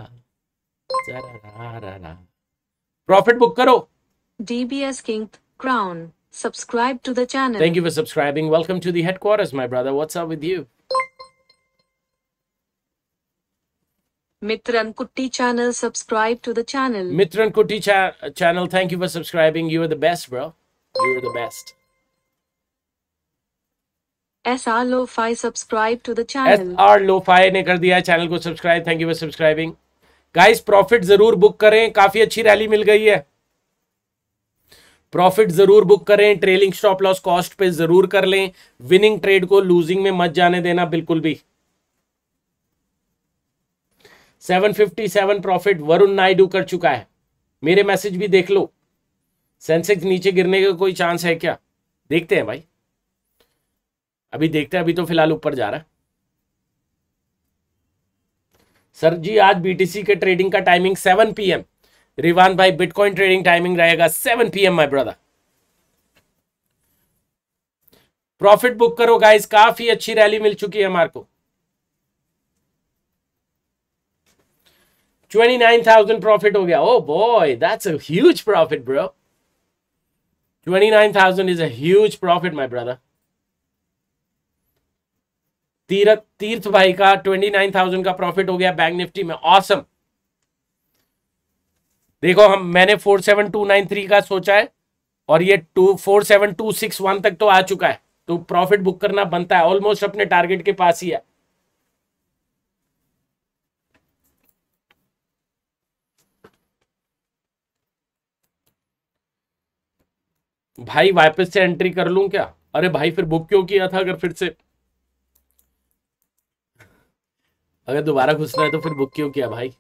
प्रॉफिट बुक करो DBS king crown subscribe to the channel thank you for subscribing welcome to the headquarters my brother what's up with you Mitran Kutti channel, subscribe to the channel. Mitran Kutti cha channel, thank you for subscribing. You are the best, bro. You are the best. SR Lo-Fi subscribe to the channel. SR Lo-Fi ne kar diya channel ko subscribe. Thank you for subscribing. Guys, profit zarur book करें काफी achhi rally mil gayi hai. Profit जरूर book करें trailing stop loss cost पे जरूर कर लें winning trade को losing में मत जाने देना बिल्कुल भी 757 प्रॉफिट वरुण नायडू कर चुका है मेरे मैसेज भी देख लो सेंसेक्स नीचे गिरने का कोई चांस है क्या देखते हैं भाई अभी देखते हैं अभी तो फिलहाल ऊपर जा रहा है सर जी आज बीटीसी के ट्रेडिंग का टाइमिंग 7 पीएम रिवान भाई बिटकॉइन ट्रेडिंग टाइमिंग रहेगा 7 PM my brother profit book करो गाइस काफी अच्छी रैली मिल चुकी है हमारे को ट्वेंटी नाइन थाउजेंड प्रॉफिट हो गया oh boy that's a profit bro 29,000 is a profit my brother Tirth Tirth भाई का 29,000 का प्रॉफिट हो गया बैंक निफ्टी में ऑसम awesome. देखो हम मैंने four seven two nine three का सोचा है और ये two four seven two six one तक तो आ चुका है तो प्रॉफिट बुक करना बनता है ऑलमोस्ट अपने टारगेट के पास ही है भाई वापस से एंट्री कर लू क्या अरे भाई फिर बुक क्यों किया था अगर फिर से अगर दोबारा घुसना है तो फिर बुक क्यों किया भाई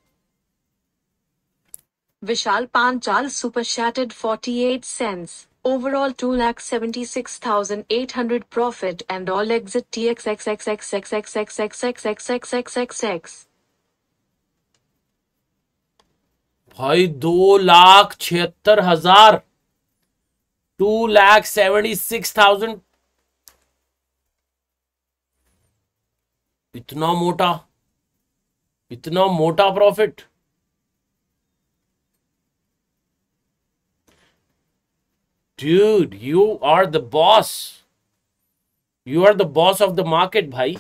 Vishal Panchal super शैटेड forty eight cents overall two lakh seventy six thousand eight hundred profit and all exit T X X X X X X X X X X X X X X भाई दो लाख छिहत्तर हजार two lakh seventy six thousand इतना मोटा इतना मोटा profit dude you are the boss you are the boss of the market भाई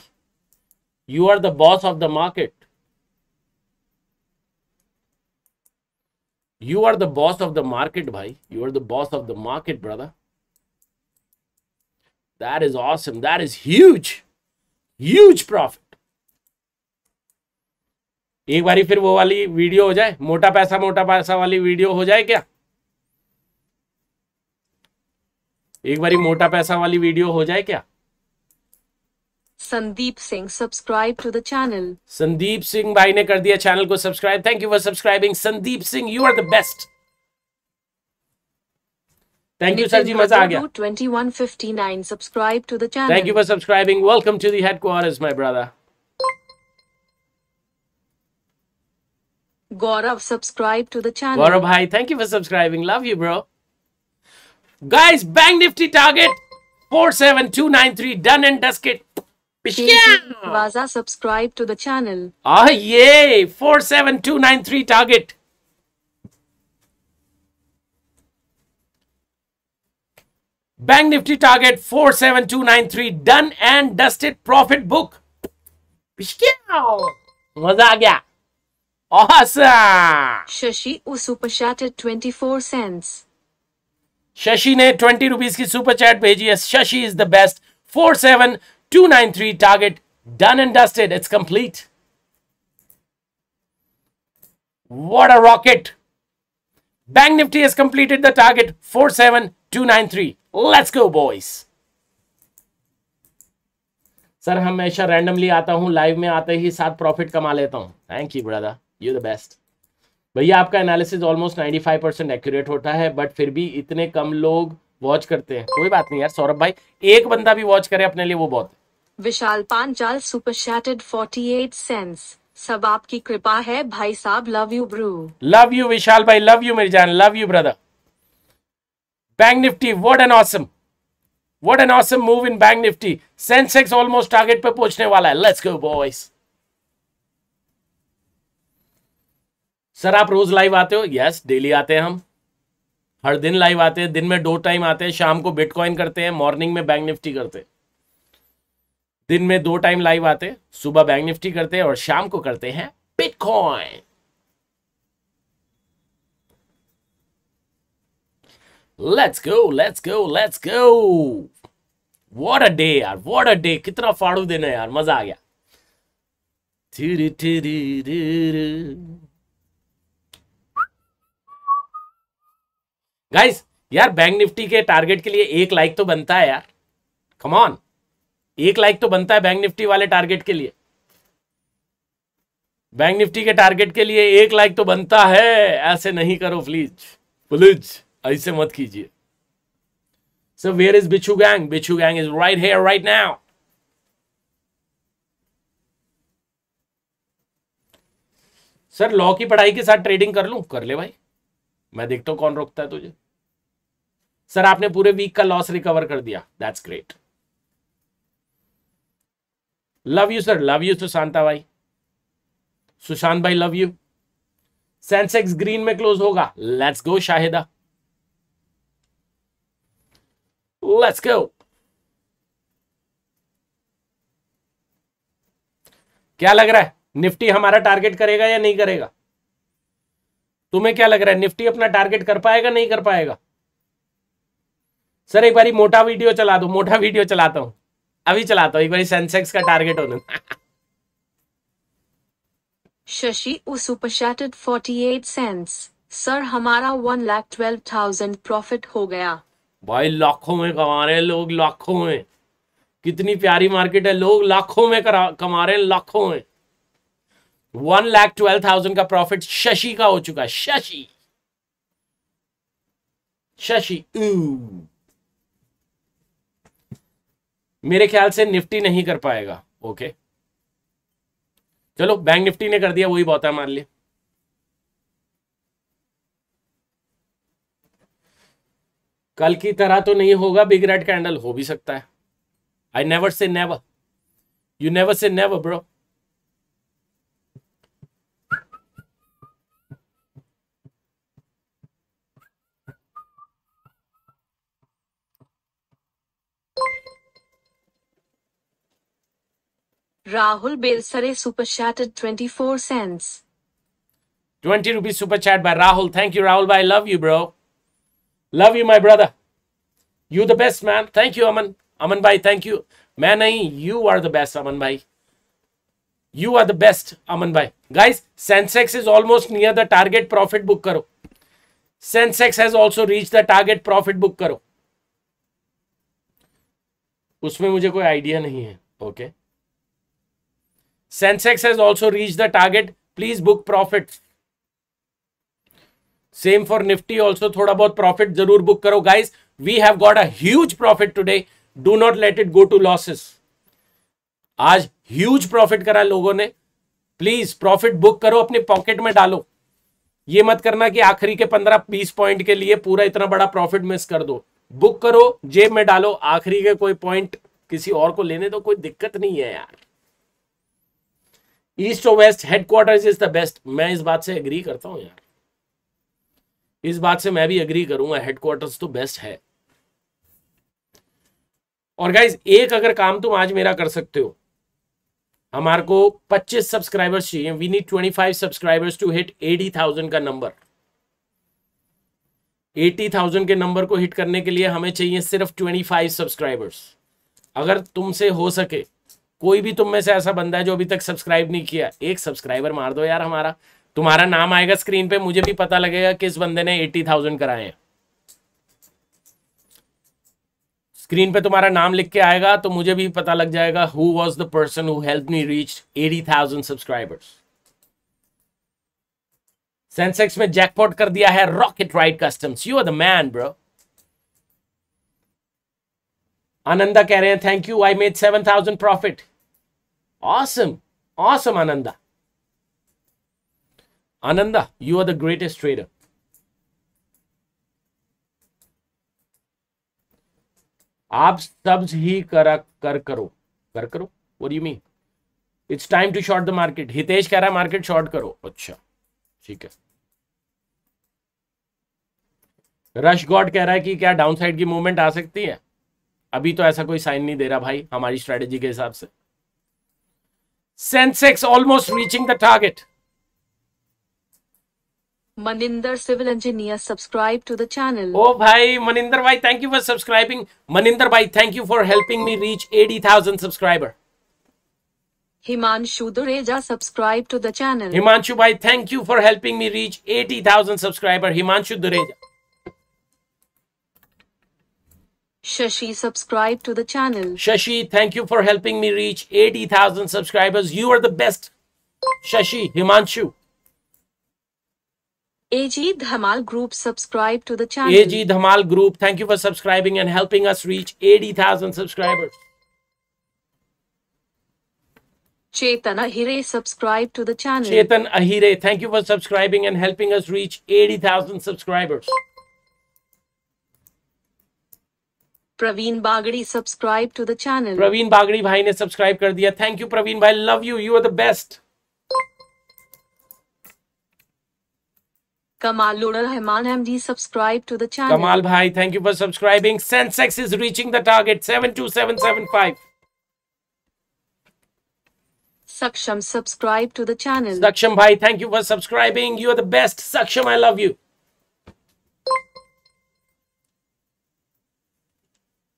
you are the boss of the market you are the boss of the market भाई you are the boss of the market brother that is awesome that is huge huge profit एक बारी फिर वो वाली video हो जाए मोटा पैसा मोटा पैसा वाली वीडियो हो जाए क्या एक बारी मोटा पैसा वाली वीडियो हो जाए क्या Sandeep Singh subscribe to the channel Sandeep Singh भाई ने कर दिया channel को subscribe. Thank you for subscribing, Sandeep Singh. You are the best. Thank you, Sarji. Maza 2159. Subscribe to the channel. Thank you for subscribing. Welcome to the headquarters, my brother. Gaurav, subscribe to the channel. Gaurav, hi. Thank you for subscribing. Love you, bro. Guys, Bank Nifty target 47293. Done and dusted. Subscribe to the channel ये four seven two nine three target bank Nifty target four seven two nine three done and dusted profit book मजा आ गया Shashi super chat twenty four cents Shashi ने twenty rupees की super chat भेजी है Shashi is the best four seven 293 target done and dusted. It's complete. What a rocket. Bank Nifty has completed the target 47293. Let's go boys. Sir हमेशा randomly आता हूं live में आते ही साथ प्रॉफिट कमा लेता हूं thank you brother you the best भैया आपका एनालिसिस ऑलमोस्ट 95 परसेंट एक्यूरेट होता है बट फिर भी इतने कम लोग वॉच करते हैं कोई बात नहीं यार सौरभ भाई एक बंदा भी वॉच करे अपने लिए वो बहुत है Vishal Panchal super शैटेड forty eight cents सब आपकी कृपा है भाई साहब love you bro love you Vishal भाई लव यू मेरी जान love you brother bank Nifty what an awesome what an awesome move in bank Nifty Sensex almost target पे पहुंचने वाला है लेट्स गो बॉयज सर आप रोज लाइव आते हो यस डेली आते हैं हम हर दिन लाइव आते हैं दिन में दो टाइम आते हैं शाम को बिटकॉइन करते हैं मॉर्निंग में बैंक निफ्टी करते हैं दिन में दो टाइम लाइव आते सुबह बैंक निफ्टी करते हैं और शाम को करते हैं bitcoin let's go let's go let's go what a day यार वॉट अ डे कितना फाड़ू दिन है यार मजा आ गया गाइस यार बैंक निफ्टी के टारगेट के लिए एक लाइक तो बनता है यार कमॉन एक लाइक तो बनता है बैंक निफ्टी वाले टारगेट के लिए बैंक निफ्टी के टारगेट के लिए एक लाइक तो बनता है ऐसे नहीं करो प्लीज प्लीज ऐसे मत कीजिए so where is Bichhu gang Bichhu gang is right here right now sir law की पढ़ाई के साथ ट्रेडिंग कर लूं कर ले भाई मैं देखता हूं कौन रोकता है तुझे सर आपने पूरे वीक का लॉस रिकवर कर दिया that's great love you sir love you Sushanta भाई सुशांत भाई लव यू सेंसेक्स ग्रीन में क्लोज होगा let's go Shahida let's go क्या लग रहा है निफ्टी हमारा टारगेट करेगा या नहीं करेगा तुम्हें क्या लग रहा है निफ्टी अपना टारगेट कर पाएगा नहीं कर पाएगा सर एक बारी मोटा वीडियो चला दो मोटा वीडियो चलाता हूं अभी चलाता हूँ एक बार सेंसेक्स का टारगेट हो Shashi forty eight cents sir हमारा one lakh twelve thousand profit हो गया भाई लाखों में कमा रहे हैं लोग लाखों में कितनी प्यारी मार्केट है लोग लाखों में कमा रहे हैं लाखों में वन लाख ट्वेल्व थाउजेंड का प्रॉफिट शशि का हो चुका है शशि शशि मेरे ख्याल से निफ्टी नहीं कर पाएगा ओके चलो बैंक निफ्टी ने कर दिया वही बहुत है मान लिया कल की तरह तो नहीं होगा बिग रेड कैंडल हो भी सकता है I never say never you never say never bro Rahul Belsare super chat at 24 cents. 20 rupees super chat by Rahul. Thank you, Rahul. Bhai. I love you, bro. Love you, my brother. You the best, man. Thank you, Aman. Aman bhai, thank you. Man, nahin, you are the best, Aman bhai. You are the best, Aman bhai. Guys, Sensex is almost near the target profit book karo. Sensex has also reached the target profit book karo. उसमें मुझे कोई idea नहीं है okay okay. Sensex has also reached the target. Please book profits. Same for Nifty also thoda bahut profit zarur book karo guys. We have got a huge profit today. Do not let it go to losses. आज huge profit करा लोगों ने please profit book करो अपने pocket में डालो ये मत करना कि आखिरी के पंद्रह बीस पॉइंट के लिए पूरा इतना बड़ा प्रॉफिट मिस कर दो बुक करो जेब में डालो आखिरी के कोई पॉइंट किसी और को लेने दो कोई दिक्कत नहीं है यार ईस्ट और west headquarter is the best मैं इस बात से एग्री करता हूं यार इस बात से मैं भी एग्री करूंगा हेडक्वार्टर्स तो बेस्ट है और गाइज एक अगर काम तुम आज मेरा कर सकते हो हमारे को 25 सब्सक्राइबर्स चाहिए we need 25 subscribers to hit 80,000 का नंबर 80,000 के नंबर को हिट करने के लिए हमें चाहिए सिर्फ 25 सब्सक्राइबर्स अगर तुमसे हो सके कोई भी तुम में से ऐसा बंदा है जो अभी तक सब्सक्राइब नहीं किया एक सब्सक्राइबर मार दो यार हमारा तुम्हारा नाम आएगा स्क्रीन पे मुझे भी पता लगेगा किस बंदे ने एट्टी थाउजेंड कराए हैं स्क्रीन पे तुम्हारा नाम लिख के आएगा तो मुझे भी पता लग जाएगा who was the person who help me reach eighty thousand subscribers Sensex में जैकपॉट कर दिया है rocket ride customs you are the man bro Ananda कह रहे हैं thank you I made seven thousand profit Awesome. Awesome, Ananda. Ananda, you are the greatest trader. आप सब्ज ही करा कर करो कर करो और you mean it's time to short the market Hitesh कह रहा है मार्केट शॉर्ट करो अच्छा ठीक है रश गॉड कह रहा है कि क्या डाउनसाइड की मूवमेंट आ सकती है अभी तो ऐसा कोई साइन नहीं दे रहा भाई हमारी स्ट्रेटेजी के हिसाब से Sensex almost reaching the target. Maninder Civil Engineer subscribe to the channel. Oh bhai, Maninder bhai, thank you for subscribing. Maninder bhai, thank you for helping me reach 80,000 subscriber. Himanshu Dureja subscribe to the channel. Himanshu bhai, thank you for helping me reach 80,000 subscriber. Himanshu Dureja. Shashi subscribe to the channel. Shashi, thank you for helping me reach 80,000 subscribers. You are the best. Shashi, Himanshu. AG Dhamal Group subscribe to the channel. AG Dhamal Group, thank you for subscribing and helping us reach 80,000 subscribers. Chetan Ahire subscribe to the channel. Chetan Ahire, thank you for subscribing and helping us reach 80,000 subscribers. Praveen Bagri subscribe to the channel Praveen Bagri भाई ने subscribe कर दिया thank you Praveen भाई love you you are the best Kamal loader हेमान subscribe to the channel Kamal भाई thank you for subscribing reaching the target seven two seven Saksham subscribe to the channel Saksham भाई thank you for subscribing you are the best Saksham I love you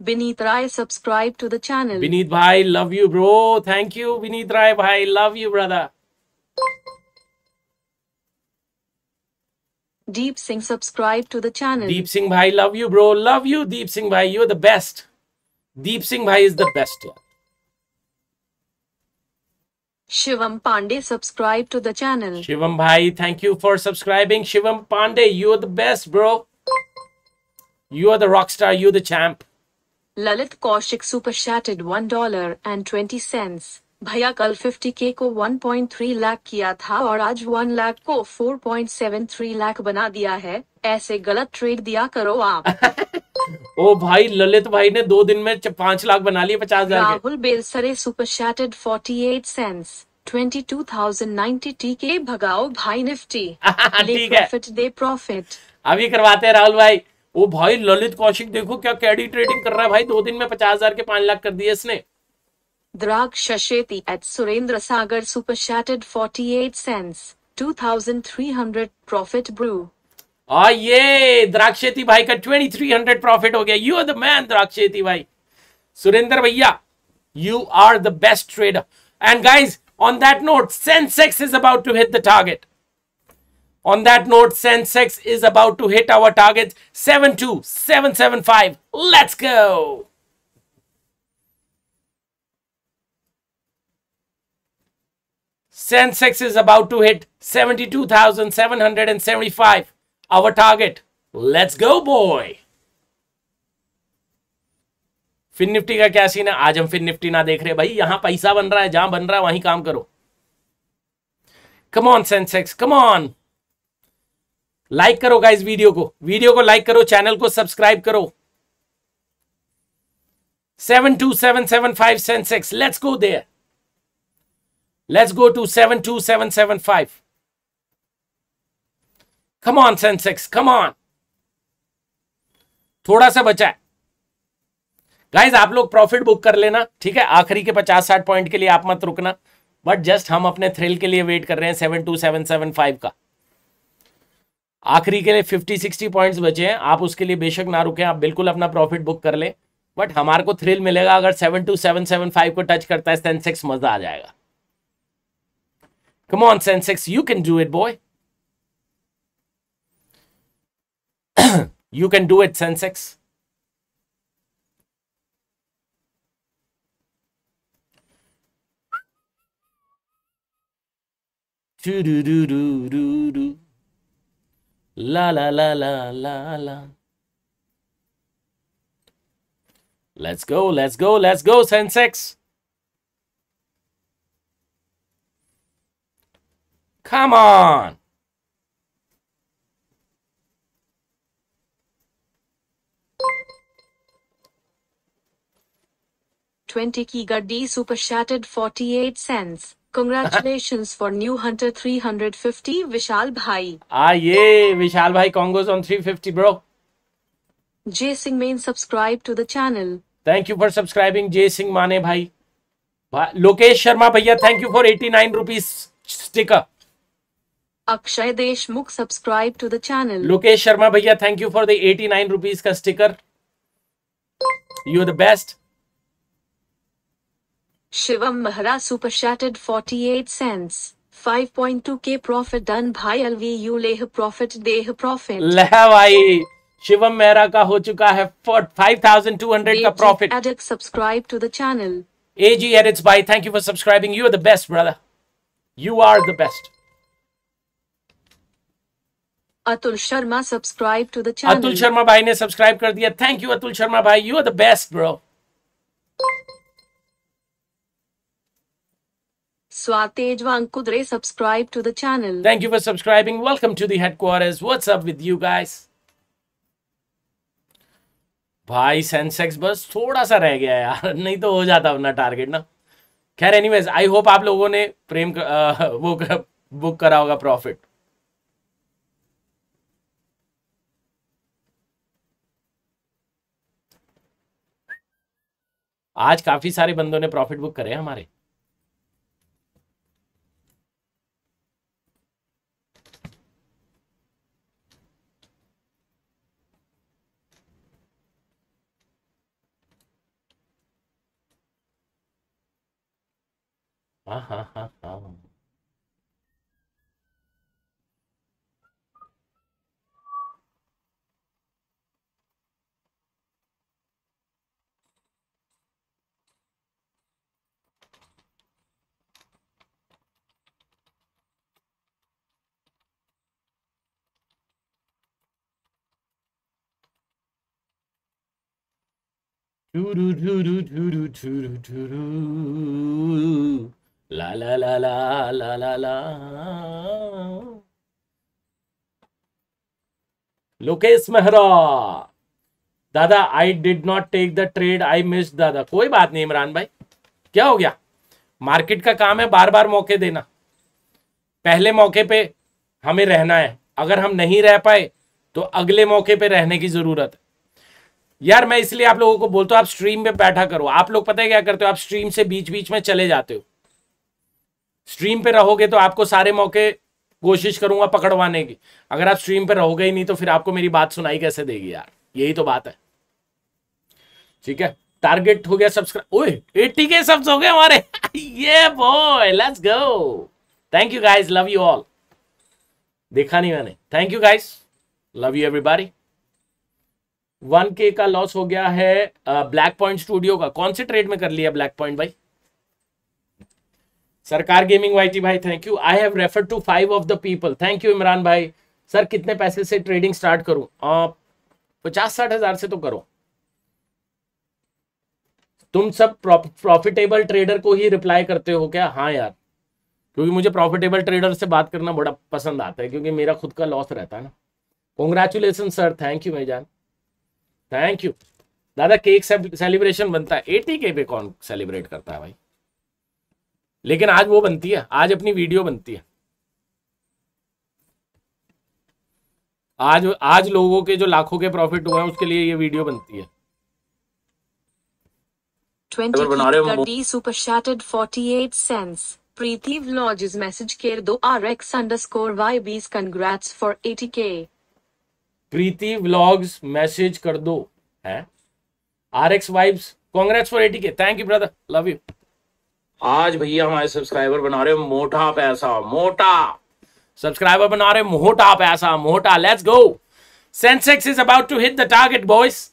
Vinith Rai subscribe to the channel. Vinith Bhai, love you bro. Thank you Vinith Rai Bhai. Love you brother. Deep Singh subscribe to the channel. Deep Singh Bhai, love you bro. Love you Deep Singh Bhai. You're the best. Deep Singh Bhai is the best. Yeah. Shivam Pandey subscribe to the channel. Shivam Bhai, thank you for subscribing. Shivam Pandey, you're the best bro. You are the rock star. You're the champ. Lalit Kaushik super शैटेड one dollar and twenty cents भैया कल fifty के को one point three lakh किया था और आज one lakh को four seven three lakh बना दिया है ऐसे गलत ट्रेड दिया करो आप ओ भाई ललित भाई ने दो दिन में पांच लाख बना लिए पचास हजार Rahul Belsare super शैटेड forty eight cents twenty two thousand टी के भगाओ भाई निफ्टी प्रॉफिट दे प्रॉफिट अभी करवाते हैं राहुल भाई वो भाई ललित कौशिक देखो क्या कैडी ट्रेडिंग कर रहा है भाई दो दिन में पचास हजार के पांच लाख कर दिए इसने द्राग शशेती एट Surendra Sagar super shattered thousand three hundred profit bro आ ये द्राक्षेती भाई का ट्वेंटी थ्री हंड्रेड प्रॉफिट हो गया यू आर द मैन द्राक्षेती भाई सुरेंद्र भैया you are the best trader and guys on that note Sensex is about to hit the target On that note, Sensex is about to hit our target 72775. Let's go. Sensex is about to hit 72,775, our target. Let's go, boy. Fin Nifty का क्या scene है आज हम fin Nifty ना देख रहे भाई यहां पैसा बन रहा है जहां बन रहा है वहीं काम करो Sensex. Come on. लाइक करो गाइस वीडियो को वीडियो को लाइक करो चैनल को सब्सक्राइब करो seven two seven seven five Sensex let's go there let's go two seven two seven seven five come on Sensex come on थोड़ा सा बचा है गाइस आप लोग प्रॉफिट बुक कर लेना ठीक है आखिरी के पचास साठ पॉइंट के लिए आप मत रुकना बट जस्ट हम अपने थ्रिल के लिए वेट कर रहे हैं seven two seven seven five का आखिरी के लिए फिफ्टी सिक्सटी पॉइंट्स बचे हैं आप उसके लिए बेशक ना रुकें आप बिल्कुल अपना प्रॉफिट बुक कर लें बट हमारे को थ्रिल मिलेगा अगर seven two seven seven five को टच करता है सेंसेक्स मजा आ जाएगा come on Sensex you can do it boy you can do it Sensex do do do do do do La la la la la la. Let's go, let's go, let's go, Sensex. Come on. Twenty key D super shattered forty eight cents. Congratulations for new Hunter 350 Vishal भाई आ ये विशाल भाई congos on 350 bro J Singh मेन subscribe to the channel thank you for subscribing J Singh माने भाई लोकेश शर्मा भैया thank you for 89 nine rupees sticker Akshay Deshmukh subscribe to the channel Lokesh Sharma भैया thank you for the eighty nine rupees का sticker you are the best Shivam Mehra super शैटेड forty eight cents five point two के profit done भाई अलवी यू लेह profit देह profit लह भाई शिवम मेहरा का हो चुका है चैनल ए जी एडिट्स भाई thank you for subscribing you are the best brother you are the best Atul Sharma subscribe to the channel Atul Sharma भाई ने सब्सक्राइब कर दिया थैंक यू अतुल शर्मा भाई you are the best bro Swatejwang Kudre. Subscribe to the channel. Thank you for subscribing. Welcome to the headquarters. What's up with you guys? भाई Sensex बस थोड़ा सा रह गया यार नहीं तो हो जाता अपना टारगेट ना खैर एनीवेज आई होप आप लोगों ने प्रेम कर, आ, वो कर, बुक करा होगा प्रॉफिट आज काफी सारे बंदों ने प्रॉफिट बुक करे हमारे Ha ha ha ha. Do do do do do do do do do. ला ला ला ला ला ला ला लोकेश मेहरा दादा I did not take the trade I miss दादा कोई बात नहीं इमरान भाई क्या हो गया मार्केट का काम है बार बार मौके देना पहले मौके पे हमें रहना है अगर हम नहीं रह पाए तो अगले मौके पे रहने की जरूरत है यार मैं इसलिए आप लोगों को बोलता हूं आप स्ट्रीम पे बैठा करो आप लोग पता है क्या करते हो आप स्ट्रीम से बीच बीच में चले जाते हो स्ट्रीम पे रहोगे तो आपको सारे मौके कोशिश करूंगा पकड़वाने की अगर आप स्ट्रीम पे रहोगे ही नहीं तो फिर आपको मेरी बात सुनाई कैसे देगी यार यही तो बात है ठीक है टारगेट हो गया सब्सक्राइब ओए 80 के सब्स हो गए हमारे ये boy let's go thank you guys love you all देखा नहीं मैंने thank you guys love you everybody one K का लॉस हो गया है ब्लैक पॉइंट स्टूडियो का कौन से ट्रेड में कर लिया ब्लैक पॉइंट भाई सरकार गेमिंग वाईटी भाई thank you I have refer to five of the people thank you Imran भाई सर कितने पैसे से ट्रेडिंग स्टार्ट करूं पचास साठ हजार से तो करो तुम सब प्रॉफिटेबल ट्रेडर को ही रिप्लाई करते हो क्या हाँ यार क्योंकि मुझे प्रॉफिटेबल ट्रेडर से बात करना बड़ा पसंद आता है क्योंकि मेरा खुद का लॉस रहता है ना कॉन्ग्रेचुलेसन सर थैंक यू भाई जान थैंक यू दादा केक सेलिब्रेशन बनता है एटी के पे कौन सेलिब्रेट करता है भाई लेकिन आज वो बनती है आज अपनी वीडियो बनती है आज आज लोगों के जो लाखों के प्रॉफिट हुए हैं उसके लिए ये वीडियो बनती है प्रीति मैसेज केयर दो R X under score Y बीस for eighty K Preeti vlogs message कर दो है R X vibes congrats for eighty K thank you brother love you आज भैया हमारे सब्सक्राइबर बना रहे मोटा पैसा मोटा सब्सक्राइबर बना रहे मोटा पैसा मोटा let's go Sensex is about to hit the target boys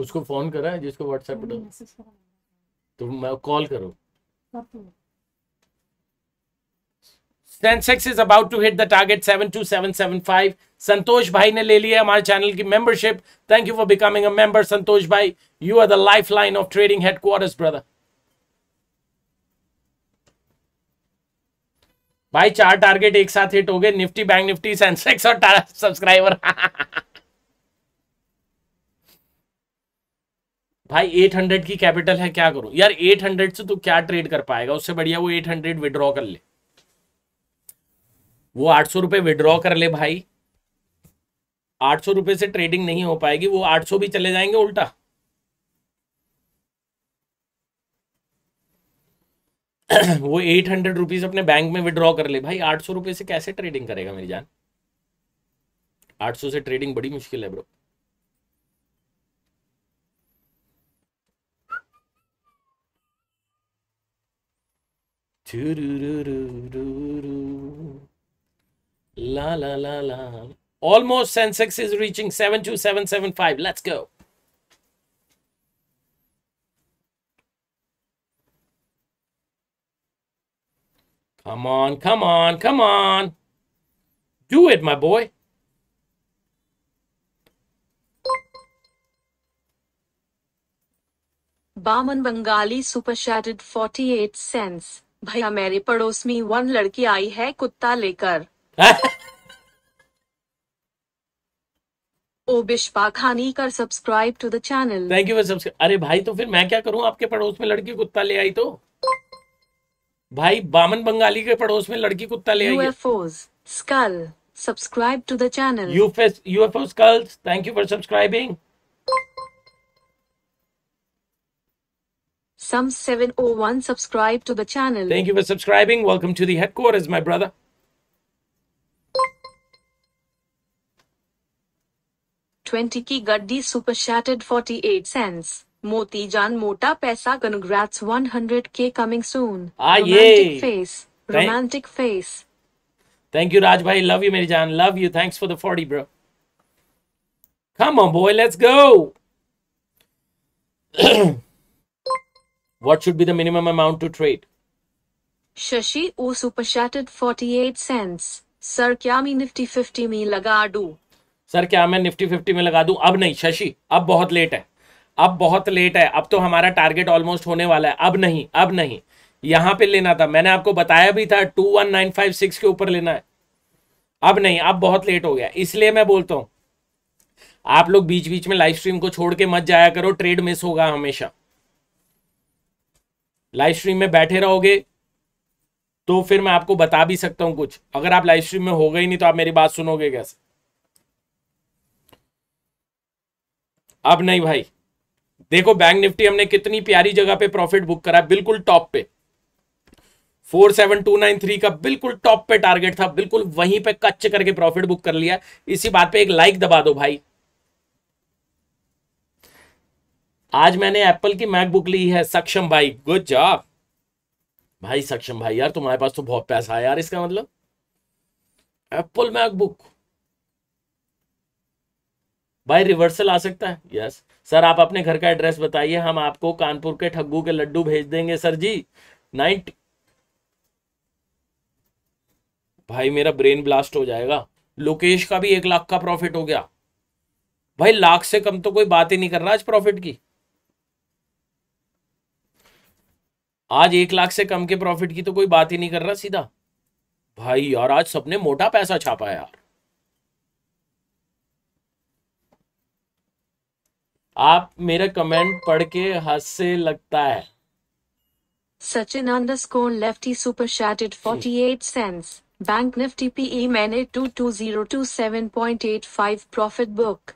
उसको फोन करा है जिसको व्हाट्सएप तो मैं कॉल करो Sensex is about to hit the target seven seven seven two five Santosh भाई ने ले लिया हमारे चैनल की membership thank you for becoming a member Santosh भाई you are the life line of trading headquarters brother भाई चार टारगेट एक साथ हिट हो गए निफ्टी बैंक निफ्टी सेंसेक्स और सब्सक्राइबर भाई 800 की कैपिटल है क्या करूं यार 800 से तो क्या ट्रेड कर पाएगा उससे बढ़िया वो 800 विड्रॉ कर ले वो आठ सौ रुपये विड्रॉ कर ले भाई आठ सौ रुपये से ट्रेडिंग नहीं हो पाएगी वो आठ सौ भी चले जाएंगे उल्टा [CLEARS THROAT] वो एट हंड्रेड रुपीज अपने बैंक में विड्रॉ कर ले भाई आठ सौ रुपये से कैसे ट्रेडिंग करेगा मेरी जान आठ सौ से ट्रेडिंग बड़ी मुश्किल है ब्रो रू La la la la. Almost Sensex is reaching 72775. Let's go. Come on, come on, come on. Do it, my boy. Baman Bangali super शैडेड 48 cents भैया मेरे पड़ोस में वन लड़की आई है कुत्ता लेकर अरे भाई तो फिर मैं क्या करूं आपके पड़ोस में लड़की कुत्ता ले आई तो भाई बामन बंगाली के पड़ोस में लड़की कुत्ता ले आई skull subscribe to the channel UFS UFO skull thank you for subscribing Some 701 subscribe to the channel. Thank you for subscribing. Welcome to the headquarters, my brother. 20 की गड्डी सुपर शैटेड 48 सेंस मोती जान मोटा पैसा congrats 100 K coming soon romantic face romantic face thank you Raj भाई love you मेरी जान love you thanks for the 40 bro come on boy let's go what should be the minimum amount to trade? Shashi O super shattered 48 cents. Sir, kya me nifty 50 me laga do? Sir क्या मैं Nifty fifty में लगा दूं अब नहीं शशि अब बहुत late है अब बहुत लेट है अब तो हमारा टारगेट ऑलमोस्ट होने वाला है अब नहीं अब नहीं यहां पे लेना था मैंने आपको बताया भी था two one nine five six के ऊपर लेना है अब नहीं अब बहुत लेट हो गया इसलिए मैं बोलता हूँ आप लोग बीच बीच में लाइव स्ट्रीम को छोड़ के मत जाया करो ट्रेड मिस होगा हमेशा लाइव स्ट्रीम में बैठे रहोगे तो फिर मैं आपको बता भी सकता हूं कुछ अगर आप लाइव स्ट्रीम में हो गई नहीं तो आप मेरी बात सुनोगे कैसे अब नहीं भाई देखो बैंक निफ्टी हमने कितनी प्यारी जगह पे प्रॉफिट बुक करा बिल्कुल टॉप पे 47293 का बिल्कुल टॉप पे टारगेट था बिल्कुल वहीं पे कच्च करके प्रॉफिट बुक कर लिया इसी बात पे एक लाइक दबा दो भाई आज मैंने एप्पल की मैकबुक ली है सक्षम भाई गुड जॉब भाई सक्षम भाई यार तुम्हारे पास तो बहुत पैसा है यार इसका मतलब एप्पल मैकबुक भाई रिवर्सल आ सकता है यस सर आप अपने घर का एड्रेस बताइए हम आपको कानपुर के ठग्गू के लड्डू भेज देंगे सर जी नाइट भाई मेरा ब्रेन ब्लास्ट हो जाएगा लोकेश का भी एक लाख का प्रॉफिट हो गया भाई लाख से कम तो कोई बात ही नहीं कर रहा आज प्रॉफिट की आज एक लाख से कम के प्रॉफिट की तो कोई बात ही नहीं कर रहा सीधा भाई यार आज सबने मोटा पैसा छापा यार आप मेरा कमेंट पढ़ के हंस से लगता है Sachin under score lefty super शैटेड forty eight cents bank Nifty PE मैंने two to two zero seven point eight five profit book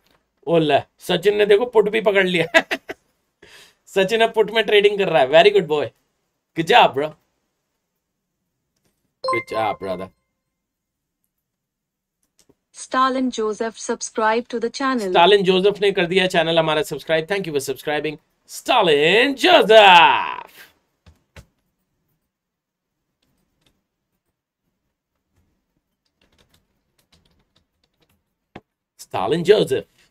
ओला सचिन ने देखो पुट भी पकड़ लिया [LAUGHS] सचिन अब पुट में ट्रेडिंग कर रहा है very good boy good job bro good job brother Stalin Joseph subscribe to the channel. Stalin Joseph ने कर दिया चैनल हमारा subscribe thank you for subscribing Stalin Joseph. Stalin Joseph.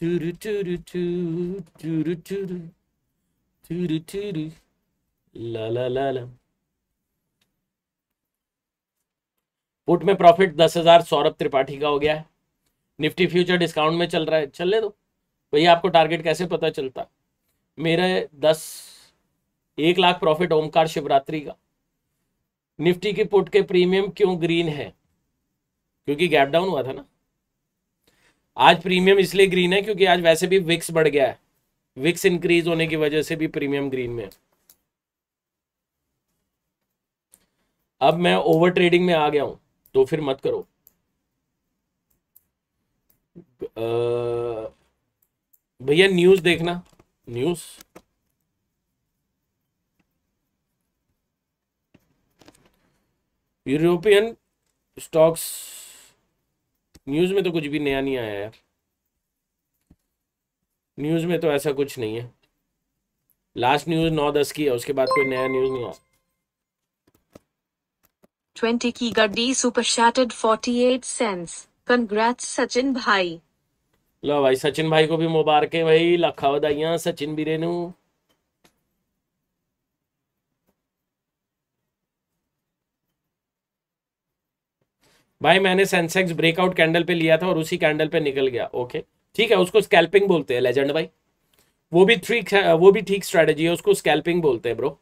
Toodoo toodoo toodoo toodoo toodoo toodoo toodoo la la la la. Put में profit दस हजार सौरभ त्रिपाठी का हो गया है निफ्टी फ्यूचर डिस्काउंट में चल रहा है चलने दो तो। भैया आपको टारगेट कैसे पता चलता मेरे दस एक लाख प्रॉफिट ओमकार शिवरात्रि का निफ्टी की पुट के प्रीमियम क्यों ग्रीन है क्योंकि गैप डाउन हुआ था ना आज प्रीमियम इसलिए ग्रीन है क्योंकि आज वैसे भी विक्स बढ़ गया है विक्स इंक्रीज होने की वजह से भी प्रीमियम ग्रीन में है अब मैं ओवर ट्रेडिंग में आ गया हूं तो फिर मत करो भैया न्यूज देखना न्यूज यूरोपियन स्टॉक्स न्यूज में तो कुछ भी नया नहीं आया यार न्यूज में तो ऐसा कुछ नहीं है लास्ट न्यूज नौ दस की है उसके बाद कोई नया न्यूज नहीं आया 20 की गड्डी सुपर शैटेड 48 सेंस कंग्रेट्स सचिन भाई लो भाई सचिन भाई को भी मुबारक है भाई लखा बधाइयां सचिन बीरे नु भाई मैंने सेंसेक्स ब्रेकआउट कैंडल पे लिया था और उसी कैंडल पे निकल गया ओके ठीक है उसको स्कैल्पिंग बोलते हैं लेजेंड भाई वो भी ठीक वो भी ठीक स्ट्रेटेजी है उसको स्कैल्पिंग बोलते हैं bro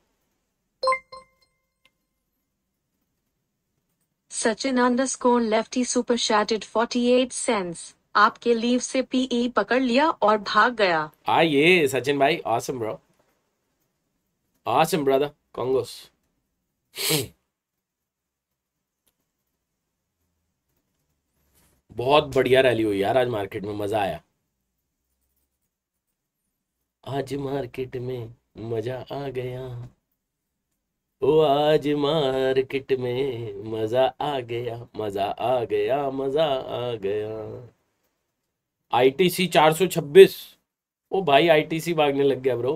Sachin underscore lefty super शैटेड 48 cents आपके लीव से पीई e पकड़ लिया और भाग गया आइए सचिन भाई awesome bro awesome brother congrats बहुत बढ़िया रैली हुई यार आज मार्केट में मजा आया आज मार्केट में मजा आ गया वो आज मार्केट में मजा आ गया मजा आ गया मजा आ गया आईटीसी 426 ओ भाई आईटीसी भागने लग गया ब्रो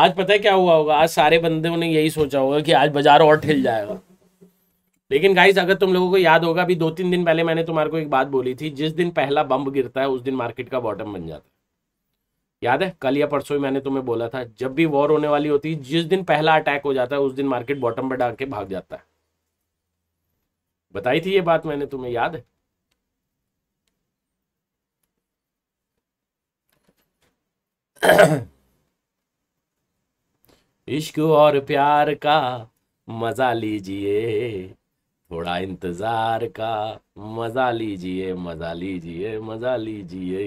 आज पता है क्या हुआ होगा आज सारे बंदे ने यही सोचा होगा कि आज बाजार और ठिल जाएगा लेकिन गाइस अगर तुम लोगों को याद होगा अभी दो तीन दिन पहले मैंने तुम्हारे को एक बात बोली थी जिस दिन पहला बम गिरता है उस दिन मार्केट का बॉटम बन जाता है याद है कल या परसों ही मैंने तुम्हें बोला था जब भी वॉर होने वाली होती है जिस दिन पहला अटैक हो जाता है उस दिन मार्केट बॉटम पर डाल के भाग जाता है बताई थी ये बात मैंने तुम्हें याद है [COUGHS] इश्क और प्यार का मजा लीजिए थोड़ा इंतजार का मजा लीजिए मजा लीजिए मजा लीजिए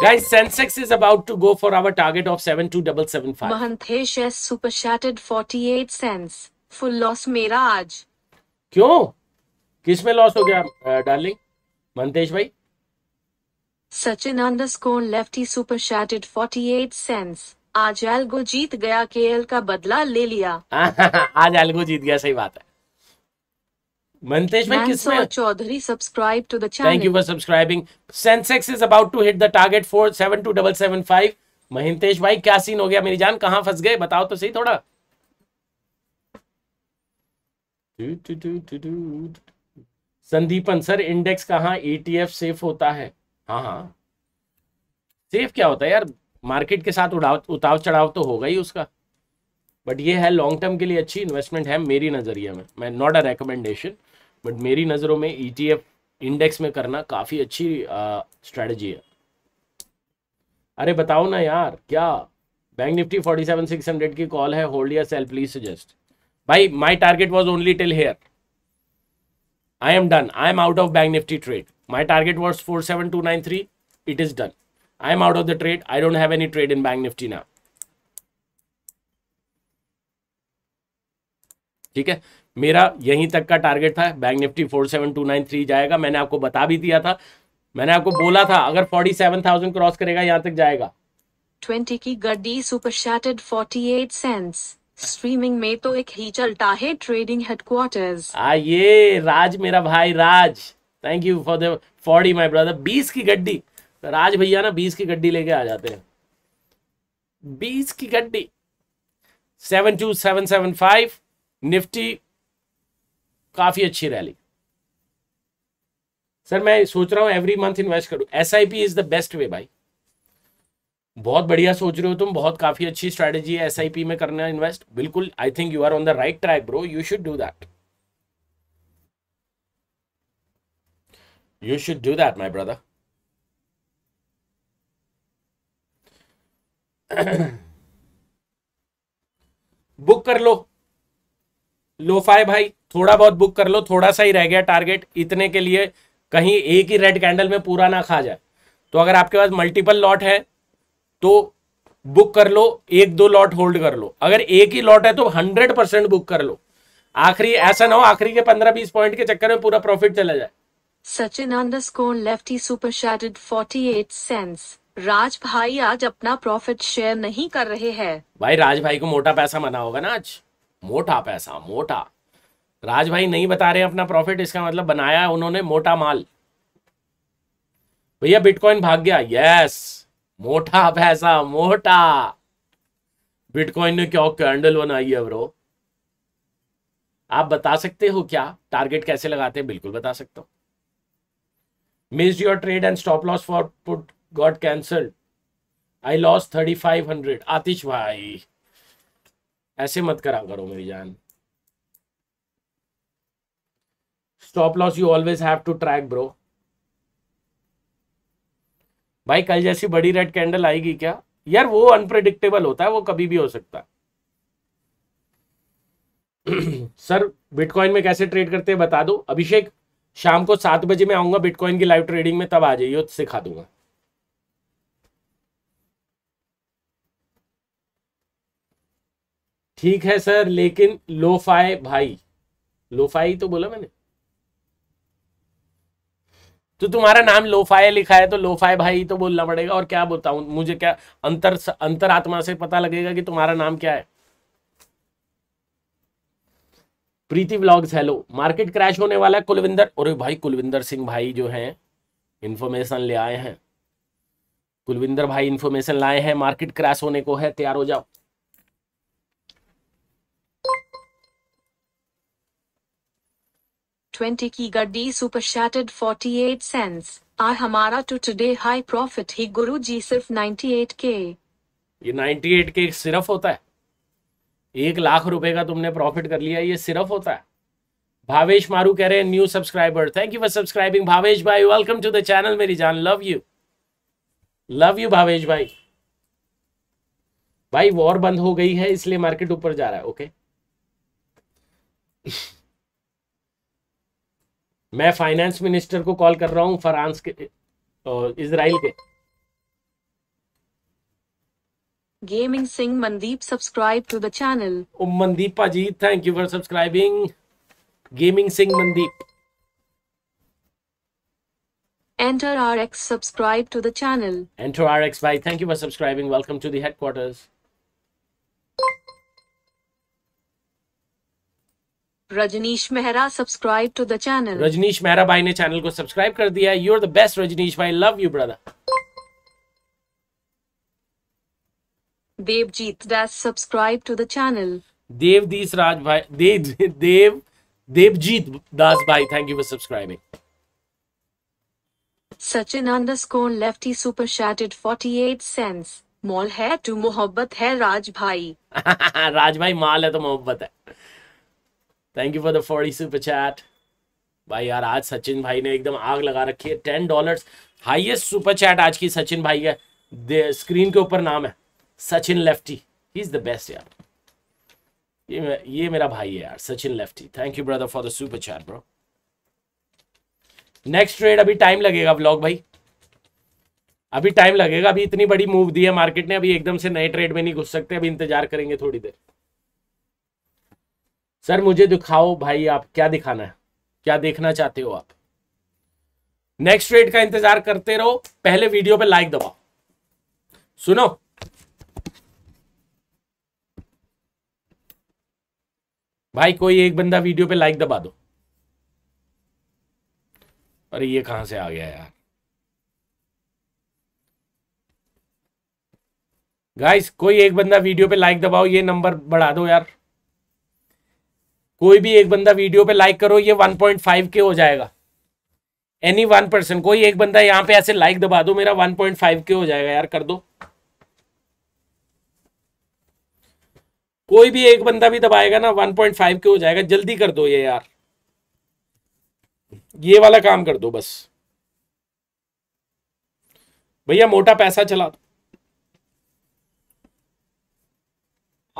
Guys, Sensex is about to go for our target of 72775. Mahantesh has super shattered 48 cents. Full loss मेरा आज. क्यों? किस में लॉस हो गया डार्लिंग? मंतेश भाई? Sachin underscore lefty super शैटेड 48 cents आज एल्गो जीत गया केएल का बदला ले लिया [LAUGHS] आज एल्गो जीत गया सही बात है मंतेश भाई किस में Chaudhary subscribe to the channel thank you for subscribing Sensex is about to hit the target four seven two double seven five Mahantesh भाई क्या सीन हो गया मेरी जान कहां फंस गए बताओ तो सही थोड़ा संदीपन सर इंडेक्स कहां एटीएफ सेफ होता है हाँ हाँ सेफ क्या होता है यार मार्केट के साथ उड़ाव उतार चढ़ाव तो होगा ही उसका बट ये है लॉन्ग टर्म के लिए अच्छी इन्वेस्टमेंट है मेरी नज़रिए में मैं नॉट अ रिकमेंडेशन बट मेरी नज़रों में ई e इंडेक्स में करना काफ़ी अच्छी स्ट्रेटजी है अरे बताओ ना यार क्या bank Nifty forty seven six hundred की कॉल है होल्ड या सेल प्लीज सजेस्ट भाई my target was only till here I am done I am out of bank Nifty trade my target was four seven two nine three it is done I am out of the trade I don't have any trade in bank Nifty now ठीक है मेरा यहीं तक का target था bank Nifty four seven two nine three जाएगा मैंने आपको बता भी दिया था मैंने आपको बोला था अगर फोर्टी सेवन थाउजेंड क्रॉस करेगा यहाँ तक जाएगा ट्वेंटी की गड्डी super शैटेड forty eight cents streaming में तो एक ही चलता है ट्रेडिंग हेडक्वार्टर्स आइए राज मेरा भाई Raj thank you for the forty my brother बीस की गड्डी राज भैया ना बीस की गड्डी लेके आ जाते हैं बीस की गड्डी seven two seven seven five Nifty काफ़ी अच्छी रैली सर मैं सोच रहा हूं एवरी मंथ इन्वेस्ट करूं S I P is the best way भाई बहुत बढ़िया सोच रहे हो तुम बहुत काफ़ी अच्छी स्ट्रैटेजी है एस आई पी में करना इन्वेस्ट बिल्कुल I think you are on the right track bro you should do that you should do that my brother book कर लो लोफाई भाई थोड़ा बहुत बुक कर लो थोड़ा सा ही रह गया टारगेट इतने के लिए कहीं एक ही रेड कैंडल में पूरा ना खा जाए तो अगर आपके पास मल्टीपल लॉट है तो बुक कर लो एक दो लॉट होल्ड कर लो अगर एक ही लॉट है तो हंड्रेड परसेंट बुक कर लो आखिरी ऐसा ना हो आखिरी के पंद्रह बीस पॉइंट के चक्कर में पूरा प्रॉफिट चला जाए Sachin lefty super शैडेड 48 cents Raj भाई आज अपना प्रॉफिट शेयर नहीं कर रहे हैं भाई राज भाई को मोटा पैसा मना होगा ना आज मोटा पैसा मोटा राज भाई नहीं बता रहे अपना प्रॉफिट इसका मतलब बनाया है उन्होंने मोटा माल भैया बिटकॉइन भाग गया यस मोटा पैसा मोटा बिटकॉइन ने क्यों कैंडल बनाई है ब्रो आप बता सकते हो क्या टारगेट कैसे लगाते हैं बिल्कुल बता सकता हूं miss your trade and stop loss for put got cancelled I loss thirty five hundred Atish भाई ऐसे मत करा करो मेरी जान stop loss you always have to track bro भाई कल जैसी बड़ी रेड कैंडल आएगी क्या यार वो अनप्रडिक्टेबल होता है वो कभी भी हो सकता है [CLEARS THROAT] सर बिटकॉइन में कैसे ट्रेड करते हैं बता दो अभिषेक शाम को सात बजे मैं आऊंगा बिटकॉइन की लाइव ट्रेडिंग में तब आ जाइए सिखा दूंगा ठीक है सर लेकिन लोफाई भाई लोफाई तो बोला मैंने तो तुम्हारा नाम लोफाए लिखा है तो लोफाए भाई तो बोलना पड़ेगा और क्या बोलता हूं मुझे क्या अंतर अंतर आत्मा से पता लगेगा कि तुम्हारा नाम क्या है Preeti blogs hello market crash होने वाला है कुलविंदर अरे भाई कुलविंदर सिंह भाई जो है इन्फॉर्मेशन ले आए हैं कुलविंदर भाई इन्फॉर्मेशन लाए हैं मार्केट क्रैश होने को है तैयार हो जाओ 20 की गड्डी सुपर शैटेड फोर्टी एट सेंस आर हमारा टू टुडे हाई प्रॉफिट ही गुरु जी सिर्फ नाइन्टी एट के ये नाइन्टी एट के सिर्फ होता है एक लाख रुपए का तुमने प्रॉफिट कर लिया ये सिर्फ होता है भावेश मारू कह रहे हैं new subscriber thank you for subscribing Bhavesh भाई वेलकम टू द चैनल मेरी जान love you love you Bhavesh भाई भाई वॉर बंद हो गई है इसलिए मार्केट ऊपर जा रहा है ओके okay? मैं फाइनेंस मिनिस्टर को कॉल कर रहा हूँ फ्रांस के इसराइल के gaming Singh Mandeep subscribe to the channel Mandeep पाजी thank you for subscribing gaming Singh Mandeep Enter RX subscribe to the channel. Enter RX bye. Thank you for subscribing. Welcome to the headquarters. Rajneesh Mehra subscribe to the channel Rajneesh Mehra भाई ने channel को subscribe कर दिया you are the best Rajneesh भाई love you brother Devjeet dash subscribe to the channel देवदीस राज भाई देव देव देवजीत दास भाई thank you for subscribing Sachin underscore lefty super शैटेड forty eight cents मॉल है टू मोहब्बत है राज भाई [LAUGHS] राज भाई माल है तो मोहब्बत है thank you for the forty super chat भाई यार आज सचिन भाई ने एकदम आग लगा रखी है ten dollars highest super chat आज की सचिन भाई है स्क्रीन के ऊपर नाम है Sachin lefty he is the best यार ये ये मेरा भाई है यार Sachin lefty thank you brother for the super chat bro next trade अभी टाइम लगेगा ब्लॉग भाई अभी टाइम लगेगा अभी इतनी बड़ी मूव दी है मार्केट ने अभी एकदम से नए ट्रेड में नहीं घुस सकते अभी इंतजार करेंगे थोड़ी देर सर मुझे दिखाओ भाई आप क्या दिखाना है क्या देखना चाहते हो आप नेक्स्ट रेट का इंतजार करते रहो पहले वीडियो पे लाइक दबाओ सुनो भाई कोई एक बंदा वीडियो पे लाइक दबा दो अरे ये कहां से आ गया यार गाइस कोई एक बंदा वीडियो पे लाइक दबाओ ये नंबर बढ़ा दो यार कोई भी एक बंदा वीडियो पे लाइक करो ये 1.5 के हो जाएगा एनी वन पर्सन कोई एक बंदा यहां पे ऐसे लाइक दबा दो मेरा 1.5 के हो जाएगा यार कर दो कोई भी एक बंदा भी दबाएगा ना 1.5 के हो जाएगा जल्दी कर दो ये यार ये वाला काम कर दो बस भैया मोटा पैसा चला दो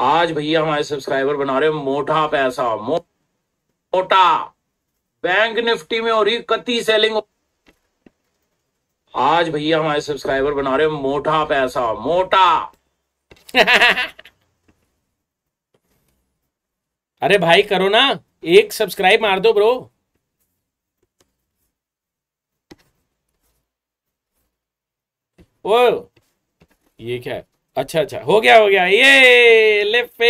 आज भैया हमारे सब्सक्राइबर बना रहे मोटा पैसा मो, मोटा बैंक निफ्टी में हो रही कति सेलिंग आज भैया हमारे सब्सक्राइबर बना रहे मोटा पैसा मोटा [LAUGHS] अरे भाई करो ना एक सब्सक्राइब मार दो ब्रो ओ ये क्या है अच्छा अच्छा हो गया हो गया ये लिपे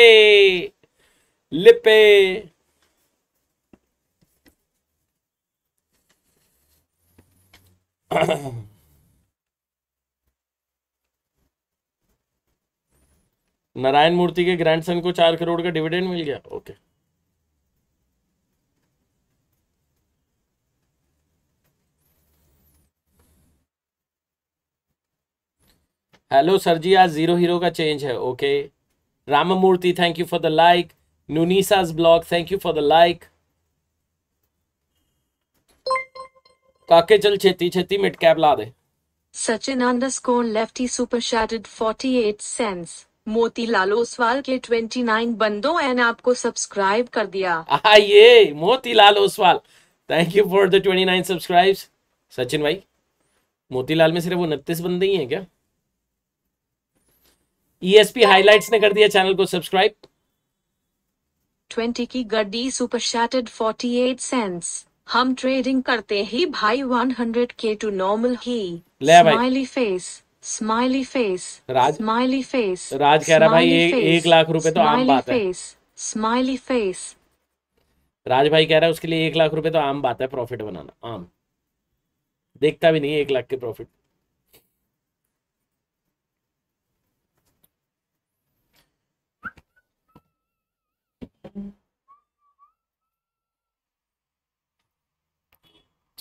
लिपे नारायण मूर्ति के ग्रैंडसन को चार करोड़ का डिविडेंड मिल गया okay okay. Hello sir ji आज जीरो हीरो का चेंज है okay Ramamurthy thank you for the like नूनीसाज blog thank you for the like काके चल छेती छेती मिट कैप ला दे Sachin underscore lefty super शैटेड 48 cents Motilal Oswal के 29 बंदो एंड आपको सब्सक्राइब कर दिया आइए Motilal Oswal thank you for the 29 subscribes Sachin भाई मोतीलाल में सिर्फ उनतीस बंदे ही हैं क्या ईएसपी e हाइलाइट्स ने कर दिया चैनल को सब्सक्राइब 20 की गड्डी सुपर शैटेड 48 सेंस हम ट्रेडिंग करते ही भाई 100 के टू नॉर्मल ही ले भाई smiley face smiley face Raj smiley face Raj कह रहा भाई एक, एक लाख रुपए तो आम बात है स्माइली फेस राज भाई कह रहा है उसके लिए एक लाख रुपए तो आम बात है प्रॉफिट बनाना आम देखता भी नहीं एक लाख के प्रॉफिट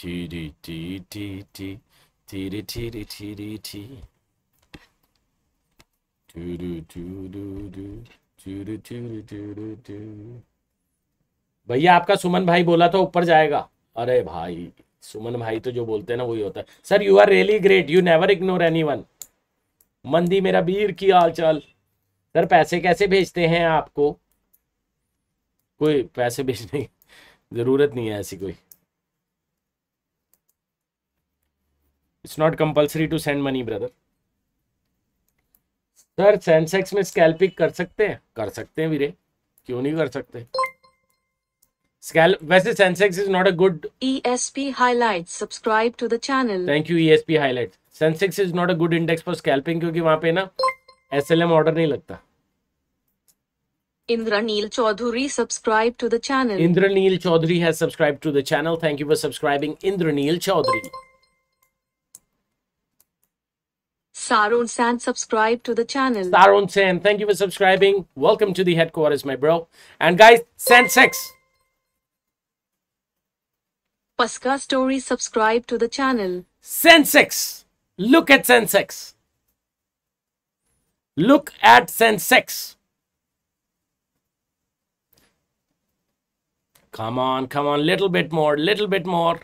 भैया आपका सुमन भाई बोला था ऊपर जाएगा अरे भाई सुमन भाई तो जो बोलते हैं ना वही होता है sir you are really great you never ignore anyone मंदी मेरा वीर की चाल सर पैसे कैसे भेजते हैं आपको कोई पैसे भेजने की जरूरत नहीं है ऐसी कोई it's not compulsory to send money brother sir Sensex में स्कैल्पिंग कर सकते हैं कर सकते हैं वीरे क्यों नहीं कर सकते वैसे sensex is not a good ESP highlights subscribe to the channel thank you ESP highlights sensex is not a good index for scalping क्योंकि वहां पे ना एस एल एम ऑर्डर नहीं लगता Indraneel Chowdhury subscribe to the channel Indraneel Chowdhury है subscribe to the channel thank you for subscribing Indraneel Chowdhury Sarun San, subscribe to the channel. Sarun San, thank you for subscribing. Welcome to the headquarters, my bro. And guys, sex. Pasca Story, subscribe to the channel. Sensex. Look at Sensex. Look at Sensex. Come on, come on, little bit more, little bit more.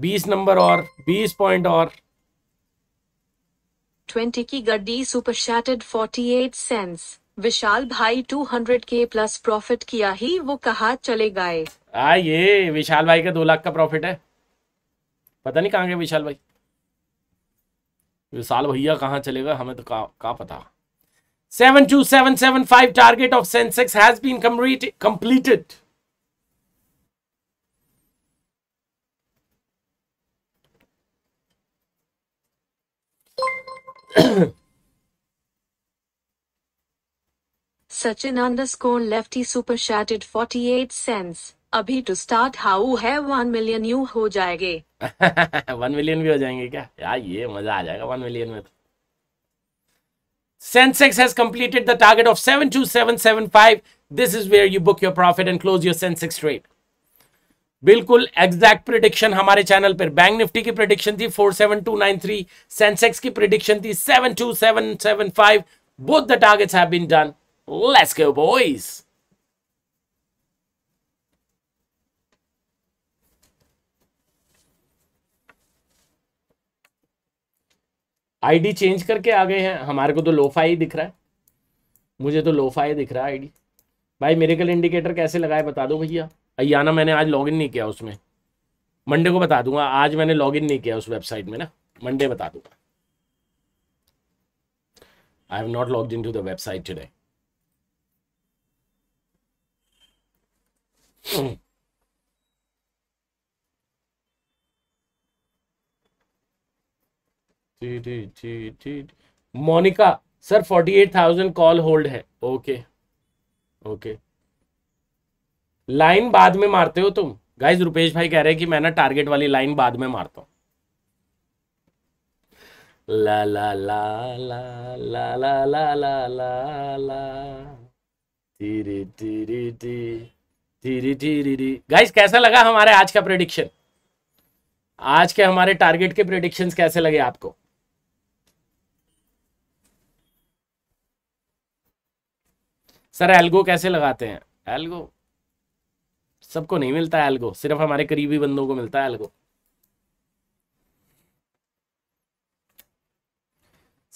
बीस number और बीस point और twenty की गड्डी super शैटेड forty eight cents Vishal भाई two hundred के plus profit किया ही वो कहा चले गए आ ये विशाल भाई का दो लाख का प्रॉफिट है पता नहीं कहाँ गए विशाल भाई विशाल भैया कहाँ चलेगा हमें तो का, का पता seven five target of sensex has been completed Such [CLEARS THROAT] an underscore lefty super chatted 48 cents. अभी टू स्टार्ट हाउ है वन मिलियन यू हो जाएंगे वन मिलियन भी हो जाएंगे क्या यार ये मजा आ जाएगा वन मिलियन में तो Sensex has completed the target of 72775. This is where you book your profit and close your Sensex trade. बिल्कुल एग्जैक्ट प्रिडिक्शन हमारे चैनल पर बैंक निफ्टी की प्रिडिक्शन थी 47293 सेंसेक्स की प्रिडिक्शन थी 72775 two seven seven five both done let's go ID change करके आ गए हैं हमारे को तो लोफा ही दिख रहा है मुझे तो लोफा ही दिख रहा है आईडी भाई मेरे कल इंडिकेटर कैसे लगाए बता दो भैया अयाना मैंने आज लॉगिन नहीं किया उसमें मंडे को बता दूंगा आज मैंने लॉगिन नहीं किया उस वेबसाइट में ना मंडे बता दूंगा have not not into the website today Monica sir forty eight thousand call hold है ओके ओके लाइन बाद में मारते हो तुम गाइज रुपेश भाई कह रहे हैं कि मैं ना टारगेट वाली लाइन बाद में मारता हूं ला ला ला ला ला ला ला ला ला ला धीरे धीरे धीरे गाइज कैसा लगा हमारे आज का प्रेडिक्शन आज के हमारे टारगेट के प्रेडिक्शंस कैसे लगे आपको सर एल्गो कैसे लगाते हैं एल्गो सबको नहीं मिलता है एल्गो सिर्फ हमारे करीबी बंदों को मिलता है एल्गो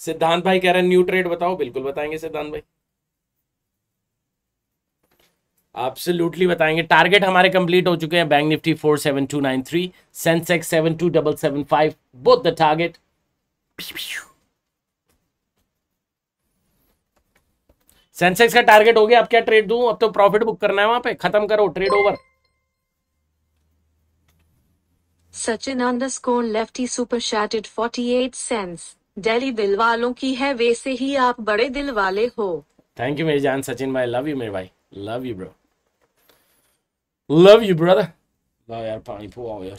सिद्धांत भाई कह रहे हैं न्यू ट्रेड बताओ बिल्कुल बताएंगे सिद्धांत भाई लूटली बताएंगे टारगेट हमारे कंप्लीट हो चुके हैं bank Nifty four seven two nine three sensex seven two double seven five both the target sensex का टारगेट हो गया अब क्या ट्रेड दू अब तो प्रॉफिट बुक करना है वहां पे खत्म करो trade over Sachin underscore lefty super शैटेड 48 cents Delhi दिल वालों की है वैसे ही आप बड़े दिल वाले हो थैंक यू मेरी जान सचिन भाई लव यू मेरे भाई love you bro love you brother यार पानी पुआ यार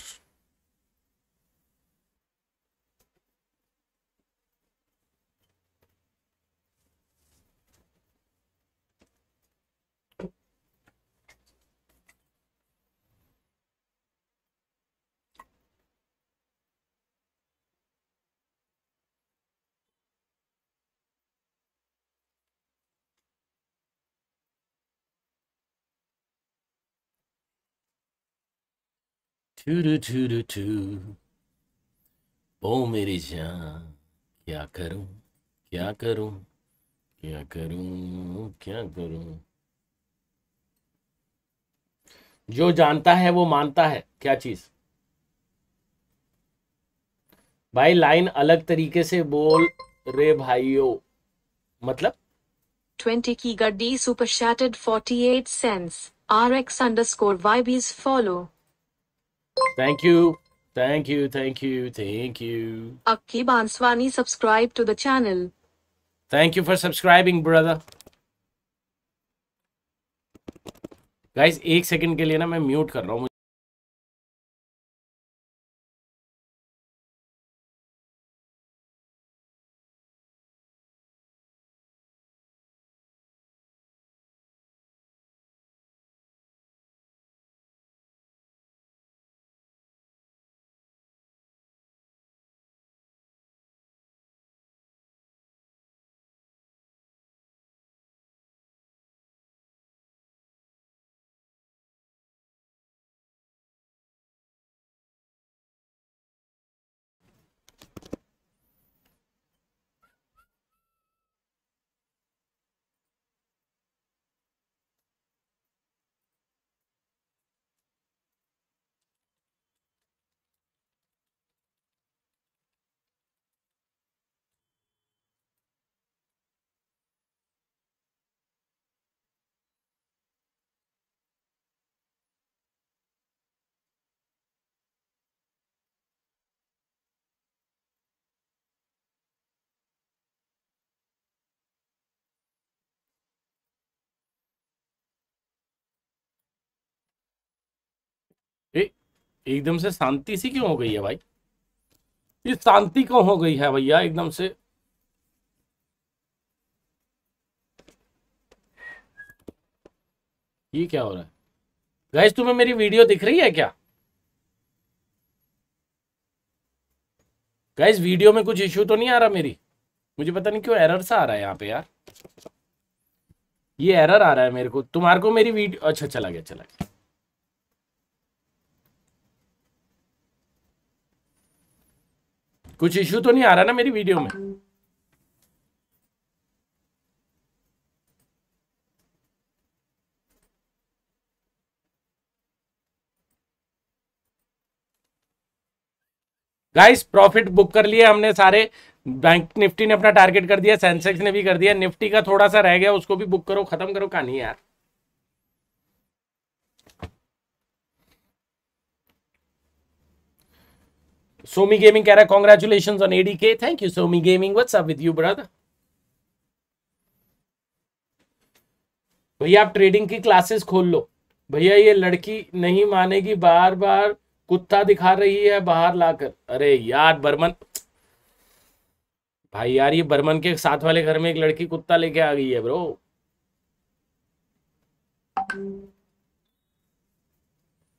ओ मेरी जान क्या करूं क्या करूं क्या करूं क्या करूं जो जानता है वो मानता है क्या चीज भाई लाइन अलग तरीके से बोल रे भाइयों मतलब ट्वेंटी की गड्डी super शैटेड forty eight cents R X under score Y बीज follow Thank you. Thank you. Thank you. Thank you. Akki Banswani subscribe to the channel. Thank you for subscribing, brother. Guys एक second के लिए ना मैं mute कर रहा हूँ एकदम से शांति सी क्यों हो गई है भाई ये शांति क्यों हो गई है भैया एकदम से ये क्या हो रहा है गैस तुम्हें मेरी वीडियो दिख रही है क्या गैस वीडियो में कुछ इश्यू तो नहीं आ रहा मेरी मुझे पता नहीं क्यों एरर सा आ रहा है यहाँ पे यार ये एरर आ रहा है मेरे को तुम्हारे को मेरी वीडियो अच्छा चला गया चला गया कुछ इश्यू तो नहीं आ रहा ना मेरी वीडियो में गाइस प्रॉफिट बुक कर लिए हमने सारे बैंक निफ्टी ने अपना टारगेट कर दिया सेंसेक्स ने भी कर दिया निफ्टी का थोड़ा सा रह गया उसको भी बुक करो खत्म करो कहानी यार सोमी गेमिंग कह रहा है कॉन्ग्रेचुलेशन ऑन एडी के thank you Somi gaming what's up with you brother भैया आप ट्रेडिंग की क्लासेस खोल लो भैया ये लड़की नहीं मानेगी बार बार कुत्ता दिखा रही है बाहर लाकर अरे यार बर्मन भाई यार ये बर्मन के साथ वाले घर में एक लड़की कुत्ता लेके आ गई है ब्रो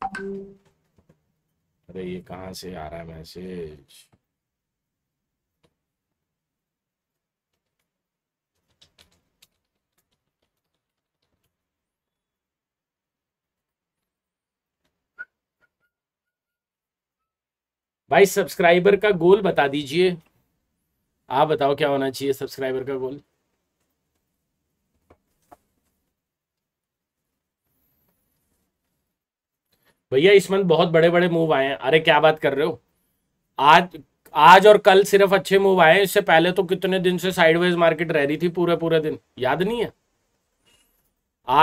Thank you. अरे ये कहाँ से आ रहा है मैसेज भाई सब्सक्राइबर का गोल बता दीजिए आप बताओ क्या होना चाहिए सब्सक्राइबर का गोल भैया इस मंथ बहुत बड़े बड़े मूव आए हैं अरे क्या बात कर रहे हो आज आज और कल सिर्फ अच्छे मूव आए इससे पहले तो कितने दिन से साइडवेज मार्केट रह रही थी पूरे पूरे दिन याद नहीं है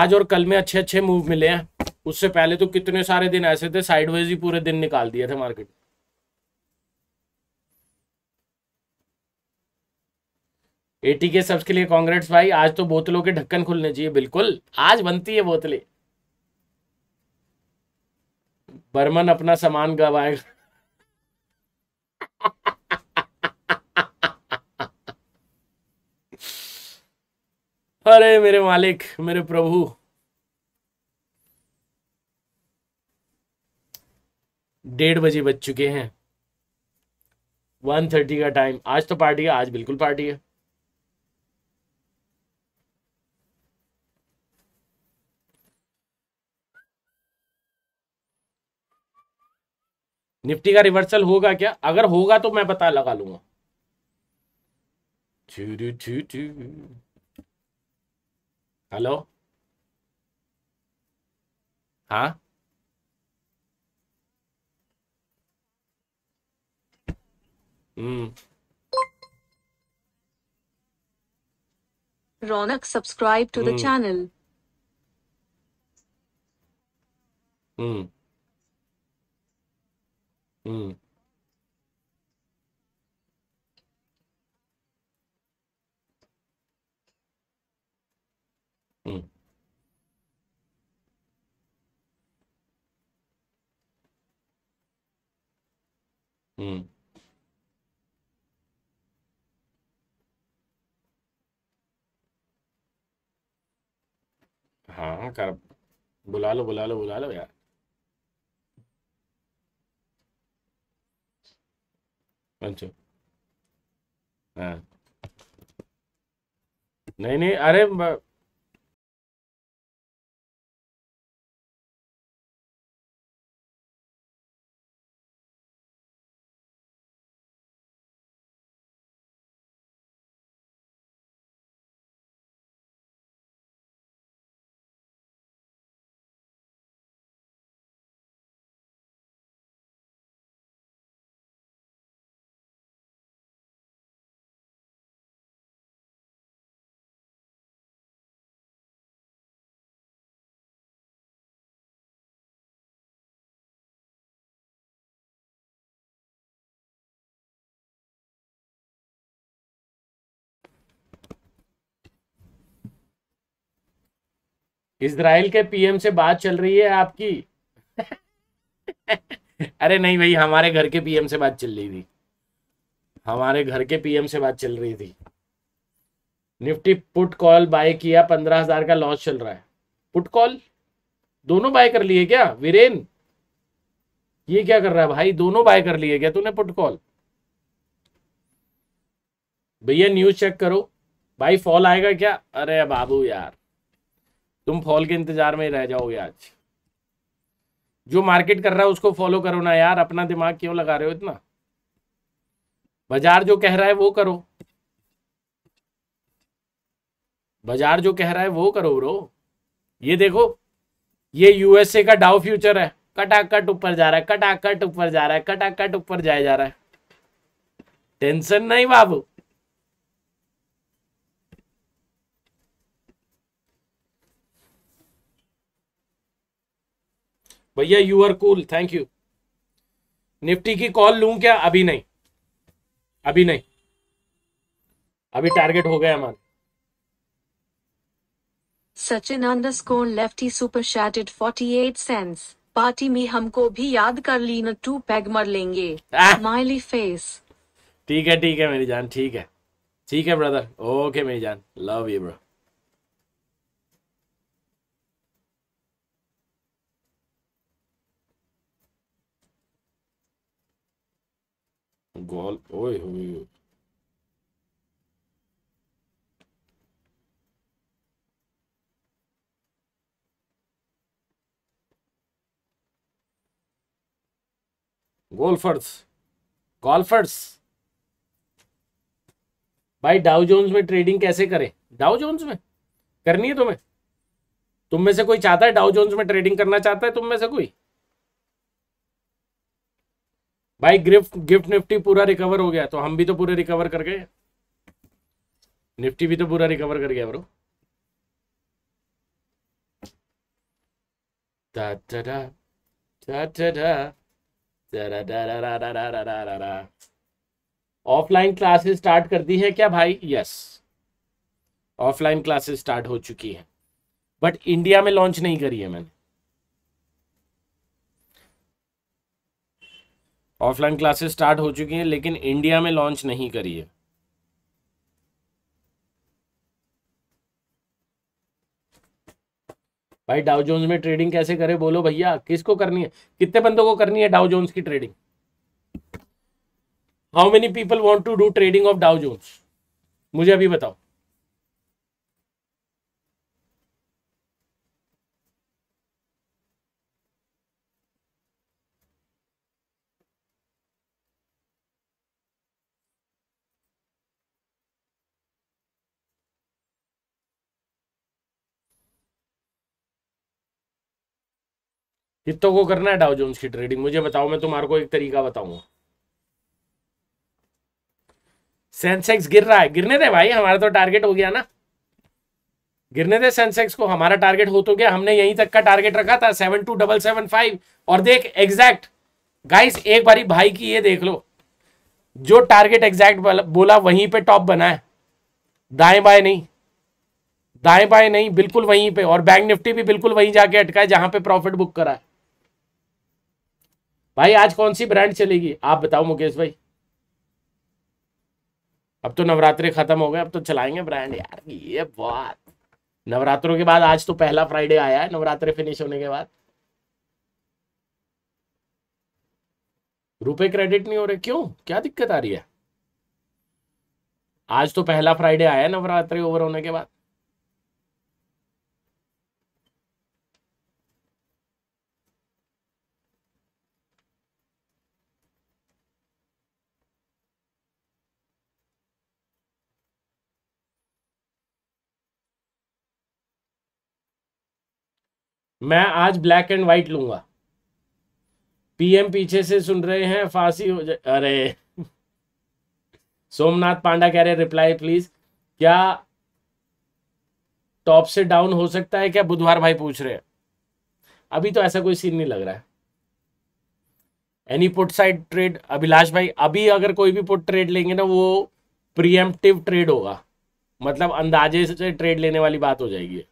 आज और कल में अच्छे अच्छे मूव मिले हैं उससे पहले तो कितने सारे दिन ऐसे थे साइडवेज ही पूरे दिन निकाल दिए थे मार्केट एटी के सब्स के लिए कांग्रेस भाई आज तो बोतलों के ढक्कन खुलने चाहिए बिल्कुल आज बनती है बोतलें बर्मन अपना सामान गवाएगा अरे मेरे मालिक मेरे प्रभु डेढ़ बजे बज चुके हैं वन थर्टी का टाइम आज तो पार्टी है आज बिल्कुल पार्टी है निफ्टी का रिवर्सल होगा क्या अगर होगा तो मैं पता लगा लूंगा हेलो हाँ हम्म Raunak subscribe to the channel हम्म Mm. Mm. Mm. हाँ, हाँ, हाँ कर बुला लो बुला लो बुला लो यार पंचो हाँ नहीं नहीं अरे इसराइल के पीएम से बात चल रही है आपकी अरे नहीं भाई हमारे घर के पीएम से बात चल रही थी हमारे घर के पीएम से बात चल रही थी निफ्टी पुट कॉल बाय किया पंद्रह हजार का लॉस चल रहा है पुट कॉल दोनों बाय कर लिए क्या वीरेन ये क्या कर रहा है भाई दोनों बाय कर लिए क्या तूने पुट कॉल भैया न्यूज चेक करो भाई फॉल आएगा क्या अरे बाबू यार तुम फॉल के इंतजार में रह जाओगे आज जो मार्केट कर रहा है उसको फॉलो करो ना यार अपना दिमाग क्यों लगा रहे हो इतना बाजार जो कह रहा है वो करो बाजार जो कह रहा है वो करो ब्रो ये देखो ये यूएसए का डाउ फ्यूचर है कटाकट ऊपर जा रहा है कटाकट ऊपर जा रहा है कटाकट ऊपर जाया जा रहा है टेंशन नहीं बाबू भैया you are cool thank you nifty की कॉल लू क्या अभी नहीं अभी नहीं अभी टारगेट हो गया हमारे Sachin under score lefty super शैटेड 48 cents party में हमको भी याद कर ली लेना टू पैग मर लेंगे स्माइली फेस ठीक है ठीक है मेरी जान ठीक है ठीक है ब्रदर ओके मेरी जान लव यू ब्रो गोल ओए हो गोल्फर्स गोल्फर्स भाई डाउ जोन्स में ट्रेडिंग कैसे करें डाउ जोन्स में करनी है तुम्हें तुम में से कोई चाहता है डाउ जोन्स में ट्रेडिंग करना चाहता है तुम में से कोई भाई गिफ्ट गिफ्ट निफ्टी पूरा रिकवर हो गया तो हम भी तो पूरे रिकवर कर गए निफ्टी भी तो पूरा रिकवर कर गया ब्रो ऑफलाइन क्लासेस स्टार्ट कर दी है क्या भाई यस ऑफलाइन क्लासेस स्टार्ट हो चुकी है बट इंडिया में लॉन्च नहीं करी है मैंने ऑफलाइन क्लासेस स्टार्ट हो चुकी हैं लेकिन इंडिया में लॉन्च नहीं करी है भाई डाउ जोन्स में ट्रेडिंग कैसे करें बोलो भैया किसको करनी है कितने बंदों को करनी है डाउ जोन्स की trading how many people want to do trading of Dow Jones मुझे अभी बताओ इतना को करना है डाउ जोन्स की ट्रेडिंग मुझे बताओ मैं तुम्हारे को एक तरीका बताऊंगा सेंसेक्स गिर रहा है गिरने दे भाई हमारा तो टारगेट हो गया ना गिरने दे सेंसेक्स को हमारा टारगेट हो तो गया हमने यहीं तक का टारगेट रखा था seven two double seven five और देख एग्जैक्ट गाइस एक बारी भाई की ये देख लो जो टारगेट एग्जैक्ट बोला वहीं पे टॉप बना है दाएं बाएं नहीं दाएं बाएं नहीं बिल्कुल वहीं पे और बैंक निफ्टी भी बिल्कुल वहीं जाके अटका है जहां पे प्रॉफिट बुक करा है भाई आज कौन सी ब्रांड चलेगी आप बताओ मुकेश भाई अब तो नवरात्रे खत्म हो गए अब तो चलाएंगे ब्रांड यार ये बात नवरात्रों के बाद आज तो पहला फ्राइडे आया है नवरात्रे फिनिश होने के बाद रुपए क्रेडिट नहीं हो रहे क्यों क्या दिक्कत आ रही है आज तो पहला फ्राइडे आया नवरात्रि ओवर होने के बाद मैं आज ब्लैक एंड व्हाइट लूंगा पीएम पीछे से सुन रहे हैं फांसी हो जाए अरे सोमनाथ पांडा कह रहे रिप्लाई प्लीज क्या टॉप से डाउन हो सकता है क्या बुधवार भाई पूछ रहे हैं अभी तो ऐसा कोई सीन नहीं लग रहा है any put side trade Abhilash भाई अभी अगर कोई भी पुट ट्रेड लेंगे ना वो प्रियमटिव ट्रेड होगा मतलब अंदाजे से ट्रेड लेने वाली बात हो जाएगी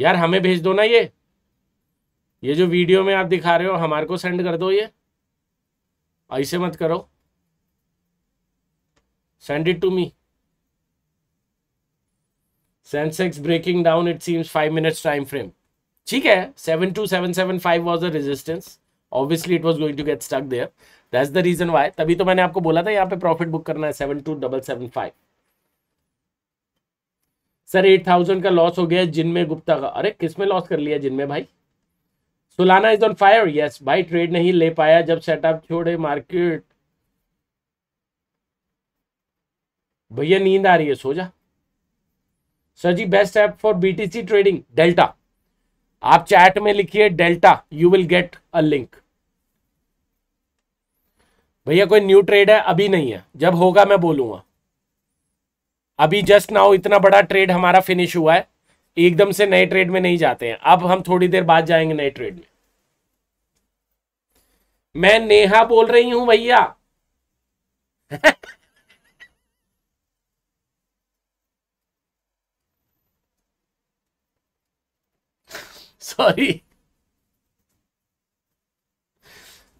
यार हमें भेज दो ना ये ये जो वीडियो में आप दिखा रहे हो हमारे को सेंड कर दो ये ऐसे मत करो send it to me sensex breaking down it seems five minutes time frame ठीक है seven two seven seven five was a resistance obviously it was going to get stuck there that's the reason why तभी तो मैंने आपको बोला था यहाँ पे प्रॉफिट बुक करना है seven two double seven five sir eight thousand का लॉस हो गया जिनमें गुप्ता का अरे किस में लॉस कर लिया जिनमें भाई सुलाना इज ऑन फायर यस भाई ट्रेड नहीं ले पाया जब सेटअप छोड़े मार्केट भैया नींद आ रही है सो जा sir ji best app for BTC trading Delta आप चैट में लिखिए Delta you will get a link भैया कोई न्यू ट्रेड है अभी नहीं है जब होगा मैं बोलूंगा अभी जस्ट नाउ इतना बड़ा ट्रेड हमारा फिनिश हुआ है एकदम से नए ट्रेड में नहीं जाते हैं अब हम थोड़ी देर बाद जाएंगे नए ट्रेड में मैं नेहा बोल रही हूं भैया सॉरी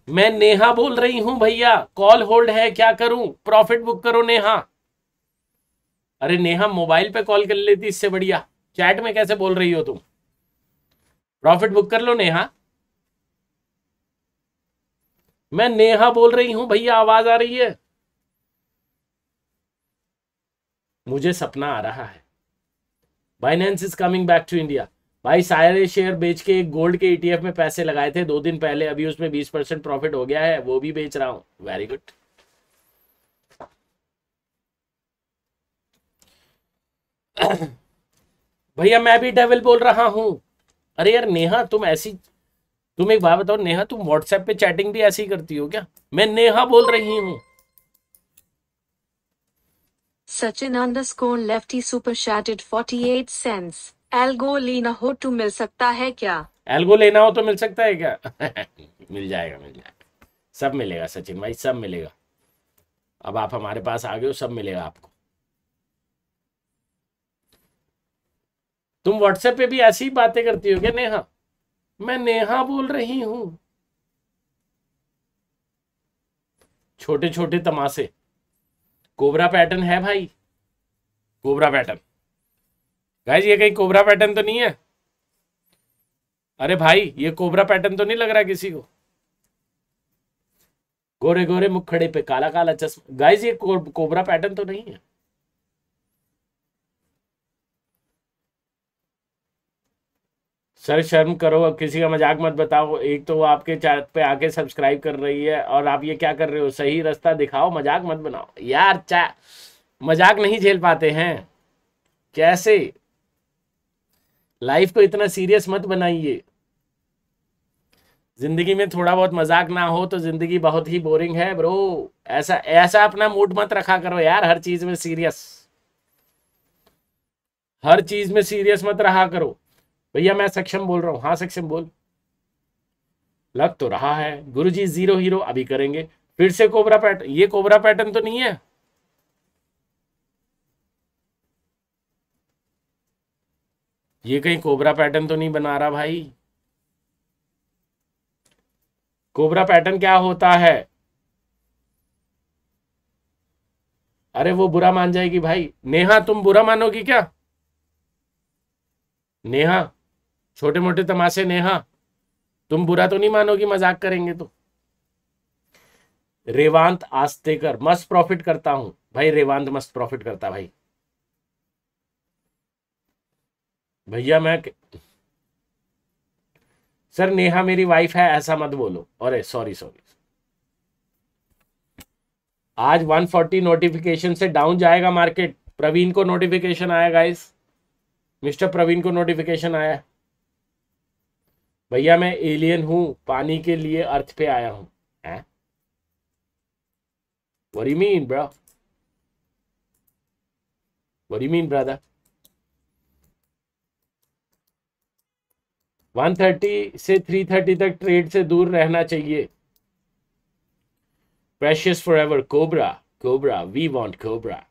[LAUGHS] मैं नेहा बोल रही हूं भैया कॉल होल्ड है क्या करूं प्रॉफिट बुक करो नेहा अरे नेहा मोबाइल पे कॉल कर लेती इससे बढ़िया चैट में कैसे बोल रही हो तुम प्रॉफिट बुक कर लो नेहा मैं नेहा बोल रही हूं भैया आवाज आ रही है मुझे सपना आ रहा है Binance is coming back to India भाई सारे शेयर बेच के एक गोल्ड के ईटीएफ e में पैसे लगाए थे दो दिन पहले अभी उसमें बीस परसेंट प्रॉफिट हो गया है वो भी बेच रहा हूं वेरी गुड भैया मैं भी डेविल बोल रहा हूँ अरे यार नेहा तुम ऐसी तुम एक बात बताओ नेहा तुम व्हाट्सएप पे चैटिंग भी ऐसी करती हो क्या मैं नेहा बोल रही हूँ Sachin underscore lefty super शैटेड 48 cents algo लेना हो तो मिल सकता है क्या एल्गो लेना हो तो मिल सकता है क्या [LAUGHS] मिल जाएगा मिल जाएगा सब मिलेगा सचिन भाई सब मिलेगा अब आप हमारे पास आ गए हो सब मिलेगा आपको तुम व्हाट्सएप पे भी ऐसी बातें करती हो क्या नेहा मैं नेहा बोल रही हूं छोटे छोटे तमाशे कोबरा पैटर्न है भाई कोबरा पैटर्न गाइज ये कहीं कोबरा पैटर्न तो नहीं है अरे भाई ये कोबरा पैटर्न तो नहीं लग रहा किसी को गोरे गोरे मुखड़े पे काला काला चश्मा गाइज ये को, कोबरा पैटर्न तो नहीं है सर शर्म करो अब किसी का मजाक मत बताओ एक तो वो आपके चैनल पे आके सब्सक्राइब कर रही है और आप ये क्या कर रहे हो सही रास्ता दिखाओ मजाक मत बनाओ यार चा मजाक नहीं झेल पाते हैं कैसे लाइफ को इतना सीरियस मत बनाइए जिंदगी में थोड़ा बहुत मजाक ना हो तो जिंदगी बहुत ही बोरिंग है ब्रो ऐसा ऐसा अपना मूड मत रखा करो यार हर चीज में सीरियस हर चीज में सीरियस मत रहा करो भैया मैं सक्षम बोल रहा हूँ हाँ सक्षम बोल लग तो रहा है गुरु जी जीरो हीरो अभी करेंगे फिर से कोबरा पैटर्न ये कोबरा पैटर्न तो नहीं है ये कहीं कोबरा पैटर्न तो नहीं बना रहा भाई कोबरा पैटर्न क्या होता है अरे वो बुरा मान जाएगी भाई नेहा तुम बुरा मानोगी क्या नेहा छोटे मोटे तमाशे नेहा तुम बुरा तो नहीं मानोगी मजाक करेंगे तो रेवांत आस्तेकर मस्त प्रॉफिट करता हूं भाई रेवांत मस्त प्रॉफिट करता भाई भैया मैं सर नेहा मेरी वाइफ है ऐसा मत बोलो अरे सॉरी सॉरी आज 140 नोटिफिकेशन से डाउन जाएगा मार्केट प्रवीण को नोटिफिकेशन आया गाइस मिस्टर प्रवीण को नोटिफिकेशन आया भैया मैं एलियन हूं पानी के लिए अर्थ पे आया हूं What do you mean, bro? Thirty do you mean, तक ट्रेड से दूर रहना चाहिए precious forever cobra cobra we want cobra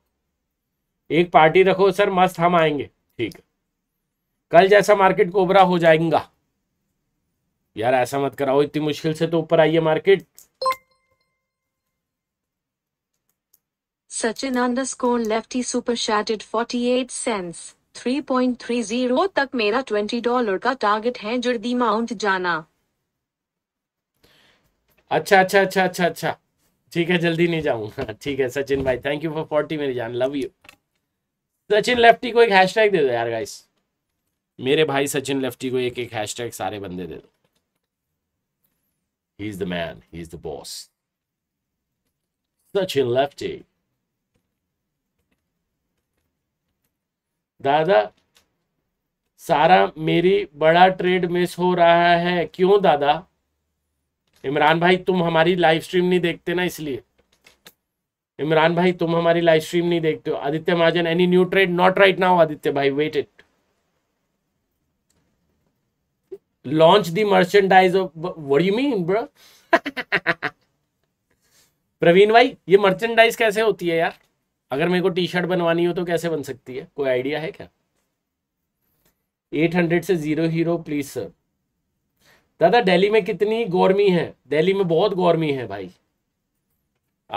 एक पार्टी रखो सर मस्त हम आएंगे ठीक कल जैसा मार्केट कोबरा हो जाएगा यार ऐसा मत कराओ इतनी मुश्किल से तो ऊपर आई है market Sachin underscore lefty super शैटेड 48 cents 3.30 तक मेरा 20 डॉलर का टारगेट है जुर्दी माउंट जाना अच्छा अच्छा अच्छा अच्छा अच्छा ठीक है जल्दी नहीं जाऊंगा ठीक है सचिन भाई थैंक यू फॉर फोर्टी मेरी जान लव यू सचिन लेफ्टी को एक हैशटैग दे दो यार गाइस मेरे भाई सचिन लेफ्टी को एक एक हैशटैग सारे बंदे दे दो He's the man. He's the boss. Sachin Lefty. दादा सारा मेरी बड़ा ट्रेड मिस हो रहा है क्यों दादा इमरान भाई तुम हमारी लाइव स्ट्रीम नहीं देखते ना इसलिए इमरान भाई तुम हमारी लाइव स्ट्रीम नहीं देखते हो Aditya Mahajan any new trade not right now Aditya भाई wait it launch the merchandise of what do you [LAUGHS] Praveen भाई ये मर्चेंडाइज कैसे होती है यार अगर मेरे को टी शर्ट बनवानी हो तो कैसे बन सकती है कोई आइडिया है क्या एट हंड्रेड से जीरो हीरो प्लीज सर दादा दिल्ली में कितनी गर्मी है दिल्ली में बहुत गर्मी है भाई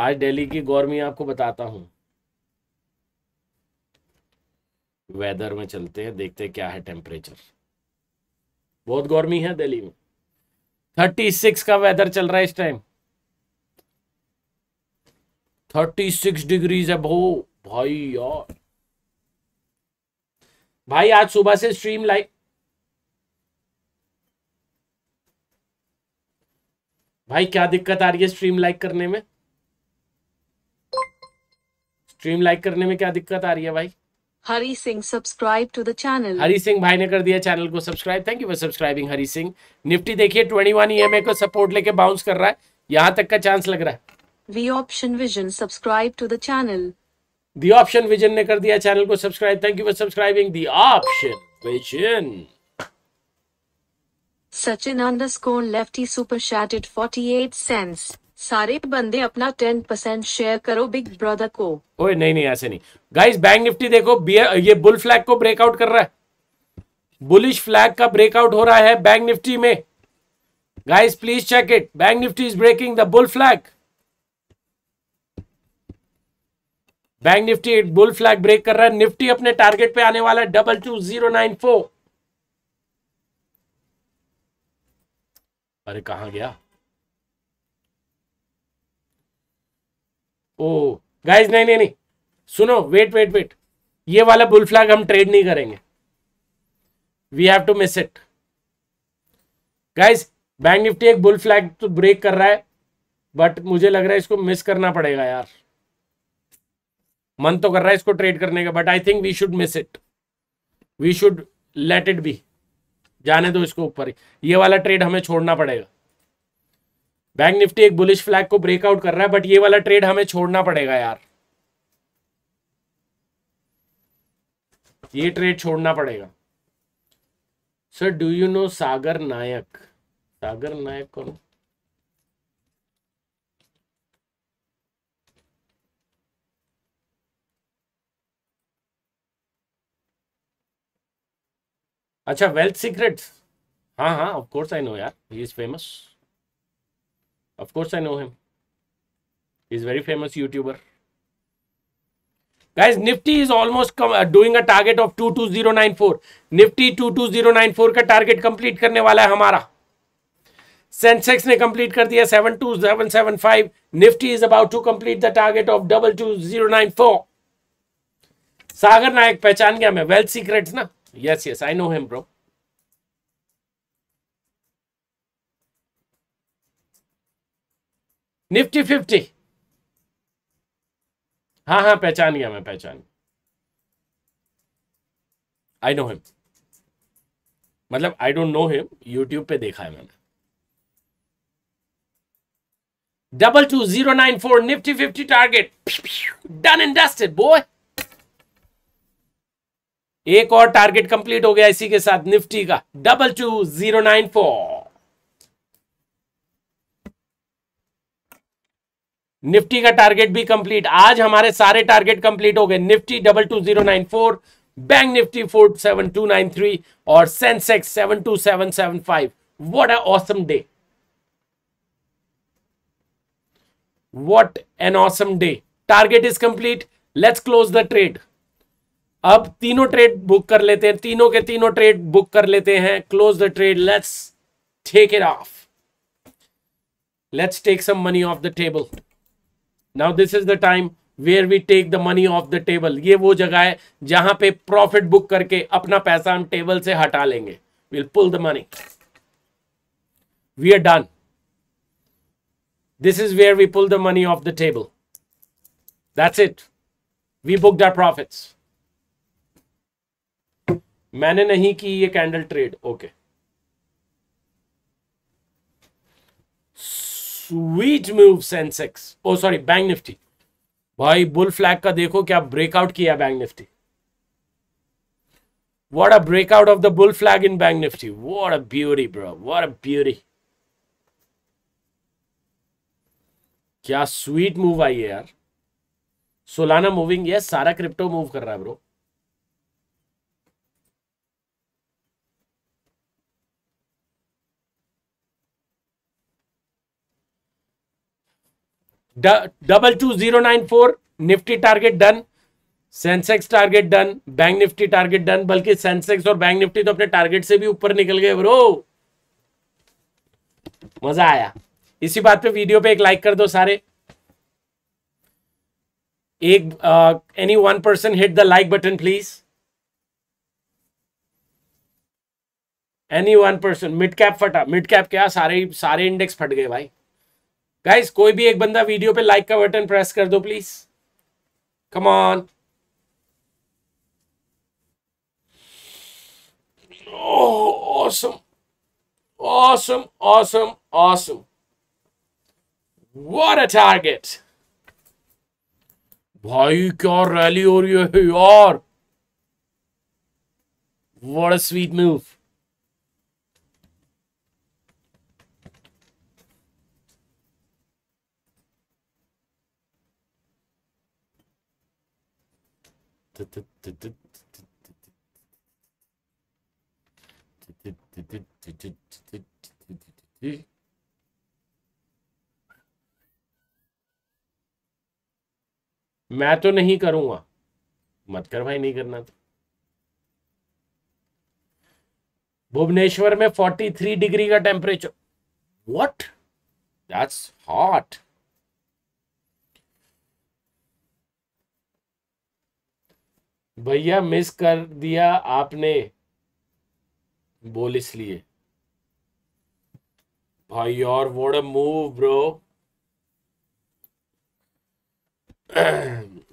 आज दिल्ली की गर्मी आपको बताता हूं वेदर में चलते हैं देखते हैं क्या है टेम्परेचर बहुत गर्मी है दिल्ली में थर्टी सिक्स का वेदर चल रहा है इस टाइम थर्टी सिक्स डिग्रीज है भो भाई यार भाई आज सुबह से स्ट्रीम लाइव भाई क्या दिक्कत आ रही है स्ट्रीम लाइक करने में स्ट्रीम लाइक करने में क्या दिक्कत आ रही है भाई Hari Singh subscribe to the channel Hari Singh भाई ने कर दिया चैनल को subscribe thank you for subscribing Hari Singh nifty देखिए ट्वेंटी वन ई को सपोर्ट लेके बाउंस कर रहा है यहाँ तक का चांस लग रहा है the option vision subscribe to the channel the option vision ने कर दिया चैनल को subscribe thank you for subscribing the option vision Sachin underscore lefty super शैटेड 48 cents सारे बंदे अपना टेन परसेंट शेयर करो बिग ब्रदर को ओए नहीं नहीं ऐसे नहीं गाइस बैंक निफ्टी देखो ये बुल फ्लैग को ब्रेकआउट कर रहा है बुलिश फ्लैग का ब्रेकआउट हो रहा है बैंक निफ्टी में guys please check it bank Nifty is breaking the bull flag bank nifty एक बुल फ्लैग ब्रेक कर रहा है निफ्टी अपने टारगेट पे आने वाला है double two zero nine four अरे कहा गया ओ गाइज नहीं नहीं नहीं सुनो वेट वेट वेट ये वाला बुल फ्लैग हम ट्रेड नहीं करेंगे we have to miss it guys bank nifty एक बुल फ्लैग तो ब्रेक कर रहा है बट मुझे लग रहा है इसको मिस करना पड़ेगा यार मन तो कर रहा है इसको ट्रेड करने का but I think we should miss it we should let it be जाने दो इसको ऊपर ये वाला ट्रेड हमें छोड़ना पड़ेगा बैंक निफ्टी एक बुलिश फ्लैग को ब्रेकआउट कर रहा है बट ये वाला ट्रेड हमें छोड़ना पड़ेगा यार ये ट्रेड छोड़ना पड़ेगा sir do you know Sagar Nayak Sagar Nayak कौन अच्छा वेल्थ सीक्रेट्स हाँ हाँ ऑफ कोर्स आई नो यार he is famous Of course, I know him. He's very famous YouTuber. Guys, Nifty is almost come, uh, doing a target of 22094. Nifty 22094 का target complete करने वाला है हमारा. Sensex ने complete कर दिया 72775 nifty is about to complete the target of 22094 Sagar Nayak पहचान गया मैं वेल्थ सीक्रेट्स ना yes yes I know him bro nifty fifty हाँ हाँ पहचान गया मैं पहचान आई नो हिम मतलब I don't know him YouTube पे देखा है मैंने double two zero nine four nifty fifty target done and dusted boy एक और टारगेट कंप्लीट हो गया इसी के साथ निफ्टी का double two zero nine four nifty का टारगेट भी कंप्लीट आज हमारे सारे टारगेट कंप्लीट हो गए nifty double two zero nine four bank Nifty four seven two nine three और sensex seven two seven seven five what a awesome day what an awesome day target is complete let's close the trade अब तीनों trade book कर लेते हैं तीनों के तीनों trade book कर लेते हैं close the trade let's take it off let's take some money off the table now this is the time where we take the money off the table ये वो जगह है जहां पे प्रॉफिट बुक करके अपना पैसा हम टेबल से हटा लेंगे will pull the money we are done this is where we pull the money off the table that's it we book their profit मैंने नहीं की ये candle trade okay sweet move Sensex oh sorry bank Nifty भाई bull flag का देखो क्या breakout किया bank Nifty what a breakout of the bull flag in bank Nifty what a beauty bro what a beauty क्या sweet move आई है यार Solana moving yes सारा क्रिप्टो मूव कर रहा है bro double two zero nine four Nifty target done Sensex target done bank Nifty target done बल्कि Sensex और बैंक निफ्टी तो अपने टारगेट से भी ऊपर निकल गए ब्रो मजा आया इसी बात पे वीडियो पे एक लाइक कर दो सारे एक any one person hit the like button please any one person mid cap फटा मिड कैप क्या सारे सारे इंडेक्स फट गए भाई गाइस कोई भी एक बंदा वीडियो पे लाइक का बटन प्रेस कर दो please come on awesome awesome awesome awesome what a target भाई क्या रैली हो रही है यार व्हाट अ स्वीट मूव मैं तो नहीं करूंगा मत कर भाई नहीं करना तो भुवनेश्वर में 43 डिग्री का टेम्परेचर व्हाट दैट्स हॉट भैया मिस कर दिया आपने बोल इसलिए भाई और वोड मूव ब्रो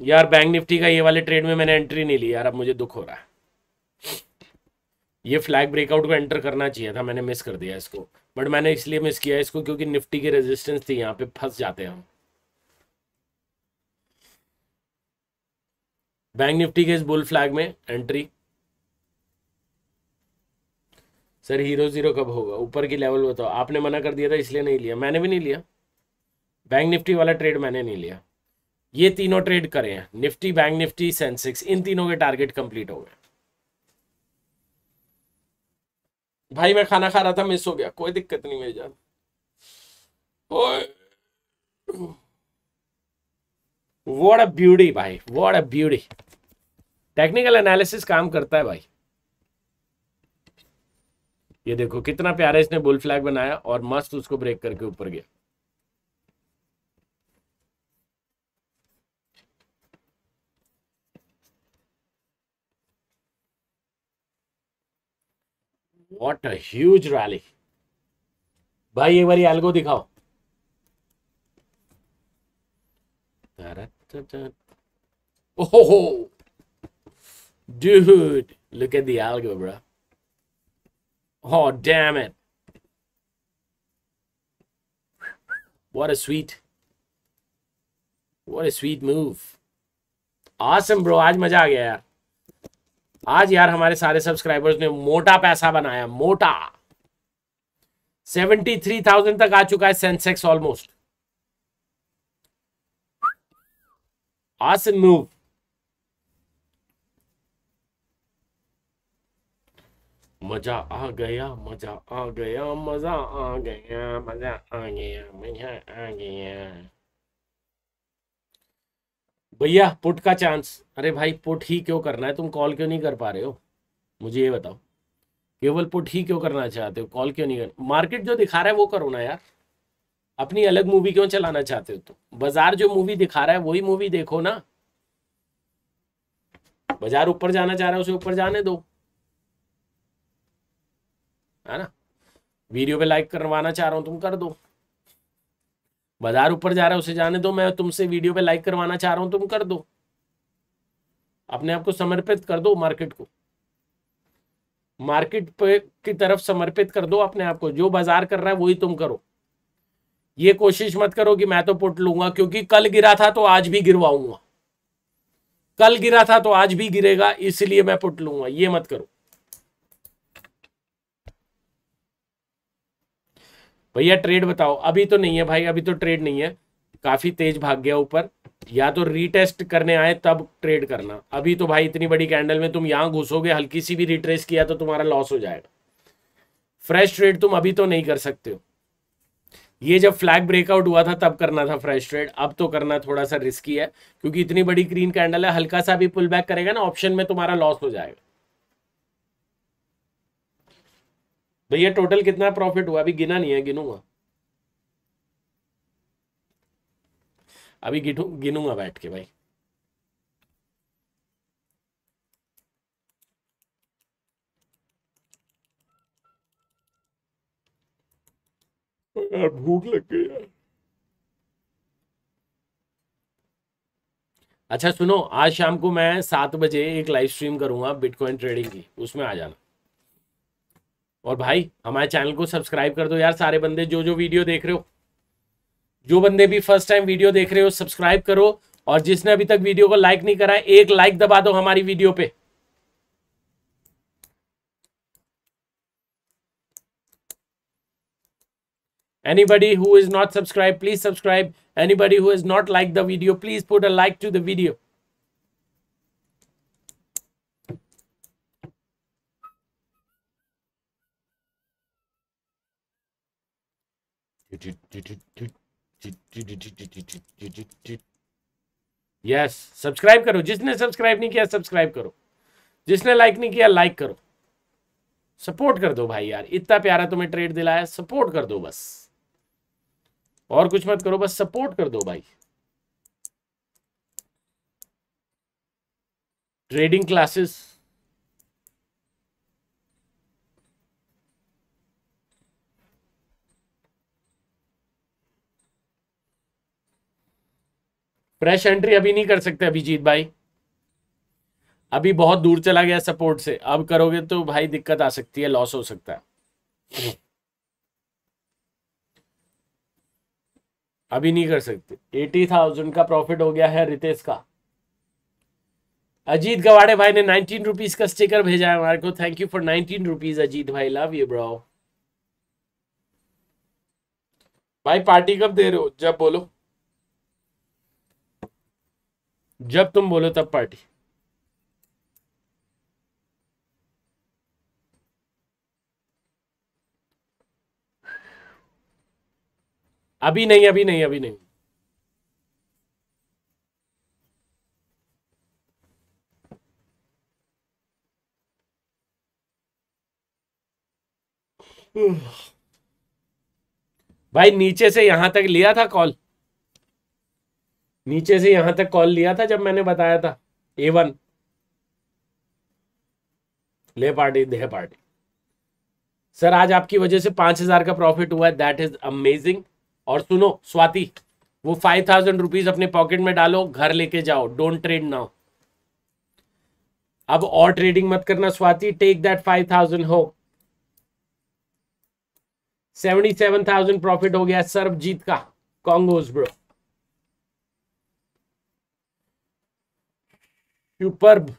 यार बैंक निफ्टी का ये वाले ट्रेड में मैंने एंट्री नहीं ली यार अब मुझे दुख हो रहा है ये फ्लैग ब्रेकआउट को एंटर करना चाहिए था मैंने मिस कर दिया इसको बट मैंने इसलिए मिस किया इसको क्योंकि निफ्टी की रेजिस्टेंस थी यहाँ पे फंस जाते हैं हम बैंक निफ्टी के इस बुल फ्लैग में एंट्री सर हीरो जीरो कब होगा ऊपर की लेवल बताओ आपने मना कर दिया था इसलिए नहीं लिया मैंने भी नहीं लिया बैंक निफ्टी वाला ट्रेड मैंने नहीं लिया ये तीनों ट्रेड करे हैं निफ्टी बैंक निफ्टी सेंसेक्स इन तीनों के टारगेट कंप्लीट हो गए भाई मैं खाना खा रहा था मिस हो गया कोई दिक्कत नहीं मेरी जान वॉट अ ब्यूटी भाई what a beauty technical analysis काम करता है भाई ये देखो कितना प्यारा इसने बुल फ्लैग बनाया और मस्त उसको ब्रेक करके ऊपर गया वॉट अज रैली भाई एक बार एल्गो दिखाओ Dun, dun. Oh, dude, look at the algo, bro. Oh, damn it. What a sweet, what a sweet move. Awesome, bro. आज मजा आ गया यार आज यार हमारे सारे सब्सक्राइबर्स ने मोटा पैसा बनाया मोटा सेवेंटी थ्री थाउजेंड तक आ चुका है सेंसेक्स ऑलमोस्ट Awesome move. मजा आ गया मजा आ गया मजा आ गया मजा आ गया मजा आ गया भैया पुट का चांस अरे भाई पुट ही क्यों करना है तुम कॉल क्यों नहीं कर पा रहे हो मुझे ये बताओ केवल पुट ही क्यों करना चाहते हो कॉल क्यों नहीं कर मार्केट जो दिखा रहा है वो करो ना यार अपनी अलग मूवी क्यों चलाना चाहते हो तुम बाजार जो मूवी दिखा रहा है वही मूवी देखो ना बाजार ऊपर जाना चाह रहा है उसे ऊपर जाने दो है ना वीडियो पे लाइक करवाना चाह रहा हूं तुम कर दो बाजार ऊपर जा रहा है उसे जाने दो मैं तुमसे वीडियो पे लाइक करवाना चाह रहा हूं तुम कर दो अपने आप को समर्पित कर दो मार्केट को मार्केट पे की तरफ समर्पित कर दो अपने आप को जो बाजार कर रहा है वही तुम करो ये कोशिश मत करो कि मैं तो पुट लूंगा क्योंकि कल गिरा था तो आज भी गिरवाऊंगा कल गिरा था तो आज भी गिरेगा इसलिए मैं पुट लूंगा ये मत करो भैया ट्रेड बताओ अभी तो नहीं है भाई अभी तो ट्रेड नहीं है काफी तेज भाग गया ऊपर या तो रीटेस्ट करने आए तब ट्रेड करना अभी तो भाई इतनी बड़ी कैंडल में तुम यहां घुसोगे हल्की सी भी रिट्रेस किया तो तुम्हारा लॉस हो जाएगा फ्रेश ट्रेड तुम अभी तो नहीं कर सकते हो ये जब फ्लैग ब्रेकआउट हुआ था तब करना था फ्रेश ट्रेड अब तो करना थोड़ा सा रिस्की है क्योंकि इतनी बड़ी ग्रीन कैंडल है हल्का सा भी पुल बैक करेगा ना ऑप्शन में तुम्हारा लॉस हो जाएगा भैया टोटल कितना प्रॉफिट हुआ अभी गिना नहीं है गिनूंगा अभी गिनूंगा बैठ के भाई यार भूख लग गई अच्छा सुनो आज शाम को मैं सात बजे एक लाइव स्ट्रीम करूंगा बिटकॉइन ट्रेडिंग की उसमें आ जाना और भाई हमारे चैनल को सब्सक्राइब कर दो यार सारे बंदे जो जो वीडियो देख रहे हो जो बंदे भी फर्स्ट टाइम वीडियो देख रहे हो सब्सक्राइब करो और जिसने अभी तक वीडियो को लाइक नहीं करा एक लाइक दबा दो हमारी वीडियो पे Anybody who is not subscribed, please subscribe. Anybody who has not liked the video, please put a like to the video. Yes subscribe करो जिसने सब्सक्राइब नहीं किया सब्सक्राइब करो जिसने लाइक नहीं किया लाइक करो सपोर्ट कर दो भाई यार इतना प्यारा तुम्हें ट्रेड दिलाया सपोर्ट कर दो बस और कुछ मत करो बस सपोर्ट कर दो भाई ट्रेडिंग क्लासेस फ्रेश एंट्री अभी नहीं कर सकते अभिजीत भाई अभी बहुत दूर चला गया सपोर्ट से अब करोगे तो भाई दिक्कत आ सकती है लॉस हो सकता है अभी नहीं कर सकते एटी थाउजेंड का प्रॉफिट हो गया है रितेश का अजीत गवाड़े भाई ने नाइनटीन रुपीज का स्टिकर भेजा है हमारे को thank you for nineteen rupees Ajit भाई लव यू ब्रो भाई पार्टी कब दे रहे हो जब बोलो जब तुम बोलो तब पार्टी अभी नहीं अभी नहीं अभी नहीं भाई नीचे से यहां तक लिया था कॉल नीचे से यहां तक कॉल लिया था जब मैंने बताया था ए वन ले पार्टी दे पार्टी सर आज आपकी वजह से पांच हजार का प्रॉफिट हुआ है दैट इज अमेजिंग और सुनो स्वाति वो फाइव थाउजेंड रुपीज अपने पॉकेट में डालो घर लेके जाओ डोंट ट्रेड नाउ अब और ट्रेडिंग मत करना Swati take that five thousand हो सेवेंटी सेवन थाउजेंड प्रॉफिट हो गया जीत का congos bro superb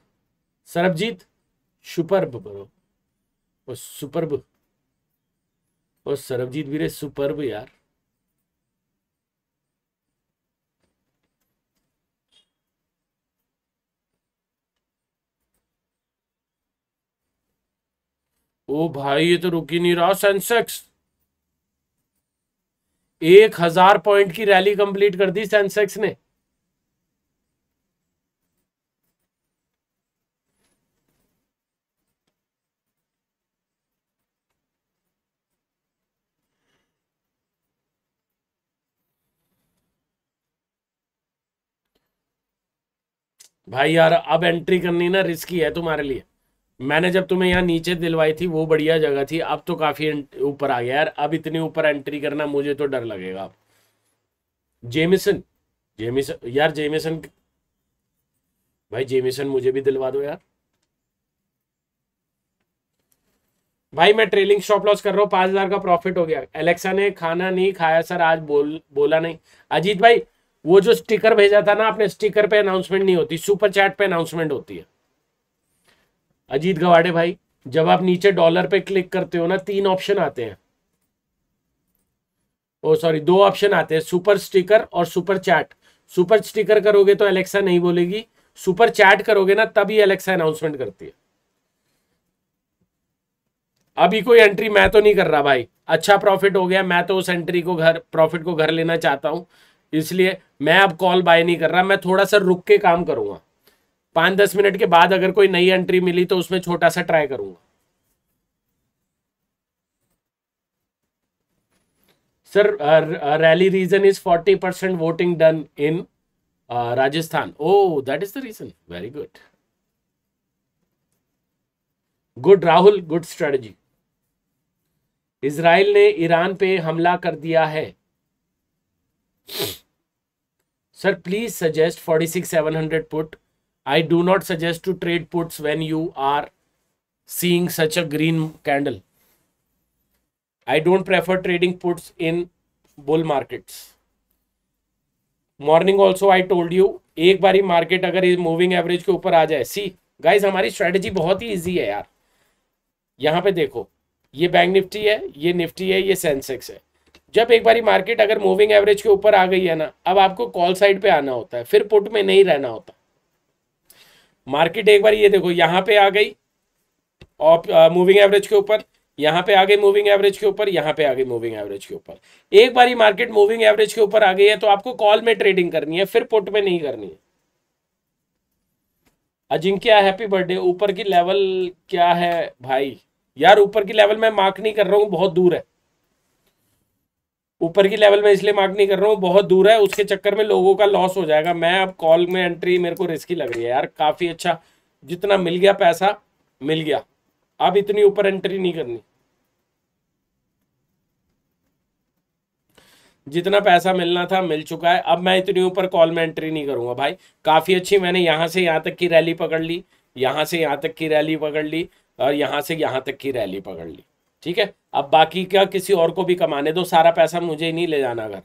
Sarabjeet superb bro oh superb oh Sarabjeet वीरे सुपर्ब यार ओ भाई ये तो रुक ही नहीं रहा सेंसेक्स एक हजार पॉइंट की रैली कंप्लीट कर दी सेंसेक्स ने भाई यार अब एंट्री करनी ना रिस्की है तुम्हारे लिए मैंने जब तुम्हें यहाँ नीचे दिलवाई थी वो बढ़िया जगह थी अब तो काफी ऊपर आ गया यार अब इतने ऊपर एंट्री करना मुझे तो डर लगेगा जेमिसन जेमिसन यार जेमिसन भाई जेमिसन मुझे भी दिलवा दो यार भाई मैं ट्रेलिंग स्टॉप लॉस कर रहा हूँ पांच हजार का प्रॉफिट हो गया एलेक्सा ने खाना नहीं खाया सर आज बोल बोला नहीं अजीत भाई वो जो स्टिकर भेजा था ना आपने स्टिकर पे अनाउंसमेंट नहीं होती सुपर चैट पे अनाउंसमेंट होती है अजीत गवाड़े भाई जब आप नीचे डॉलर पे क्लिक करते हो ना तीन ऑप्शन आते हैं ओ सॉरी दो ऑप्शन आते हैं सुपर स्टिकर और सुपर चैट सुपर स्टिकर करोगे तो एलेक्सा नहीं बोलेगी सुपर चैट करोगे ना तभी एलेक्सा अनाउंसमेंट करती है अभी कोई एंट्री मैं तो नहीं कर रहा भाई अच्छा प्रॉफिट हो गया मैं तो उस एंट्री को घर प्रॉफिट को घर लेना चाहता हूं इसलिए मैं अब कॉल बाय नहीं कर रहा मैं थोड़ा सा रुक के काम करूंगा पांच दस मिनट के बाद अगर कोई नई एंट्री मिली तो उसमें छोटा सा ट्राई करूंगा sir rally reason is forty percent voting done in Rajasthan oh that is the reason very good good Rahul good strategy Israel ने ईरान पे हमला कर दिया है sir please suggest forty six seven hundred put I do not suggest to trade puts when you are seeing such a green candle. I don't prefer trading puts in bull markets. Morning also I told you एक बारी market अगर इस moving average के ऊपर आ जाए see guys हमारी strategy बहुत ही easy है यार यहाँ पे देखो ये बैंक निफ्टी है ये निफ्टी है ये सेंसेक्स है जब एक बारी मार्केट अगर मूविंग एवरेज के ऊपर आ गई है ना अब आपको कॉल साइड पे आना होता है फिर पुट में नहीं रहना होता मार्केट एक बार ये देखो यहाँ पे आ गई और मूविंग एवरेज के ऊपर यहाँ पे आ गई मूविंग एवरेज के ऊपर यहाँ पे आ गई मूविंग एवरेज के ऊपर एक बार ही मार्केट मूविंग एवरेज के ऊपर आ गई है तो आपको कॉल में ट्रेडिंग करनी है फिर पुट में नहीं करनी है अजिंक्य हैप्पी बर्थडे ऊपर की लेवल क्या है भाई यार ऊपर की लेवल मैं मार्क नहीं कर रहा हूँ बहुत दूर है ऊपर की लेवल में इसलिए मार्क नहीं कर रहा हूँ बहुत दूर है उसके चक्कर में लोगों का लॉस हो जाएगा मैं अब कॉल में एंट्री मेरे को रिस्की लग रही है यार काफ़ी अच्छा जितना मिल गया पैसा मिल गया अब इतनी ऊपर एंट्री नहीं करनी जितना पैसा मिलना था मिल चुका है अब मैं इतनी ऊपर कॉल में एंट्री नहीं करूंगा भाई काफ़ी अच्छी मैंने यहां से यहां तक की रैली पकड़ ली यहां से यहां तक की रैली पकड़ ली और यहां से यहां तक की रैली पकड़ ली ठीक है अब बाकी क्या किसी और को भी कमाने दो सारा पैसा मुझे ही नहीं ले जाना घर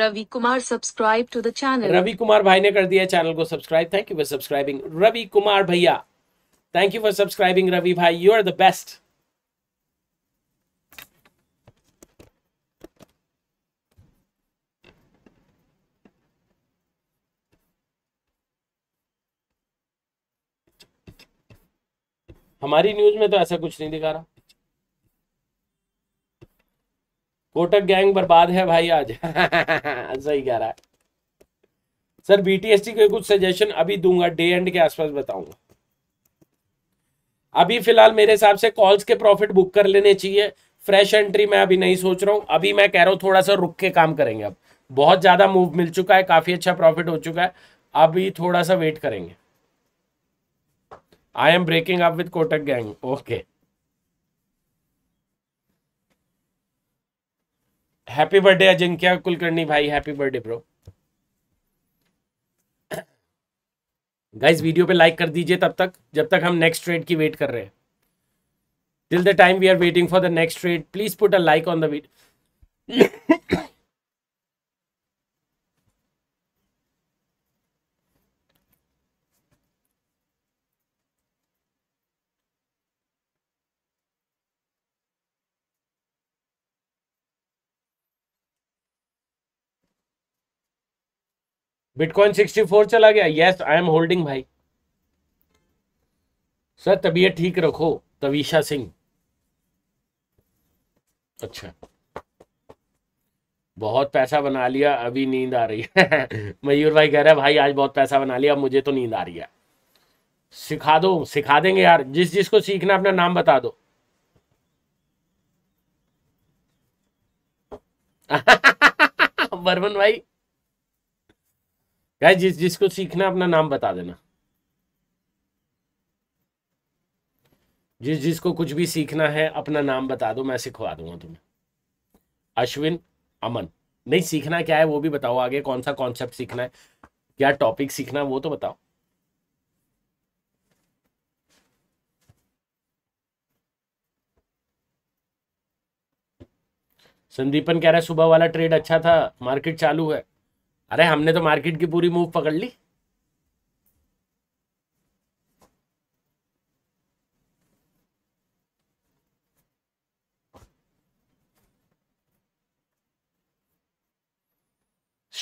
Ravi Kumar subscribe to the channel Ravi Kumar भाई ने कर दिया चैनल को subscribe thank you for subscribing Ravi Kumar भैया thank you for subscribing Ravi भाई यू आर द बेस्ट हमारी न्यूज में तो ऐसा कुछ नहीं दिखा रहा कोटक गैंग बर्बाद है भाई आज [LAUGHS] सही कह रहा है सर बीटीएससी के कुछ सजेशन अभी दूंगा डे एंड के आसपास बताऊंगा अभी फिलहाल मेरे हिसाब से कॉल्स के प्रॉफिट बुक कर लेने चाहिए फ्रेश एंट्री मैं अभी नहीं सोच रहा हूं अभी मैं कह रहा हूं थोड़ा सा रुक के काम करेंगे अब बहुत ज़्यादा मूव मिल चुका है काफ़ी अच्छा प्रॉफिट हो चुका है अभी थोड़ा सा वेट करेंगे I am breaking up with Kotak gang okay happy birthday Ajinkya Kulkarni भाई happy birthday bro guys video पे लाइक कर दीजिए तब तक जब तक हम नेक्स्ट ट्रेड की वेट कर रहे हैं till the time we are waiting for the next trade please put a like on the video bitcoin 64 चला गया यस आई एम होल्डिंग भाई सर तबीयत ठीक रखो तविशा सिंह अच्छा बहुत पैसा बना लिया अभी नींद आ रही है [LAUGHS] मयूर भाई कह रहे हैं भाई आज बहुत पैसा बना लिया मुझे तो नींद आ रही है सिखा दो सिखा देंगे यार जिस जिसको सीखना अपना नाम बता दो [LAUGHS] बर्मन भाई गाइस जिस जिसको सीखना अपना नाम बता देना जिस जिसको कुछ भी सीखना है अपना नाम बता दो मैं सिखवा दूंगा तुम्हें अश्विन अमन नहीं सीखना क्या है वो भी बताओ आगे कौन सा कॉन्सेप्ट सीखना है क्या टॉपिक सीखना है वो तो बताओ संदीपन कह रहा है सुबह वाला ट्रेड अच्छा था मार्केट चालू है अरे हमने तो मार्केट की पूरी मूव पकड़ ली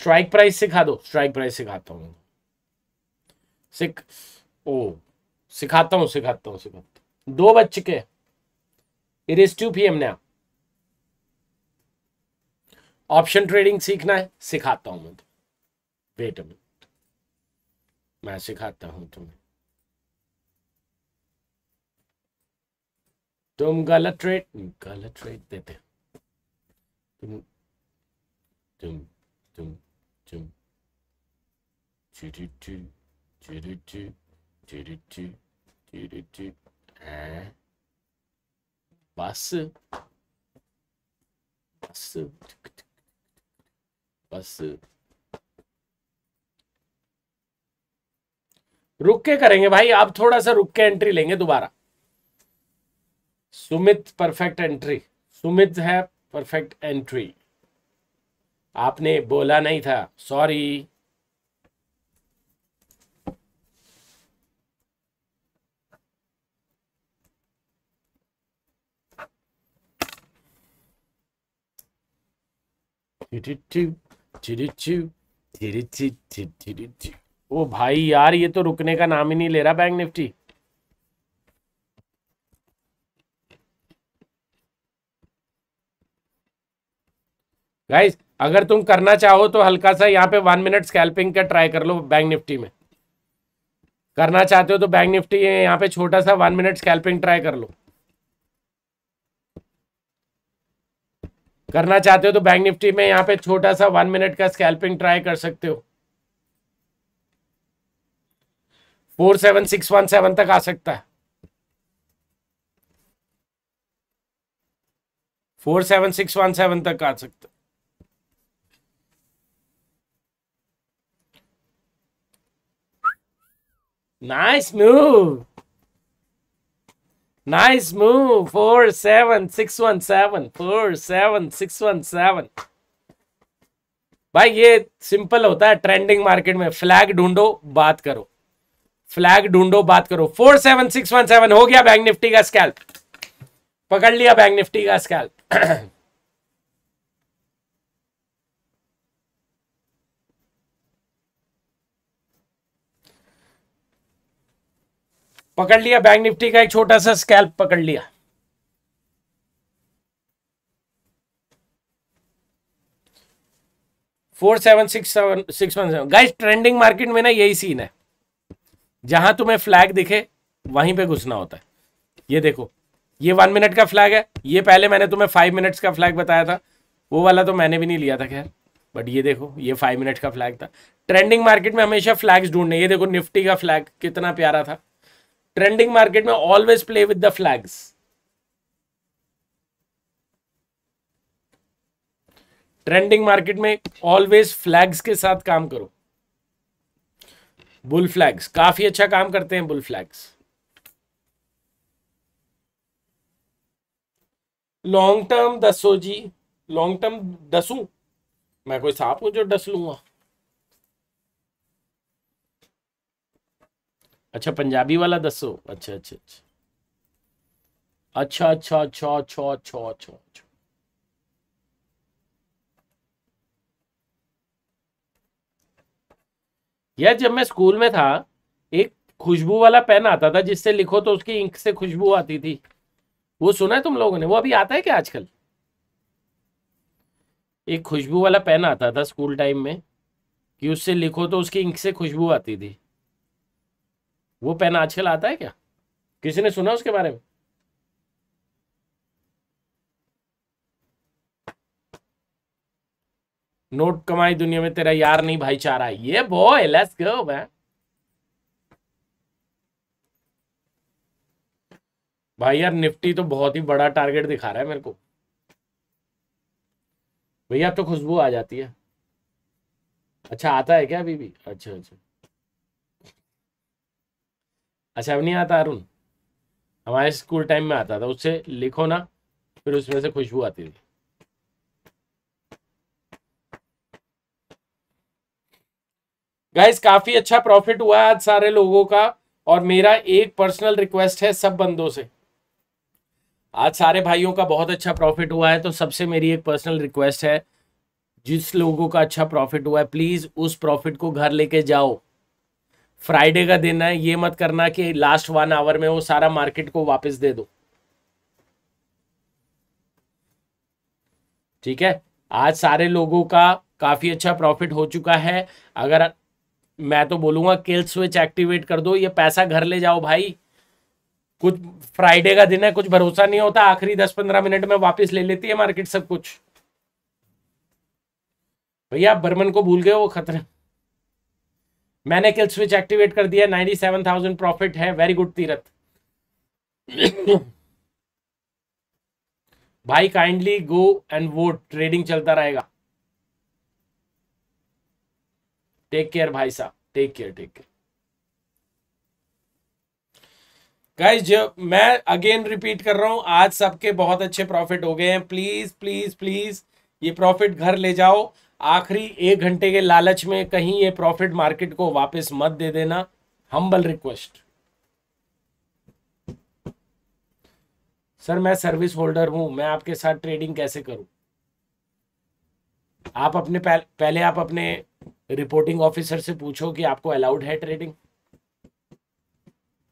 स्ट्राइक प्राइस सिखा दो स्ट्राइक प्राइस सिखाता हूं सिख ओ सिखाता हूं सिखाता हूँ सिखाता हूं दो बज चुके इरेस्ट्यू पी हमने ऑप्शन ट्रेडिंग सीखना है सिखाता हूं मैं तो वेट अभी मैं सिखाता हूं तुम्हें तुम गलत रेट गलत रेट देते तुम तुम तुम तुम बस बस बस रुक के करेंगे भाई आप थोड़ा सा रुक के एंट्री लेंगे दोबारा सुमित परफेक्ट एंट्री सुमित है परफेक्ट एंट्री आपने बोला नहीं था सॉरी चिड़ी चिड़ी चिड़ी चिड़ी चिड़ी चिड़ी ओ भाई यार ये तो रुकने का नाम ही नहीं ले रहा बैंक निफ्टी गाइस अगर तुम करना चाहो तो हल्का सा यहां पे वन मिनट स्कैल्पिंग का ट्राई कर लो बैंक निफ्टी में करना चाहते हो तो बैंक निफ्टी यहां पे छोटा सा वन मिनट स्कैल्पिंग ट्राई कर लो करना चाहते हो तो बैंक निफ्टी में यहां पे छोटा सा वन मिनट का स्कैल्पिंग ट्राई कर सकते हो four seven six one seven तक आ सकता है four seven six one seven तक आ सकता है Nice nice Nice four seven six one seven four seven six one seven भाई ये सिंपल होता है ट्रेंडिंग मार्केट में फ्लैग ढूंढो बात करो फ्लैग ढूंढो बात करो four seven six one seven हो गया बैंक निफ्टी का स्कैल्प पकड़ लिया बैंक निफ्टी का स्कैल्प [CLEARS THROAT] पकड़ लिया बैंक निफ्टी का एक छोटा सा स्कैल्प पकड़ लिया four seven six seven six one seven guys trending market में ना यही सीन है जहां तुम्हें फ्लैग दिखे वहीं पे घुसना होता है ये देखो ये वन मिनट का फ्लैग है ये पहले मैंने तुम्हें फाइव मिनट्स का फ्लैग बताया था वो वाला तो मैंने भी नहीं लिया था खैर बट ये देखो ये फाइव मिनट का फ्लैग था ट्रेंडिंग मार्केट में हमेशा फ्लैग्स ढूंढने ये देखो निफ्टी का फ्लैग कितना प्यारा था ट्रेंडिंग मार्केट में always play with the flags trending market में ऑलवेज फ्लैग्स के साथ काम करो बुल फ्लैग्स काफी अच्छा काम करते हैं बुल फ्लैग्स लॉन्ग टर्म दसो जी लॉन्ग टर्म दसू मैं कोई सांप हूं जो डस लूंगा अच्छा पंजाबी वाला दसो अच्छा अच्छा अच्छा अच्छा अच्छा अच्छा अच्छा अच्छा अच्छा यार जब मैं स्कूल में था एक खुशबू वाला पेन आता था जिससे लिखो तो उसकी इंक से खुशबू आती थी वो सुना है तुम लोगों ने वो अभी आता है क्या आजकल एक खुशबू वाला पेन आता था स्कूल टाइम में कि उससे लिखो तो उसकी इंक से खुशबू आती थी वो पेन आजकल आता है क्या किसी ने सुना उसके बारे में नोट कमाई दुनिया में तेरा यार नहीं भाईचारा ये बॉय लेट्स गो मैन भाई यार निफ्टी तो बहुत ही बड़ा टारगेट दिखा रहा है मेरे को भैया अब तो खुशबू आ जाती है अच्छा आता है क्या अभी भी अच्छा अच्छा अच्छा अब नहीं आता अरुण हमारे स्कूल टाइम में आता था उससे लिखो ना फिर उसमें से खुशबू आती थी गाइज काफी अच्छा प्रॉफिट हुआ है आज सारे लोगों का और मेरा एक पर्सनल रिक्वेस्ट है सब बंदों से आज सारे भाइयों का बहुत अच्छा प्रॉफिट हुआ है तो सबसे मेरी एक पर्सनल रिक्वेस्ट है जिस लोगों का अच्छा प्रॉफिट हुआ है प्लीज़ उस प्रॉफिट को घर लेके जाओ फ्राइडे का दिन है ये मत करना कि लास्ट वन आवर में वो सारा मार्केट को वापस दे दो ठीक है आज सारे लोगों का काफ़ी अच्छा प्रॉफिट हो चुका है अगर मैं तो बोलूंगा किल स्विच एक्टिवेट कर दो ये पैसा घर ले जाओ भाई कुछ फ्राइडे का दिन है कुछ भरोसा नहीं होता आखिरी दस पंद्रह मिनट में वापस ले लेती है मार्केट सब कुछ भैया बर्मन को भूल गए वो खतरे मैंने किल स्विच एक्टिवेट कर दिया नाइनटी सेवन थाउजेंड प्रॉफिट है वेरी गुड तीरथ [COUGHS] भाई kindly go and vote trading चलता रहेगा टेक केयर भाई साहब take care take care guys मैं अगेन रिपीट कर रहा हूं आज सबके बहुत अच्छे प्रॉफिट हो गए हैं प्लीज प्लीज प्लीज ये प्रॉफिट घर ले जाओ आखिरी एक घंटे के लालच में कहीं ये प्रॉफिट मार्केट को वापस मत दे देना हम्बल रिक्वेस्ट सर मैं सर्विस होल्डर हूं मैं आपके साथ ट्रेडिंग कैसे करूं आप अपने पहले आप अपने रिपोर्टिंग ऑफिसर से पूछो कि आपको अलाउड है ट्रेडिंग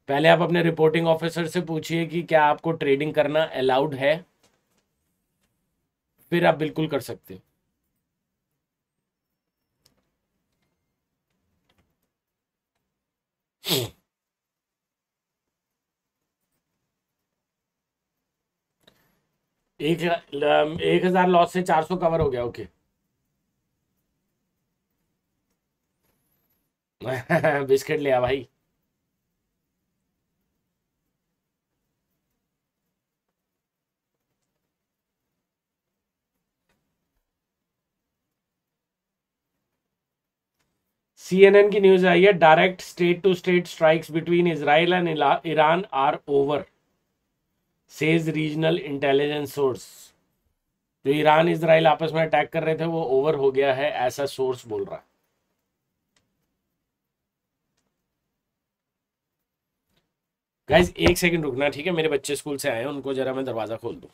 पहले आप अपने रिपोर्टिंग ऑफिसर से पूछिए कि क्या आपको ट्रेडिंग करना अलाउड है फिर आप बिल्कुल कर सकते हो एक एक हजार लॉस से चार सौ कवर हो गया ओके okay. [LAUGHS] बिस्किट ले आ भाई सीएनएन की न्यूज आई है direct state to state strikes between Israel and Iran are over says regional intelligence source जो ईरान इसराइल आपस में अटैक कर रहे थे वो ओवर हो गया है ऐसा सोर्स बोल रहा है गाइज एक सेकंड रुकना ठीक है मेरे बच्चे स्कूल से आए हैं उनको जरा मैं दरवाज़ा खोल दू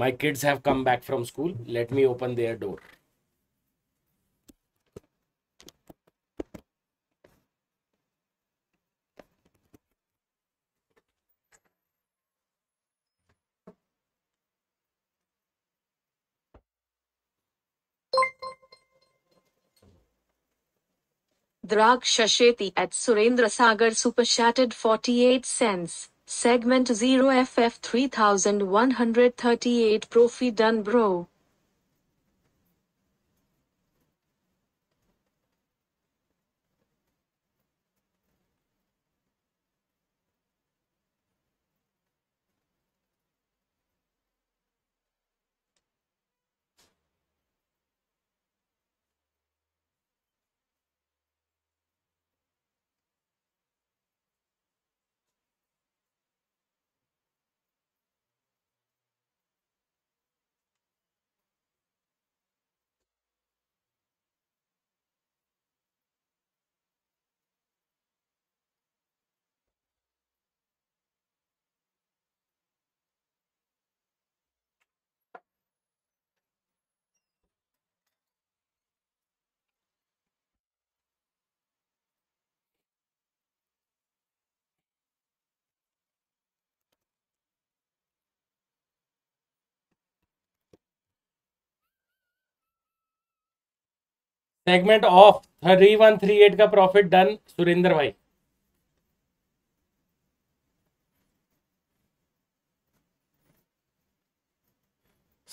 my kids have come back from school let me open their door Drag Shasheti at Surendra Sagar Super shattered 48 cents. Segment 0 FF 3138 Profi bro. Segment of three one three eight का प्रॉफिट डन सुरेंद्र भाई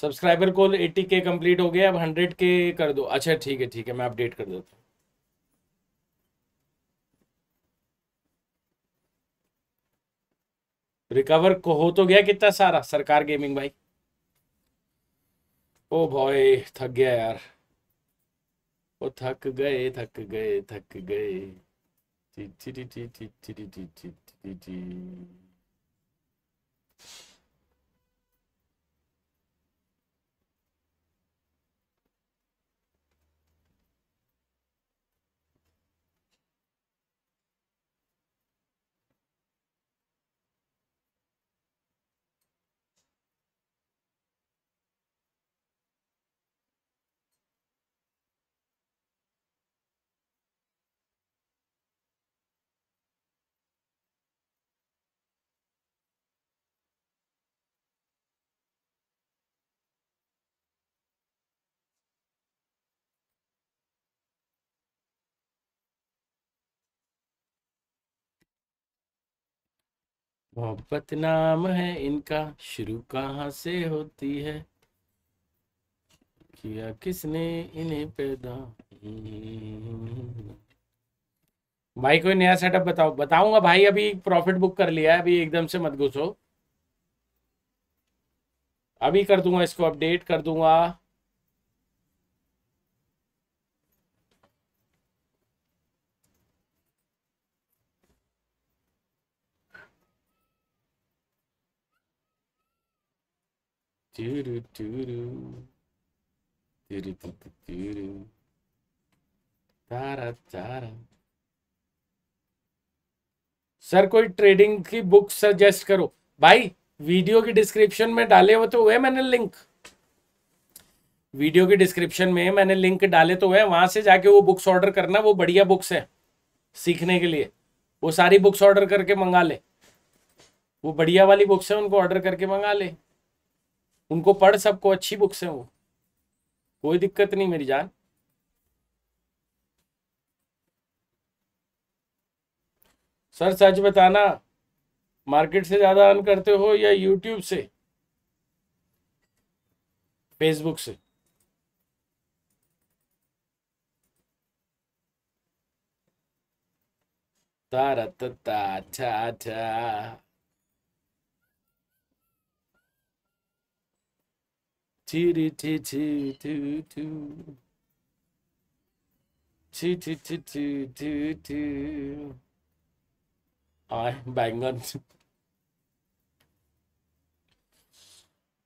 subscriber call eighty k complete हो गया अब hundred के कर दो अच्छा ठीक है ठीक है मैं अपडेट कर देता हूँ रिकवर हो तो गया कितना सारा सरकार गेमिंग भाई ओ भाई थक गया यार ਉਹ ਥੱਕ ਗਏ ਥੱਕ ਗਏ ਥੱਕ ਗਏ ਟੀ ਟੀ ਟੀ ਟੀ ਟੀ ਟੀ ਟੀ ਟੀ मोहब्बत नाम है इनका शुरू कहाँ से होती है किया किसने इन्हें पैदा भाई कोई नया सेटअप बताओ बताऊंगा भाई अभी प्रॉफिट बुक कर लिया है अभी एकदम से मत घुसो अभी कर दूंगा इसको अपडेट कर दूंगा सर कोई ट्रेडिंग की बुक सजेस्ट करो भाई वीडियो की डिस्क्रिप्शन में डाले हुए तो हुए मैंने लिंक वीडियो की डिस्क्रिप्शन में मैंने लिंक डाले तो हुए वहां से जाके वो बुक्स ऑर्डर करना वो बढ़िया बुक्स है सीखने के लिए वो सारी बुक्स ऑर्डर करके मंगा ले वो बढ़िया वाली बुक्स है उनको ऑर्डर करके मंगा ले उनको पढ़ सबको अच्छी बुक्स हैं वो कोई दिक्कत नहीं मेरी जान सर सच बताना मार्केट से ज्यादा अर्न करते हो या यूट्यूब से फेसबुक से तारा अच्छा अच्छा Two two बैंगन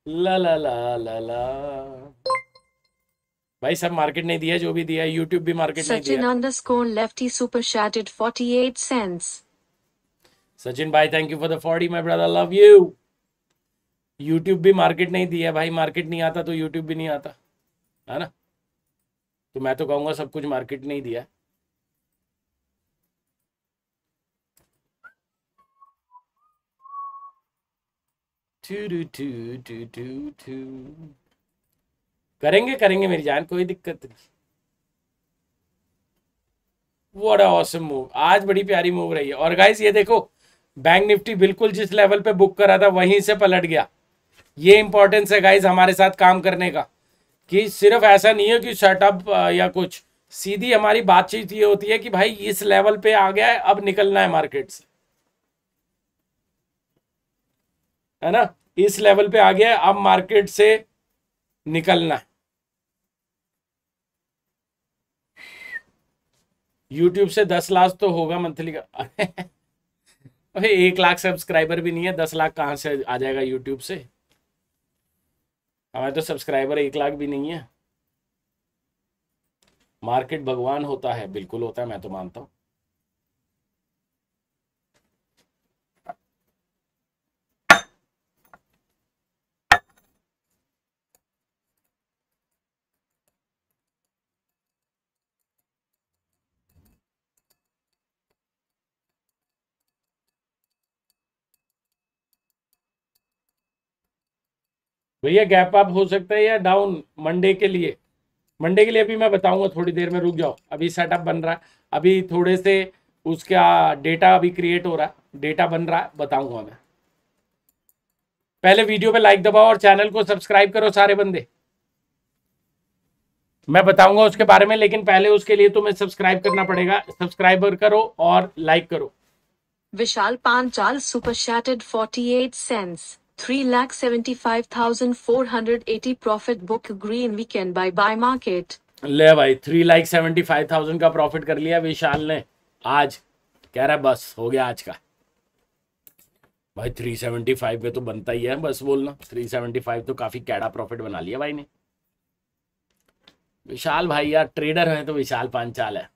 ला ला ला ला ला भाई सब मार्केट नहीं दिया जो भी दिया यूट्यूब भी market Sachin underscore lefty super chatted 48 cents Sachin भाई thank you for the 40 my brother love you YouTube भी मार्केट नहीं दिया भाई मार्केट नहीं आता तो यूट्यूब भी नहीं आता है ना तो मैं तो कहूंगा सब कुछ मार्केट नहीं दिया करेंगे करेंगे मेरी जान कोई दिक्कत नहीं वट ऑसम मूव आज बड़ी प्यारी मूव रही है और गाइस ये देखो बैंक निफ्टी बिल्कुल जिस लेवल पे बुक करा था वहीं से पलट गया ये इंपॉर्टेंस है गाइज हमारे साथ काम करने का कि सिर्फ ऐसा नहीं है कि शटअप या कुछ सीधी हमारी बातचीत ये होती है कि भाई इस लेवल पे आ गया है अब निकलना है मार्केट से है ना इस लेवल पे आ गया है अब मार्केट से निकलना है यूट्यूब से दस लाख तो होगा मंथली का [LAUGHS] अरे एक लाख सब्सक्राइबर भी नहीं है दस लाख कहां से आ जाएगा यूट्यूब से हमारे तो सब्सक्राइबर एक लाख भी नहीं है मार्केट भगवान होता है बिल्कुल होता है मैं तो मानता हूं भैया गैप अप हो सकता है या डाउन मंडे के लिए मंडे के लिए अभी मैं बताऊंगा थोड़ी देर में रुक जाओ अभी सेटअप बन रहा है अभी थोड़े से उसका डेटा अभी क्रिएट हो रहा है डेटा बन रहा है बताऊंगा मैं पहले वीडियो पे लाइक दबाओ और चैनल को सब्सक्राइब करो सारे बंदे मैं बताऊंगा उसके बारे में लेकिन पहले उसके लिए तुम्हें सब्सक्राइब करना पड़ेगा सब्सक्राइबर करो और लाइक करो Vishal Panchal super chatted 48 cents 3,75,480 profit book green weekend bye bye market ले भाई three lakh seventy five thousand का प्रॉफिट कर लिया विशाल ने आज कह रहा बस हो गया आज का भाई थ्री सेवेंटी फाइव का तो बनता ही है बस बोलना थ्री सेवेंटी फाइव तो काफी कैडा प्रॉफिट बना लिया भाई ने विशाल भाई यार ट्रेडर है तो विशाल पांचाल है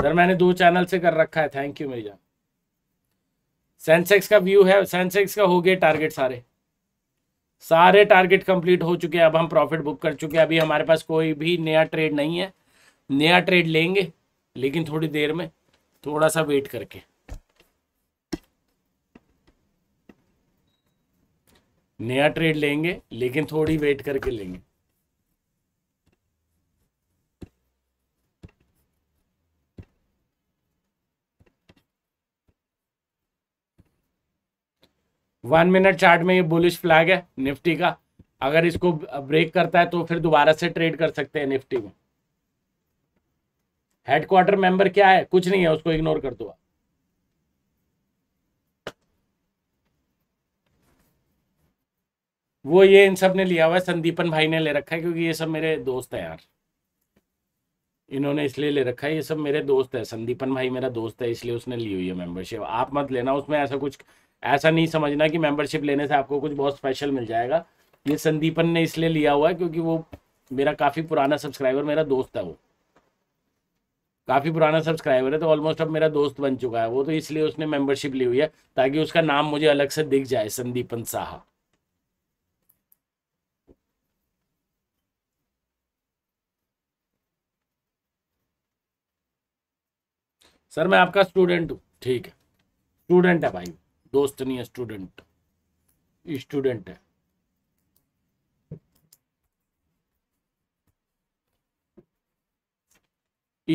सर मैंने दो चैनल से कर रखा है थैंक यू मेरी जान सेंसेक्स का व्यू है सेंसेक्स का हो गए टारगेट सारे सारे टारगेट कंप्लीट हो चुके हैं अब हम प्रॉफिट बुक कर चुके हैं अभी हमारे पास कोई भी नया ट्रेड नहीं है नया ट्रेड लेंगे लेकिन थोड़ी देर में थोड़ा सा वेट करके नया ट्रेड लेंगे लेकिन थोड़ी वेट करके लेंगे वन मिनट चार्ट में ये बुलिश फ्लैग है निफ्टी का अगर इसको ब्रेक करता है तो फिर दोबारा से ट्रेड कर सकते हैं निफ्टी में हेडक्वार्टर मेंबर क्या है कुछ नहीं है उसको इग्नोर कर दो वो ये इन सब ने लिया हुआ है संदीपन भाई ने ले रखा है क्योंकि ये सब मेरे दोस्त है यार इन्होंने इसलिए ले रखा है ये सब मेरे दोस्त है संदीपन भाई मेरा दोस्त है इसलिए उसने ली हुई है मेंबरशिप आप मत लेना उसमें ऐसा कुछ ऐसा नहीं समझना कि मेंबरशिप लेने से आपको कुछ बहुत स्पेशल मिल जाएगा ये संदीपन ने इसलिए लिया हुआ है क्योंकि वो मेरा काफ़ी पुराना सब्सक्राइबर मेरा दोस्त है वो काफ़ी पुराना सब्सक्राइबर है तो ऑलमोस्ट अब मेरा दोस्त बन चुका है वो तो इसलिए उसने मेंबरशिप ली हुई है ताकि उसका नाम मुझे अलग से दिख जाए संदीपन साह सर मैं आपका स्टूडेंट हूँ ठीक है स्टूडेंट है भाई दोस्त नहीं है स्टूडेंट स्टूडेंट है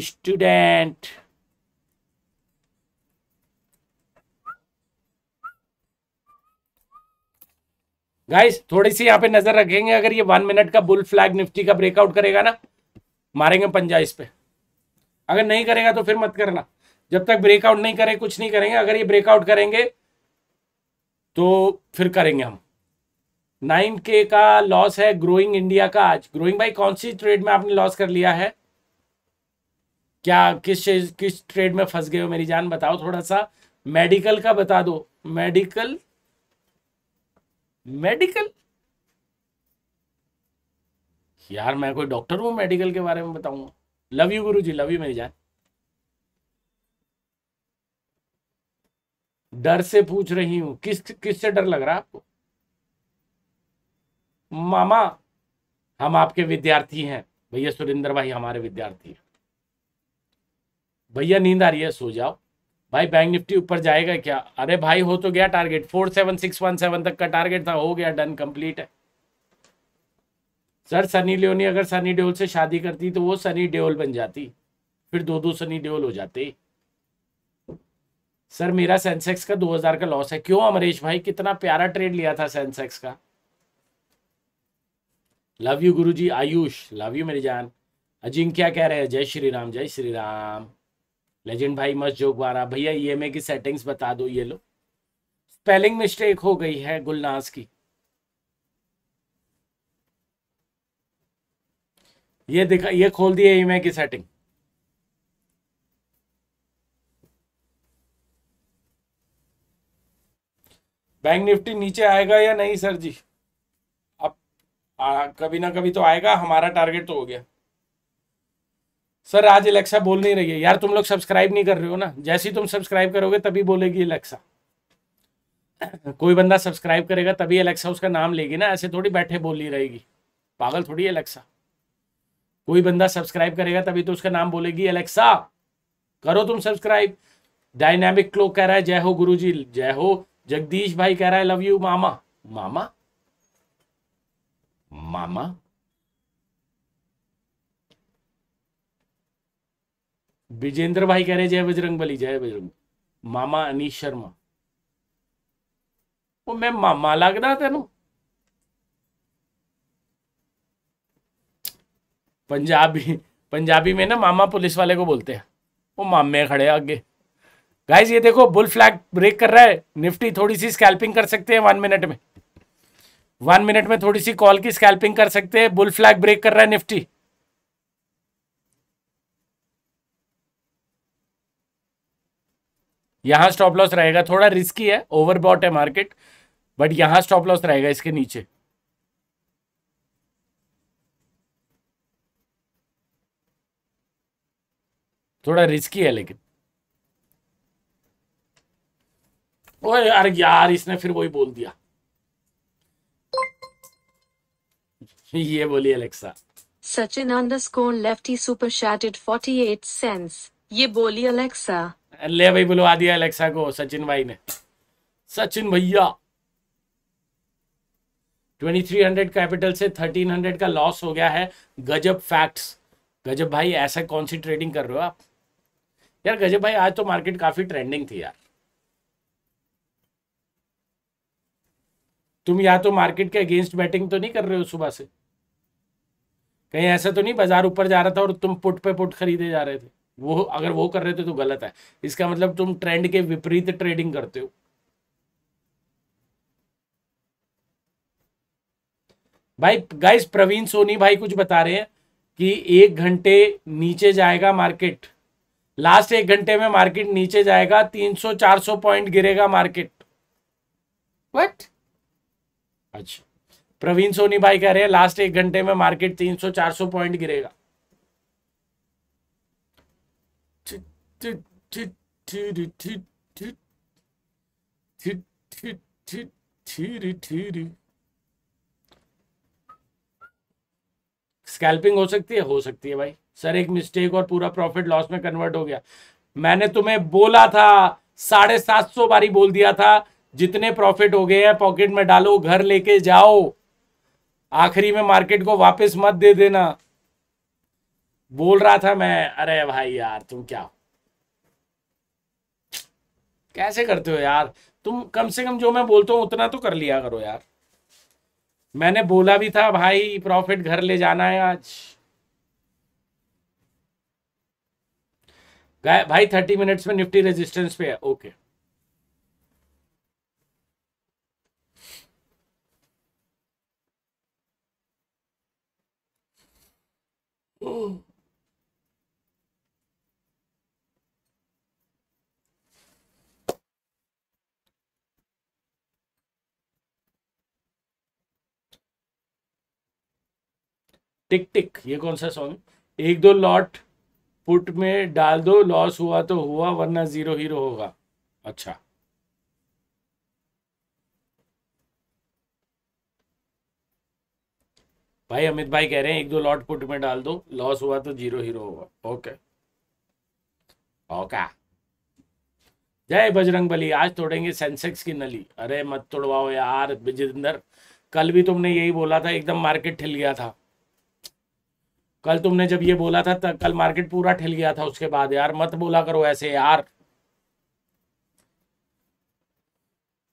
स्टूडेंट गाइस थोड़ी सी यहां पे नजर रखेंगे अगर ये वन मिनट का बुल फ्लैग निफ्टी का ब्रेकआउट करेगा ना मारेंगे पंजा इस पे अगर नहीं करेगा तो फिर मत करना जब तक ब्रेकआउट नहीं करे कुछ नहीं करेंगे अगर ये ब्रेकआउट करेंगे तो फिर करेंगे हम नाइन के का लॉस है ग्रोइंग इंडिया का आज ग्रोइंग भाई कौन सी ट्रेड में आपने लॉस कर लिया है क्या किस किस ट्रेड में फंस गए हो मेरी जान बताओ थोड़ा सा मेडिकल का बता दो मेडिकल मेडिकल यार मैं कोई डॉक्टर हूं मेडिकल के बारे में बताऊंगा love you guru ji love you मेरी जान डर से पूछ रही हूं किस किस से डर लग रहा है आपको मामा हम आपके विद्यार्थी हैं भैया सुरेंद्र भाई हमारे विद्यार्थी हैं भैया नींद आ रही है सो जाओ भाई बैंक निफ्टी ऊपर जाएगा क्या अरे भाई हो तो गया target four seven six one seven तक का टारगेट था हो गया डन कंप्लीट है सर सनी लियोनी अगर सनी डेओल से शादी करती तो वो सनी डेओल बन जाती फिर दो दो सनी डेओल हो जाते सर मेरा सेंसेक्स का 2000 का लॉस है क्यों अमरीश भाई कितना प्यारा ट्रेड लिया था सेंसेक्स का लव यू गुरुजी आयुष लव यू मेरी जान अजिंक क्या कह रहे हैं जय श्री राम जय श्री राम लेजेंड भाई मस्त जो बारा भैया ईएमए e की सेटिंग्स बता दो ये लो स्पेलिंग मिस्टेक हो गई है गुलनास की ये दिखा ये खोल दिए ईएमए e की सेटिंग बैंक निफ्टी नीचे आएगा या नहीं सर जी अब आ, कभी ना कभी तो आएगा हमारा टारगेट तो हो गया सर आज एलेक्सा बोल नहीं रही है यार तुम लोग सब्सक्राइब नहीं कर रहे हो ना जैसे ही तुम सब्सक्राइब करोगे तभी बोलेगी एलेक्सा कोई बंदा सब्सक्राइब करेगा तभी एलेक्सा उसका नाम लेगी ना ऐसे थोड़ी बैठे ही रहेगी पागल थोड़ी एलेक्सा कोई बंदा सब्सक्राइब करेगा तभी तो उसका नाम बोलेगी एलेक्सा करो तुम सब्सक्राइब डायनामिक क्लोक कह रहा है जय हो गुरुजी जय हो जगदीश भाई कह रहा है लव यू मामा मामा मामा विजेंद्र भाई कह रहे जय बजरंग बली जय बजरंग मामा अनीश शर्मा वो मैं मामा लगता तेन पंजाबी पंजाबी में ना मामा पुलिस वाले को बोलते हैं वो मामे खड़े आगे गाइज ये देखो बुल फ्लैग ब्रेक कर रहा है निफ्टी थोड़ी सी स्कैल्पिंग कर सकते हैं वन मिनट में वन मिनट में थोड़ी सी कॉल की स्कैल्पिंग कर सकते हैं बुल फ्लैग ब्रेक कर रहा है निफ्टी यहां स्टॉप लॉस रहेगा थोड़ा रिस्की है ओवरबॉट है मार्केट बट यहां स्टॉप लॉस रहेगा इसके नीचे थोड़ा रिस्की है लेकिन ओए यार यार इसने फिर वही बोल दिया ये बोली Alexa Sachin underscore lefty super forty 48 cents ये बोली अलेक्सा ले भाई बुलवा दिया अलेक्सा को सचिन भाई ने सचिन भैया 2300 कैपिटल से 1300 का लॉस हो गया है गजब फैक्ट्स गजब भाई ऐसा कौन सी ट्रेडिंग कर रहे हो आप यार गजब भाई आज तो मार्केट काफी ट्रेंडिंग थी यार तुम या तो मार्केट के अगेंस्ट बैटिंग तो नहीं कर रहे हो सुबह से कहीं ऐसा तो नहीं बाजार ऊपर जा रहा था और तुम पुट पे पुट खरीदे जा रहे थे वो अगर वो कर रहे थे तो गलत है इसका मतलब तुम ट्रेंड के विपरीत ट्रेडिंग करते हो भाई गाइस प्रवीण सोनी भाई कुछ बता रहे हैं कि एक घंटे नीचे जाएगा मार्केट लास्ट एक घंटे में मार्केट नीचे जाएगा 300 400 पॉइंट गिरेगा मार्केट व्हाट अच्छा प्रवीण सोनी भाई कह रहे हैं लास्ट एक घंटे में मार्केट 300-400 पॉइंट गिरेगा स्कैल्पिंग हो सकती है हो सकती है भाई सर एक मिस्टेक और पूरा प्रॉफिट लॉस में कन्वर्ट हो गया मैंने तुम्हें बोला था साढ़े सात सौ बारी बोल दिया था जितने प्रॉफिट हो गए हैं पॉकेट में डालो घर लेके जाओ आखिरी में मार्केट को वापस मत दे देना बोल रहा था मैं अरे भाई यार तुम क्या कैसे करते हो यार तुम कम से कम जो मैं बोलता हूँ उतना तो कर लिया करो यार मैंने बोला भी था भाई प्रॉफिट घर ले जाना है आज भाई थर्टी मिनट्स में निफ्टी रेजिस्टेंस पे है ओके okay. टिक टिक ये कौन सा सॉन्ग एक दो लॉट पुट में डाल दो लॉस हुआ तो हुआ वरना जीरो हीरो होगा अच्छा भाई अमित भाई कह रहे हैं एक दो लॉट पुट में डाल दो लॉस हुआ तो जीरो हीरो होगा ओके ओके जय बजरंग बली आज तोड़ेंगे सेंसेक्स की नली अरे मत तोड़वाओ यार विजेंदर कल भी तुमने यही बोला था एकदम मार्केट ठिल गया था कल तुमने जब ये बोला था तब कल मार्केट पूरा ठिल गया था उसके बाद यार मत बोला करो ऐसे यार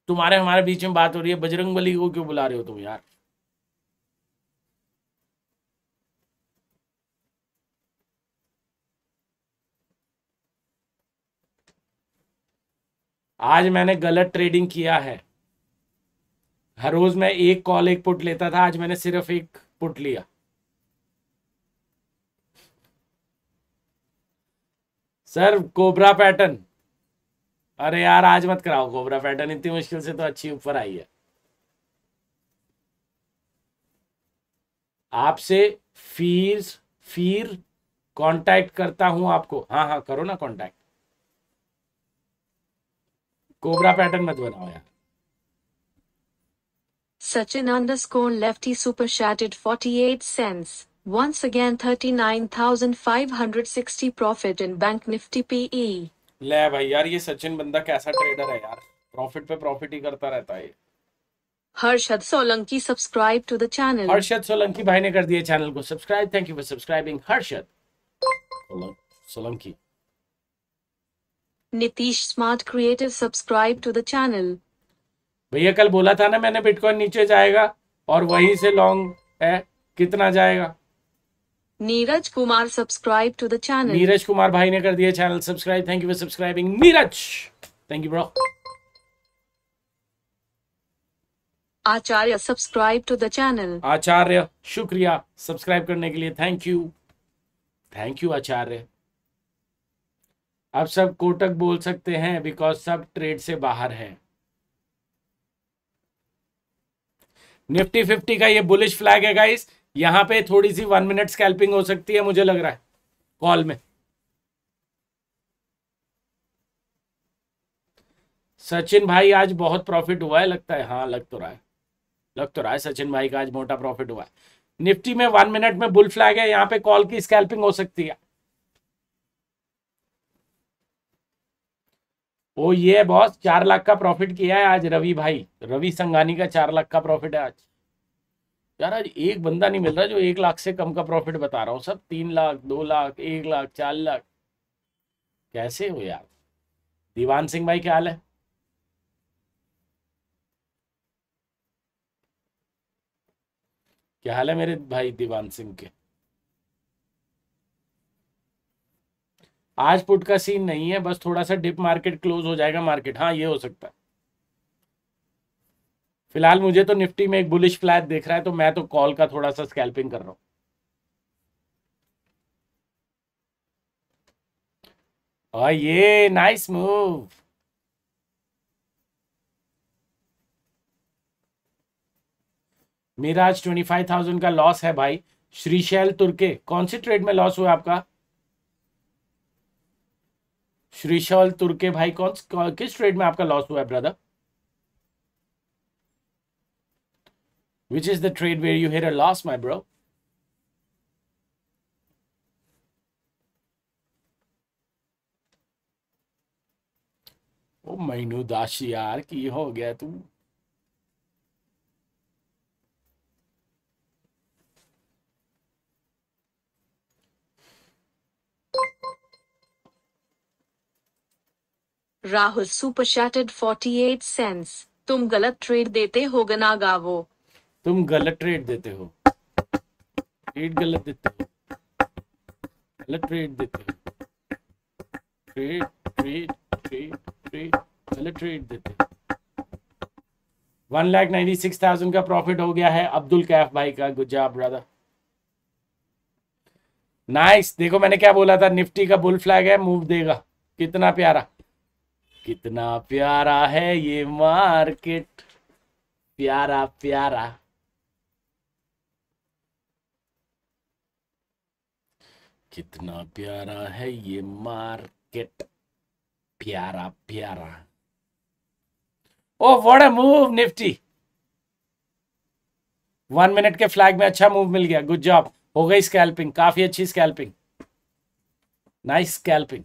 तुम्हारे हमारे बीच में बात हो रही है बजरंग बली को क्यों बुला रहे हो तुम यार आज मैंने गलत ट्रेडिंग किया है हर रोज मैं एक कॉल एक पुट लेता था आज मैंने सिर्फ एक पुट लिया सर कोबरा पैटर्न अरे यार आज मत कराओ कोबरा पैटर्न इतनी मुश्किल से तो अच्छी ऊपर आई है आपसे फीस फीर कांटेक्ट करता हूं आपको हाँ हाँ करो ना कांटेक्ट कोबरा पैटर्न मत बनाओ यार Sachin underscore lefty super chatted 48 cents. Once again 39,560 profit in bank Nifty PE. ले भाई यार ये सचिन बंदा कैसा ट्रेडर है यार प्रॉफिट पे प्रॉफिट ही करता रहता है Harshad Solanki subscribe to the channel Harshad Solanki भाई ने कर दिया चैनल को subscribe thank you for subscribing Harshad Solanki Nitish smart creative subscribe to the channel भैया कल बोला था ना मैंने बिटकॉइन नीचे जाएगा और वहीं से लॉन्ग है कितना जाएगा Neeraj Kumar subscribe to the channel Neeraj Kumar भाई ने कर दिया channel subscribe thank you for subscribing Neeraj thank you bro Acharya subscribe to the channel Acharya शुक्रिया सब्सक्राइब करने के लिए thank you thank you Acharya आप सब कोटक बोल सकते हैं बिकॉज सब ट्रेड से बाहर है निफ्टी फिफ्टी का ये बुलिश फ्लैग है गाइस यहां पे थोड़ी सी वन मिनट स्कैल्पिंग हो सकती है मुझे लग रहा है कॉल में सचिन भाई आज बहुत प्रॉफिट हुआ है लगता है हाँ लग तो रहा है लग तो रहा है सचिन भाई का आज मोटा प्रॉफिट हुआ है निफ्टी में वन मिनट में बुल फ्लैग है यहाँ पे कॉल की स्कैल्पिंग हो सकती है ओ ये बॉस चार लाख का प्रॉफिट किया है आज रवि भाई रवि संघानी का चार लाख का प्रॉफिट है आज यार आज एक बंदा नहीं मिल रहा जो एक लाख से कम का प्रॉफिट बता रहा हूँ सब तीन लाख दो लाख एक लाख चार लाख कैसे हो यार दीवान सिंह भाई क्या हाल है क्या हाल है मेरे भाई दीवान सिंह के आज पुट का सीन नहीं है बस थोड़ा सा डिप मार्केट क्लोज हो जाएगा मार्केट हाँ ये हो सकता है फिलहाल मुझे तो निफ्टी में एक बुलिश फ्लैट देख रहा है तो मैं तो कॉल का थोड़ा सा स्कैल्पिंग कर रहा हूं और ये नाइस मूव मेरा आज ट्वेंटी फाइव थाउजेंड का लॉस है भाई श्रीशैल तुर्के कौन सी ट्रेड में लॉस हुआ आपका श्रीशल तुर्के भाई कौन किस ट्रेड में आपका लॉस हुआ है brother which is the trade where you had a loss my bro oh मैनू दास यार की हो गया तू Rahul super शैटेड forty eight cents तुम गलत ट्रेड देते हो गना गावो तुम गलत ट्रेड देते हो ट्रेड गलत देते हो गलत ट्रेड देते हो ट्रेड ट्रेड ट्रेड ट्रेड गलत ट्रेड देते हो one lakh ninety six thousand का प्रॉफिट हो गया है अब्दुल कैफ भाई का गुड जॉब ब्रदर नाइस देखो मैंने क्या बोला था निफ्टी का बुल फ्लैग है मूव देगा कितना प्यारा कितना प्यारा है ये मार्केट प्यारा प्यारा कितना प्यारा है ये मार्केट प्यारा प्यारा oh what a move Nifty one minute के फ्लैग में अच्छा मूव मिल गया गुड जॉब हो गई स्कैल्पिंग काफी अच्छी स्कैल्पिंग नाइस स्कैल्पिंग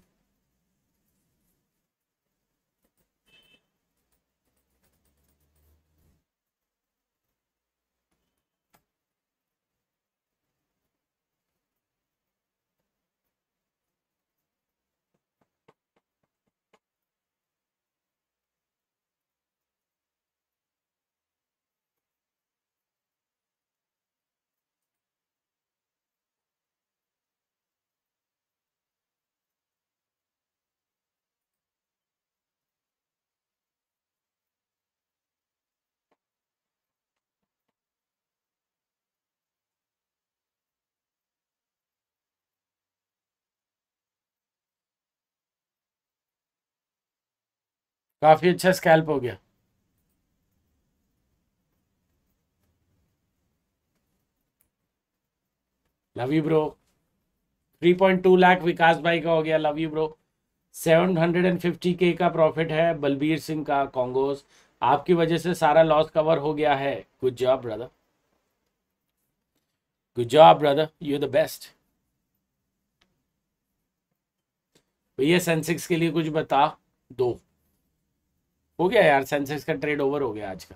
काफ़ी अच्छा स्कैल्प हो गया love you bro 3.2 lakh Vikas भाई का हो गया लव यू ब्रो 750 के का प्रॉफिट है बलबीर सिंह का कांगोस आपकी वजह से सारा लॉस कवर हो गया है good job brother good job brother you the best भैया सेंसेक्स के लिए कुछ बता दो हो गया यार सेंसेक्स का ट्रेड ओवर हो गया आज का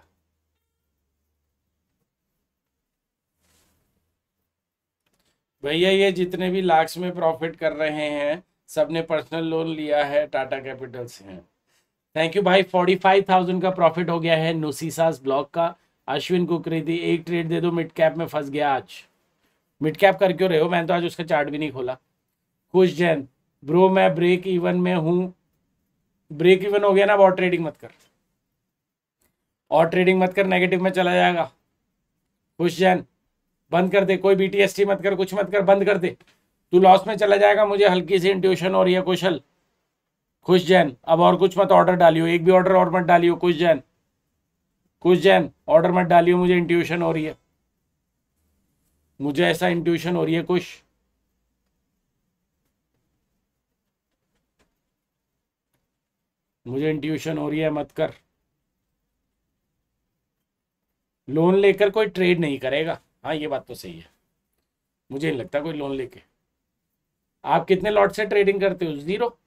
भैया ये जितने भी लाख में प्रॉफिट कर रहे हैं सबने पर्सनल लोन लिया है टाटा कैपिटल से थैंक यू भाई फोर्टी फाइव थाउजेंड का प्रॉफिट हो गया है नोसीसास ब्लॉक का अश्विन कुकरेती एक ट्रेड दे दो मिड कैप में फंस गया आज मिड कैप कर क्यों रहे हो मैंने तो आज उसका चार्ट भी नहीं खोला खुश जैन ब्रो मैं ब्रेक इवन में हूँ ब्रेक इवन हो गया ना अब और ट्रेडिंग मत कर और ट्रेडिंग मत कर नेगेटिव में चला जाएगा खुश जैन बंद कर दे कोई बीटीएसटी मत कर कुछ मत कर बंद कर दे तू लॉस में चला जाएगा मुझे हल्की सी इंट्यूशन और यह कुशल खुश जैन अब और कुछ मत ऑर्डर डालियो एक भी ऑर्डर और मत डालियो कुछ जैन खुश जैन ऑर्डर मत डालियो मुझे इंट्यूशन हो रही है मुझे ऐसा इंट्यूशन हो रही है कुछ मुझे इंट्यूशन हो रही है मत कर लोन लेकर कोई ट्रेड नहीं करेगा हाँ ये बात तो सही है मुझे नहीं लगता कोई लोन लेके आप कितने लॉट से ट्रेडिंग करते हो zero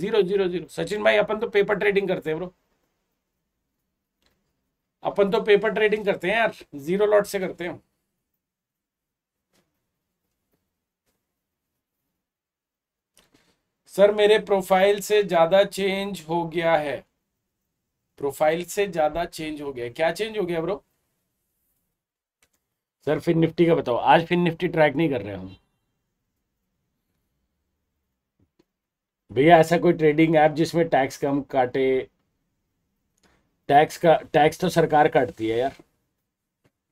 zero zero zero Sachin भाई अपन तो पेपर ट्रेडिंग करते हैं ब्रो अपन तो पेपर ट्रेडिंग करते हैं यार जीरो लॉट से करते हैं सर मेरे प्रोफाइल से ज्यादा चेंज हो गया है प्रोफाइल से ज्यादा चेंज हो गया क्या चेंज हो गया ब्रो सर फिर निफ्टी का बताओ आज फिर निफ्टी ट्रैक नहीं कर रहे हम भैया ऐसा कोई ट्रेडिंग ऐप जिसमें टैक्स कम काटे टैक्स का टैक्स तो सरकार काटती है यार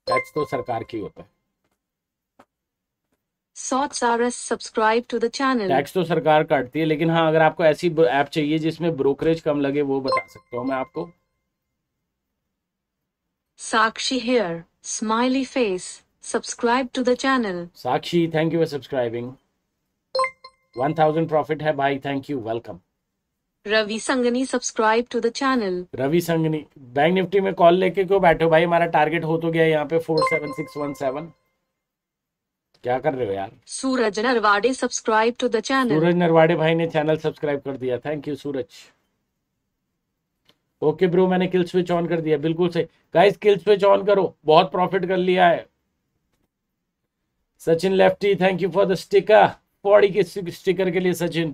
टैक्स तो सरकार की होता है subscribe to the channel tax तो सरकार काटती है लेकिन हाँ अगर आपको ऐसी ऐप चाहिए जिसमें ब्रोकरेज कम लगे वो बता सकता हूँ मैं आपको Sakshi here smiley face subscribe to the channel Sakshi thank you for subscribing 1000 profit है भाई thank you welcome Ravi Sangani subscribe to the channel Ravi Sangani bank Nifty में कॉल लेके क्यों बैठो भाई हमारा टारगेट हो तो गया यहाँ पे four seven six one seven क्या कर रहे हो यार Suraj Narwade subscribe to the channel Suraj Narwade भाई ने चैनल सब्सक्राइब कर दिया thank you Suraj okay bro मैंने किल स्विच ऑन कर दिया बिल्कुल सही गाइस किल स्विच ऑन करो बहुत प्रॉफिट कर लिया है Sachin lefty thank you for the sticker Pauri के स्टिकर के लिए सचिन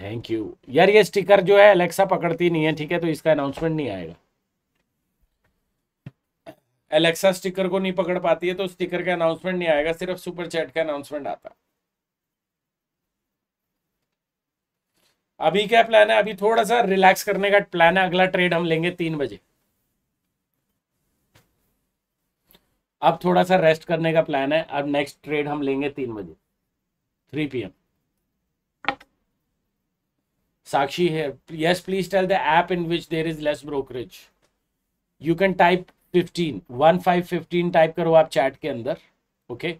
थैंक यू यार ये स्टिकर जो है अलेक्सा पकड़ती नहीं है ठीक है तो इसका अनाउंसमेंट नहीं आएगा एलेक्सा स्टिकर को नहीं पकड़ पाती है तो स्टिकर का अनाउंसमेंट नहीं आएगा सिर्फ सुपर चैट का अनाउंसमेंट आता अभी क्या प्लान है अभी थोड़ा सा रिलैक्स करने का प्लान है अगला ट्रेड हम लेंगे तीन बजे अब थोड़ा सा रेस्ट करने का प्लान है अब नेक्स्ट ट्रेड हम लेंगे तीन बजे थ्री पीएम साक्षी है yes please tell the app in which there is less brokerage you can type fifteen one five fifteen type करो आप चैट के अंदर okay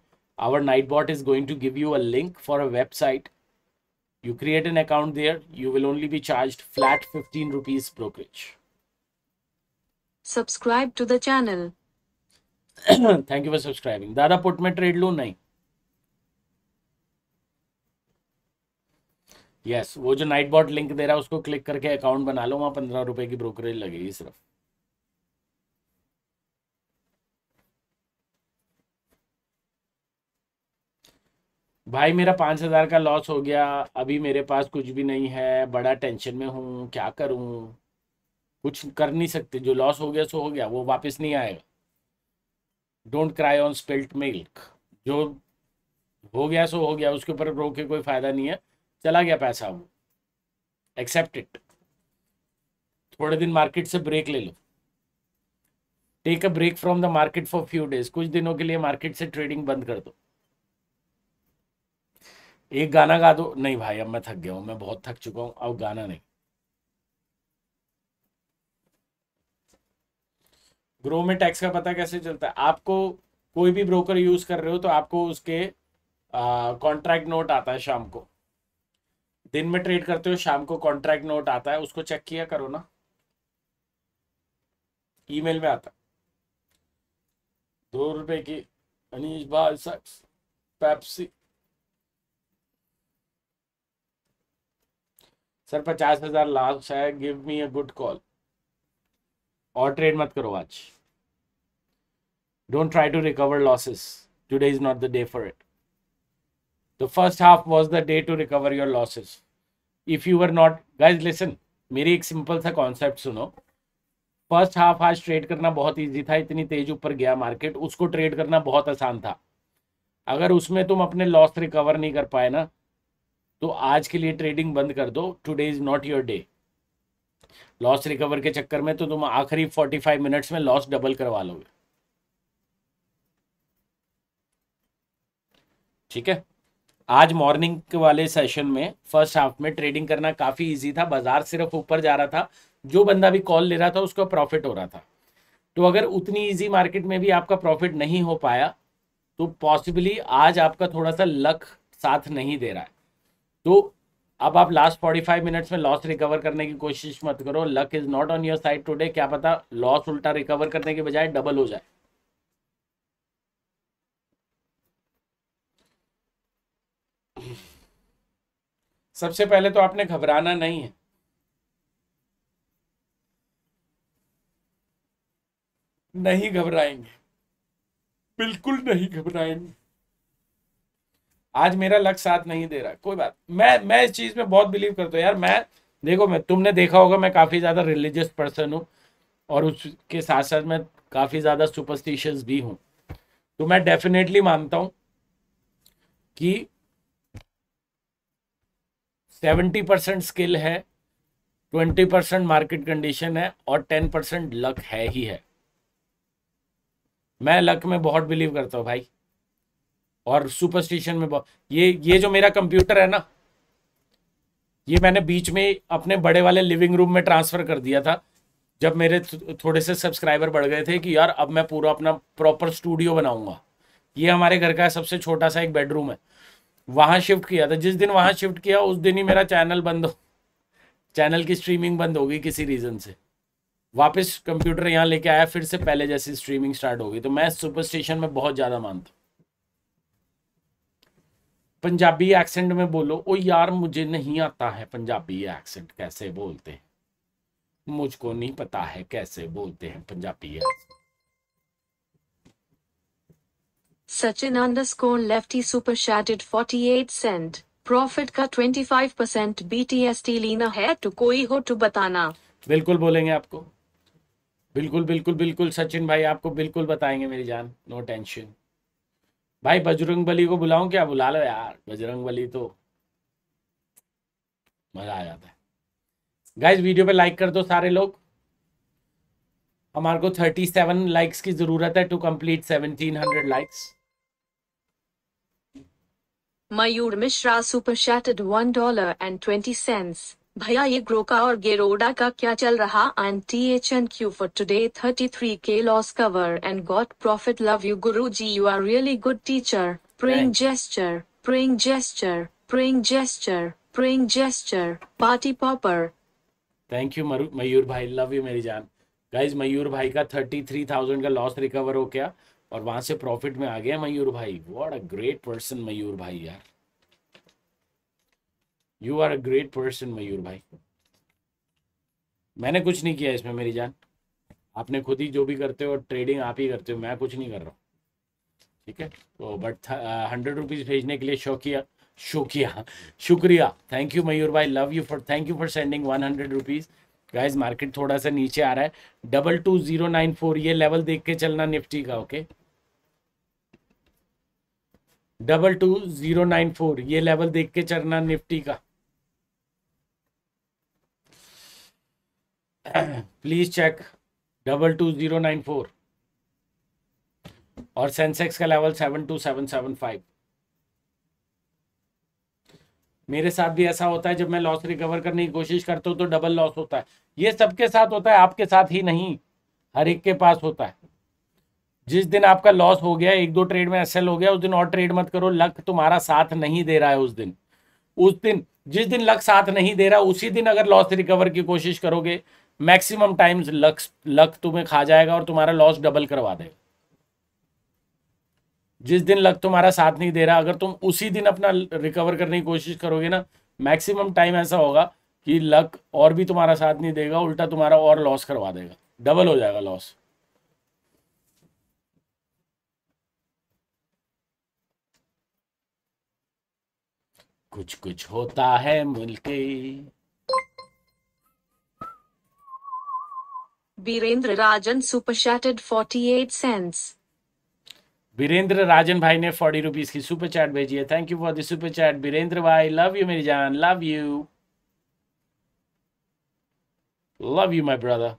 our night bot is going to give you a link for a website you create an account there you will only be charge flat fifteen rupees brokerage subscribe to the channel thank you for subscribing दादा put में trade लो नहीं yes yes, वो जो night bot link दे रहा है उसको click करके अकाउंट बना लो वहां पंद्रह रुपए की ब्रोकरेज लगेगी सिर्फ भाई मेरा पांच हज़ार का लॉस हो गया अभी मेरे पास कुछ भी नहीं है बड़ा टेंशन में हूं क्या करूं कुछ कर नहीं सकते जो लॉस हो गया सो हो गया वो वापस नहीं आएगा don't cry on spilt milk जो हो गया सो हो गया उसके ऊपर रो के कोई फ़ायदा नहीं है चला गया पैसा वो एक्सेप्ट इट थोड़े दिन मार्केट से ब्रेक ले लो take a break from the market for few days कुछ दिनों के लिए मार्केट से ट्रेडिंग बंद कर दो एक गाना गा दो नहीं भाई अब मैं थक गया हूं मैं बहुत थक चुका हूं अब गाना नहीं ग्रो में टैक्स का पता कैसे चलता है आपको कोई भी ब्रोकर यूज कर रहे हो तो आपको उसके कॉन्ट्रैक्ट नोट आता है शाम को दिन में ट्रेड करते हो शाम को कॉन्ट्रैक्ट नोट आता है उसको चेक किया करो ना ईमेल में आता दो रुपए की अनिश भाई शख्स पैप्सी सर पचास हजार लास्ट है give me a good call और ट्रेड मत करो आज don't try to recover losses today is not the day for it the first half was the day to recover your losses if you are not guys listen मेरी एक simple सा concept सुनो first half आज trade करना बहुत easy था इतनी तेज ऊपर गया मार्केट उसको ट्रेड करना बहुत आसान था अगर उसमें तुम अपने लॉस रिकवर नहीं कर पाए ना तो आज के लिए ट्रेडिंग बंद कर दो today is not your day loss recover के चक्कर में तो तुम आखिरी फोर्टी फाइव मिनट्स में लॉस डबल करवा लोगे ठीक है आज मॉर्निंग वाले सेशन में फर्स्ट हाफ में ट्रेडिंग करना काफ़ी इजी था बाजार सिर्फ ऊपर जा रहा था जो बंदा भी कॉल ले रहा था उसका प्रॉफिट हो रहा था तो अगर उतनी इजी मार्केट में भी आपका प्रॉफिट नहीं हो पाया तो पॉसिबली आज आपका थोड़ा सा लक साथ नहीं दे रहा है तो अब आप लास्ट फोर्टी फाइव मिनट्स में लॉस रिकवर करने की कोशिश मत करो luck is not on your side today क्या पता लॉस उल्टा रिकवर करने के बजाय डबल हो जाए सबसे पहले तो आपने घबराना नहीं है नहीं घबराएंगे बिल्कुल नहीं घबराएंगे आज मेरा लक साथ नहीं दे रहा कोई बात मैं मैं इस चीज़ में बहुत बिलीव करता हूँ यार मैं देखो मैं तुमने देखा होगा मैं काफ़ी ज़्यादा रिलीजियस पर्सन हूँ और उसके साथ साथ मैं काफ़ी ज़्यादा सुपरस्टिशियस भी हूँ तो मैं डेफिनेटली मानता हूँ कि सेवेंटी परसेंट स्किल है ट्वेंटी परसेंट मार्केट कंडीशन है और टेन परसेंट लक है ही है मैं लक में बहुत बिलीव करता हूँ भाई और सुपरस्टिशन में ये ये जो मेरा कंप्यूटर है ना ये मैंने बीच में अपने बड़े वाले लिविंग रूम में ट्रांसफर कर दिया था जब मेरे थोड़े से सब्सक्राइबर बढ़ गए थे कि यार अब मैं पूरा अपना प्रॉपर स्टूडियो बनाऊंगा ये हमारे घर का सबसे छोटा सा एक बेडरूम है वहां शिफ्ट किया था जिस दिन वहां शिफ्ट किया उस दिन ही मेरा चैनल बंद हो चैनल की स्ट्रीमिंग बंद होगी किसी रीज़न से वापस कंप्यूटर यहाँ लेके आया फिर से पहले जैसी स्ट्रीमिंग स्टार्ट होगी तो मैं सुपर स्टेशन में बहुत ज़्यादा मानता हूँ पंजाबी एक्सेंट में बोलो ओ यार मुझे नहीं आता है पंजाबी एक्सेंट कैसे बोलते हैं मुझको नहीं पता है कैसे बोलते हैं Punjabi Sachin underscore lefty super शैटेड 48 cent profit का 25 परसेंट बीटीएसटी लेना है तो कोई हो तो बताना बिल्कुल बोलेंगे आपको बिल्कुल बिल्कुल बिल्कुल सचिन भाई आपको बिल्कुल बताएंगे मेरी जान नो टेंशन भाई बजरंग बली को बुलाऊं क्या बुला लो यार बजरंग बली तो मजा आ जाता है गाइज वीडियो पे लाइक कर दो सारे लोग हमारे को थर्टी सेवन लाइक्स की जरूरत है to complete seventeen hundred likes Mayur Mishra super शैटेड one dollar and twenty cents भैया ये ग्रोका और गेरोडा का क्या चल रहा and T H N Q for thirty three के loss cover and got profit love you guru ji you are really good teacher praying jester praying jester praying jester praying jester party popper thank you Mayur भाई love you मेरी जान guys मयूर भाई का thirty three thousand का loss recover हो गया और वहां से प्रॉफिट में आ गया मयूर भाई what a great person Mayur भाई यार you are a great person Mayur भाई मैंने कुछ नहीं किया इसमें मेरी जान आपने खुद ही जो भी करते हो ट्रेडिंग आप ही करते हो मैं कुछ नहीं कर रहा हूँ ठीक है तो बट हंड्रेड रुपीज़ भेजने के लिए शौकिया शुक्रिया शुक्रिया थैंक यू मयूर भाई love you for thank you for sending one hundred rupees guys market थोड़ा सा नीचे आ रहा है double two zero nine four ये लेवल देख के चलना निफ्टी का okay double two zero nine four ये लेवल देख के चलना निफ्टी का please check double two zero nine four और सेंसेक्स का level seven two seven seven five मेरे साथ भी ऐसा होता है जब मैं लॉस रिकवर करने की कोशिश करता हूँ तो डबल लॉस होता है ये सबके साथ होता है आपके साथ ही नहीं हर एक के पास होता है जिस दिन आपका लॉस हो गया एक दो ट्रेड में एसएल हो गया उस दिन और ट्रेड मत करो लक तुम्हारा साथ नहीं दे रहा है उस दिन उस दिन जिस दिन लक साथ नहीं दे रहा उसी दिन अगर लॉस रिकवर की कोशिश करोगे मैक्सिमम टाइम्स लक लक तुम्हें खा जाएगा और तुम्हारा लॉस डबल करवा देगा जिस दिन लक तुम्हारा साथ नहीं दे रहा अगर तुम उसी दिन अपना रिकवर करने की कोशिश करोगे ना मैक्सिमम टाइम ऐसा होगा कि लक और भी तुम्हारा साथ नहीं देगा उल्टा तुम्हारा और लॉस करवा देगा डबल हो जाएगा लॉस कुछ कुछ होता है मुल्के Virendra Rajan super chatted 48 cents Virendra Rajan भाई ने 40 रुपीस की सुपर चैट भेजी है thank you for the super chat Birendra भाई लव यू मेरी जान love you love you my brother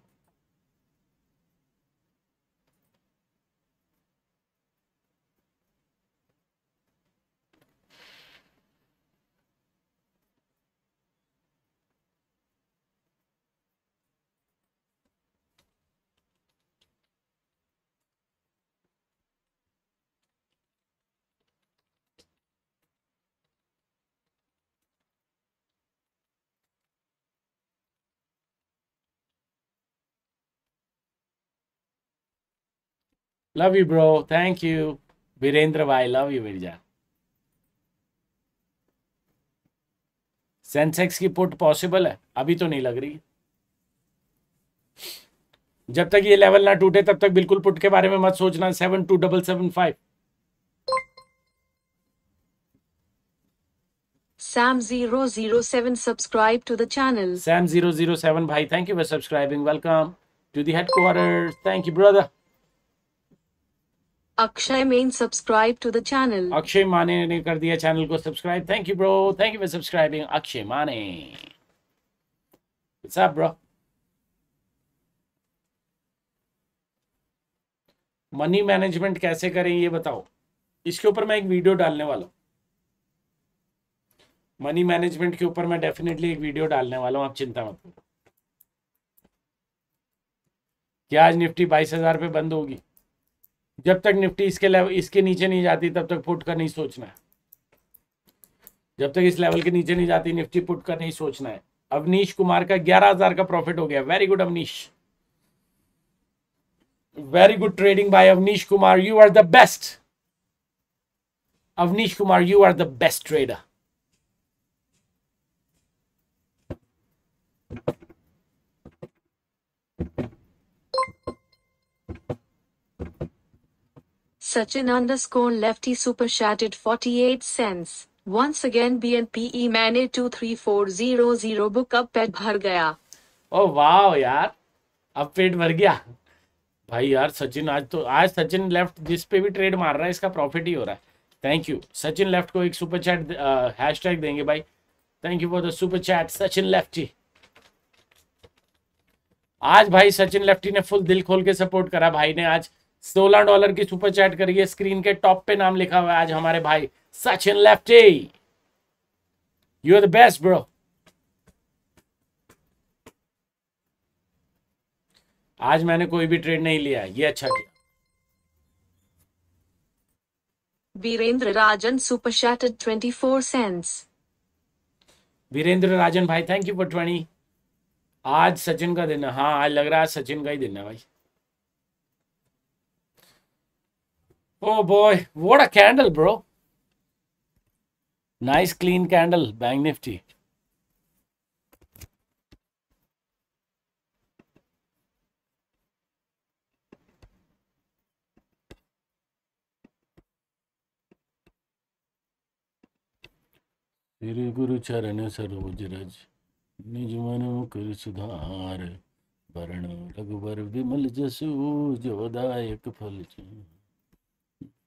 Love you, bro. Thank you. Virendra bhai, love you, Virja. Sensex की put possible है अभी तो नहीं लग रही जब तक ये लेवल ना टूटे तब तक बिल्कुल पुट के बारे में मत सोचना seven two double seven five Sam zero zero seven subscribe to the channel. Sam zero zero seven bhai, thank you for subscribing. Welcome to the headquarters. Thank you, brother. Akshay Mane subscribe to the channel Akshay Mane ने कर दिया channel को subscribe thank you bro thank you for subscribing Akshay Mane What's up, bro? Money management कैसे करें ये बताओ इसके ऊपर मैं एक वीडियो डालने वाला हूँ मनी मैनेजमेंट के ऊपर मैं डेफिनेटली एक वीडियो डालने वाला हूँ आप चिंता मत करो क्या आज निफ्टी बाईस हजार पे बंद होगी जब तक निफ्टी इसके लेवल इसके नीचे नहीं जाती तब तक पुट का नहीं सोचना है जब तक इस लेवल के नीचे नहीं जाती निफ्टी पुट का नहीं सोचना है अवनीश कुमार का ग्यारह हजार का प्रॉफिट हो गया very good Avneesh very good trading by Avneesh Kumar you are the best Avneesh Kumar you are the best trader Sachin underscore lefty super shattered 48 cents. Once again BNPE मैंने 23400 book up पेट भर गया Oh wow यार अब पेट भर गया भाई यार सचिन आज तो आज सचिन लेफ्ट जिस पे भी ट्रेड मार रहा है इसका प्रॉफिट ही हो रहा है थैंक यू सचिन लेफ्ट को एक सुपर चैट हैश टैग देंगे भाई thank you for the super chat Sachin left ji आज भाई सचिन लेफ्टी ने फुल दिल खोल के सपोर्ट करा भाई ने आज सोलह डॉलर की सुपर चैट करिए स्क्रीन के टॉप पे नाम लिखा हुआ है आज हमारे भाई Sachin lefty you are the best bro आज मैंने कोई भी ट्रेड नहीं लिया ये अच्छा किया Virendra Rajan super chatted four cents Virendra Rajan भाई थैंक यू फॉर ट्वेंटी आज सचिन का दिन है हाँ आज लग रहा है सचिन का ही दिन है भाई Oh boy, what a candle, bro. Nice clean candle, bank nifty. तेरे गुरु चरण सरोज रज निज मन कर सुधार वरण रघुवर विमल जसू जोदायक फल चू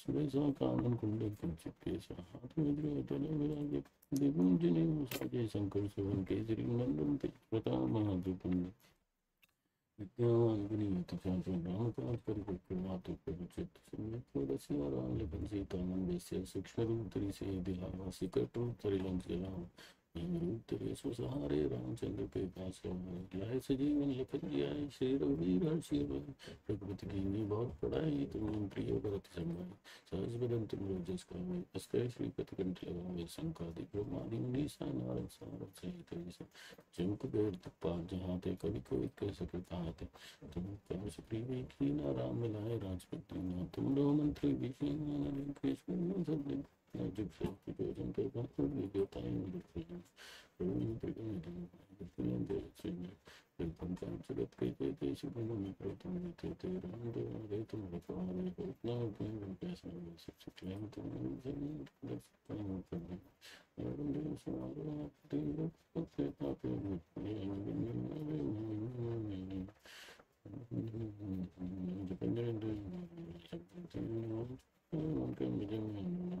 స్వేసం కాదనుకుంటే చెప్పేసి ఆత్మ ఎదురుగట్టలో మీరు దిగుంచి నేను సాజేశం కలుసుకుని కేసరి నందుంటే ప్రతామహాదుకుంది విద్యావాదుకుని యుద్ధశాస్త్రం రామకాత్కరికొట్టు మాతృకలు చెప్తున్న రామలిపం సీతామందేశ్య సూక్ష్మరూపతరి సేది శిఖరూపతరి లంచ सुधारे रामचंद्र के पास लह से जीवन लखन श्री रघुवीर हर्षि प्रकृति की नी बहुत पढ़ाई तुम प्रिय भरत समाए सहज बदन तुम रोजस कामे अस्कय श्री प्रतिकंठ लगावे शंकादि ब्रह्मादि मुनीसा नारद सारद सहित ईसा चमक गए तपा जहाँ थे कभी कोई कह सके कहा थे तुम कम सुप्री भी राम मिलाए राजपति तुम रहो मंत्री भी सब I do feel the good and good, not only good, I am good for you. Rolling through the middle, I feel the feeling. They come down to the presentation, but only great on the theater, and the way to my father, but now being the best man, such a claim to me, the need to the final for me. I don't do so, I don't have to do what they happen with me, and the new, I will know your meaning. Independent, I don't know. I don't know.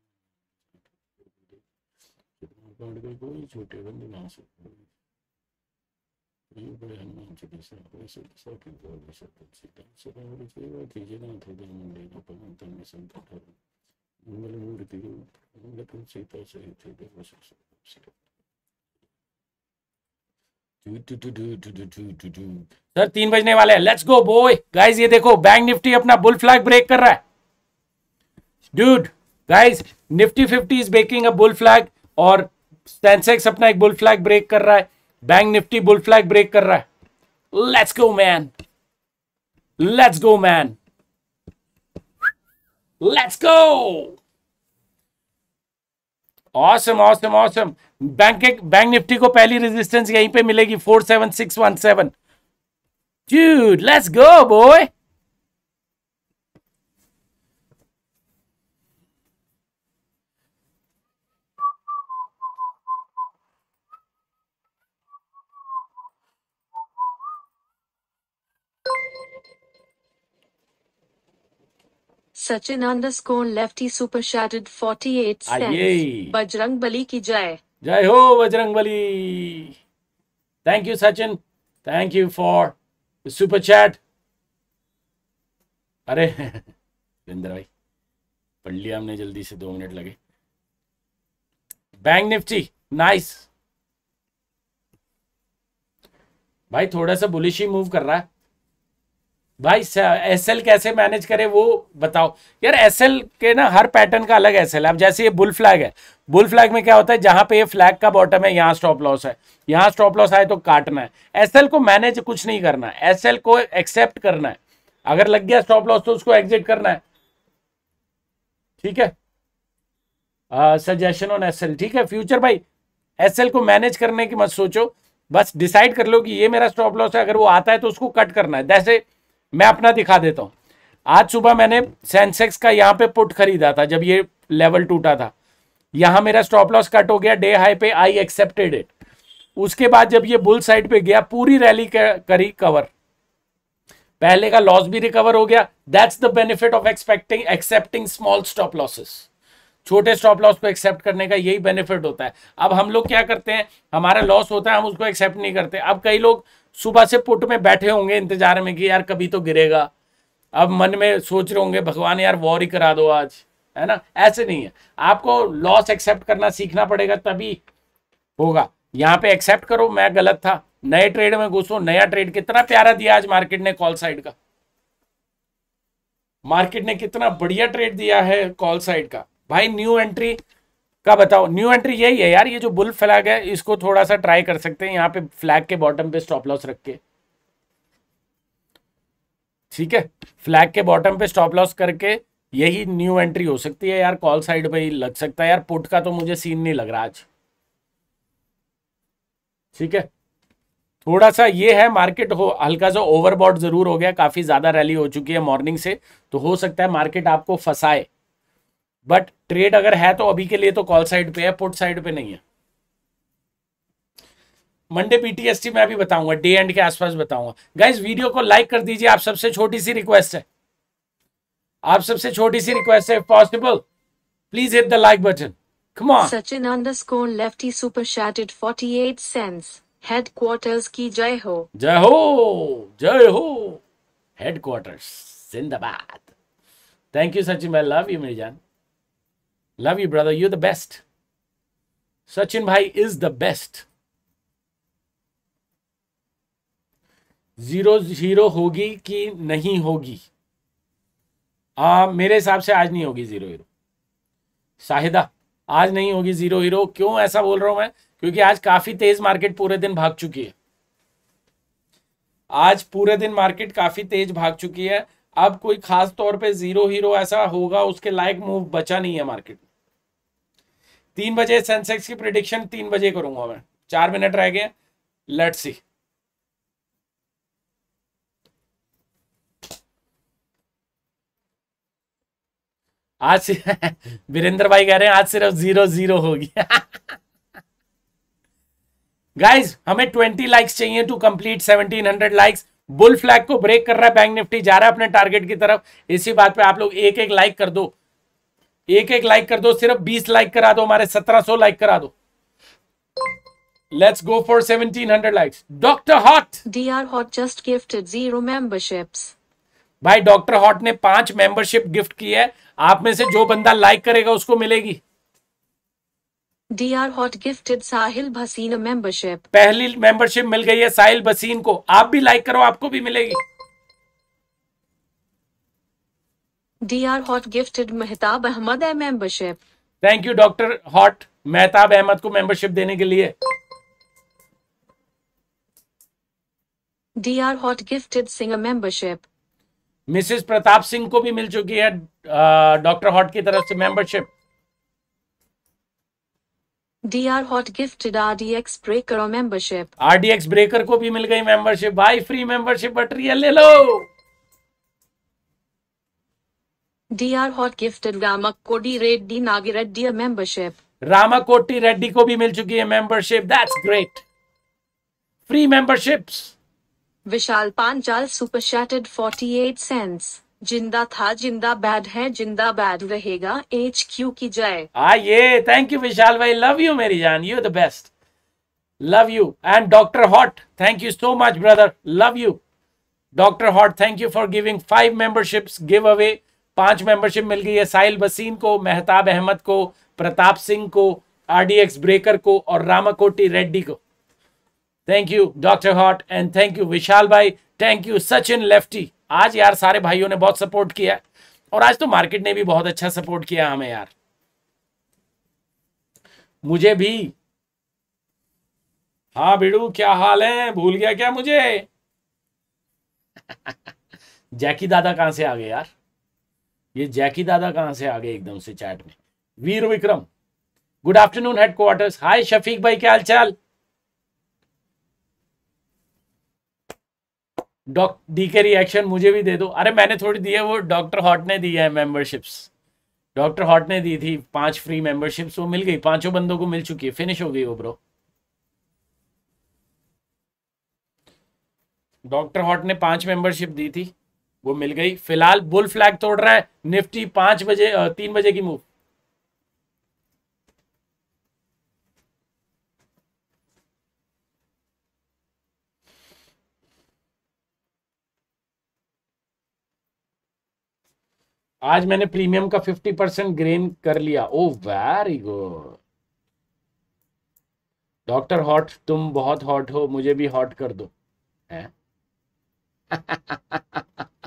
छोड़ गए ये छोटे बंदे ना सकते ये बड़े हनुमान चालीसा वैसे दशा की दौर दशा तुलसी दान सदा और सेवा कीजिए ना थे दामन लेना पवन तन में संत ठहरो मंगल मूर्ति रूप मंगल सीता सहित देव सर तीन बजने वाले हैं लेट्स गो बॉय गाइस ये देखो बैंक निफ्टी अपना बुल फ्लैग ब्रेक कर रहा है dude guys Nifty fifty is breaking a bull flag और सेंसेक्स अपना एक बुल फ्लैग ब्रेक कर रहा है bank Nifty bull flag break कर रहा है let's go man let's go man let's go awesome awesome awesome bank bank Nifty को पहली रेजिस्टेंस यहीं पे मिलेगी four seven six one seven Dude, let's go boy Sachin underscore lefty super शैडेड 48 eight Bajrang Bali की जय जय हो Bajrang Bali thank you Sachin thank you for super chat अरे विंदर भाई पढ़ लिया हमने जल्दी से दो मिनट लगे बैंक निफ्टी नाइस भाई थोड़ा सा बुलिश ही मूव कर रहा है भाई एसएल कैसे मैनेज करे वो बताओ यार एसएल के ना हर पैटर्न का अलग एसएल है अब जैसे ये बुल फ्लैग है बुल फ्लैग में क्या होता है जहां पे ये फ्लैग का बॉटम है यहाँ स्टॉप लॉस है यहाँ स्टॉप लॉस आए तो काटना है एसएल को मैनेज कुछ नहीं करना है एसएल को एक्सेप्ट करना है अगर लग गया स्टॉप लॉस तो उसको एग्जिट करना है ठीक है सजेशन ऑन एल ठीक है फ्यूचर भाई एल को मैनेज करने की मत सोचो बस डिसाइड कर लो कि ये मेरा स्टॉप लॉस है अगर वो आता है तो उसको कट करना है जैसे मैं अपना दिखा देता हूं आज सुबह मैंने सेंसेक्स का यहां पे पुट खरीदा था जब ये लेवल टूटा था यहां मेरा स्टॉप लॉस कट हो गया डे हाई पे आई एक्सेप्टेड इट उसके बाद जब ये बुल साइड पे गया पूरी रैली करी कवर पहले का लॉस भी रिकवर हो गया that's the benefit of expecting accepting small stop losses छोटे स्टॉप लॉस को एक्सेप्ट करने का यही बेनिफिट होता है अब हम लोग क्या करते हैं हमारा लॉस होता है हम उसको एक्सेप्ट नहीं करते अब कई लोग सुबह से पुट में बैठे होंगे इंतजार में कि यार कभी तो गिरेगा अब मन में सोच रहे होंगे भगवान यार वॉर ही करा दो आज है ना ऐसे नहीं है आपको लॉस एक्सेप्ट करना सीखना पड़ेगा तभी होगा यहाँ पे एक्सेप्ट करो मैं गलत था नए ट्रेड में घुसो नया ट्रेड कितना प्यारा दिया आज मार्केट ने कॉल साइड का मार्केट ने कितना बढ़िया ट्रेड दिया है कॉल साइड का भाई न्यू एंट्री का बताओ न्यू एंट्री यही है यार ये जो बुल फ्लैग है इसको थोड़ा सा ट्राई कर सकते हैं यहाँ पे फ्लैग के बॉटम पे स्टॉप लॉस रख के ठीक है फ्लैग के बॉटम पे स्टॉप लॉस करके यही न्यू एंट्री हो सकती है यार कॉल साइड पे ही लग सकता है यार पुट का तो मुझे सीन नहीं लग रहा आज ठीक है थोड़ा सा ये है मार्केट हो हल्का सा ओवरबॉट जरूर हो गया काफी ज्यादा रैली हो चुकी है मॉर्निंग से तो हो सकता है मार्केट आपको फंसाए बट ट्रेड अगर है तो अभी के लिए तो कॉल साइड पे है पुट साइड पे नहीं है मंडे पीटीएसटी में अभी बताऊंगा डे एंड के आसपास बताऊंगा गाइज वीडियो को लाइक कर दीजिए आप सबसे छोटी सी रिक्वेस्ट है आप सबसे छोटी सी रिक्वेस्ट है possible please hit the like button Sachin on. Sachin underscore lefty super shattered 48 cents. Headquarters की जय हो जय हो जय हो हेडक्वार्टर्स जिंदाबाद thank you Sachin I love you मेरी जान love you brother you the best Sachin भाई is the best zero zero होगी कि नहीं होगी आ, मेरे हिसाब से आज नहीं होगी जीरो हीरो शाहिदा आज नहीं होगी जीरो हीरो क्यों ऐसा बोल रहा हूं मैं क्योंकि आज काफी तेज मार्केट पूरे दिन भाग चुकी है आज पूरे दिन मार्केट काफी तेज भाग चुकी है अब कोई खास तौर पे जीरो हीरो ऐसा होगा उसके लायक मूव बचा नहीं है मार्केट में तीन बजे सेंसेक्स की प्रिडिक्शन तीन बजे करूंगा मैं चार मिनट रह गए लेट सी आज [LAUGHS] वीरेंद्र भाई कह रहे हैं आज सिर्फ जीरो जीरो होगी गाइज [LAUGHS] हमें ट्वेंटी लाइक्स चाहिए to complete seventeen hundred likes bull flag को ब्रेक कर रहा है बैंक निफ्टी जा रहा है अपने टारगेट की तरफ इसी बात पे आप लोग एक एक लाइक कर दो एक एक लाइक कर दो सिर्फ बीस लाइक करा दो हमारे सत्रह सो लाइक करा दो for seventeen hundred 1700 doctor hot D R hot just gifted zero memberships भाई डॉक्टर हॉट ने पांच मेंबरशिप गिफ्ट की है आप में से जो बंदा लाइक करेगा उसको मिलेगी D R hot gifted Sahil Bhasin membership पहली मेंबरशिप मिल गई है साहिल भसीन को आप भी लाइक करो आपको भी मिलेगी R hot gifted Mehtab Ahmed है membership thank you doctor hot Mehtab Ahmed को मेंबरशिप देने के लिए D R hot gifted Singh membership Mrs Pratap Singh को भी मिल चुकी है डॉक्टर uh, हॉट की तरफ से membership D R hot gifted RDX breaker और मेंबरशिप आरडीएक्स ब्रेकर को भी मिल गई मेंबरशिप भाई फ्री मेंबरशिप बट ले लो D R hot gifted Ramakodi Reddy Nagireddy membership Koti Reddy को भी मिल चुकी है membership that's great free memberships Vishal Panchal super शैटेड 48 cents जिंदा था जिंदा बैड है जिंदा बैड रहेगा एच क्यू की जय आइए थैंक यू विशाल भाई लव यू मेरी जान you the best love you and doctor hot thank you so much brother love you doctor hot thank you for giving five memberships give away पांच membership मिल गई है साहिल बसीन को मेहताब अहमद को प्रताप सिंह को आरडीएक्स ब्रेकर को और रामाकोटी रेड्डी को thank you doctor hot and thank you Vishal भाई थैंक यू सचिन लेफ्टी आज यार सारे भाइयों ने बहुत सपोर्ट किया और आज तो मार्केट ने भी बहुत अच्छा सपोर्ट किया हमें यार मुझे भी हाँ बिड़ू क्या हाल है भूल गया क्या मुझे [LAUGHS] जैकी दादा कहां से आ गए यार ये जैकी दादा कहाँ से आ गए एकदम से चैट में Veer Vikram good afternoon headquarters hi Shafiq भाई क्या हाल चाल डॉक डी के रिएक्शन मुझे भी दे दो अरे मैंने थोड़ी दी है वो डॉक्टर हॉट ने दी है मेंबरशिप्स डॉक्टर हॉट ने दी थी पांच फ्री मेंबरशिप्स वो मिल गई पांचों बंदों को मिल चुकी है फिनिश हो गई वो ब्रो डॉक्टर हॉट ने पांच मेंबरशिप दी थी वो मिल गई फिलहाल बुल फ्लैग तोड़ रहा है निफ्टी पांच बजे तीन बजे की मूव आज मैंने प्रीमियम का फिफ्टी परसेंट ग्रेन कर लिया oh very good doctor hot तुम बहुत हॉट हो मुझे भी हॉट कर दो है [LAUGHS]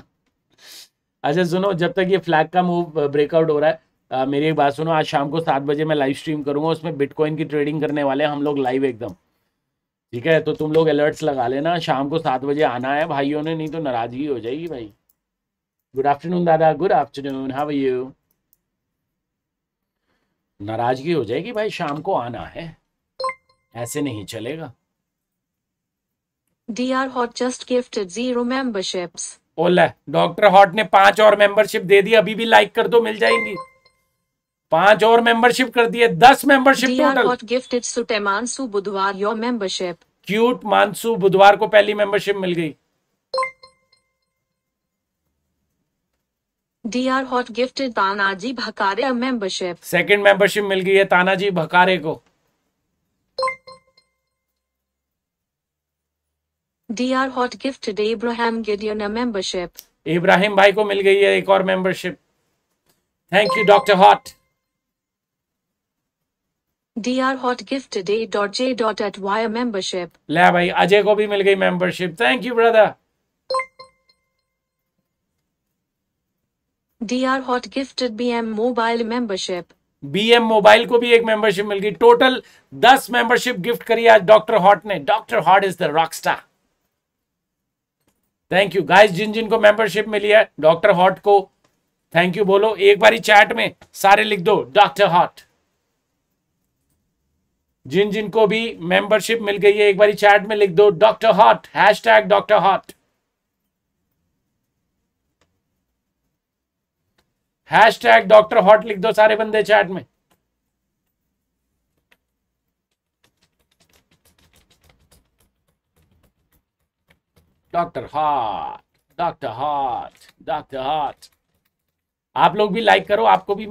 अच्छा सुनो जब तक ये फ्लैग का मूव ब्रेकआउट uh, हो रहा है आ, uh, मेरी एक बात सुनो आज शाम को सात बजे मैं लाइव स्ट्रीम करूंगा उसमें बिटकॉइन की ट्रेडिंग करने वाले हैं हम लोग लाइव एकदम ठीक है तो तुम लोग अलर्ट्स लगा लेना शाम को सात बजे आना है भाइयों ने नहीं तो नाराजगी हो जाएगी भाई गुड आफ्टरनून दादा गुड आफ्टरनून हाउ यू नाराजगी हो जाएगी भाई शाम को आना है ऐसे नहीं चलेगा D R hot just gifted zero memberships ओला डॉक्टर हॉट ने पांच और मेंबरशिप दे दी अभी भी लाइक कर दो मिल जाएंगी पांच और मेंबरशिप कर दिए दस मेंबरशिप टोटल गिफ्टेड सुटेमानसु बुधवार योर मेंबरशिप क्यूट मानसू बुधवार को पहली मेंबरशिप मिल गई D R hot gifted Tanaji Bhakare membership second membership मिल गई है तानाजी भकारे को डी आर हॉट डे इब्राहिम गिडियन मेंबरशिप इब्राहिम भाई को मिल गई है एक और membership thank you doctor hot D R hot gifted dot J dot eight Y membership ले भाई अजय को भी मिल गई membership thank you brother D R hot gifted B M mobile membership BM mobile को भी एक मेंबरशिप मिल गई टोटल दस मेंबरशिप गिफ्ट करी आज डॉक्टर हॉट ने doctor hot is the rock star thank you guys जिन जिन को मेंबरशिप मिली है डॉक्टर हॉट को थैंक यू बोलो एक बारी चैट में सारे लिख दो डॉक्टर हॉट जिन जिन को भी मेंबरशिप मिल गई है एक बारी चैट में लिख दो doctor hot hash tag doctor hot hash tag doctor hot लिख दो सारे बंदे चैट में doctor hot doctor hot doctor hot आप लोग भी लाइक करो आपको भी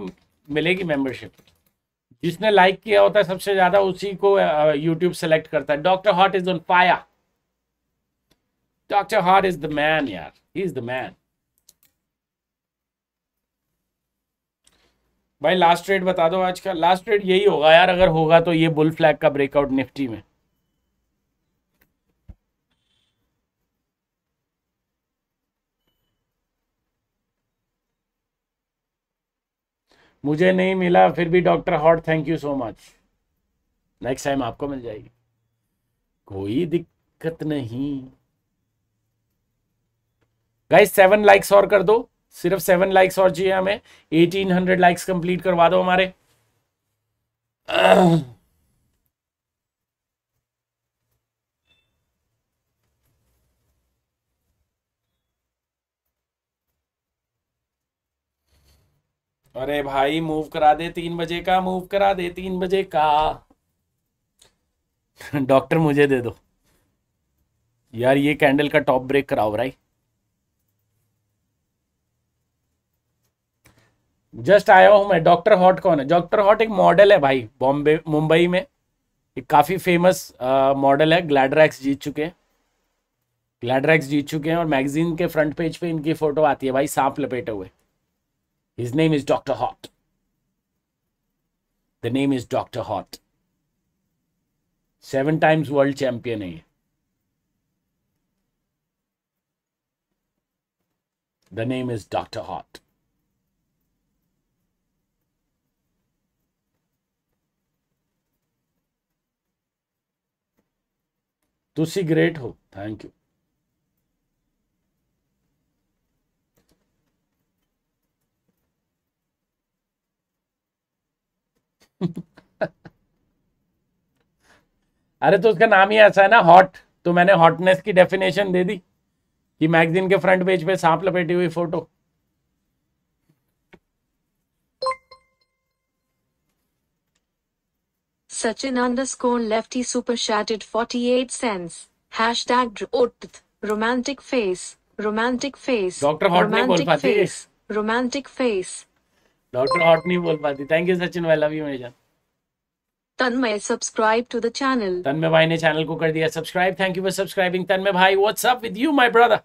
मिलेगी मेंबरशिप जिसने लाइक किया होता है सबसे ज्यादा उसी को यूट्यूब सेलेक्ट करता है डॉक्टर हॉट इज ऑन पाया doctor hot is the man यार ही इज द मैन भाई लास्ट रेट बता दो आज का लास्ट रेट यही होगा यार अगर होगा तो ये बुल फ्लैग का ब्रेकआउट निफ्टी में मुझे नहीं मिला फिर भी doctor hot thank you so much next time आपको मिल जाएगी कोई दिक्कत नहीं गाइस सेवन लाइक्स और कर दो सिर्फ सेवन लाइक्स और चाहिए हमें एटीन हंड्रेड लाइक्स कंप्लीट करवा दो हमारे अरे भाई मूव करा दे तीन बजे का मूव करा दे तीन बजे का डॉक्टर [LAUGHS] मुझे दे दो यार ये कैंडल का टॉप ब्रेक कराओ भाई जस्ट आया हूँ मैं डॉक्टर हॉट कौन है डॉक्टर हॉट एक मॉडल है भाई बॉम्बे मुंबई में एक काफ़ी फेमस मॉडल है ग्लैडरैक्स जीत चुके हैं ग्लैडरैक्स जीत चुके हैं और मैगजीन के फ्रंट पेज पे इनकी फ़ोटो आती है भाई सांप लपेटे हुए His name is Dr. Hot. The name is Dr. Hot. Seven times world champion The name is Dr. Hot. तुसी great हो Thank you. अरे तो उसका नाम ही ऐसा है ना हॉट तो मैंने हॉटनेस की डेफिनेशन दे दी कि मैगजीन के फ्रंट पेज पे सांप लपेटी हुई photo Sachin underscore lefty super शैटेड forty eight cents hash tag romantic face romantic face doctor romantic face romantic face doctor hot नहीं बोल पाती थैंक यू सचिन भाई लव यू मेरे जान Tanmay subscribe to the channel Tanmay भाई ने चैनल को कर दिया subscribe thank you for subscribing Tanmay भाई what's up with you my brother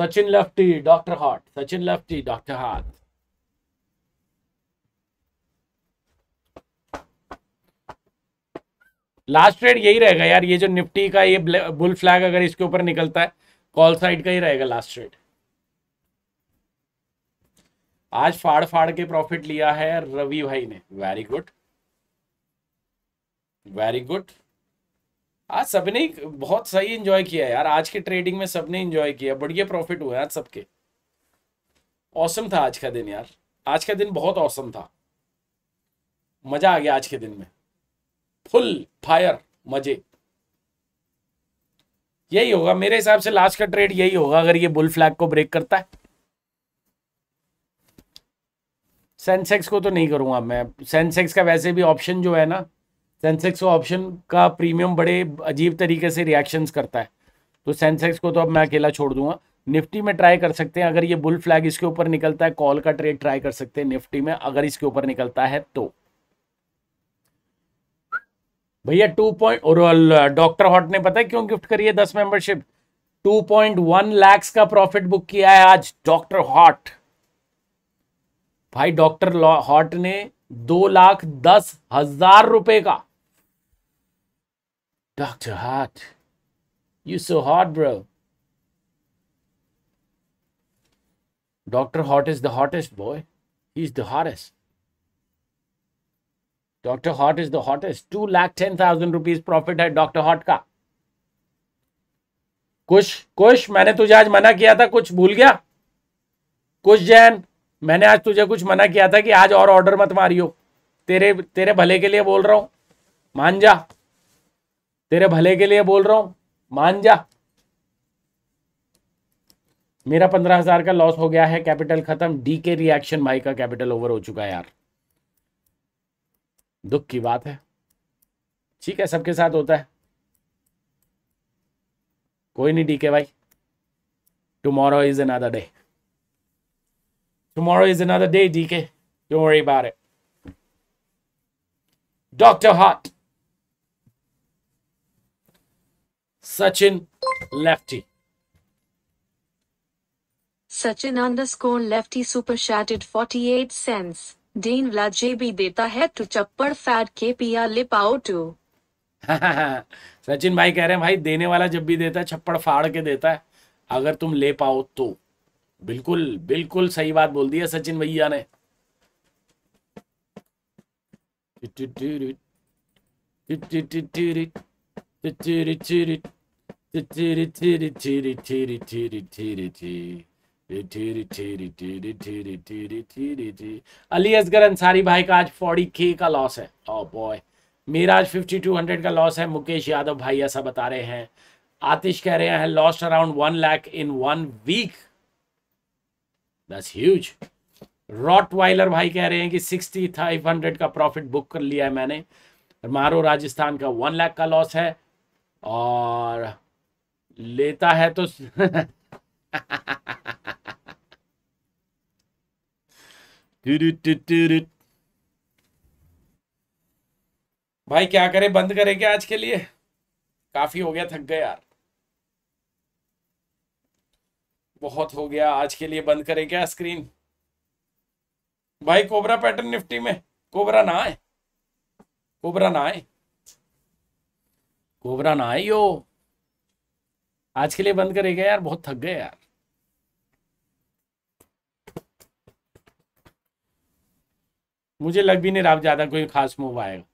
Sachin lefty doctor hot Sachin lefty doctor hot last trade यही रहेगा यार ये जो निफ्टी का ये बुल फ्लैग अगर इसके ऊपर निकलता है कॉल साइड का ही रहेगा लास्ट ट्रेड आज फाड़ फाड़ के प्रॉफिट लिया है रवि भाई ने वेरी गुड वेरी गुड आज हाँ, सबने बहुत सही एंजॉय किया यार आज के ट्रेडिंग में सबने एंजॉय किया बढ़िया प्रॉफिट हुआ आज सबके औसम था आज का दिन यार आज का दिन बहुत औसम था मजा आ गया आज के दिन में फुल फायर मजे यही होगा मेरे हिसाब से लास्ट का ट्रेड यही होगा अगर ये बुल फ्लैग को ब्रेक करता है सेंसेक्स को तो नहीं करूंगा मैं सेंसेक्स का वैसे भी ऑप्शन जो है ना सेंसेक्स ऑप्शन का प्रीमियम बड़े अजीब तरीके से रिएक्शंस करता है तो सेंसेक्स को तो अब मैं अकेला छोड़ दूंगा निफ्टी में ट्राई कर सकते हैं अगर ये बुल फ्लैग इसके ऊपर निकलता है कॉल का ट्रेड ट्राई कर सकते हैं निफ्टी में अगर इसके ऊपर निकलता है तो भैया टू पॉइंट और डॉक्टर हॉट ने पता है क्यों गिफ्ट करिए दस membership two point one lakhs का प्रॉफिट बुक किया है आज डॉक्टर हॉट भाई डॉक्टर हॉट ने दो लाख दस हजार रुपए का Dr. Hot. You so hot, bro. Dr. Hot is the hottest, boy. He's the hottest. Dr. Hot is the hottest. Two lakh ten thousand rupees profit है डॉक्टर हॉट का कुश कुश मैंने तुझे आज मना किया था कुछ भूल गया कुश जैन मैंने आज तुझे कुछ मना किया था कि आज और ऑर्डर मत मारियो तेरे तेरे भले के लिए बोल रहा हूं मान जा तेरे भले के लिए बोल रहा हूं मान जा मेरा पंद्रह हजार का लॉस हो गया है कैपिटल खत्म डी के रिएक्शन भाई का कैपिटल ओवर हो चुका है यार दुख की बात है ठीक है सबके साथ होता है कोई नहीं डीके भाई tomorrow is another day tomorrow is another day D K don't worry doctor heart Sachin lefty Sachin underscore lefty super शैटेड 48 cents डीन व्लाजे भी देता है टू चप्पड़ फैट के पिया लिप आउट टू सचिन भाई कह रहे हैं भाई देने वाला जब भी देता है छप्पड़ फाड़ के देता है अगर तुम ले पाओ तो बिल्कुल बिल्कुल सही बात बोल दी है सचिन भैया ने two to to to to to two Ali Asgar Ansari भाई का आज फोर्टी के का लॉस है ओ बॉय मेरा आज हंड्रेड का लॉस है मुकेश यादव भाई ऐसा बता रहे हैं आतिश कह रहे हैं lost around one lakh in one week that's huge rottweiler भाई कह रहे हैं कि सिक्सटी फाइव हंड्रेड का प्रॉफिट बुक कर लिया है मैंने मारो राजस्थान का वन लाख का लॉस है और लेता है तो [LAUGHS] भाई क्या करे बंद करे क्या आज के लिए काफी हो गया थक गए यार बहुत हो गया आज के लिए बंद करे क्या स्क्रीन भाई कोबरा पैटर्न निफ्टी में कोबरा ना आए कोबरा ना आए कोबरा ना आए यो आज के लिए बंद करेगा यार बहुत थक गए यार मुझे लग भी नहीं रहा ज्यादा कोई खास मूव आएगा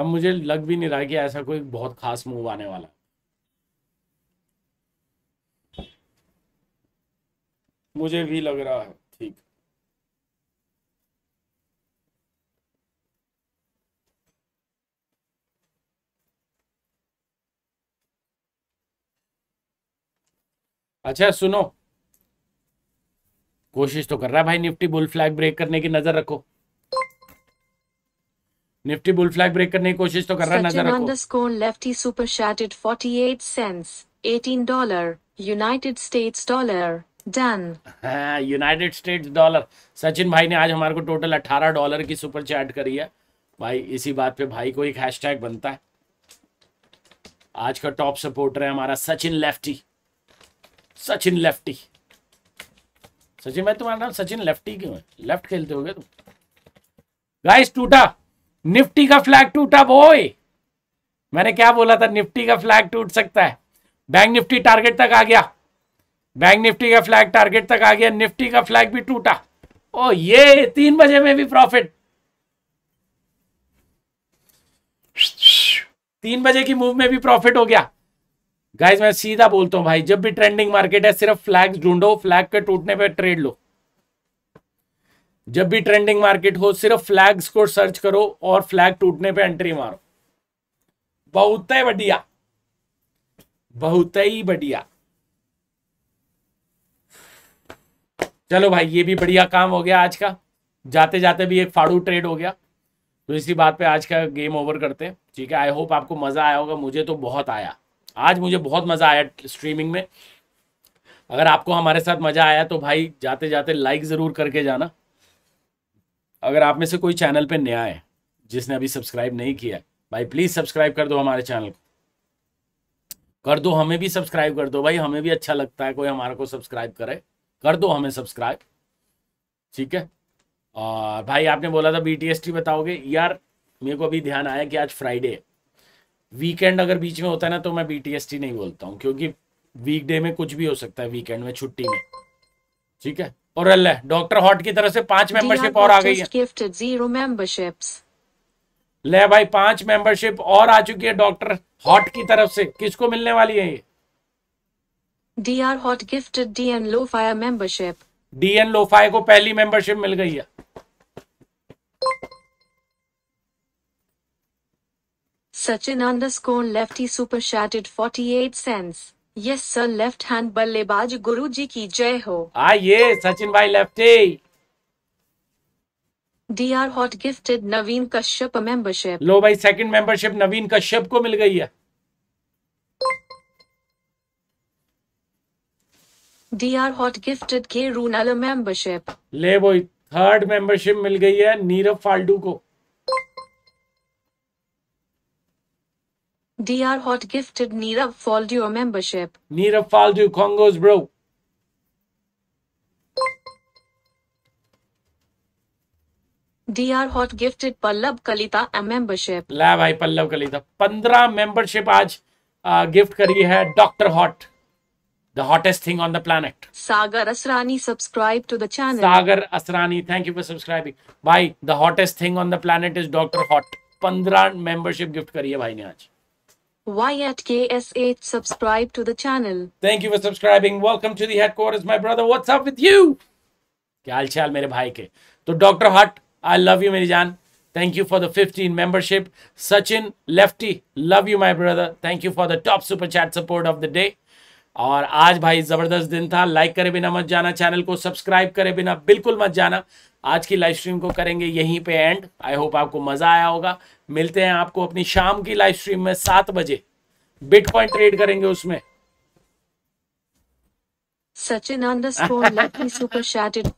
अब मुझे लग भी नहीं रहा कि ऐसा कोई बहुत खास मूव आने वाला मुझे भी लग रहा है ठीक अच्छा सुनो कोशिश तो कर रहा है भाई निफ्टी बुल फ्लैग ब्रेक करने की नजर रखो निफ्टी बुल फ्लैग ब्रेक करने की कोशिश तो कर रहा है नजर रखो score lefty super शैटेड 48 cents 18 dollar United States dollar done United States dollar Sachin भाई ने आज हमारे को टोटल अठारह डॉलर की सुपर चैट करी है भाई इसी बात पे भाई को एक हैशटैग बनता है आज का टॉप सपोर्टर है हमारा सचिन लेफ्टी सचिन लेफ्टी सचिन भाई तुम्हारा नाम सचिन लेफ्टी क्यों है लेफ्ट खेलते हो तुम गाइस टूटा निफ्टी का फ्लैग टूटा बोय मैंने क्या बोला था निफ्टी का फ्लैग टूट सकता है बैंक निफ्टी टारगेट तक आ गया बैंक निफ्टी का फ्लैग टारगेट तक आ गया निफ्टी का फ्लैग भी टूटा ओ oh, ये तीन बजे में भी प्रॉफिट तीन बजे की मूव में भी प्रॉफिट हो गया गाइज मैं सीधा बोलता हूँ भाई जब भी ट्रेंडिंग मार्केट है सिर्फ फ्लैग ढूंढो फ्लैग के टूटने पर ट्रेड लो जब भी ट्रेंडिंग मार्केट हो सिर्फ फ्लैग्स को सर्च करो और फ्लैग टूटने पे एंट्री मारो बहुत ही बढ़िया बहुत ही बढ़िया चलो भाई ये भी बढ़िया काम हो गया आज का जाते जाते भी एक फाड़ू ट्रेड हो गया तो इसी बात पे आज का गेम ओवर करते हैं ठीक है आई होप आपको मजा आया होगा मुझे तो बहुत आया आज मुझे बहुत मज़ा आया स्ट्रीमिंग में अगर आपको हमारे साथ मज़ा आया तो भाई जाते जाते लाइक ज़रूर करके जाना अगर आप में से कोई चैनल पे नया है जिसने अभी सब्सक्राइब नहीं किया भाई प्लीज़ सब्सक्राइब कर दो हमारे चैनल को कर दो हमें भी सब्सक्राइब कर दो भाई हमें भी अच्छा लगता है कोई हमारे को सब्सक्राइब करे कर दो हमें सब्सक्राइब ठीक है और भाई आपने बोला था बी टी बताओगे यार मेरे को अभी ध्यान आया कि आज फ्राइडे है वीकेंड अगर बीच में होता है ना तो मैं बीटीएसटी नहीं बोलता हूँ क्योंकि वीकडे में कुछ भी हो सकता है वीकेंड में छुट्टी में ठीक है और अल्लाह डॉक्टर हॉट की तरफ से पांच मेंबरशिप और आ गई है ले भाई पांच मेंबरशिप और आ चुकी है डॉक्टर हॉट की तरफ से किसको मिलने वाली है ये D R hot gifted D N लोफाया मेंबरशिप डी एन लोफाया को पहली मेंबरशिप मिल गई है Sachin underscore lefty super shattered 48 cents. Yes sir left hand बल्लेबाज गुरु जी की जय हो आइए सचिन भाई lefty D R hot gifted Naveen Kashyap membership लो भाई सेकंड मेंबरशिप नवीन कश्यप को मिल गई है डी आर हॉट गिफ्टेड के रूनल मेंबरशिप ले भाई थर्ड मेंबरशिप मिल गई है नीरव फाल्टू को DR Hot gifted Nirav Faldu a membership. Nirav Faldu, Congo's bro. DR Hot gifted Pallab Kalita a membership. La bhai Pallab Kalita. 15 membership aaj uh, gift kari hai Dr. Hot. The hottest thing on the planet. Sagar Asrani subscribe to the channel. Sagar Asrani, thank you for subscribing. भाई the hottest thing on the planet is Dr. Hot. पंद्रह membership gift करी है भाई ने आज Why at KSH subscribe to the channel? Thank you for subscribing. Welcome to the headquarters, my brother. What's up with you? क्या हाल चाल मेरे भाई के तो डॉक्टर हट आई लव यू मेरी जान Thank you for the 15 membership. Sachin Lefty, love you, my brother. Thank you for the top super chat support of the day. और आज भाई ज़बरदस्त दिन था लाइक करे बिना मत जाना चैनल को सब्सक्राइब करे बिना बिल्कुल मत जाना आज की लाइव स्ट्रीम को करेंगे यहीं पे एंड आई होप आपको मज़ा आया होगा मिलते हैं आपको अपनी शाम की लाइव स्ट्रीम में सात बजे बिटकॉइन ट्रेड करेंगे उसमें सचिन सुपर शैटेड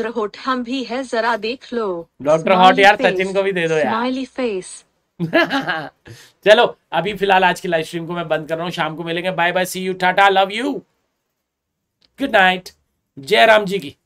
द्रहोट हम भी है जरा देख लो डॉक्टर हॉट यार सचिन को भी दे दो यार स्माइली फेस चलो अभी फिलहाल आज की लाइव स्ट्रीम को मैं बंद कर रहा हूँ शाम को मिलेंगे bye bye see you tata love you good night जय राम जी की